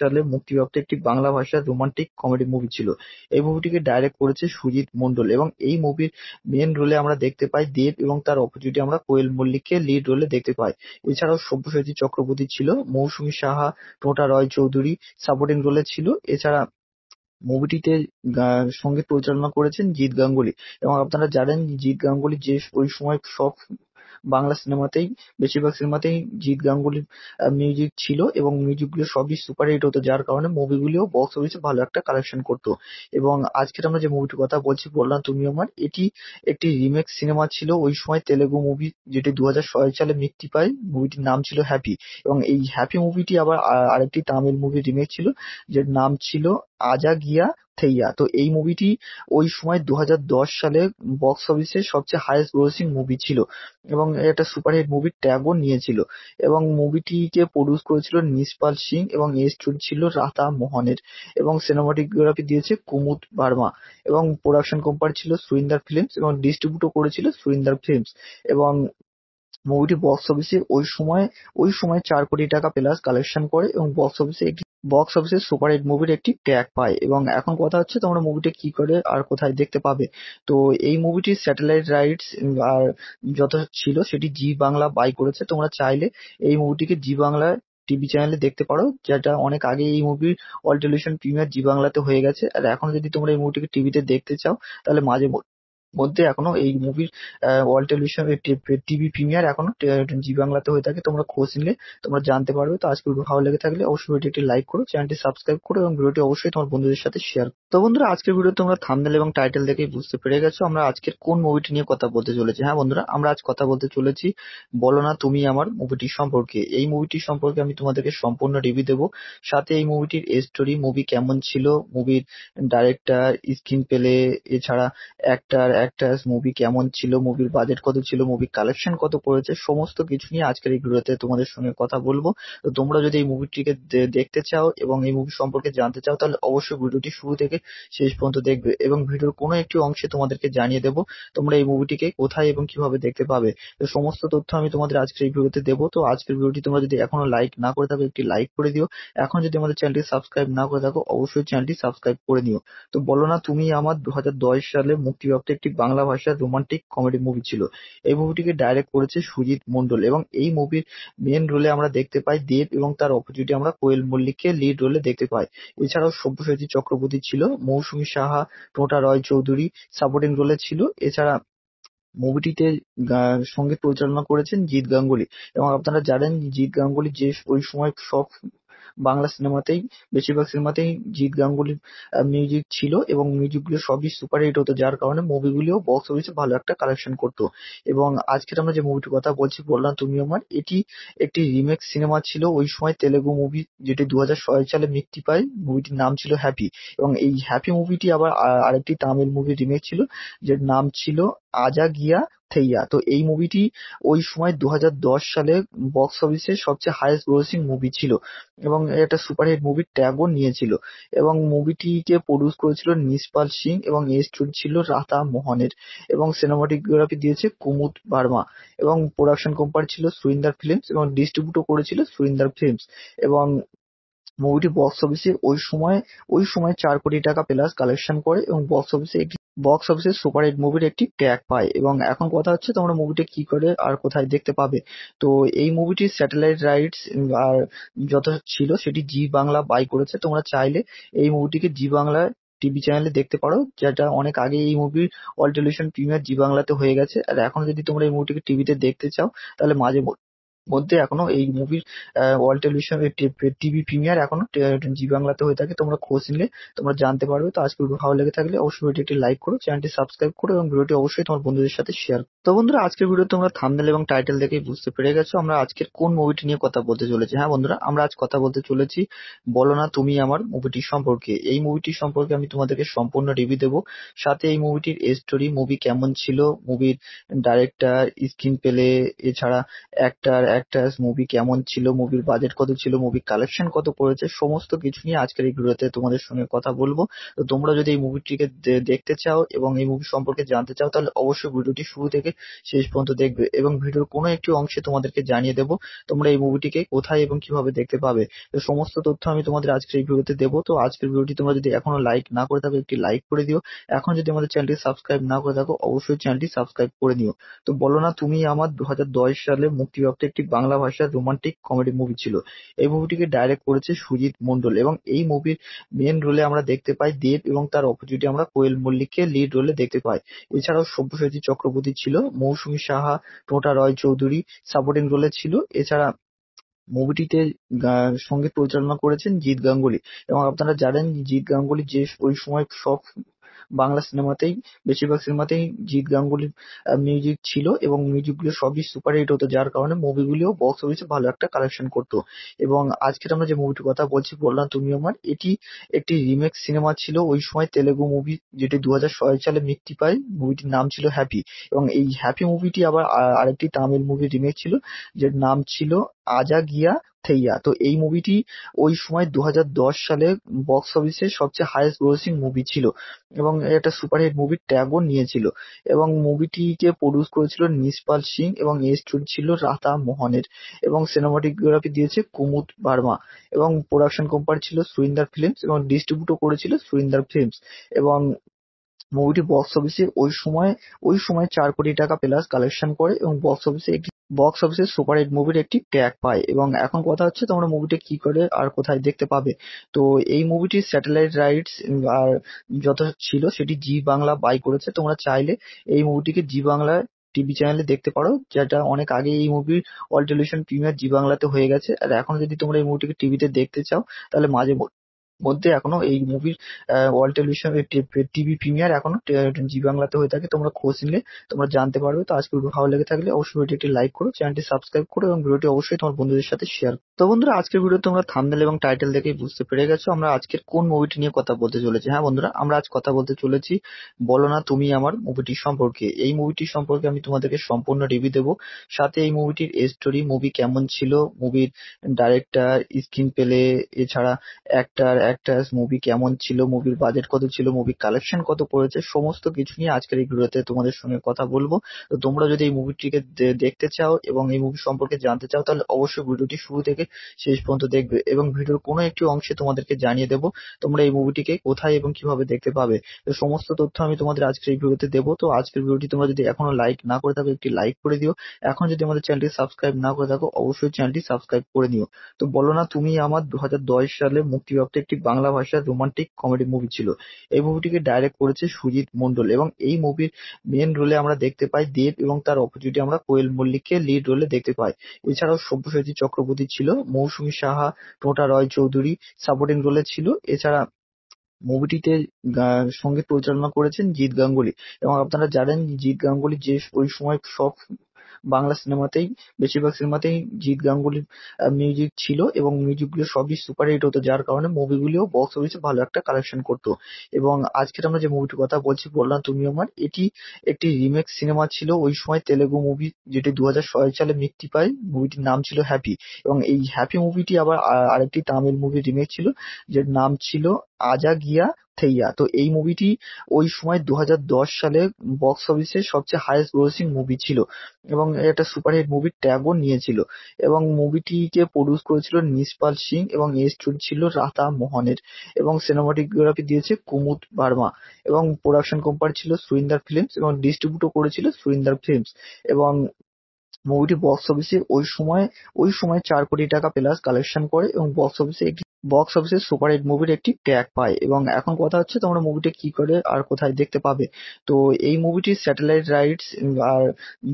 সালে মুক্তিপ্রাপ্ত একটি বাংলা ভাষার রোমান্টিক কমেডি মুভি ছিল। এই মুভিটিকে ডাইরেক্ট করেছে সুজিত মন্ডল এবং এই মুভির মেন রোলে আমরা দেখতে পাই দেব এবং তার অপোজিটে আমরা কোয়েল মল্লিককে লিড রোলে দেখতে পাই। এছাড়াও সব্যসাচী চক্রবর্তী ছিল মৌসুমী সাহা টোটা রয় চৌধুরী সাপোর্টিং রোলে ছিল এছাড়া মুভিটিতে সঙ্গীত পরিচালনা করেছেন জিৎ গাঙ্গুলি এবং আপনারা জানেন জিৎ গাঙ্গুলি যে ওই সময় সব বাংলা সিনেমাতেই বেশিরভাগ সিনেমাতেই জিৎ গাঙ্গুলির মিউজিক ছিল এবং গুলো সবই সুপারহিট হতো যার কারণে মুভিগুলিও বক্স অফিসে ভালো একটা কালেকশন করতো এবং আজকের আমরা যে মুভিটির কথা বলছি বললাম তুমি আমার এটি একটি রিমেক সিনেমা ছিল ওই সময় তেলেগু মুভি যেটি দু সালে মুক্তি পায় মুভিটির নাম ছিল হ্যাপি এবং এই হ্যাপি মুভিটি আবার আরেকটি তামিল মুভি রিমেক ছিল যে নাম ছিল আজা গিয়া থেইয়া তো এই মুভিটি ওই সময় দু সালে বক্স অফিসে সবচেয়ে হায়েস্ট গ্রোসিং মুভি ছিল এবং একটা সুপারহিট মুভি ট্যাগও নিয়েছিল এবং মুভিটিকে প্রডিউস করেছিল নিসপাল সিং এবং স্টোরি ছিল রাতা মোহনের এবং সিনেমাটোগ্রাফি দিয়েছে কুমুদ বার্মা এবং প্রোডাকশন কোম্পানি ছিল সুরিন্দার ফিল্মস এবং ডিস্ট্রিবিউটও করেছিল সুরিন্দার ফিল্মস এবং মুভিটি বক্স অফিসে ওই সময় ওই সময় চার কোটি টাকা প্লাস কালেকশন করে এবং বক্স অফিসে একটি বক্স অফিসে সুপারহিট মুভির একটি ট্র্যাক পায় এবং এখন কথা হচ্ছে তোমরা মুভিটা কি করে আর কোথায় দেখতে পাবে তো এই মুভিটি স্যাটেলাইট রাইটস আর যত ছিল সেটি জি বাংলা বাই করেছে তোমরা চাইলে এই মুভিটিকে জি বাংলা টিভি চ্যানেলে দেখতে পারো যেটা অনেক আগে এই মুভির অল টেলিভিশন প্রিমিয়ার জি বাংলাতে হয়ে গেছে আর এখন যদি তোমরা এই মুভিটিকে টিভিতে দেখতে চাও তাহলে মাঝে মধ্যে এখনো এই মুভির ওয়ার্ল্ড টেলিভিশন টিভি প্রিমিয়ার এখনো জি বাংলাতে হয়ে থাকে তোমরা খোঁজ নিলে তোমরা জানতে পারবে তো আজকে ভিডিও ভালো লেগে থাকলে অবশ্যই ভিডিওটি একটি লাইক করো চ্যানেলটি সাবস্ক্রাইব করো এবং ভিডিওটি অবশ্যই তোমার বন্ধুদের সাথে শেয়ার তো বন্ধুরা আজকের ভিডিও তোমরা থামনেল এবং টাইটেল দেখে বুঝতে পেরে গেছো আমরা আজকের কোন মুভিটি নিয়ে কথা বলতে চলেছি হ্যাঁ বন্ধুরা আমরা আজ কথা বলতে চলেছি বলো না তুমি আমার মুভিটি সম্পর্কে এই মুভিটি সম্পর্কে আমি তোমাদেরকে সম্পূর্ণ রিভিউ দেবো সাথে এই মুভিটির স্টোরি মুভি কেমন ছিল মুভির ডাইরেক্টর স্ক্রিন পেলে এছাড়া অ্যাক্টার অ্যাক্টার্স, মুভি কেমন ছিল, মুভির বাজেট কত ছিল, মুভির কালেকশন কত করেছে সমস্ত কিছু নিয়ে আজকের এই ভিডিওতে তোমাদের সঙ্গে কথা বলবো তো তোমরা যদি এই মুভিটিকে দেখতে চাও এবং এই মুভি সম্পর্কে জানতে চাও তাহলে অবশ্যই ভিডিওটি শুরু থেকে শেষ পর্যন্ত দেখবে এবং ভিডিওর কোনো একটি অংশে তোমাদেরকে জানিয়ে দেবো তোমরা এই মুভিটিকে কোথায় এবং কিভাবে দেখতে পাবে তো সমস্ত তথ্য আমি তোমাদের আজকের এই ভিডিওতে দেবো তো আজকের ভিডিওটি তোমরা যদি এখনো লাইক না করে থাকো একটি লাইক করে দিও এখন যদি আমাদের চ্যানেলটি সাবস্ক্রাইব না করে থাকো অবশ্যই চ্যানেলটি সাবস্ক্রাইব করে নিও তো বলো না তুমি আমার দু সালে মুক্তিপ্রাপ্ত একটি বাংলা ভাষার রোমান্টিক কমেডি মুভি ছিল। এই মুভিটিকে ডাইরেক্ট করেছে সুজিত মন্ডল এবং এই মুভির মেন রোলে আমরা দেখতে পাই দেব এবং তার অপোজিটে আমরা কোয়েল মল্লিককে লিড রোলে দেখতে পাই। এছাড়াও সব্যসাচী চক্রবর্তী ছিল, মৌসুমী সাহা, টোটা রয় চৌধুরী সাপোর্টিং রোলে ছিল। এছাড়া মুভিটিতে সঙ্গীত পরিচালনা করেছেন জিৎ গাঙ্গুলি এবং আপনারা জানেন জিৎ গাঙ্গুলি যে ওই সময় সব বাংলা সিনেমাতেই বেশিরভাগ সিনেমাতেই জিৎ গাঙ্গুলির মিউজিক ছিল এবং মিউজিকগুলো সবই সুপার হিট হতো যার কারণে মুভিগুলিও বক্স অফিসে ভালো একটা কালেকশন করতো এবং আজকের আমরা যে মুভিটির কথা বলছি বললাম তুমি আমার মানে, এটি একটি রিমেক সিনেমা ছিল ওই সময় তেলেগু মুভি যেটি দু হাজার সালে মুক্তি পায় মুভিটির নাম ছিল হ্যাপি এবং এই হ্যাপি মুভিটি আবার আরেকটি তামিল মুভি রিমেক ছিল যার নাম ছিল আজা গিয়া থেইয়া তো এই মুভিটি ওই সময় দু সালে বক্স অফিসে সবচেয়ে হায়েস্ট গ্রোসিং মুভি ছিল এবং একটা সুপারহিট মুভি ট্যাগও নিয়েছিল এবং মুভিটিকে প্রডিউস করেছিল নিসপাল সিং এবং এর স্টোরি ছিল রাতা মোহনের এবং সিনেমাটোগ্রাফি দিয়েছে কুমুদ বার্মা এবং প্রোডাকশন কোম্পানি ছিল সুরিন্দার ফিল্মস এবং ডিস্ট্রিবিউটও করেছিল সুরিন্দার ফিল্মস এবং মুভিটি বক্স অফিসে ওই সময় ওই সময় চার কোটি টাকা প্লাস কালেকশন করে এবং বক্স অফিসে সুপার হিট মুভির একটি ট্যাগ পায় এবং এখন কথা হচ্ছে তোমরা মুভিটি কি করে আর কোথায় দেখতে পাবে তো এই মুভিটি স্যাটেলাইট রাইটস আর যত ছিল সেটি জি বাংলা বাই করেছে তোমরা চাইলে এই মুভিটিকে জি বাংলা টিভি চ্যানেলে দেখতে পারো যেটা অনেক আগে এই মুভির অল টেলিভিশন প্রিমিয়ার জি বাংলাতে হয়ে গেছে আর এখন যদি তোমরা এই মুভিটিকে টিভিতে দেখতে চাও তাহলে মাঝে মধ্যে এখনো এই মুভির ওয়ার্ল্ড টেলিভিশন টিভি প্রিমিয়ার এখনো জি বাংলাতে হয়ে থাকে তোমরা খোঁজ নিলে তোমরা জানতে পারবে তো আজকে ভালো লেগে থাকলে অবশ্যই ভিডিও একটি লাইক করো চ্যানেলটি সাবস্ক্রাইব করো এবং ভিডিওটি অবশ্যই তোমার বন্ধুদের সাথে শেয়ার তো বন্ধুরা আজকের ভিডিও তোমরা থামনেল এবং টাইটেল দেখে বুঝতে পেরে গেছো আমরা আজকের কোন মুভিটি নিয়ে কথা বলতে চলেছি হ্যাঁ বন্ধুরা আমরা আজ কথা বলতে চলেছি বলো না তুমি আমার মুভিটি সম্পর্কে এই মুভিটি সম্পর্কে আমি তোমাদেরকে সম্পূর্ণ রিভিউ দেবো সাথে এই মুভিটির স্টোরি মুভি কেমন ছিল মুভির ডাইরেক্টর স্ক্রিন পেলে এছাড়া অ্যাক্টার ক্যারেক্টারস, মুভি কেমন ছিল, মুভির বাজেট কত ছিল, মুভি কালেকশন কত করেছে সমস্ত কিছু নিয়ে আজকের এই ভিডিওতে তোমাদের সঙ্গে কথা বলবো তো তোমরা যদি এই মুভিটিকে দেখতে চাও এবং এই মুভি সম্পর্কে জানতে চাও তাহলে অবশ্যই ভিডিওটি শুরু থেকে শেষ পর্যন্ত দেখবে এবং ভিডিওর কোনো একটি অংশে তোমাদেরকে জানিয়ে দেবো তোমরা এই মুভিটিকে কোথায় এবং কিভাবে দেখতে পাবে তো সমস্ত তথ্য আমি তোমাদের আজকের এই ভিডিওতে দেবো তো আজকের ভিডিওটি তোমরা যদি এখনো লাইক না করে থাকো একটি লাইক করে দিও এখন যদি আমাদের চ্যানেলটি সাবস্ক্রাইব না করে থাকো অবশ্যই চ্যানেলটি সাবস্ক্রাইব করে নিও তো বলো না তুমি আমার দু সালে মুক্তিপ্রাপ্ত একটি একটি বাংলা ভাষার রোমান্টিক কমেডি মুভি ছিল। এই মুভিটিকে ডাইরেক্ট করেছে সুজিত মন্ডল এবং এই মুভির মেন রোলে আমরা দেখতে পাই দেব এবং তার অপোজিটে আমরা কোয়েল মল্লিককে লিড রোলে দেখতে পাই। এছাড়াও সব্যসাচী চক্রবর্তী ছিল, মৌসুমী সাহা, টোটা রয় চৌধুরী সাপোর্টিং রোলে ছিল। এছাড়া মুভিটিতে সঙ্গীত পরিচালনা করেছেন জিৎ গাঙ্গুলি এবং আপনারা জানেন জিৎ গাঙ্গুলি যে ওই সময় সব বাংলা সিনেমাতেই বেশিরভাগ সিনেমাতেই জিৎ গাঙ্গুলির মিউজিক ছিল এবং গুলো সবই সুপারহিট হতো যার কারণে মুভিগুলিও বক্স অফিসে ভালো একটা কালেকশন করতো এবং আজকের আমরা যে মুভিটির কথা বলছি বললাম তুমি আমার এটি একটি রিমেক সিনেমা ছিল ওই সময় তেলেগু মুভি যেটি দু সালে মুক্তি পায় মুভিটির নাম ছিল হ্যাপি এবং এই হ্যাপি মুভিটি আবার আরেকটি তামিল মুভি রিমেক ছিল যে নাম ছিল আজা গিয়া থেইয়া তো এই মুভিটি ওই সময় দু সালে বক্স অফিসে সবচেয়ে হায়েস্ট গ্রোসিং মুভি ছিল এবং একটা সুপারহিট মুভির ট্যাগও নিয়েছিল এবং মুভিটিকে প্রডিউস করেছিল নিসপাল সিং এবং এই স্টোরি ছিল রাতা মোহনের এবং সিনেমাটোগ্রাফি দিয়েছে কুমুদ বার্মা এবং প্রোডাকশন কোম্পানি ছিল সুরিন্দার ফিল্মস এবং ডিস্ট্রিবিউটও করেছিল সুরিন্দার ফিল্মস এবং মুভিটি বক্স অফিসে ওই সময় চার কোটি টাকা প্লাস কালেকশন করে এবং বক্স অফিসে হিট মুভির একটি ট্যাগ পায় এবং এখন কথা হচ্ছে তোমরা মুভিটি কি করে আর কোথায় দেখতে পাবে তো এই মুভিটি স্যাটেলাইট রাইটস আর যত ছিল সেটি জি বাংলা বাই করেছে তোমরা চাইলে এই মুভিটিকে জি বাংলা টিভি চ্যানেলে দেখতে পারো যেটা অনেক আগে এই মুভির অল টেলিভিশন প্রিমিয়ার জি বাংলাতে হয়ে গেছে আর এখন যদি তোমরা এই মুভিটিকে টিভিতে দেখতে চাও তাহলে মাঝে মধ্যে এখনো এই মুভির ওয়াল টেলিভিশন টিভি প্রিমিয়ার এখনো জি বাংলাতে হয়ে থাকে তোমরা খোঁজ নিলে তোমরা জানতে পারবে তো আজকে ভিডিও ভালো লেগে থাকলে অবশ্যই ভিডিও একটি লাইক করো চ্যানেলটি সাবস্ক্রাইব করো এবং ভিডিওটি অবশ্যই তোমার বন্ধুদের সাথে শেয়ার তো বন্ধুরা আজকের ভিডিও তোমরা থামনেল এবং টাইটেল দেখেই বুঝতে পেরে গেছো আমরা আজকের কোন মুভিটি নিয়ে কথা বলতে চলেছি হ্যাঁ বন্ধুরা আমরা আজ কথা বলতে চলেছি বলো না তুমি আমার মুভিটি সম্পর্কে এই মুভিটি সম্পর্কে আমি তোমাদেরকে সম্পূর্ণ রিভিউ দেবো সাথে এই মুভিটির স্টোরি মুভি কেমন ছিল মুভির ডাইরেক্টর স্ক্রিন পেলে এছাড়া অ্যাক্টার ক্যারেক্টার মুভি কেমন ছিল, মুভির বাজেট কত ছিল, মুভি কালেকশন কত করেছে সমস্ত কিছু নিয়ে আজকের এই ভিডিওতে তোমাদের সঙ্গে কথা বলবো তো তোমরা যদি এই মুভিটিকে দেখতে চাও এবং এই মুভি সম্পর্কে জানতে চাও তাহলে অবশ্যই ভিডিওটি শুরু থেকে শেষ পর্যন্ত দেখবে এবং ভিডিওর কোনো একটি অংশে তোমাদেরকে জানিয়ে দেবো তোমরা এই মুভিটিকে কোথায় এবং কিভাবে দেখতে পাবে তো সমস্ত তথ্য আমি তোমাদের আজকের এই ভিডিওতে দেবো তো আজকের ভিডিওটি তোমরা যদি এখনো লাইক না করে থাকো একটি লাইক করে দিও এখন যদি আমাদের চ্যানেলটি সাবস্ক্রাইব না করে থাকো অবশ্যই চ্যানেলটি সাবস্ক্রাইব করে নিও তো বলো না তুমি আমার দু সালে মুক্তিপ্রাপ্ত একটি বাংলা ভাষার রোমান্টিক কমেডি মুভি ছিল এই মুভিটিকে ডাইরেক্ট করেছে সুজিত মন্ডল এবং এই মুভির মেন রোলে আমরা দেখতে পাই দেব এবং তার অপোজিটে আমরা কোয়েল মল্লিককে লিড রোলে দেখতে পাই এছাড়াও সব্যসাচী চক্রবর্তী ছিল মৌসুমী সাহা টোটা রয় চৌধুরী সাপোর্টিং রোলে ছিল এছাড়া মুভিটিতে সঙ্গীত পরিচালনা করেছেন জিৎ গাঙ্গুলি এবং আপনারা জানেন জিৎ গাঙ্গুলি যে ওই সময় সব বাংলা সিনেমাতেই বেশিরভাগ সিনেমাতেই জিৎ গাঙ্গুলির মিউজিক ছিল এবং গুলো সবই সুপারহিট হতো যার কারণে মুভিগুলিও বক্স অফিসে ভালো একটা কালেকশন করতো এবং আজকের আমরা যে মুভিটির কথা বলছি বললাম তুমি আমার এটি একটি রিমেক সিনেমা ছিল ওই সময় তেলেগু মুভি যেটি দু সালে মুক্তি পায় মুভিটির নাম ছিল হ্যাপি এবং এই হ্যাপি মুভিটি আবার আরেকটি তামিল মুভি রিমেক ছিল যে নাম ছিল আজা গিয়া থেইয়া তো এই মুভিটি ওই সময় দু সালে বক্স অফিসে সবচেয়ে হায়েস্ট গ্রোসিং মুভি ছিল এবং একটা সুপারহিট মুভি ট্যাগও নিয়েছিল এবং মুভিটিকে প্রডিউস করেছিল নিষ্পাল সিং এবং স্টোরি ছিল রাতা মোহনের এবং সিনেমাটোগ্রাফি দিয়েছে কুমুদ বার্মা এবং প্রোডাকশন কোম্পানি ছিল সুরিন্দার ফিল্মস এবং ডিস্ট্রিবিউটও করেছিল সুরিন্দার ফিল্মস এবং মুভিটি বক্স অফিসে ওই সময় ওই সময় চার কোটি টাকা প্লাস কালেকশন করে এবং বক্স অফিসে একটি বক্স অফিসে সুপারহিট মুভির একটি ট্র্যাক পায় এবং এখন কথা হচ্ছে তোমরা মুভিটা কি করে আর কোথায় দেখতে পাবে তো এই মুভিটি স্যাটেলাইট রাইটস আর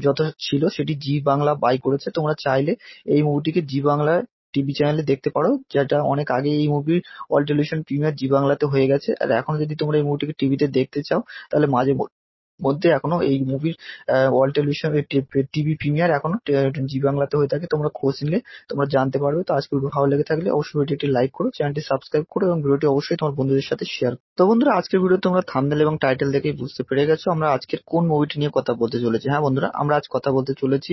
যত ছিল সেটি জি বাংলা বাই করেছে তোমরা চাইলে এই মুভিটিকে জি বাংলা টিভি চ্যানেলে দেখতে পারো যেটা অনেক আগে এই মুভির অল টেলিভিশন প্রিমিয়ার জি বাংলাতে হয়ে গেছে আর এখন যদি তোমরা এই মুভিটিকে টিভিতে দেখতে চাও তাহলে মাঝে মধ্যে এখনো এই মুভির ওয়ার্ল্ড টেলিভিশন টিভি প্রিমিয়ার এখনো জি বাংলাতে হয়ে থাকে তোমরা খোঁজ নিলে তোমরা জানতে পারবে তো আজকের ভিডিও ভালো লেগে থাকলে অবশ্যই ভিডিওটি লাইক করো চ্যানেলটি সাবস্ক্রাইব করো এবং ভিডিওটি অবশ্যই তোমার বন্ধুদের সাথে শেয়ার তো বন্ধুরা আজকের ভিডিও তোমরা থামনেল এবং টাইটেল দেখেই বুঝতে পেরে গেছো আমরা আজকের কোন মুভিটি নিয়ে কথা বলতে চলেছি হ্যাঁ বন্ধুরা আমরা আজ কথা বলতে চলেছি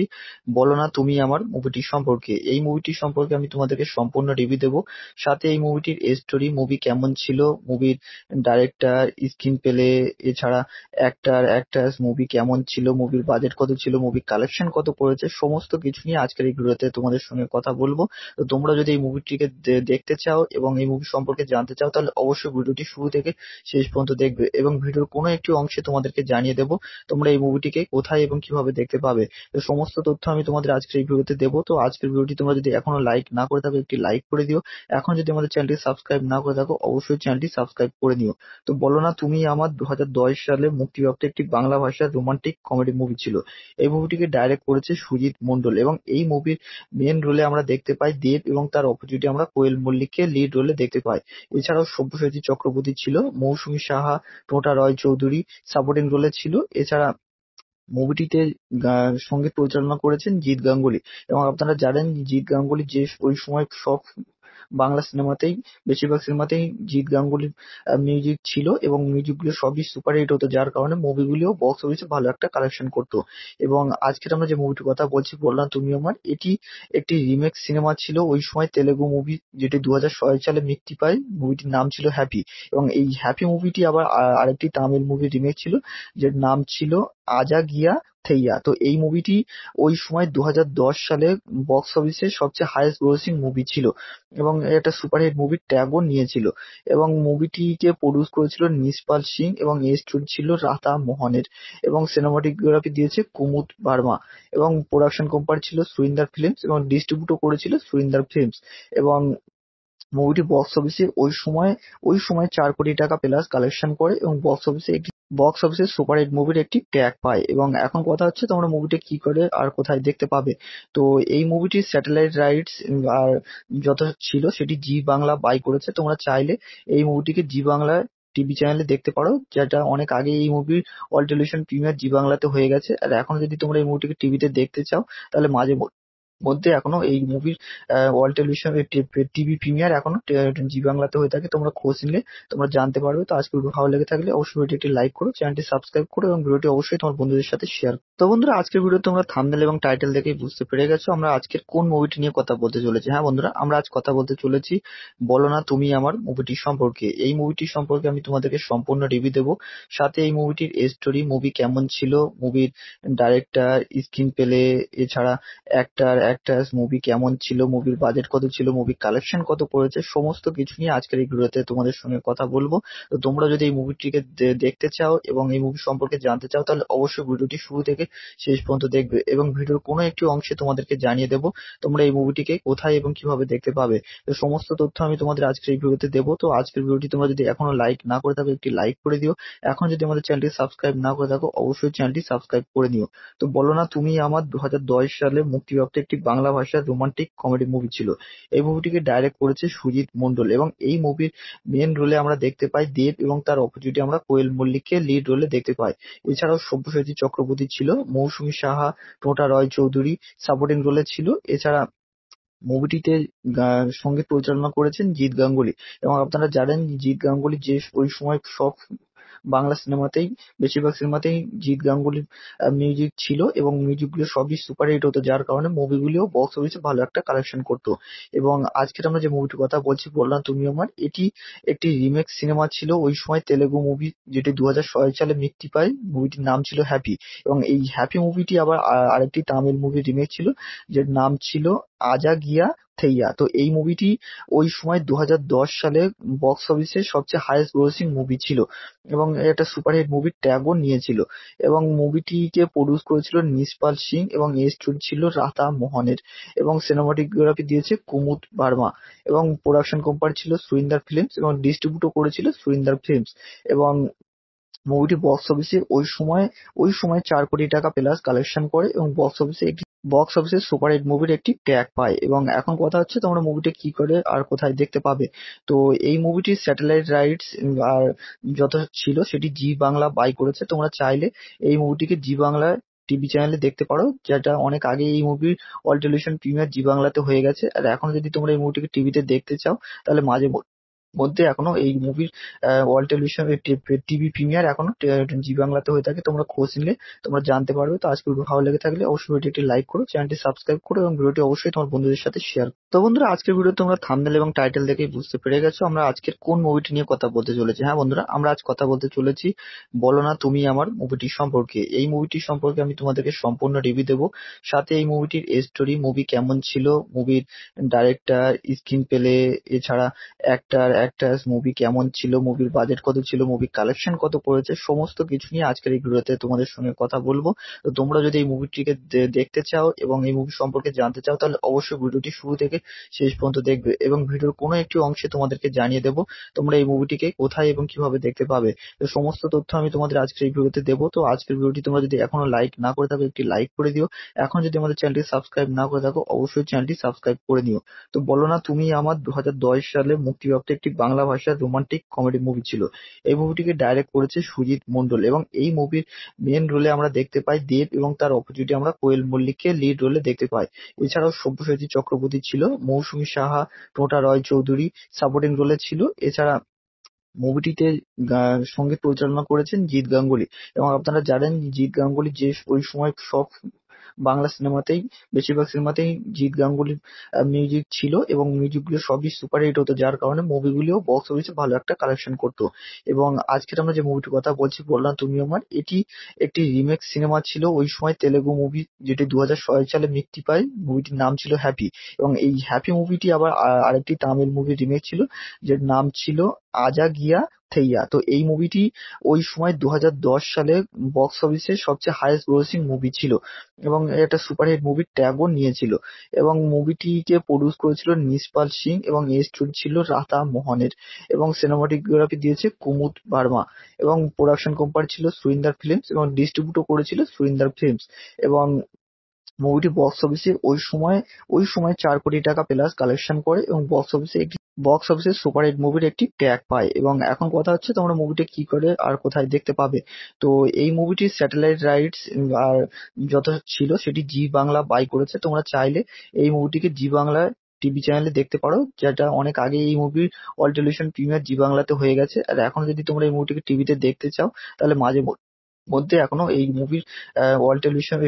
বলো না তুমি আমার মুভিটি সম্পর্কে এই মুভিটি সম্পর্কে আমি তোমাদেরকে সম্পূর্ণ রিভিউ দেবো সাথে এই মুভিটির স্টোরি মুভি কেমন ছিল মুভির ডাইরেক্টর স্ক্রিন পেলে এছাড়া অ্যাক্টার অ্যাক্ট্রেস মুভি কেমন ছিল মুভির বাজেট কত ছিল মুভি কালেকশন কত পড়েছে সমস্ত কিছু নিয়ে আজকের এই ভিডিওতে তোমাদের সঙ্গে কথা বলবো তো তোমরা যদি এই মুভিটিকে দেখতে চাও এবং এই মুভি সম্পর্কে জানতে চাও তাহলে অবশ্যই ভিডিওটি শুরু থেকে শেষ পর্যন্ত দেখবে এবং ভিডিওর কোনো একটি অংশে তোমাদেরকে জানিয়ে দেবো তোমরা এই মুভিটিকে কোথায় এবং কিভাবে দেখতে পাবে তো সমস্ত তথ্য আমি তোমাদের আজকের এই ভিডিওতে দেবো তো আজকের ভিডিওটি তোমরা যদি এখনো লাইক না করে থাকো একটি লাইক করে দিও এখন যদি আমাদের চ্যানেলটি সাবস্ক্রাইব না করে থাকো অবশ্যই চ্যানেলটি সাবস্ক্রাইব করে নিও তো বলো না তুমি আমার দু সালে মুক্তিপ্রাপ্ত একটি বাংলা ভাষার রোমান্টিক কমেডি মুভি ছিল এই মুভিটিকে ডাইরেক্ট করেছে সুজিত মন্ডল এবং এই মুভির মেন রোলে আমরা দেখতে পাই দেব এবং তার অপোজিটে আমরা কোয়েল মল্লিককে লিড রোলে দেখতে পাই এছাড়াও সব্যসাচী চক্রবর্তী ছিল মৌসুমী সাহা টোটা রয় চৌধুরী সাপোর্টিং রোলে ছিল এছাড়া মুভিটিতে সঙ্গীত পরিচালনা করেছেন জিৎ গাঙ্গুলি এবং আপনারা জানেন জিৎ গাঙ্গুলি যে ওই সময় সব বাংলা সিনেমাতেই বেশিরভাগ সিনেমাতেই জিৎ গাঙ্গুলির মিউজিক ছিল এবং মিউজিকগুলো সবই সুপারহিট হতো যার কারণে মুভিগুলিও বক্স অফিসে ভালো একটা কালেকশন করতো এবং আজকের আমরা যে মুভিটির কথা বলছি বললাম তুমি আমার এটি একটি রিমেক সিনেমা ছিল ওই সময় তেলেগু মুভি যেটি দু হাজার সালে মুক্তি পায় মুভিটির নাম ছিল হ্যাপি এবং এই হ্যাপি মুভিটি আবার আরেকটি তামিল মুভি রিমেক ছিল যার নাম ছিল আজা গিয়া থেইয়া তো এই মুভিটি ওই সময় দু সালে বক্স অফিসে সবচেয়ে হায়েস্ট গ্রোসিং মুভি ছিল এবং একটা সুপারহিট মুভি ট্যাগও নিয়েছিল এবং মুভিটিকে প্রডিউস করেছিল নিসপাল সিং এবং এর স্টোরি ছিল রাধা মোহনের এবং সিনেমাটোগ্রাফি দিয়েছে কুমুদ বার্মা এবং প্রোডাকশন কোম্পানি ছিল সুরিন্দার ফিল্মস এবং ডিস্ট্রিবিউটও করেছিল সুরিন্দার ফিল্মস এবং মুভিটি বক্স অফিসে ওই সময় ওই সময় চার কোটি টাকা প্লাস কালেকশন করে এবং বক্স অফিসে একটি বক্স অফিসে সুপারহিট মুভির একটি ট্যাগ পায় এবং এখন কথা হচ্ছে তোমরা মুভিটা কি করে আর কোথায় দেখতে পাবে তো এই মুভিটি স্যাটেলাইট রাইটস আর যত ছিল সেটি জি বাংলা বাই করেছে তোমরা চাইলে এই মুভিটিকে জি বাংলা টিভি চ্যানেলে দেখতে পারো যেটা অনেক আগে এই মুভির অল টেলিভিশন প্রিমিয়ার জি বাংলাতে হয়ে গেছে আর এখন যদি তোমরা এই মুভিটিকে টিভিতে দেখতে চাও তাহলে মাঝে মধ্যে এখনো এই মুভির ওয়ার্ল্ড টেলিভিশন টিভি প্রিমিয়ার এখনো জি বাংলাতে হয়ে থাকে তোমরা খোঁজ নিলে তোমরা জানতে পারবে তো আজকে ভিডিও ভালো লেগে থাকলে অবশ্যই ভিডিও একটি লাইক করো চ্যানেলটি সাবস্ক্রাইব করো এবং ভিডিওটি অবশ্যই তোমার বন্ধুদের সাথে শেয়ার তো বন্ধুরা আজকের ভিডিও তোমরা থামনেল এবং টাইটেল দেখে বুঝতে পেরে গেছো আমরা আজকের কোন মুভিটি নিয়ে কথা বলতে চলেছি হ্যাঁ বন্ধুরা আমরা আজ কথা বলতে চলেছি বলো না তুমি আমার মুভিটি সম্পর্কে এই মুভিটি সম্পর্কে আমি তোমাদেরকে সম্পূর্ণ রিভিউ দেবো সাথে এই মুভিটির স্টোরি মুভি কেমন ছিল মুভির ডাইরেক্টর স্ক্রিন পেলে এছাড়া অ্যাক্টার ক্যারেক্টারস, মুভি কেমন ছিল, মুভির বাজেট কত ছিল, মুভি কালেকশন কত করেছে সমস্ত কিছু নিয়ে আজকের এই ভিডিওতে তোমাদের সঙ্গে কথা বলবো তো তোমরা যদি এই মুভিটিকে দেখতে চাও এবং এই মুভি সম্পর্কে জানতে চাও তাহলে অবশ্যই ভিডিওটি শুরু থেকে শেষ পর্যন্ত দেখবে এবং ভিডিওর কোনো একটি অংশে তোমাদেরকে জানিয়ে দেবো তোমরা এই মুভিটিকে কোথায় এবং কিভাবে দেখতে পাবে তো সমস্ত তথ্য আমি তোমাদের আজকের এই ভিডিওতে দেবো তো আজকের ভিডিওটি তোমরা যদি এখনো লাইক না করে থাকো একটি লাইক করে দিও এখন যদি আমাদের চ্যানেলটি সাবস্ক্রাইব না করে থাকো অবশ্যই চ্যানেলটি সাবস্ক্রাইব করে নিও তো বলো না তুমি আমার দু সালে মুক্তিপ্রাপ্ত একটি একটি বাংলা ভাষার রোমান্টিক কমেডি মুভি ছিল। এই মুভিটিকে ডাইরেক্ট করেছে সুজিত মন্ডল এবং এই মুভির মেন রোলে আমরা দেখতে পাই দেব এবং তার অপোজিটে আমরা কোয়েল মল্লিককে লিড রোলে দেখতে পাই। এছাড়াও সব্যসাচী চক্রবর্তী ছিল, মৌসুমী সাহা, টোটা রয় চৌধুরী সাপোর্টিং রোলে ছিল। এছাড়া মুভিটিতে সঙ্গীত পরিচালনা করেছেন জিৎ গাঙ্গুলি এবং আপনারা জানেন জিৎ গাঙ্গুলি যে ওই সময় সব বাংলা সিনেমাতেই বেশিরভাগ সিনেমাতেই জিৎ গাঙ্গুলির মিউজিক ছিল এবং মিউজিকগুলো সবই সুপারহিট হতো যার কারণে মুভিগুলিও বক্স অফিসে ভালো একটা কালেকশন করতো এবং আজকের আমরা যে মুভিটির কথা বলছি বললাম তুমি আমার এটি একটি রিমেক সিনেমা ছিল ওই সময় তেলেগু মুভি যেটি দু সালে মুক্তি পায় মুভিটির নাম ছিল হ্যাপি এবং এই হ্যাপি মুভিটি আবার আরেকটি তামিল মুভি রিমেক ছিল যে নাম ছিল আজা গিয়া থেইয়া তো এই মুভিটি ওই সময় দু সালে বক্স অফিসে সবচেয়ে হায়েস্ট গ্রোসিং মুভি ছিল এবং একটা সুপারহিট মুভির ট্যাগও নিয়েছিল এবং মুভিটিকে প্রডিউস করেছিল নিসপাল সিং এবং এর স্টোরি ছিল রাতা মোহনের এবং সিনেমাটোগ্রাফি দিয়েছে কুমুদ বার্মা এবং প্রোডাকশন কোম্পানি ছিল সুরিন্দার ফিল্মস এবং ডিস্ট্রিবিউটও করেছিল সুরিন্দার ফিল্মস এবং মুভিটি বক্স অফিসে ওই সময় ওই সময় চার কোটি টাকা প্লাস কালেকশন করে এবং বক্স অফিসে একটি বক্স অফিসে সুপারহিট মুভির একটি ট্যাগ পায় এবং এখন কথা হচ্ছে তোমরা মুভিটি কি করে আর কোথায় দেখতে পাবে তো এই মুভিটি স্যাটেলাইট রাইটস আর যত ছিল সেটি জি বাংলা বাই করেছে তোমরা চাইলে এই মুভিটিকে জি বাংলা টিভি চ্যানেলে দেখতে পারো যেটা অনেক আগে এই মুভির অল টেলিভিশন প্রিমিয়ার জি বাংলাতে হয়ে গেছে আর এখন যদি তোমরা এই মুভিটিকে টিভিতে দেখতে চাও তাহলে মাঝে মধ্যে এখনো এই মুভির ওয়ার্ল্ড টেলিভিশন টিভি প্রিমিয়ার এখনো জি বাংলাতে হয়ে থাকে তোমরা খোঁজ নিলে তোমরা জানতে পারবে তো আজকে ভিডিও ভালো লেগে থাকলে অবশ্যই ভিডিও একটি লাইক করো চ্যানেলটি সাবস্ক্রাইব করো এবং ভিডিওটি অবশ্যই তোমার বন্ধুদের সাথে শেয়ার তো বন্ধুরা আজকের ভিডিও তোমরা থামনেল এবং টাইটেল দেখেই বুঝতে পেরে গেছো আমরা আজকের কোন মুভিটি নিয়ে কথা বলতে চলেছি হ্যাঁ বন্ধুরা আমরা আজ কথা বলতে চলেছি বলো না তুমি আমার মুভিটি সম্পর্কে এই মুভিটি সম্পর্কে আমি তোমাদেরকে সম্পূর্ণ রিভিউ দেবো সাথে এই মুভিটির স্টোরি মুভি কেমন ছিল মুভির ডাইরেক্টর স্ক্রিন পেলে এছাড়া অ্যাক্টার ক্যারেক্টার মুভি কেমন ছিল, মুভির বাজেট কত ছিল, মুভি কালেকশন কত করেছে সমস্ত কিছু নিয়ে আজকের এই ভিডিওতে তোমাদের সঙ্গে কথা বলবো তো তোমরা যদি এই মুভিটিকে দেখতে চাও এবং এই মুভি সম্পর্কে জানতে চাও তাহলে অবশ্যই ভিডিওটি শুরু থেকে শেষ পর্যন্ত দেখবে এবং ভিডিওর কোনো একটি অংশে তোমাদেরকে জানিয়ে দেবো তোমরা এই মুভিটিকে কোথায় এবং কিভাবে দেখতে পাবে তো সমস্ত তথ্য আমি তোমাদের আজকের এই ভিডিওতে দেবো তো আজকের ভিডিওটি তোমরা যদি এখনো লাইক না করে থাকো একটি লাইক করে দিও এখন যদি আমাদের চ্যানেলটি সাবস্ক্রাইব না করে থাকো অবশ্যই চ্যানেলটি সাবস্ক্রাইব করে নিও তো বলো না তুমি আমার দু সালে মুক্তিপ্রাপ্ত একটি বাংলা ভাষার রোমান্টিক কমেডি মুভি ছিল। এই মুভিটিকে ডাইরেক্ট করেছে সুজিত মন্ডল এবং এই মুভির মেন রোলে আমরা দেখতে পাই দেব এবং তার অপোজিটে আমরা কোয়েল মল্লিককে লিড রোলে দেখতে পাই। এছাড়াও সব্যসাচী চক্রবর্তী ছিল, মৌসুমী সাহা, টোটা রয় চৌধুরী সাপোর্টিং রোলে ছিল। এছাড়া মুভিটিতে সঙ্গীত পরিচালনা করেছেন জিৎ গাঙ্গুলি এবং আপনারা জানেন জিৎ গাঙ্গুলি যে ওই সময় সব বাংলা সিনেমাতেই বেশিরভাগ সিনেমাতেই জিৎ গাঙ্গুলির মিউজিক ছিল এবং মিউজিকগুলো সবই সুপারহিট হতো যার কারণে মুভিগুলিও বক্স অফিসে ভালো একটা কালেকশন করতো এবং আজকের আমরা যে মুভিটির কথা বলছি বললাম তুমি আমার এটি একটি রিমেক সিনেমা ছিল ওই সময় তেলেগু মুভি যেটি দু সালে মুক্তি পায় মুভিটির নাম ছিল হ্যাপি এবং এই হ্যাপি মুভিটি আবার আরেকটি তামিল মুভি রিমেক ছিল যে নাম ছিল আজা গিয়া থেইয়া তো এই মুভিটি ওই সময় দু সালে বক্স অফিসে সবচেয়ে হায়েস্ট গ্রোসিং মুভি ছিল এবং একটা সুপারহিট মুভি ট্যাগও নিয়েছিল এবং মুভিটিকে প্রডিউস করেছিল নিষ্পাল সিং এবং স্টোরি ছিল রাতা মোহনের এবং সিনেমাটোগ্রাফি দিয়েছে কুমুদ বার্মা এবং প্রোডাকশন কোম্পানি ছিল সুরিন্দার ফিল্মস এবং ডিস্ট্রিবিউটও করেছিল সুরিন্দার ফিল্মস এবং মুভিটি বক্স অফিসে ওই সময় চার কোটি টাকা প্লাস কালেকশন করে এবং বক্স অফিসে সুপার হিট মুভির একটি ট্যাগ পায় এবং এখন কথা হচ্ছে তোমরা মুভিটি কি করে আর কোথায় দেখতে পাবে তো এই মুভিটি স্যাটেলাইট রাইটস আর যত ছিল সেটি জি বাংলা বাই করেছে তোমরা চাইলে এই মুভিটিকে জি বাংলা টিভি চ্যানেলে দেখতে পারো যেটা অনেক আগে এই মুভির অল টেলিভিশন প্রিমিয়ার জি বাংলাতে হয়ে গেছে আর এখন যদি তোমরা এই মুভিটিকে টিভিতে দেখতে চাও তাহলে মাঝে মধ্যে এখনো এই মুভির ওয়াল টেলিভিশন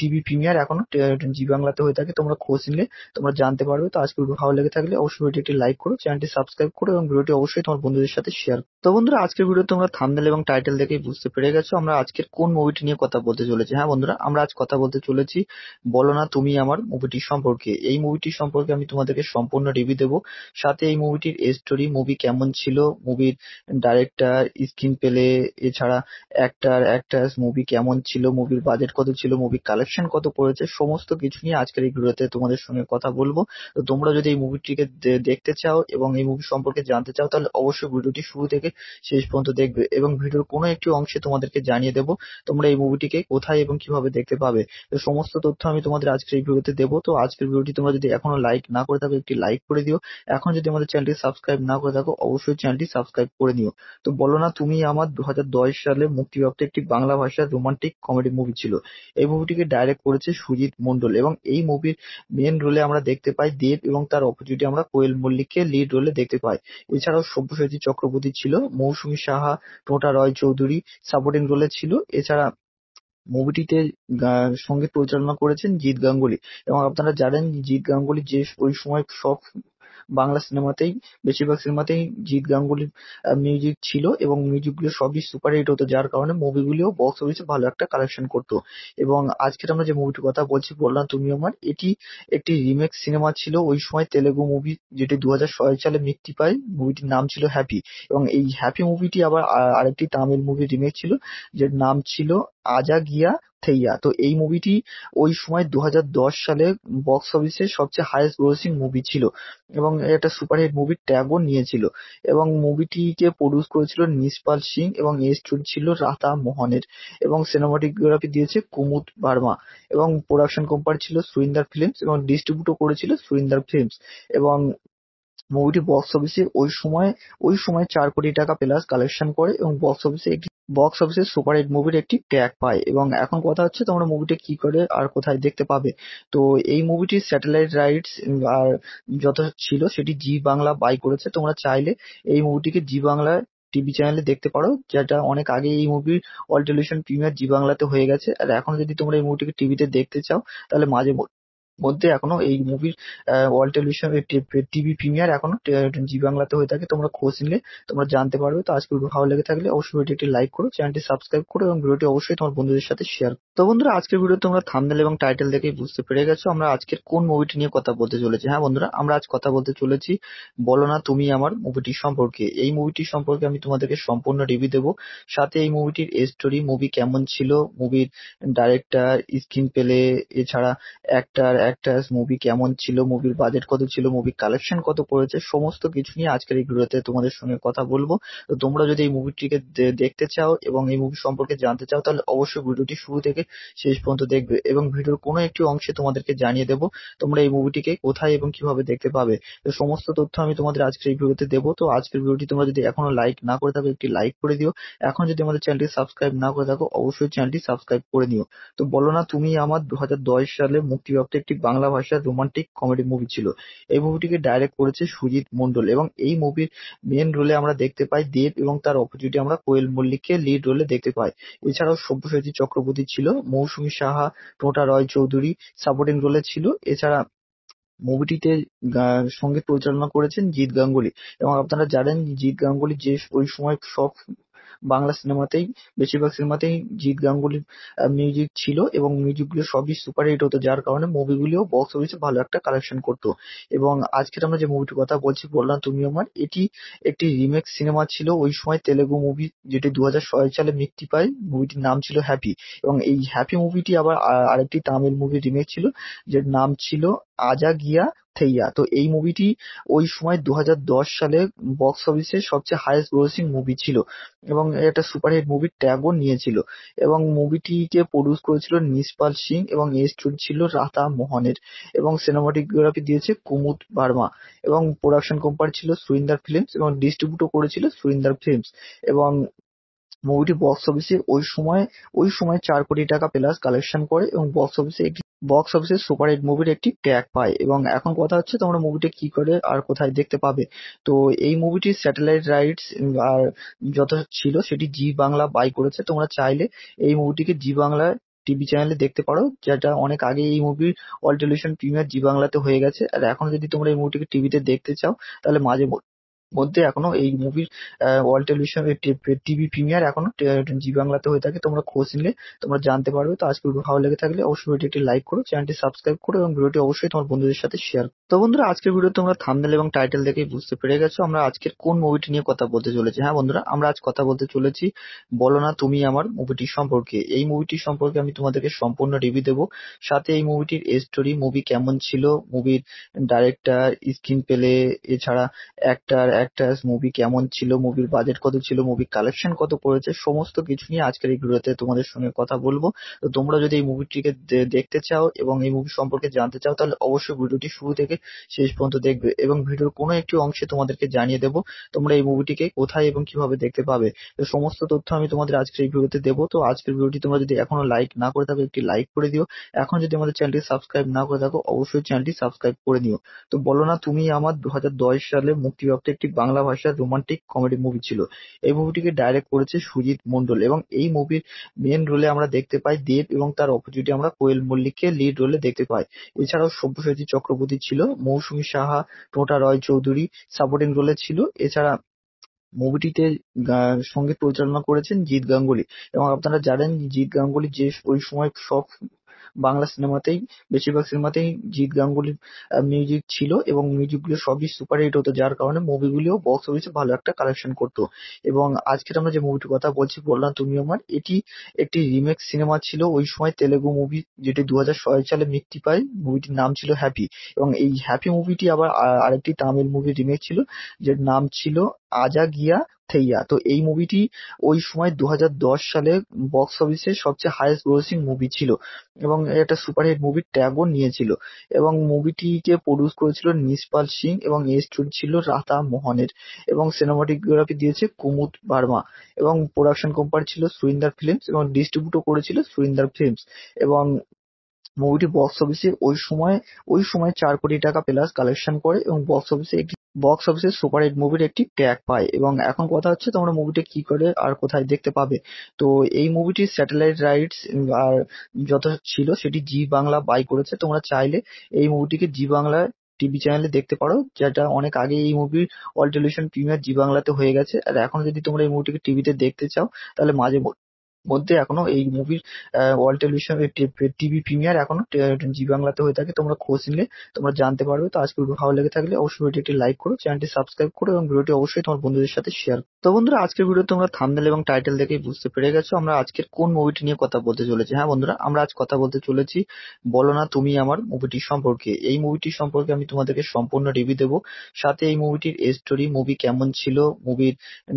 টিভি প্রিমিয়ার এখনো জি বাংলাতে হয়ে থাকে তোমরা খোঁজ নিলে তোমরা জানতে পারবে তো আজকে ভিডিও ভালো লেগে থাকলে অবশ্যই ভিডিওটি একটি লাইক করো চ্যানেলটি সাবস্ক্রাইব করো এবং ভিডিওটি অবশ্যই তোমার বন্ধুদের সাথে শেয়ার তো বন্ধুরা আজকের ভিডিও তোমরা থামনেল এবং টাইটেল দেখে বুঝতে পেরে গেছো আমরা আজকের কোন মুভিটি নিয়ে কথা বলতে চলেছি হ্যাঁ বন্ধুরা আমরা আজ কথা বলতে চলেছি বলো না তুমি আমার মুভিটি সম্পর্কে এই মুভিটি সম্পর্কে আমি তোমাদেরকে সম্পূর্ণ রিভিউ দেবো সাথে এই মুভিটির স্টোরি মুভি কেমন ছিল মুভির ডাইরেক্টর স্ক্রিন পেলে এছাড়া অ্যাক্টার ক্যারেক্টার মুভি কেমন ছিল, মুভির বাজেট কত ছিল, মুভির কালেকশন কত পড়েছে সমস্ত কিছু নিয়ে আজকের এই ভিডিওতে তোমাদের সঙ্গে কথা বলবো তো তোমরা যদি এই মুভিটিকে দেখতে চাও এবং এই মুভি সম্পর্কে জানতে চাও তাহলে অবশ্যই ভিডিওটি শুরু থেকে শেষ পর্যন্ত দেখবে এবং ভিডিওর কোনো একটি অংশে তোমাদেরকে জানিয়ে দেবো তোমরা এই মুভিটিকে কোথায় এবং কিভাবে দেখতে পাবে তো সমস্ত তথ্য আমি তোমাদের আজকের এই ভিডিওতে দেবো তো আজকের ভিডিওটি তোমরা যদি এখনো লাইক না করে থাকো একটি লাইক করে দিও এখন যদি আমাদের চ্যানেলটি সাবস্ক্রাইব না করে থাকো অবশ্যই চ্যানেলটি সাবস্ক্রাইব করে নিও তো বলো না তুমি আমার দু সালে মুক্তিপ্রাপ্ত একটি বাংলা ভাষার রোমান্টিক কমেডি মুভি ছিল। এই মুভিটিকে ডাইরেক্ট করেছে সুজিত মন্ডল এবং এই মুভির মেন রোলে আমরা দেখতে পাই দেব এবং তার অপোজিটে আমরা কোয়েল মল্লিককে লিড রোলে দেখতে পাই। এছাড়াও সব্যসাচী চক্রবর্তী ছিল, মৌসুমী সাহা, টোটা রয় চৌধুরী সাপোর্টিং রোলে ছিল। এছাড়া মুভিটিতে সঙ্গীত পরিচালনা করেছেন জিৎ গাঙ্গুলি এবং আপনারা জানেন জিৎ গাঙ্গুলি যে ওই সময় সব বাংলা সিনেমাতেই বেশিরভাগ সিনেমাতেই জিত গাঙ্গুলির মিউজিক ছিল এবং মিউজিকগুলো সবই সুপারহিট হতো যার কারণে মুভিগুলিও বক্স অফিসে ভালো একটা কালেকশন করতো এবং আজকের আমরা যে মুভিটির কথা বলছি বললাম তুমি আমার মানে, এটি একটি রিমেক সিনেমা ছিল ওই সময় তেলেগু মুভি যেটি দু হাজার সালে মুক্তি পায় মুভিটির নাম ছিল হ্যাপি এবং এই হ্যাপি মুভিটি আবার আরেকটি তামিল মুভি রিমেক ছিল যার নাম ছিল আজা গিয়া থেইয়া তো এই মুভিটি ওই সময় দু সালে বক্স অফিসে সবচেয়ে হায়েস্ট গ্রোসিং মুভি ছিল এবং একটা সুপারহিট মুভি ট্যাগও নিয়েছিল এবং মুভিটিকে প্রডিউস করেছিল নিসপাল সিং এবং এস স্টোরি ছিল রাতা মোহনের এবং সিনেমাটোগ্রাফি দিয়েছে কুমুদ বার্মা এবং প্রোডাকশন কোম্পানি ছিল সুরিন্দার ফিল্মস এবং ডিস্ট্রিবিউটও করেছিল সুরিন্দার ফিল্মস এবং মুভিটি বক্স অফিসে ওই সময় ওই সময় চার কোটি টাকা প্লাস কালেকশন করে এবং বক্স অফিসে একটি বক্স অফিসে সুপারহিট মুভির একটি ট্যাগ পায় এবং এখন কথা হচ্ছে তোমরা মুভিটা কি করে আর কোথায় দেখতে পাবে তো এই মুভিটি স্যাটেলাইট রাইটস আর যত ছিল সেটি জি বাংলা বাই করেছে তোমরা চাইলে এই মুভিটিকে জি বাংলা টিভি চ্যানেলে দেখতে পারো যেটা অনেক আগে এই মুভির অল টেলিভিশন প্রিমিয়ার জি বাংলাতে হয়ে গেছে আর এখন যদি তোমরা এই মুভিটিকে টিভিতে দেখতে চাও তাহলে মাঝে মধ্যে এখনো এই মুভির ওয়ার্ল্ড টেলিভিশন টিভি প্রিমিয়ার এখনো জি বাংলাতে হয়ে থাকে তোমরা খোঁজ নিলে তোমরা জানতে পারবে তো আজকে ভিডিও ভালো লেগে থাকলে অবশ্যই ভিডিও একটি লাইক করো চ্যানেলটি সাবস্ক্রাইব করো এবং ভিডিওটি অবশ্যই তোমার বন্ধুদের সাথে শেয়ার তো বন্ধুরা আজকের ভিডিও তোমরা থামনেল এবং টাইটেল দেখেই বুঝতে পেরে গেছো আমরা আজকের কোন মুভিটি নিয়ে কথা বলতে চলেছি হ্যাঁ বন্ধুরা আমরা আজ কথা বলতে চলেছি বলো না তুমি আমার মুভিটি সম্পর্কে এই মুভিটি সম্পর্কে আমি তোমাদেরকে সম্পূর্ণ রিভিউ দেবো সাথে এই মুভিটির স্টোরি মুভি কেমন ছিল মুভির ডাইরেক্টর স্ক্রিন পেলে এছাড়া অ্যাক্টার অ্যাক্টার্স, মুভি কেমন ছিল, মুভির বাজেট কত ছিল, মুভি কালেকশন কত করেছে সমস্ত কিছু নিয়ে আজকের এই ভিডিওতে তোমাদের সঙ্গে কথা বলবো। তো তোমরা যদি এই মুভিটিকে দেখতে চাও এবং এই মুভি সম্পর্কে জানতে চাও তাহলে অবশ্যই ভিডিওটি শুরু থেকে শেষ পর্যন্ত দেখবে এবং ভিডিওর কোনো একটি অংশে তোমাদেরকে জানিয়ে দেবো তোমরা এই মুভিটিকে কোথায় এবং কিভাবে দেখতে পাবে তো সমস্ত তথ্য আমি তোমাদের আজকের এই ভিডিওতে দেবো তো আজকের ভিডিওটি তোমরা যদি এখনো লাইক না করে থাকো একটি লাইক করে দিও এখন যদি আমাদের চ্যানেলটি সাবস্ক্রাইব না করে থাকো অবশ্যই চ্যানেলটি সাবস্ক্রাইব করে নিও তো বলো না তুমি আমার দু সালে মুক্তিপ্রাপ্ত একটি একটি বাংলা ভাষার রোমান্টিক কমেডি মুভি ছিল। এই মুভিটিকে ডাইরেক্ট করেছে সুজিত মন্ডল এবং এই মুভির মেন রোলে আমরা দেখতে পাই দেব এবং তার অপোজিটে আমরা কোয়েল মল্লিককে লিড রোলে দেখতে পাই। এছাড়াও সব্যসাচী চক্রবর্তী ছিল, মৌসুমী সাহা, টোটা রয় চৌধুরী সাপোর্টিং রোলে ছিল। এছাড়া মুভিটিতে সঙ্গীত পরিচালনা করেছেন জিৎ গাঙ্গুলি এবং আপনারা জানেন জিৎ গাঙ্গুলি যে ওই সময় সব বাংলা সিনেমাতেই বেশিরভাগ সিনেমাতেই জিৎ গাঙ্গুলির মিউজিক ছিল এবং গুলো সবই সুপারহিট হতো যার কারণে মুভিগুলিও বক্স অফিসে ভালো একটা কালেকশন করতো এবং আজকের আমরা যে মুভিটির কথা বলছি বললাম তুমি আমার এটি একটি রিমেক সিনেমা ছিল ওই সময় তেলেগু মুভি যেটি দু সালে মুক্তি পায় মুভিটির নাম ছিল হ্যাপি এবং এই হ্যাপি মুভিটি আবার আরেকটি তামিল মুভি রিমেক ছিল যে নাম ছিল আজা গিয়া থেইয়া তো এই মুভিটি ওই সময় দু সালে বক্স অফিসে সবচেয়ে হায়েস্ট গ্রোসিং মুভি ছিল এবং একটা সুপারহিট মুভির ট্যাগও নিয়েছিল এবং মুভিটিকে প্রডিউস করেছিল নিষ্পাল সিং এবং এর স্টোরি ছিল রাতা মোহনের এবং সিনেমাটোগ্রাফি দিয়েছে কুমুদ বার্মা এবং প্রোডাকশন কোম্পানি ছিল সুরিন্দার ফিল্মস এবং ডিস্ট্রিবিউটও করেছিল সুরিন্দার ফিল্মস এবং মুভিটি বক্স অফিসে ওই সময় চার কোটি টাকা প্লাস কালেকশন করে এবং বক্স অফিসে হিট মুভির একটি ট্যাগ পায় এবং এখন কথা হচ্ছে তোমরা মুভিটি কি করে আর কোথায় দেখতে পাবে তো এই মুভিটি স্যাটেলাইট রাইটস আর যত ছিল সেটি জি বাংলা বাই করেছে তোমরা চাইলে এই মুভিটিকে জি বাংলায় টিভি চ্যানেলে দেখতে পারো যেটা অনেক আগে এই মুভির অল টেলিভিশন প্রিমিয়ার জি বাংলাতে হয়ে গেছে আর এখন যদি তোমরা এই মুভিটিকে টিভিতে দেখতে চাও তাহলে মাঝে মধ্যে এখনো এই মুভির ওয়ার্ল্ড টেলিভিশন টিভি প্রিমিয়ার এখনো জি বাংলাতে হয়ে থাকে তোমরা খোঁজ নিলে তোমরা জানতে পারবে তো আজকে ভালো লেগে থাকলে অবশ্যই ভিডিওটি লাইক করো চ্যানেলটি সাবস্ক্রাইব করো এবং ভিডিওটি অবশ্যই তোমার বন্ধুদের সাথে শেয়ার তো বন্ধুরা আজকের ভিডিও তোমরা থামনেল এবং টাইটেল দেখেই বুঝতে পেরে গেছো আমরা আজকের কোন মুভিটি নিয়ে কথা বলতে চলেছি হ্যাঁ বন্ধুরা আমরা আজ কথা বলতে চলেছি বলো না তুমি আমার মুভিটি সম্পর্কে এই মুভিটি সম্পর্কে আমি তোমাদেরকে সম্পূর্ণ রিভিউ দেবো সাথে এই মুভিটির স্টোরি মুভি কেমন ছিল মুভির ডাইরেক্টর স্ক্রিন পেলে এছাড়া অ্যাক্টার অ্যাক্টার্স মুভি কেমন ছিল মুভির বাজেট কত ছিল মুভি কালেকশন কত পড়েছে সমস্ত কিছু নিয়ে আজকের এই ভিডিওতে তোমাদের সঙ্গে কথা বলবো তো তোমরা যদি এই মুভিটিকে দেখতে চাও এবং এই মুভি সম্পর্কে জানতে চাও তাহলে অবশ্যই ভিডিওটি শুরু থেকে শেষ পর্যন্ত দেখবে এবং ভিডিওর কোন একটি অংশে তোমাদেরকে জানিয়ে দেবো তোমরা এই মুভিটিকে কোথায় এবং কিভাবে দেখতে পাবে তো সমস্ত তথ্য আমি তোমাদের আজকের এই ভিডিওতে দেবো তো আজকের ভিডিওটি তোমরা যদি এখনো লাইক না করে থাকো একটি লাইক করে দিও এখন যদি আমাদের চ্যানেলটি সাবস্ক্রাইব না করে থাকো অবশ্যই চ্যানেলটি সাবস্ক্রাইব করে নিও তো বলো না তুমি আমার দু সালে মুক্তিপ্রাপ্ত একটি বাংলা ভাষার রোমান্টিক কমেডি মুভি ছিল এই মুভিটিকে ডাইরেক্ট করেছে সুজিত মন্ডল এবং এই মুভির মেন রোলে আমরা দেখতে পাই দেব এবং তার অপোজিটে আমরা কোয়েল মল্লিককে লিড রোলে দেখতে পাই এছাড়াও সব্যসাচী চক্রবর্তী ছিল মৌসুমী সাহা টোটা রয় চৌধুরী সাপোর্টিং রোলে ছিল এছাড়া মুভিটিতে সঙ্গীত পরিচালনা করেছেন জিৎ গাঙ্গুলি এবং আপনারা জানেন জিৎ গাঙ্গুলি যে ওই সময় সব বাংলা সিনেমাতেই বেশিরভাগ সিনেমাতেই জিৎ গাঙ্গুলির মিউজিক ছিল এবং মিউজিকগুলো সবই সুপারহিট হতো যার কারণে মুভিগুলিও বক্স অফিসে ভালো একটা কালেকশন করতো এবং আজকের আমরা যে মুভিটির কথা বলছি বললাম তুমি আমার এটি একটি রিমেক সিনেমা ছিল ওই সময় তেলেগু মুভি যেটি দু সালে মুক্তি পায় মুভিটির নাম ছিল হ্যাপি এবং এই হ্যাপি মুভিটি আবার আরেকটি তামিল মুভি রিমেক ছিল যে নাম ছিল আজা গিয়া থেইয়া তো এই মুভিটি ওই সময় দু সালে বক্স অফিসে সবচেয়ে হায়েস্ট গ্রোসিং মুভি ছিল এবং একটা সুপারহিট মুভি ট্যাগও নিয়েছিল এবং মুভিটিকে প্রডিউস করেছিল নিষ্পাল সিং এবং স্টোরি ছিল রাতা মোহনের এবং সিনেমাটোগ্রাফি দিয়েছে কুমুদ বার্মা এবং প্রোডাকশন কোম্পানি ছিল সুরিন্দার ফিল্মস এবং ডিস্ট্রিবিউটও করেছিল সুরিন্দার ফিল্মস এবং মুভিটি বক্স অফিসে ওই সময় ওই সময় চার কোটি টাকা প্লাস কালেকশন করে এবং বক্স অফিসে একটি বক্স অফিসে সুপারহিট মুভির একটি ট্র্যাক পায় এবং এখন কথা হচ্ছে তোমরা মুভিটা কি করে আর কোথায় দেখতে পাবে তো এই মুভিটি স্যাটেলাইট রাইটস আর যত ছিল সেটি জি বাংলা বাই করেছে তোমরা চাইলে এই মুভিটিকে জি বাংলা টিভি চ্যানেলে দেখতে পারো যেটা অনেক আগে এই মুভির অল টেলিভিশন প্রিমিয়ার জি বাংলাতে হয়ে গেছে আর এখন যদি তোমরা এই মুভিটিকে টিভিতে দেখতে চাও তাহলে মাঝে মধ্যে এখনো এই মুভির ওয়ার্ল্ড টেলিভিশন টিভি প্রিমিয়ার এখনো জি বাংলাতে হয়ে থাকে তোমরা খোঁজ নিলে তোমরা জানতে পারবে তো আজকে ভিডিও ভালো লেগে থাকলে অবশ্যই ভিডিওটি একটি লাইক করো চ্যানেলটি সাবস্ক্রাইব করো এবং ভিডিওটি অবশ্যই তোমার বন্ধুদের সাথে শেয়ার তো বন্ধুরা আজকের ভিডিও তোমরা থামনেল এবং টাইটেল দেখে বুঝতে পেরে গেছো আমরা আজকের কোন মুভিটি নিয়ে কথা বলতে চলেছি হ্যাঁ বন্ধুরা আমরা আজ কথা বলতে চলেছি বলো না তুমি আমার মুভিটি সম্পর্কে এই মুভিটি সম্পর্কে আমি তোমাদেরকে সম্পূর্ণ রিভিউ দেবো সাথে এই মুভিটির স্টোরি মুভি কেমন ছিল মুভির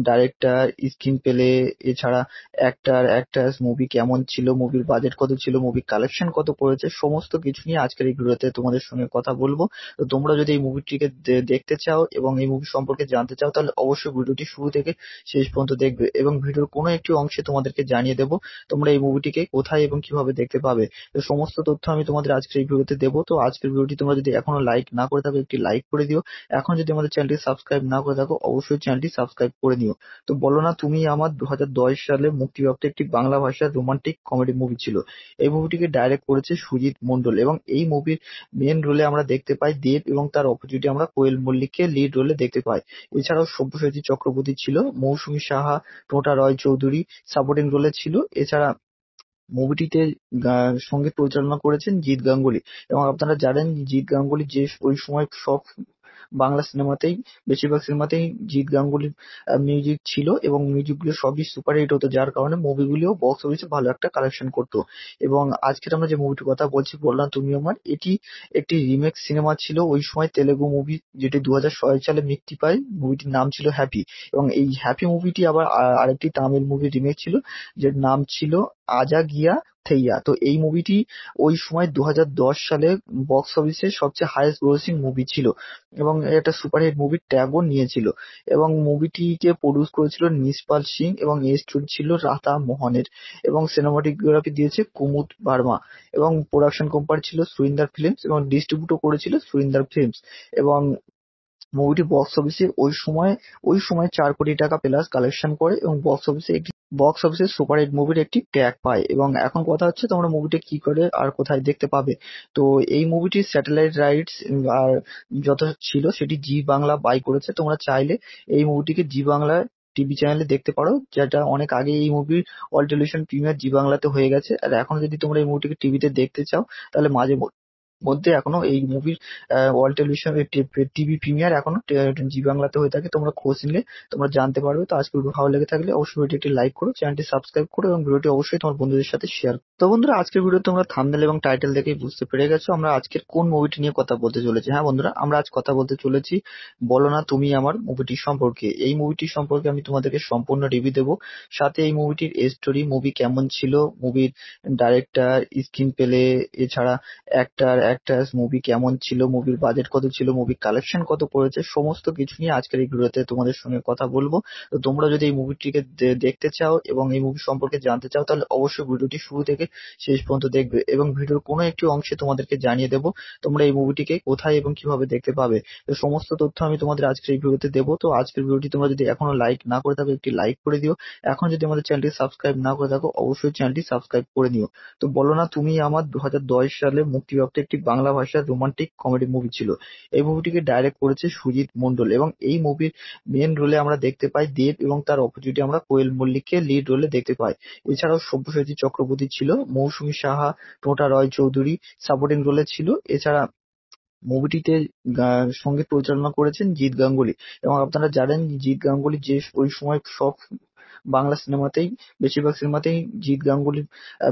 ডাইরেক্টর স্ক্রিন পেলে এছাড়া অ্যাক্টার ক্যারেক্টার মুভি কেমন ছিল, মুভির বাজেট কত ছিল, মুভির কালেকশন কত পড়েছে সমস্ত কিছু নিয়ে আজকের এই ভিডিওতে তোমাদের সঙ্গে কথা বলবো তো তোমরা যদি এই মুভিটিকে দেখতে চাও এবং এই মুভি সম্পর্কে জানতে চাও তাহলে অবশ্যই ভিডিওটি শুরু থেকে শেষ পর্যন্ত দেখবে এবং ভিডিওর কোনো একটি অংশে তোমাদেরকে জানিয়ে দেবো তোমরা এই মুভিটিকে কোথায় এবং কিভাবে দেখতে পাবে তো সমস্ত তথ্য আমি তোমাদের আজকের এই ভিডিওতে দেবো তো আজকের ভিডিওটি তোমরা যদি এখনো লাইক না করে থাকো একটি লাইক করে দিও এখন যদি আমাদের চ্যানেলটি সাবস্ক্রাইব না করে থাকো অবশ্যই চ্যানেলটি সাবস্ক্রাইব করে নিও তো বলো না তুমি আমার দু সালে মুক্তিপ্রাপ্ত একটি বাংলা ভাষার রোমান্টিক কমেডি মুভি ছিল। এই মুভিটিকে ডাইরেক্ট করেছে সুজিত মন্ডল এবং এই মুভির মেন রোলে আমরা দেখতে পাই দেব এবং তার অপোজিটে আমরা কোয়েল মল্লিককে লিড রোলে দেখতে পাই। এছাড়াও সব্যসাচী চক্রবর্তী ছিল, মৌসুমী সাহা, টোটা রয় চৌধুরী সাপোর্টিং রোলে ছিল। এছাড়া মুভিটিতে সঙ্গীত পরিচালনা করেছেন জিৎ গাঙ্গুলি এবং আপনারা জানেন জিৎ গাঙ্গুলি যে ওই সময় সব বাংলা সিনেমাতেই বেশিরভাগ সিনেমাতেই জিত গাঙ্গুলির মিউজিক ছিল এবং গুলো সবই সুপার হিট হতো যার কারণে মুভিগুলিও বক্স অফিসে ভালো একটা কালেকশন করতো এবং আজকের আমরা যে মুভিটির কথা বলছি বললাম তুমি আমার মানে, এটি একটি রিমেক সিনেমা ছিল ওই সময় তেলেগু মুভি যেটি দু হাজার সালে মুক্তি পায় মুভিটির নাম ছিল হ্যাপি এবং এই হ্যাপি মুভিটি আবার আরেকটি তামিল মুভি রিমেক ছিল যার নাম ছিল আজা গিয়া থেইয়া তো এই মুভিটি ওই সময় দু সালে বক্স অফিসে সবচেয়ে হায়েস্ট গ্রোসিং মুভি ছিল এবং একটা সুপারহিট মুভি ট্যাগও নিয়েছিল এবং মুভিটিকে প্রডিউস করেছিল নিসপাল সিং এবং এর স্টোরি ছিল রাতা মোহনের এবং সিনেমাটোগ্রাফি দিয়েছে কুমুদ বার্মা এবং প্রোডাকশন কোম্পানি ছিল সুরিন্দার ফিল্মস এবং ডিস্ট্রিবিউটও করেছিল সুরিন্দার ফিল্মস এবং মুভিটি বক্স অফিসে ওই সময় ওই সময় চার কোটি টাকা প্লাস কালেকশন করে এবং বক্স অফিসে একটি বক্স অফিসে সুপারহিট মুভির একটি ট্যাগ পায় এবং এখন কথা হচ্ছে তোমরা মুভিটা কি করে আর কোথায় দেখতে পাবে তো এই মুভিটি স্যাটেলাইট রাইটস আর যত ছিল সেটি জি বাংলা বাই করেছে তোমরা চাইলে এই মুভিটিকে জি বাংলা টিভি চ্যানেলে দেখতে পারো যেটা অনেক আগে এই মুভির অল টেলিভিশন প্রিমিয়ার জি বাংলাতে হয়ে গেছে আর এখন যদি তোমরা এই মুভিটিকে টিভিতে দেখতে চাও তাহলে মাঝে মধ্যে এখনো এই মুভির ওয়ার্ল্ড টেলিভিশন টিভি প্রিমিয়ার এখনো জি বাংলাতে হয়ে থাকে তোমরা খোঁজ নিলে তোমরা জানতে পারবে তো আজকে ভিডিও ভালো লেগে থাকলে অবশ্যই ভিডিও একটি লাইক করো চ্যানেলটি সাবস্ক্রাইব করো এবং ভিডিওটি অবশ্যই তোমার বন্ধুদের সাথে শেয়ার তো বন্ধুরা আজকের ভিডিও তোমরা থামনেল এবং টাইটেল দেখেই বুঝতে পেরে গেছো আমরা আজকের কোন মুভিটি নিয়ে কথা বলতে চলেছি হ্যাঁ বন্ধুরা আমরা আজ কথা বলতে চলেছি বলো না তুমি আমার মুভিটি সম্পর্কে এই মুভিটি সম্পর্কে আমি তোমাদেরকে সম্পূর্ণ রিভিউ দেবো সাথে এই মুভিটির স্টোরি মুভি কেমন ছিল মুভির ডাইরেক্টর স্ক্রিন পেলে এছাড়া অ্যাক্টার অ্যাক্টার্স, মুভি কেমন ছিল, মুভির বাজেট কত ছিল, মুভি কালেকশন কত করেছে সমস্ত কিছু নিয়ে আজকের এই ভিডিওতে তোমাদের সঙ্গে কথা বলবো। তো তোমরা যদি এই মুভিটিকে দেখতে চাও এবং এই মুভি সম্পর্কে জানতে চাও তাহলে অবশ্যই ভিডিওটি শুরু থেকে শেষ পর্যন্ত দেখবে এবং ভিডিওর কোনো একটি অংশে তোমাদেরকে জানিয়ে দেবো তোমরা এই মুভিটিকে কোথায় এবং কিভাবে দেখতে পাবে তো সমস্ত তথ্য আমি তোমাদের আজকের এই ভিডিওতে দেবো তো আজকের ভিডিওটি তোমরা যদি এখনো লাইক না করে থাকো একটি লাইক করে দিও এখন যদি আমাদের চ্যানেলটি সাবস্ক্রাইব না করে থাকো অবশ্যই চ্যানেলটি সাবস্ক্রাইব করে নিও তো বলো না তুমি আমার দু সালে মুক্তিপ্রাপ্ত একটি একটি বাংলা ভাষার রোমান্টিক কমেডি মুভি ছিল। এই মুভিটিকে ডাইরেক্ট করেছে সুজিত মন্ডল এবং এই মুভির মেন রোলে আমরা দেখতে পাই দেব এবং তার অপোজিটে আমরা কোয়েল মল্লিককে লিড রোলে দেখতে পাই। এছাড়াও সব্যসাচী চক্রবর্তী ছিল, মৌসুমী সাহা, টোটা রয় চৌধুরী সাপোর্টিং রোলে ছিল। এছাড়া মুভিটিতে সঙ্গীত পরিচালনা করেছেন জিৎ গাঙ্গুলি এবং আপনারা জানেন জিৎ গাঙ্গুলি যে ওই সময় সব বাংলা সিনেমাতেই বেশিরভাগ সিনেমাতেই জিৎ গাঙ্গুলির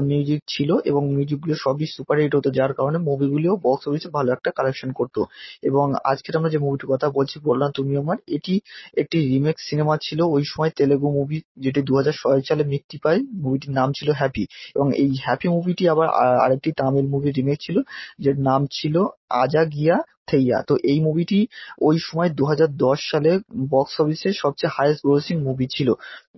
মিউজিক ছিল এবং গুলো সবই সুপারহিট হতো যার কারণে মুভিগুলিও বক্স অফিসে ভালো একটা কালেকশন করতো এবং আজকের আমরা যে মুভিটির কথা বলছি বললাম তুমি আমার এটি একটি রিমেক সিনেমা ছিল ওই সময় তেলেগু মুভি যেটি দু সালে মুক্তি পায় মুভিটির নাম ছিল হ্যাপি এবং এই হ্যাপি মুভিটি আবার আরেকটি তামিল মুভি রিমেক ছিল যে নাম ছিল আজা গিয়া থেইয়া তো এই মুভিটি ওই সময় দু সালে বক্স অফিসে সবচেয়ে হায়েস্ট গ্রোসিং মুভি ছিল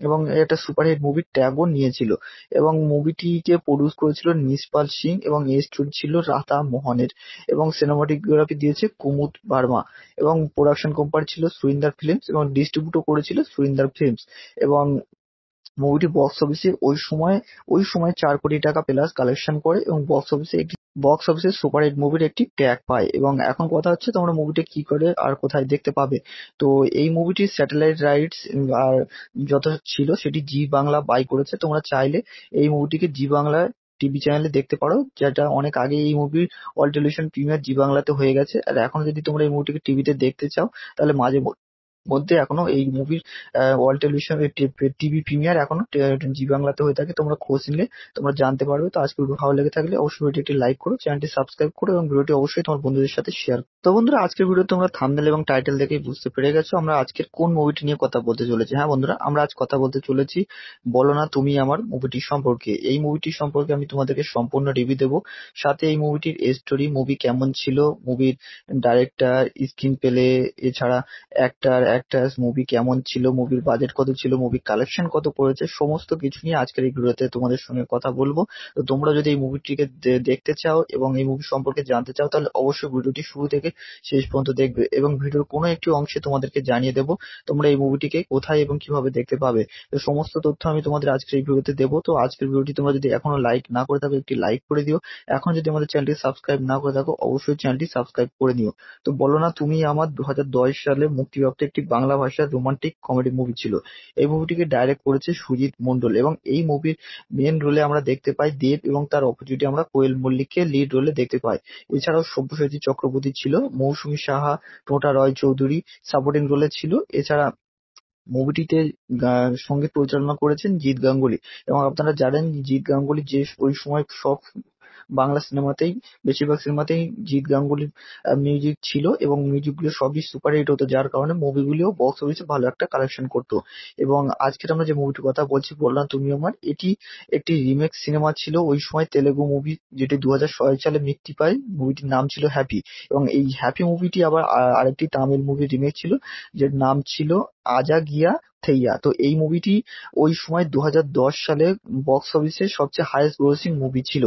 এবং একটা সুপারহিট মুভির ট্যাগও নিয়েছিল এবং মুভিটিকে প্রডিউস করেছিল নিষ্পাল সিং এবং এই স্টোরি ছিল রাতা মোহনের এবং সিনেমাটোগ্রাফি দিয়েছে কুমুদ বার্মা এবং প্রোডাকশন কোম্পানি ছিল সুরিন্দার ফিল্মস এবং ডিস্ট্রিবিউটও করেছিল সুরিন্দার ফিল্মস এবং মুভিটি বক্স অফিসে ওই সময় চার কোটি টাকা প্লাস কালেকশন করে এবং বক্স অফিসে হিট মুভির একটি ট্যাগ পায় এবং এখন কথা হচ্ছে তোমরা মুভিটি কি করে আর কোথায় দেখতে পাবে তো এই মুভিটি স্যাটেলাইট রাইটস আর যত ছিল সেটি জি বাংলা বাই করেছে তোমরা চাইলে এই মুভিটিকে জি বাংলায় টিভি চ্যানেলে দেখতে পারো যেটা অনেক আগে এই মুভির অল টেলিভিশন প্রিমিয়ার জি বাংলাতে হয়ে গেছে আর এখন যদি তোমরা এই মুভিটিকে টিভিতে দেখতে চাও তাহলে মাঝে মধ্যে এখনো এই মুভির ওয়ার্ল্ড টেলিভিশন টিভি প্রিমিয়ার এখনো জি বাংলাতে হয়ে থাকে তোমরা খোঁজ নিলে তোমরা জানতে পারবে তো আজকে ভিডিও ভালো লেগে থাকলে অবশ্যই ভিডিও একটি লাইক করো চ্যানেলটি সাবস্ক্রাইব করো এবং ভিডিওটি অবশ্যই তোমার বন্ধুদের সাথে শেয়ার তো বন্ধুরা আজকের ভিডিও তোমরা থামনেল এবং টাইটেল দেখেই বুঝতে পেরে গেছো আমরা আজকের কোন মুভিটি নিয়ে কথা বলতে চলেছি হ্যাঁ বন্ধুরা আমরা আজ কথা বলতে চলেছি বলো না তুমি আমার মুভিটি সম্পর্কে এই মুভিটি সম্পর্কে আমি তোমাদেরকে সম্পূর্ণ রিভিউ দেবো সাথে এই মুভিটির স্টোরি মুভি কেমন ছিল মুভির ডাইরেক্টর স্ক্রিন পেলে এছাড়া অ্যাক্টার ক্যারেক্টার মুভি কেমন ছিল, মুভির বাজেট কত ছিল, মুভি কালেকশন কত করেছে সমস্ত কিছু নিয়ে আজকের এই ভিডিওতে তোমাদের সঙ্গে কথা বলবো তো তোমরা যদি এই মুভিটিকে দেখতে চাও এবং এই মুভি সম্পর্কে জানতে চাও তাহলে অবশ্যই ভিডিওটি শুরু থেকে শেষ পর্যন্ত দেখবে এবং ভিডিওর কোনো একটি অংশে তোমাদেরকে জানিয়ে দেবো তোমরা এই মুভিটিকে কোথায় এবং কিভাবে দেখতে পাবে তো সমস্ত তথ্য আমি তোমাদের আজকের এই ভিডিওতে দেবো তো আজকের ভিডিওটি তোমরা যদি এখনো লাইক না করে থাকো একটি লাইক করে দিও এখন যদি আমাদের চ্যানেলটি সাবস্ক্রাইব না করে থাকো অবশ্যই চ্যানেলটি সাবস্ক্রাইব করে নিও তো বলো না তুমি আমার দু সালে মুক্তিপ্রাপ্ত একটি বাংলা ভাষার রোমান্টিক কমেডি মুভি ছিল। এই মুভিটিকে ডাইরেক্ট করেছে সুজিত মন্ডল এবং এই মুভির মেন রোলে আমরা দেখতে পাই দেব এবং তার অপোজিটে আমরা কোয়েল মল্লিককে লিড রোলে দেখতে পাই। এছাড়াও সব্যসাচী চক্রবর্তী ছিল, মৌসুমী সাহা, টোটা রয় চৌধুরী সাপোর্টিং রোলে ছিল। এছাড়া মুভিটিতে সঙ্গীত পরিচালনা করেছেন জিৎ গাঙ্গুলি এবং আপনারা জানেন জিৎ গাঙ্গুলি যে ওই সময় সব বাংলা সিনেমাতেই বেশিরভাগ সিনেমাতেই জিৎ গাঙ্গুলির মিউজিক ছিল এবং মিউজিকগুলো সবই সুপারহিট হতো যার কারণে মুভিগুলিও বক্স অফিসে ভালো একটা কালেকশন করতো এবং আজকের আমরা যে মুভিটির কথা বলছি বললাম তুমি আমার এটি একটি রিমেক সিনেমা ছিল ওই সময় তেলেগু মুভি যেটি দু সালে মুক্তি পায় মুভিটির নাম ছিল হ্যাপি এবং এই হ্যাপি মুভিটি আবার আরেকটি তামিল মুভি রিমেক ছিল যে নাম ছিল আজা গিয়া থেইয়া তো এই মুভিটি ওই সময় দু সালে বক্স অফিসে সবচেয়ে হায়েস্ট গ্রোসিং মুভি ছিল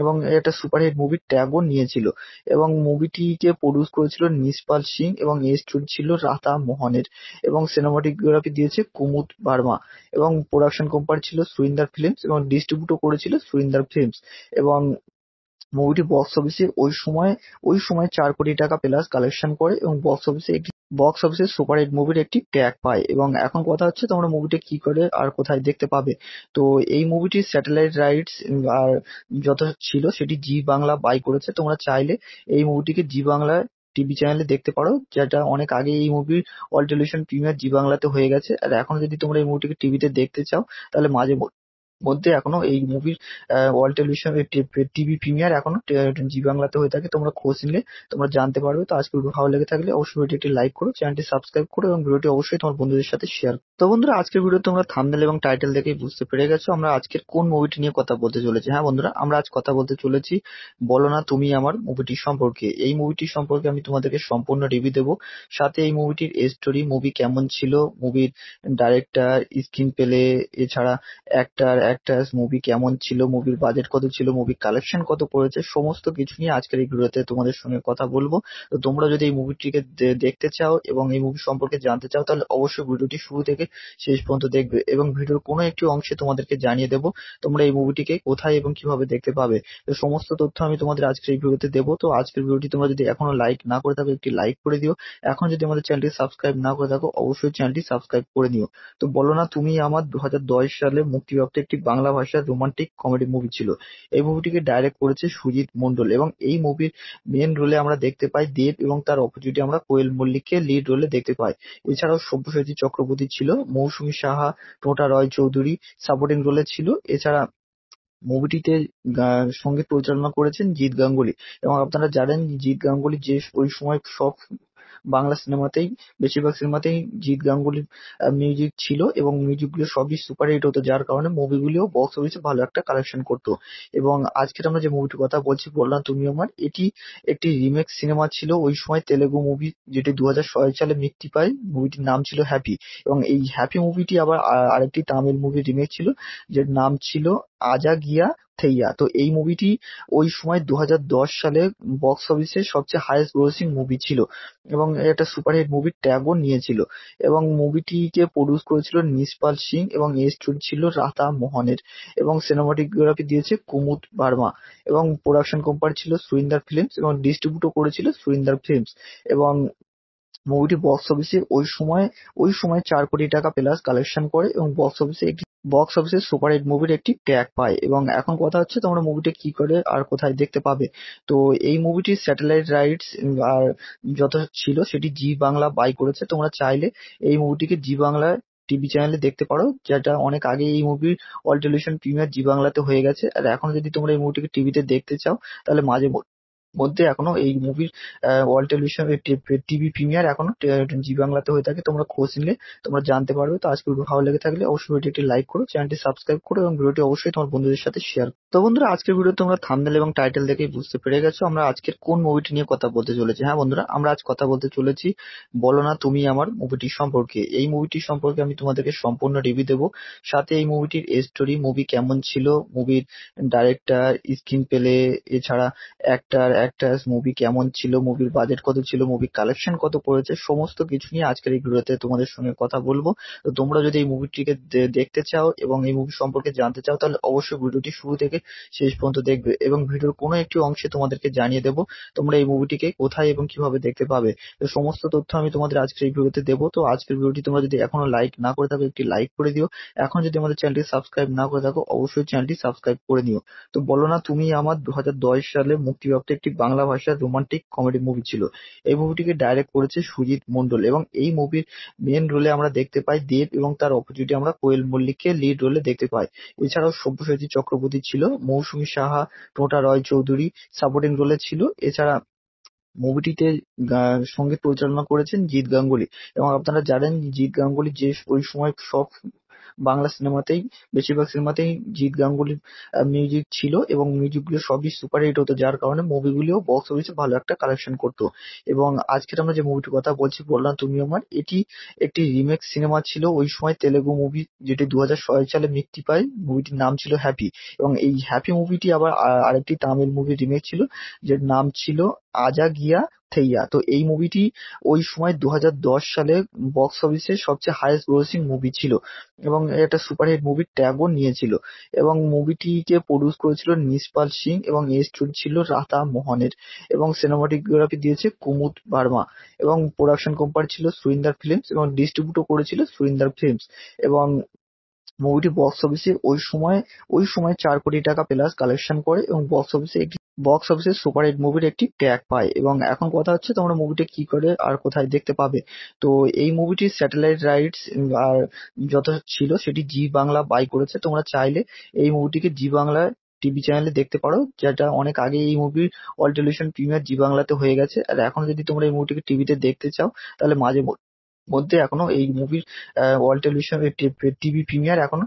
এবং একটা সুপারহিট মুভি ট্যাগও নিয়েছিল এবং মুভিটিকে প্রডিউস করেছিল নিসপাল সিং এবং এই স্টোরি ছিল রাতা মোহনের এবং সিনেমাটোগ্রাফি দিয়েছে কুমুদ বার্মা এবং প্রোডাকশন কোম্পানি ছিল সুরিন্দার ফিল্মস এবং ডিস্ট্রিবিউটও করেছিল সুরিন্দার ফিল্মস এবং মুভিটি বক্স অফিসে ওই সময় ওই সময় চার কোটি টাকা প্লাস কালেকশন করে এবং বক্স অফিসে একটি বক্স অফিসে সুপারহিট মুভির একটি ট্র্যাক পায় এবং এখন কথা হচ্ছে তোমরা মুভিটা কি করে আর কোথায় দেখতে পাবে তো এই মুভিটি স্যাটেলাইট রাইটস আর যত ছিল সেটি জি বাংলা বাই করেছে তোমরা চাইলে এই মুভিটিকে জি বাংলা টিভি চ্যানেলে দেখতে পারো যেটা অনেক আগে এই মুভির অল টেলিভিশন প্রিমিয়ার জি বাংলাতে হয়ে গেছে আর এখন যদি তোমরা এই মুভিটিকে টিভিতে দেখতে চাও তাহলে মাঝে মধ্যে এখনো এই মুভির ওয়ার্ল্ড টেলিভিশন টিভি প্রিমিয়ার এখনো জি বাংলাতে হয়ে থাকে তোমরা খোঁজ নিলে তোমরা জানতে পারবে তো আজকে ভিডিও ভালো লেগে থাকলে অবশ্যই ভিডিও একটি লাইক করো চ্যানেলটি সাবস্ক্রাইব করো এবং ভিডিওটি অবশ্যই তোমার বন্ধুদের সাথে শেয়ার তো বন্ধুরা আজকের ভিডিও তোমরা থামনেল এবং টাইটেল দেখে বুঝতে পেরে গেছো আমরা আজকের কোন মুভিটি নিয়ে কথা বলতে চলেছি হ্যাঁ বন্ধুরা আমরা আজ কথা বলতে চলেছি বলো না তুমি আমার মুভিটি সম্পর্কে এই মুভিটি সম্পর্কে আমি তোমাদেরকে সম্পূর্ণ রিভিউ দেবো সাথে এই মুভিটির স্টোরি মুভি কেমন ছিল মুভির ডাইরেক্টর স্ক্রিন পেলে এছাড়া অ্যাক্টার ক্যারেক্টার মুভি কেমন ছিল, মুভির বাজেট কত ছিল, মুভির কালেকশন কত করেছে সমস্ত কিছু নিয়ে আজকের এই ভিডিওতে তোমাদের সঙ্গে কথা বলবো তো তোমরা যদি এই মুভিটিকে দেখতে চাও এবং এই মুভি সম্পর্কে জানতে চাও তাহলে অবশ্যই ভিডিওটি শুরু থেকে শেষ পর্যন্ত দেখবে এবং ভিডিওর কোনো একটি অংশে তোমাদেরকে জানিয়ে দেবো তোমরা এই মুভিটিকে কোথায় এবং কিভাবে দেখতে পাবে তো সমস্ত তথ্য আমি তোমাদের আজকের এই ভিডিওতে দেবো তো আজকের ভিডিওটি তোমরা যদি এখনো লাইক না করে থাকো একটি লাইক করে দিও এখন যদি আমাদের চ্যানেলটি সাবস্ক্রাইব না করে থাকো অবশ্যই চ্যানেলটি সাবস্ক্রাইব করে নিও তো বলো না তুমি আমার দু সালে মুক্তিপ্রাপ্ত একটি বাংলা ভাষার রোমান্টিক কমেডি মুভি ছিল। এই মুভিটিকে ডাইরেক্ট করেছে সুজিত মন্ডল এবং এই মুভির মেন রোলে আমরা দেখতে পাই দেব এবং তার অপোজিটে আমরা কোয়েল মল্লিককে লিড রোলে দেখতে পাই। এছাড়াও সব্যসাচী চক্রবর্তী ছিল, মৌসুমী সাহা, টোটা রয় চৌধুরী সাপোর্টিং রোলে ছিল। এছাড়া মুভিটিতে সঙ্গীত পরিচালনা করেছেন জিৎ গাঙ্গুলি এবং আপনারা জানেন জিৎ গাঙ্গুলি যে ওই সময় সব বাংলা সিনেমাতেই বেশিরভাগ সিনেমাতেই জিৎ গাঙ্গুলির মিউজিক ছিল এবং গুলো সবই হিট হতো যার কারণে মুভিগুলিও বক্স অফিসে ভালো একটা কালেকশন করতো এবং আজকের আমরা যে মুভিটির কথা বলছি বললাম তুমি আমার এটি একটি রিমেক সিনেমা ছিল ওই সময় তেলেগু মুভি যেটি দু হাজার সালে মুক্তি পায় মুভিটির নাম ছিল হ্যাপি এবং এই হ্যাপি মুভিটি আবার আরেকটি তামিল মুভি রিমেক ছিল যার নাম ছিল আজা গিয়া থেইয়া তো এই মুভিটি ওই সময় দু সালে বক্স অফিসে সবচেয়ে হাইয়েস্ট গ্রোসিং মুভি ছিল এবং একটা সুপারহিট মুভির ট্যাগও নিয়েছিল এবং মুভিটিকে প্রডিউস করেছিল নিসপাল সিং এবং এর স্টোরি ছিল রাতা মোহনের এবং সিনেমাটোগ্রাফি দিয়েছে কুমুদ বার্মা এবং প্রোডাকশন কোম্পানি ছিল সুরিন্দার ফিল্মস এবং ডিস্ট্রিবিউটও করেছিল সুরিন্দার ফিল্মস এবং মুভিটি বক্স অফিসে ওই সময় ওই সময় চার কোটি টাকা প্লাস কালেকশন করে এবং বক্স অফিসে সুপার হিট মুভির একটি ট্যাগ পায় এবং এখন কথা হচ্ছে তোমরা মুভিটি কি করে আর কোথায় দেখতে পাবে তো এই মুভিটি স্যাটেলাইট রাইটস আর যত ছিল সেটি জি বাংলা বাই করেছে তোমরা চাইলে এই মুভিটিকে জি বাংলা টিভি চ্যানেলে দেখতে পারো যেটা অনেক আগে এই মুভির অল টেলিভিশন প্রিমিয়ার জি বাংলাতে হয়ে গেছে আর এখন যদি তোমরা এই মুভিটিকে টিভিতে দেখতে চাও তাহলে মাঝে মধ্যে এখনো এই মুভির ওয়ার্ল্ড টেলিভিশন টিভি প্রিমিয়ার এখনো জি বাংলাতে হয়ে থাকে তোমরা খোঁজ নিলে তোমরা জানতে পারবে তো আজকে ভালো লেগে থাকলে অবশ্যই ভিডিওটি লাইক করো চ্যানেলটি সাবস্ক্রাইব করো এবং ভিডিওটি অবশ্যই তোমার বন্ধুদের সাথে শেয়ার তো বন্ধুরা আজকের ভিডিও তোমরা থামনেল এবং টাইটেল দেখেই বুঝতে পেরে গেছো আমরা আজকের কোন মুভিটি নিয়ে কথা বলতে চলেছি হ্যাঁ বন্ধুরা আমরা আজ কথা বলতে চলেছি বলো না তুমি আমার মুভিটি সম্পর্কে এই মুভিটি সম্পর্কে আমি তোমাদেরকে সম্পূর্ণ রিভিউ দেবো সাথে এই মুভিটির স্টোরি মুভি কেমন ছিল মুভির ডাইরেক্টর স্ক্রিন পেলে এছাড়া অ্যাক্টার অ্যাক্ট্রেস মুভি কেমন ছিল মুভির বাজেট কত ছিল মুভি কালেকশন কত পড়েছে সমস্ত কিছু নিয়ে আজকের এই ভিডিওতে তোমাদের সঙ্গে কথা বলবো তো তোমরা যদি এই মুভিটিকে দেখতে চাও এবং এই মুভি সম্পর্কে জানতে চাও তাহলে অবশ্যই ভিডিওটি শুরু থেকে শেষ পর্যন্ত দেখবে এবং ভিডিওর কোনো একটি অংশে তোমাদেরকে জানিয়ে দেবো তোমরা এই মুভিটিকে কোথায় এবং কিভাবে দেখতে পাবে তো সমস্ত তথ্য আমি তোমাদের আজকের এই ভিডিওতে দেবো তো আজকের ভিডিওটি তোমরা যদি এখনো লাইক না করে থাকো একটি লাইক করে দিও এখন যদি আমাদের চ্যানেলটি সাবস্ক্রাইব না করে থাকো অবশ্যই চ্যানেলটি সাবস্ক্রাইব করে নিও তো বলো না তুমি আমার দু সালে মুক্তিপ্রাপ্ত একটি বাংলা ভাষার রোমান্টিক কমেডি মুভি ছিল এই মুভিটিকে ডাইরেক্ট করেছে সুজিত মন্ডল এবং এই মুভির মেন রোলে আমরা দেখতে পাই দেব এবং তার অপোজিটে আমরা কোয়েল মল্লিককে লিড রোলে দেখতে পাই এছাড়াও সব্যসাচী চক্রবর্তী ছিল মৌসুমী সাহা টোটা রয় চৌধুরী সাপোর্টিং রোলে ছিল এছাড়া মুভিটিতে সঙ্গীত পরিচালনা করেছেন জিৎ গাঙ্গুলি এবং আপনারা জানেন জিৎ গাঙ্গুলি যে ওই সময় সব বাংলা সিনেমাতেই বেশিরভাগ সিনেমাতেই জিৎ গাঙ্গুলির মিউজিক ছিল এবং গুলো সবই সুপার হিট হতো যার কারণে মুভিগুলিও বক্স অফিসে ভালো একটা কালেকশন করতো এবং আজকের আমরা যে মুভিটির কথা বলছি বললাম তুমি আমার এটি একটি রিমেক সিনেমা ছিল ওই সময় তেলেগু মুভি যেটি দু সালে মুক্তি পায় মুভিটির নাম ছিল হ্যাপি এবং এই হ্যাপি মুভিটি আবার আরেকটি তামিল মুভি রিমেক ছিল যে নাম ছিল আজা গিয়া থেইয়া তো এই মুভিটি ওই সময় দু সালে বক্স অফিসে সবচেয়ে হায়েস্ট গ্রোসিং মুভি ছিল এবং একটা সুপারহিট মুভির ট্যাগও নিয়েছিল এবং মুভিটিকে প্রডিউস করেছিল নিশপাল সিং এবং এই স্টোরি ছিল রাতা মোহনের এবং সিনেমাটোগ্রাফি দিয়েছে কুমুদ বার্মা এবং প্রোডাকশন কোম্পানি ছিল সুরিন্দার ফিল্মস এবং ডিস্ট্রিবিউটও করেছিল সুরিন্দার ফিল্মস এবং মুভিটি বক্স অফিসে ওই সময় ওই সময় চার কোটি টাকা প্লাস কালেকশন করে এবং বক্স অফিসে একটি বক্স অফিসে সুপারহিট মুভির একটি ট্যাগ পায় এবং এখন কথা হচ্ছে তোমরা মুভিটা কি করে আর কোথায় দেখতে পাবে তো এই মুভিটি স্যাটেলাইট রাইটস আর যত ছিল সেটি জি বাংলা বাই করেছে তোমরা চাইলে এই মুভিটিকে জি বাংলা টিভি চ্যানেলে দেখতে পারো যেটা অনেক আগে এই মুভির অল টেলিভিশন প্রিমিয়ার জি বাংলাতে হয়ে গেছে আর এখন যদি তোমরা এই মুভিটিকে টিভিতে দেখতে চাও তাহলে মাঝে মধ্যে এখনো এই মুভির ওয়ার্ল্ড টেলিভিশন টিভি প্রিমিয়ার এখনো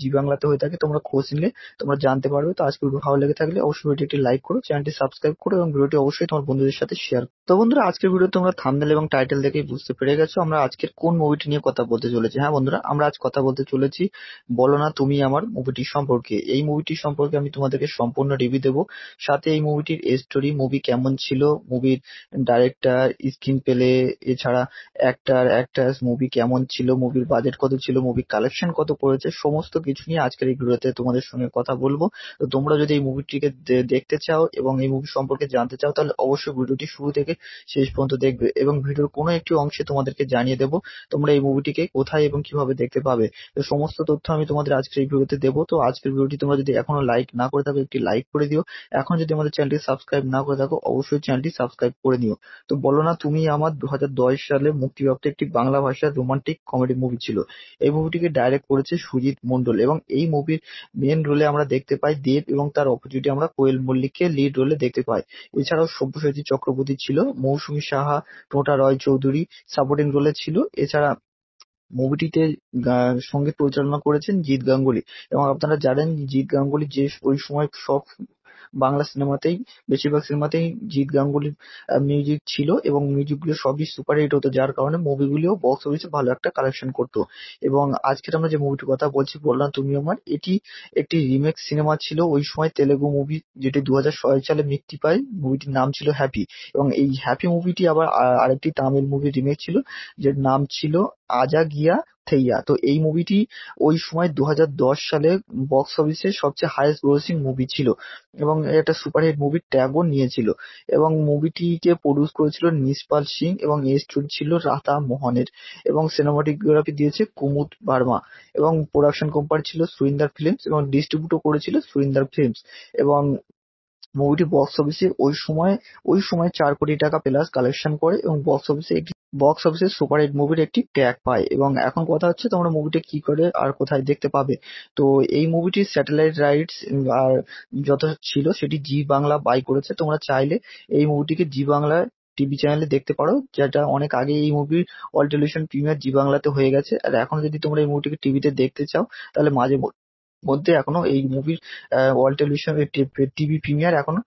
জি বাংলাতে হয়ে থাকে তোমরা খোঁজ নিলে তোমরা জানতে পারবে তো আজকে ভিডিও ভালো লেগে থাকলে অবশ্যই ভিডিও একটি লাইক করো চ্যানেলটি সাবস্ক্রাইব করো এবং ভিডিওটি অবশ্যই তোমার বন্ধুদের সাথে শেয়ার তো বন্ধুরা আজকের ভিডিও তোমরা থামনেল এবং টাইটেল দেখেই বুঝতে পেরে গেছো আমরা আজকের কোন মুভিটি নিয়ে কথা বলতে চলেছি হ্যাঁ বন্ধুরা আমরা আজ কথা বলতে চলেছি বলো না তুমি আমার মুভিটি সম্পর্কে এই মুভিটি সম্পর্কে আমি তোমাদেরকে সম্পূর্ণ রিভিউ দেবো সাথে এই মুভিটির স্টোরি মুভি কেমন ছিল মুভির ডাইরেক্টর স্ক্রিন পেলে এছাড়া অ্যাক্টার ক্যারেক্টার মুভি কেমন ছিল, মুভির বাজেট কত ছিল, মুভি কালেকশন কত করেছে সমস্ত কিছু নিয়ে আজকের এই ভিডিওতে তোমাদের সঙ্গে কথা বলবো তো তোমরা যদি এই মুভিটিকে দেখতে চাও এবং এই মুভি সম্পর্কে জানতে চাও তাহলে অবশ্যই ভিডিওটি শুরু থেকে শেষ পর্যন্ত দেখবে এবং ভিডিওর কোনো একটি অংশে তোমাদেরকে জানিয়ে দেবো তোমরা এই মুভিটিকে কোথায় এবং কিভাবে দেখতে পাবে তো সমস্ত তথ্য আমি তোমাদের আজকের এই ভিডিওতে দেবো তো আজকের ভিডিওটি তোমরা যদি এখনো লাইক না করে থাকো একটি লাইক করে দিও এখন যদি আমাদের চ্যানেলটি সাবস্ক্রাইব না করে থাকো অবশ্যই চ্যানেলটি সাবস্ক্রাইব করে নিও তো বলো না তুমি আমার দু সালে মুক্তিপ্রাপ্ত একটি বাংলা ভাষার রোমান্টিক কমেডি মুভি ছিল। এই মুভিটিকে ডাইরেক্ট করেছে সুজিত মন্ডল এবং এই মুভির মেন রোলে আমরা দেখতে পাই দেব এবং তার অপোজিটে আমরা কোয়েল মল্লিককে লিড রোলে দেখতে পাই। এছাড়াও সব্যসাচী চক্রবর্তী ছিল, মৌসুমী সাহা, টোটা রয় চৌধুরী সাপোর্টিং রোলে ছিল। এছাড়া মুভিটিতে সঙ্গীত পরিচালনা করেছেন জিৎ গাঙ্গুলি এবং আপনারা জানেন জিৎ গাঙ্গুলি যে ওই সময় সব বাংলা সিনেমাতেই বেশিরভাগ সিনেমাতেই জিৎ গাঙ্গুলির মিউজিক ছিল এবং মিউজিকগুলো সবই সুপারহিট হতো যার কারণে মুভিগুলিও বক্স অফিসে ভালো একটা কালেকশন করতো এবং আজকের আমরা যে মুভিটির কথা বলছি বললাম তুমি আমার এটি একটি রিমেক সিনেমা ছিল ওই সময় তেলেগু মুভি যেটি দু সালে মুক্তি পায় মুভিটির নাম ছিল হ্যাপি এবং এই হ্যাপি মুভিটি আবার আরেকটি তামিল মুভি রিমেক ছিল যে নাম ছিল আজা গিয়া থেইয়া তো এই মুভিটি ওই সময় দু সালে বক্স অফিসে সবচেয়ে হায়েস্ট গ্রোসিং মুভি ছিল এবং একটা সুপারহিট মুভি ট্যাগও নিয়েছিল এবং মুভিটিকে প্রডিউস করেছিল নিসপাল সিং এবং স্টোরি ছিল রাতা মোহনের এবং সিনেমাটোগ্রাফি দিয়েছে কুমুদ বার্মা এবং প্রোডাকশন কোম্পানি ছিল সুরিন্দার ফিল্মস এবং ডিস্ট্রিবিউটও করেছিল সুরিন্দার ফিল্মস এবং মুভিটি বক্স অফিসে ওই সময় ওই সময় চার কোটি টাকা প্লাস কালেকশন করে এবং বক্স অফিসে একটি বক্স অফিসে সুপারহিট মুভির একটি ট্র্যাক পায় এবং এখন কথা হচ্ছে তোমরা মুভিটা কি করে আর কোথায় দেখতে পাবে তো এই মুভিটি স্যাটেলাইট রাইটস আর যত ছিল সেটি জি বাংলা বাই করেছে তোমরা চাইলে এই মুভিটিকে জি বাংলা টিভি চ্যানেলে দেখতে পারো যেটা অনেক আগে এই মুভির অল টেলিভিশন প্রিমিয়ার জি বাংলাতে হয়ে গেছে আর এখন যদি তোমরা এই মুভিটিকে টিভিতে দেখতে চাও তাহলে মাঝে মধ্যে এখনো এই মুভির ওয়ার্ল্ড টেলিভিশন টিভি প্রিমিয়ার এখনো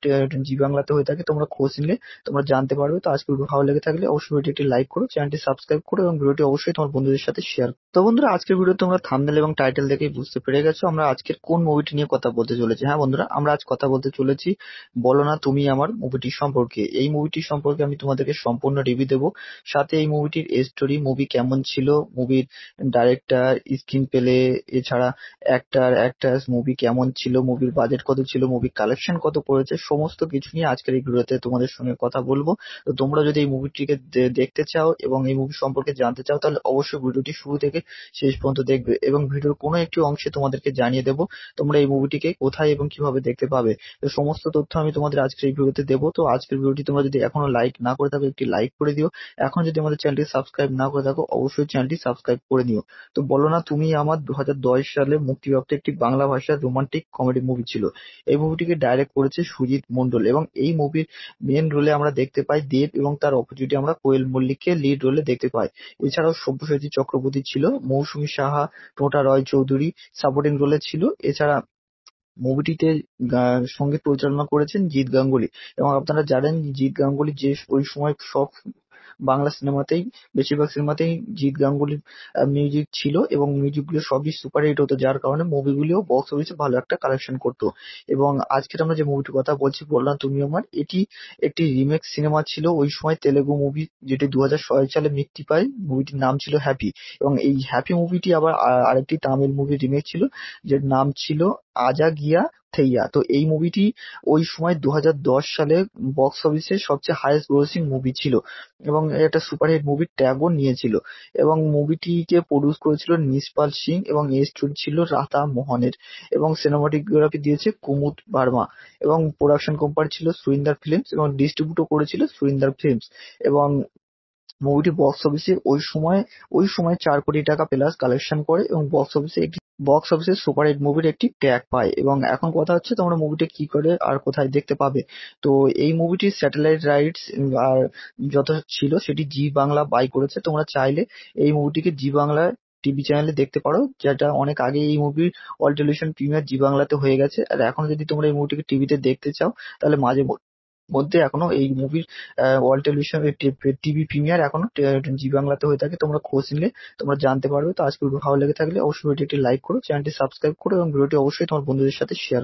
জি বাংলাতে হয়ে থাকে তোমরা খোঁজ নিলে তোমরা জানতে পারবে তো আজকে ভিডিও ভালো লেগে থাকলে অবশ্যই ভিডিওটি একটি লাইক করো চ্যানেলটি সাবস্ক্রাইব করো এবং ভিডিওটি অবশ্যই তোমার বন্ধুদের সাথে শেয়ার তো বন্ধুরা আজকের ভিডিও তোমরা থামনেল এবং টাইটেল দেখে বুঝতে পেরে গেছো আমরা আজকের কোন মুভিটি নিয়ে কথা বলতে চলেছি হ্যাঁ বন্ধুরা আমরা আজ কথা বলতে চলেছি বলো না তুমি আমার মুভিটি সম্পর্কে এই মুভিটি সম্পর্কে আমি তোমাদেরকে সম্পূর্ণ রিভিউ দেবো সাথে এই মুভিটির স্টোরি মুভি কেমন ছিল মুভির ডাইরেক্টর স্ক্রিন পেলে এছাড়া অ্যাক্টার ক্যারেক্টার মুভি কেমন ছিল, মুভির বাজেট কত ছিল, মুভির কালেকশন কত করেছে সমস্ত কিছু নিয়ে আজকের এই ভিডিওতে তোমাদের সঙ্গে কথা বলবো তো তোমরা যদি এই মুভিটিকে দেখতে চাও এবং এই মুভি সম্পর্কে জানতে চাও তাহলে অবশ্যই ভিডিওটি শুরু থেকে শেষ পর্যন্ত দেখবে এবং ভিডিওর কোনো একটি অংশে তোমাদেরকে জানিয়ে দেবো তোমরা এই মুভিটিকে কোথায় এবং কিভাবে দেখতে পাবে তো সমস্ত তথ্য আমি তোমাদের আজকের এই ভিডিওতে দেবো তো আজকের ভিডিওটি তোমরা যদি এখনো লাইক না করে থাকো একটি লাইক করে দিও এখন যদি আমাদের চ্যানেলটি সাবস্ক্রাইব না করে থাকো অবশ্যই চ্যানেলটি সাবস্ক্রাইব করে নিও তো বলো না তুমি আমার দু সালে মুক্তিপ্রাপ্ত একটি বাংলা ভাষার রোমান্টিক কমেডি মুভি ছিল। এই মুভিটিকে ডাইরেক্ট করেছে সুজিত মন্ডল এবং এই মুভির মেন রোলে আমরা দেখতে পাই দেব এবং তার অপোজিটে আমরা কোয়েল মল্লিককে লিড রোলে দেখতে পাই। এছাড়াও সব্যসাচী চক্রবর্তী ছিল, মৌসুমী সাহা, টোটা রয় চৌধুরী সাপোর্টিং রোলে ছিল। এছাড়া মুভিটিতে সঙ্গীত পরিচালনা করেছেন জিৎ গাঙ্গুলি এবং আপনারা জানেন জিৎ গাঙ্গুলি যে ওই সময় সব বাংলা সিনেমাতেই বেশিরভাগ সিনেমাতেই জিৎ গাঙ্গুলির মিউজিক ছিল এবং গুলো সবই হিট হতো যার কারণে মুভিগুলিও বক্স অফিসে ভালো একটা কালেকশন করতো এবং আজকের আমরা যে মুভিটির কথা বলছি বললাম তুমি আমার এটি একটি রিমেক সিনেমা ছিল ওই সময় তেলেগু মুভি যেটি দু হাজার সালে মুক্তি পায় মুভিটির নাম ছিল হ্যাপি এবং এই হ্যাপি মুভিটি আবার আরেকটি তামিল মুভি রিমেক ছিল যার নাম ছিল আজা গিয়া থেইয়া তো এই মুভিটি ওই সময় দু সালে বক্স অফিসে সবচেয়ে হাইয়েস্ট গ্রোসিং মুভি ছিল এবং একটা সুপারহিট মুভি ট্যাগও নিয়েছিল এবং মুভিটিকে প্রডিউস করেছিল নিসপাল সিং এবং এর স্টুড ছিল রাতা মোহনের এবং সিনেমাটোগ্রাফি দিয়েছে কুমুদ বার্মা এবং প্রোডাকশন কোম্পানি ছিল সুরিন্দার ফিল্মস এবং ডিস্ট্রিবিউটও করেছিল সুরিন্দার ফিল্মস এবং মুভিটি বক্স অফিসে ওই সময় চার কোটি টাকা প্লাস কালেকশন করে এবং বক্স অফিসে সুপার হিট মুভির একটি ট্যাগ পায় এবং এখন কথা হচ্ছে তোমরা মুভিটি কি করে আর কোথায় দেখতে পাবে তো এই মুভিটি স্যাটেলাইট রাইটস আর যত ছিল সেটি জি বাংলা বাই করেছে তোমরা চাইলে এই মুভিটিকে জি বাংলা টিভি চ্যানেলে দেখতে পারো যেটা অনেক আগে এই মুভির অল টেলিভিশন প্রিমিয়ার জি বাংলাতে হয়ে গেছে আর এখন যদি তোমরা এই মুভিটিকে টিভিতে দেখতে চাও তাহলে মাঝে মধ্যে এখনো এই মুভির ওয়ার্ল্ড টেলিভিশন টিভি প্রিমিয়ার এখনো জি বাংলাতে হয়ে থাকে তোমরা খোঁজ নিলে তোমরা জানতে পারবে তো আজকে ভালো লেগে থাকলে অবশ্যই ভিডিওটি লাইক করো চ্যানেলটি সাবস্ক্রাইব করো এবং ভিডিওটি অবশ্যই তোমার বন্ধুদের সাথে শেয়ার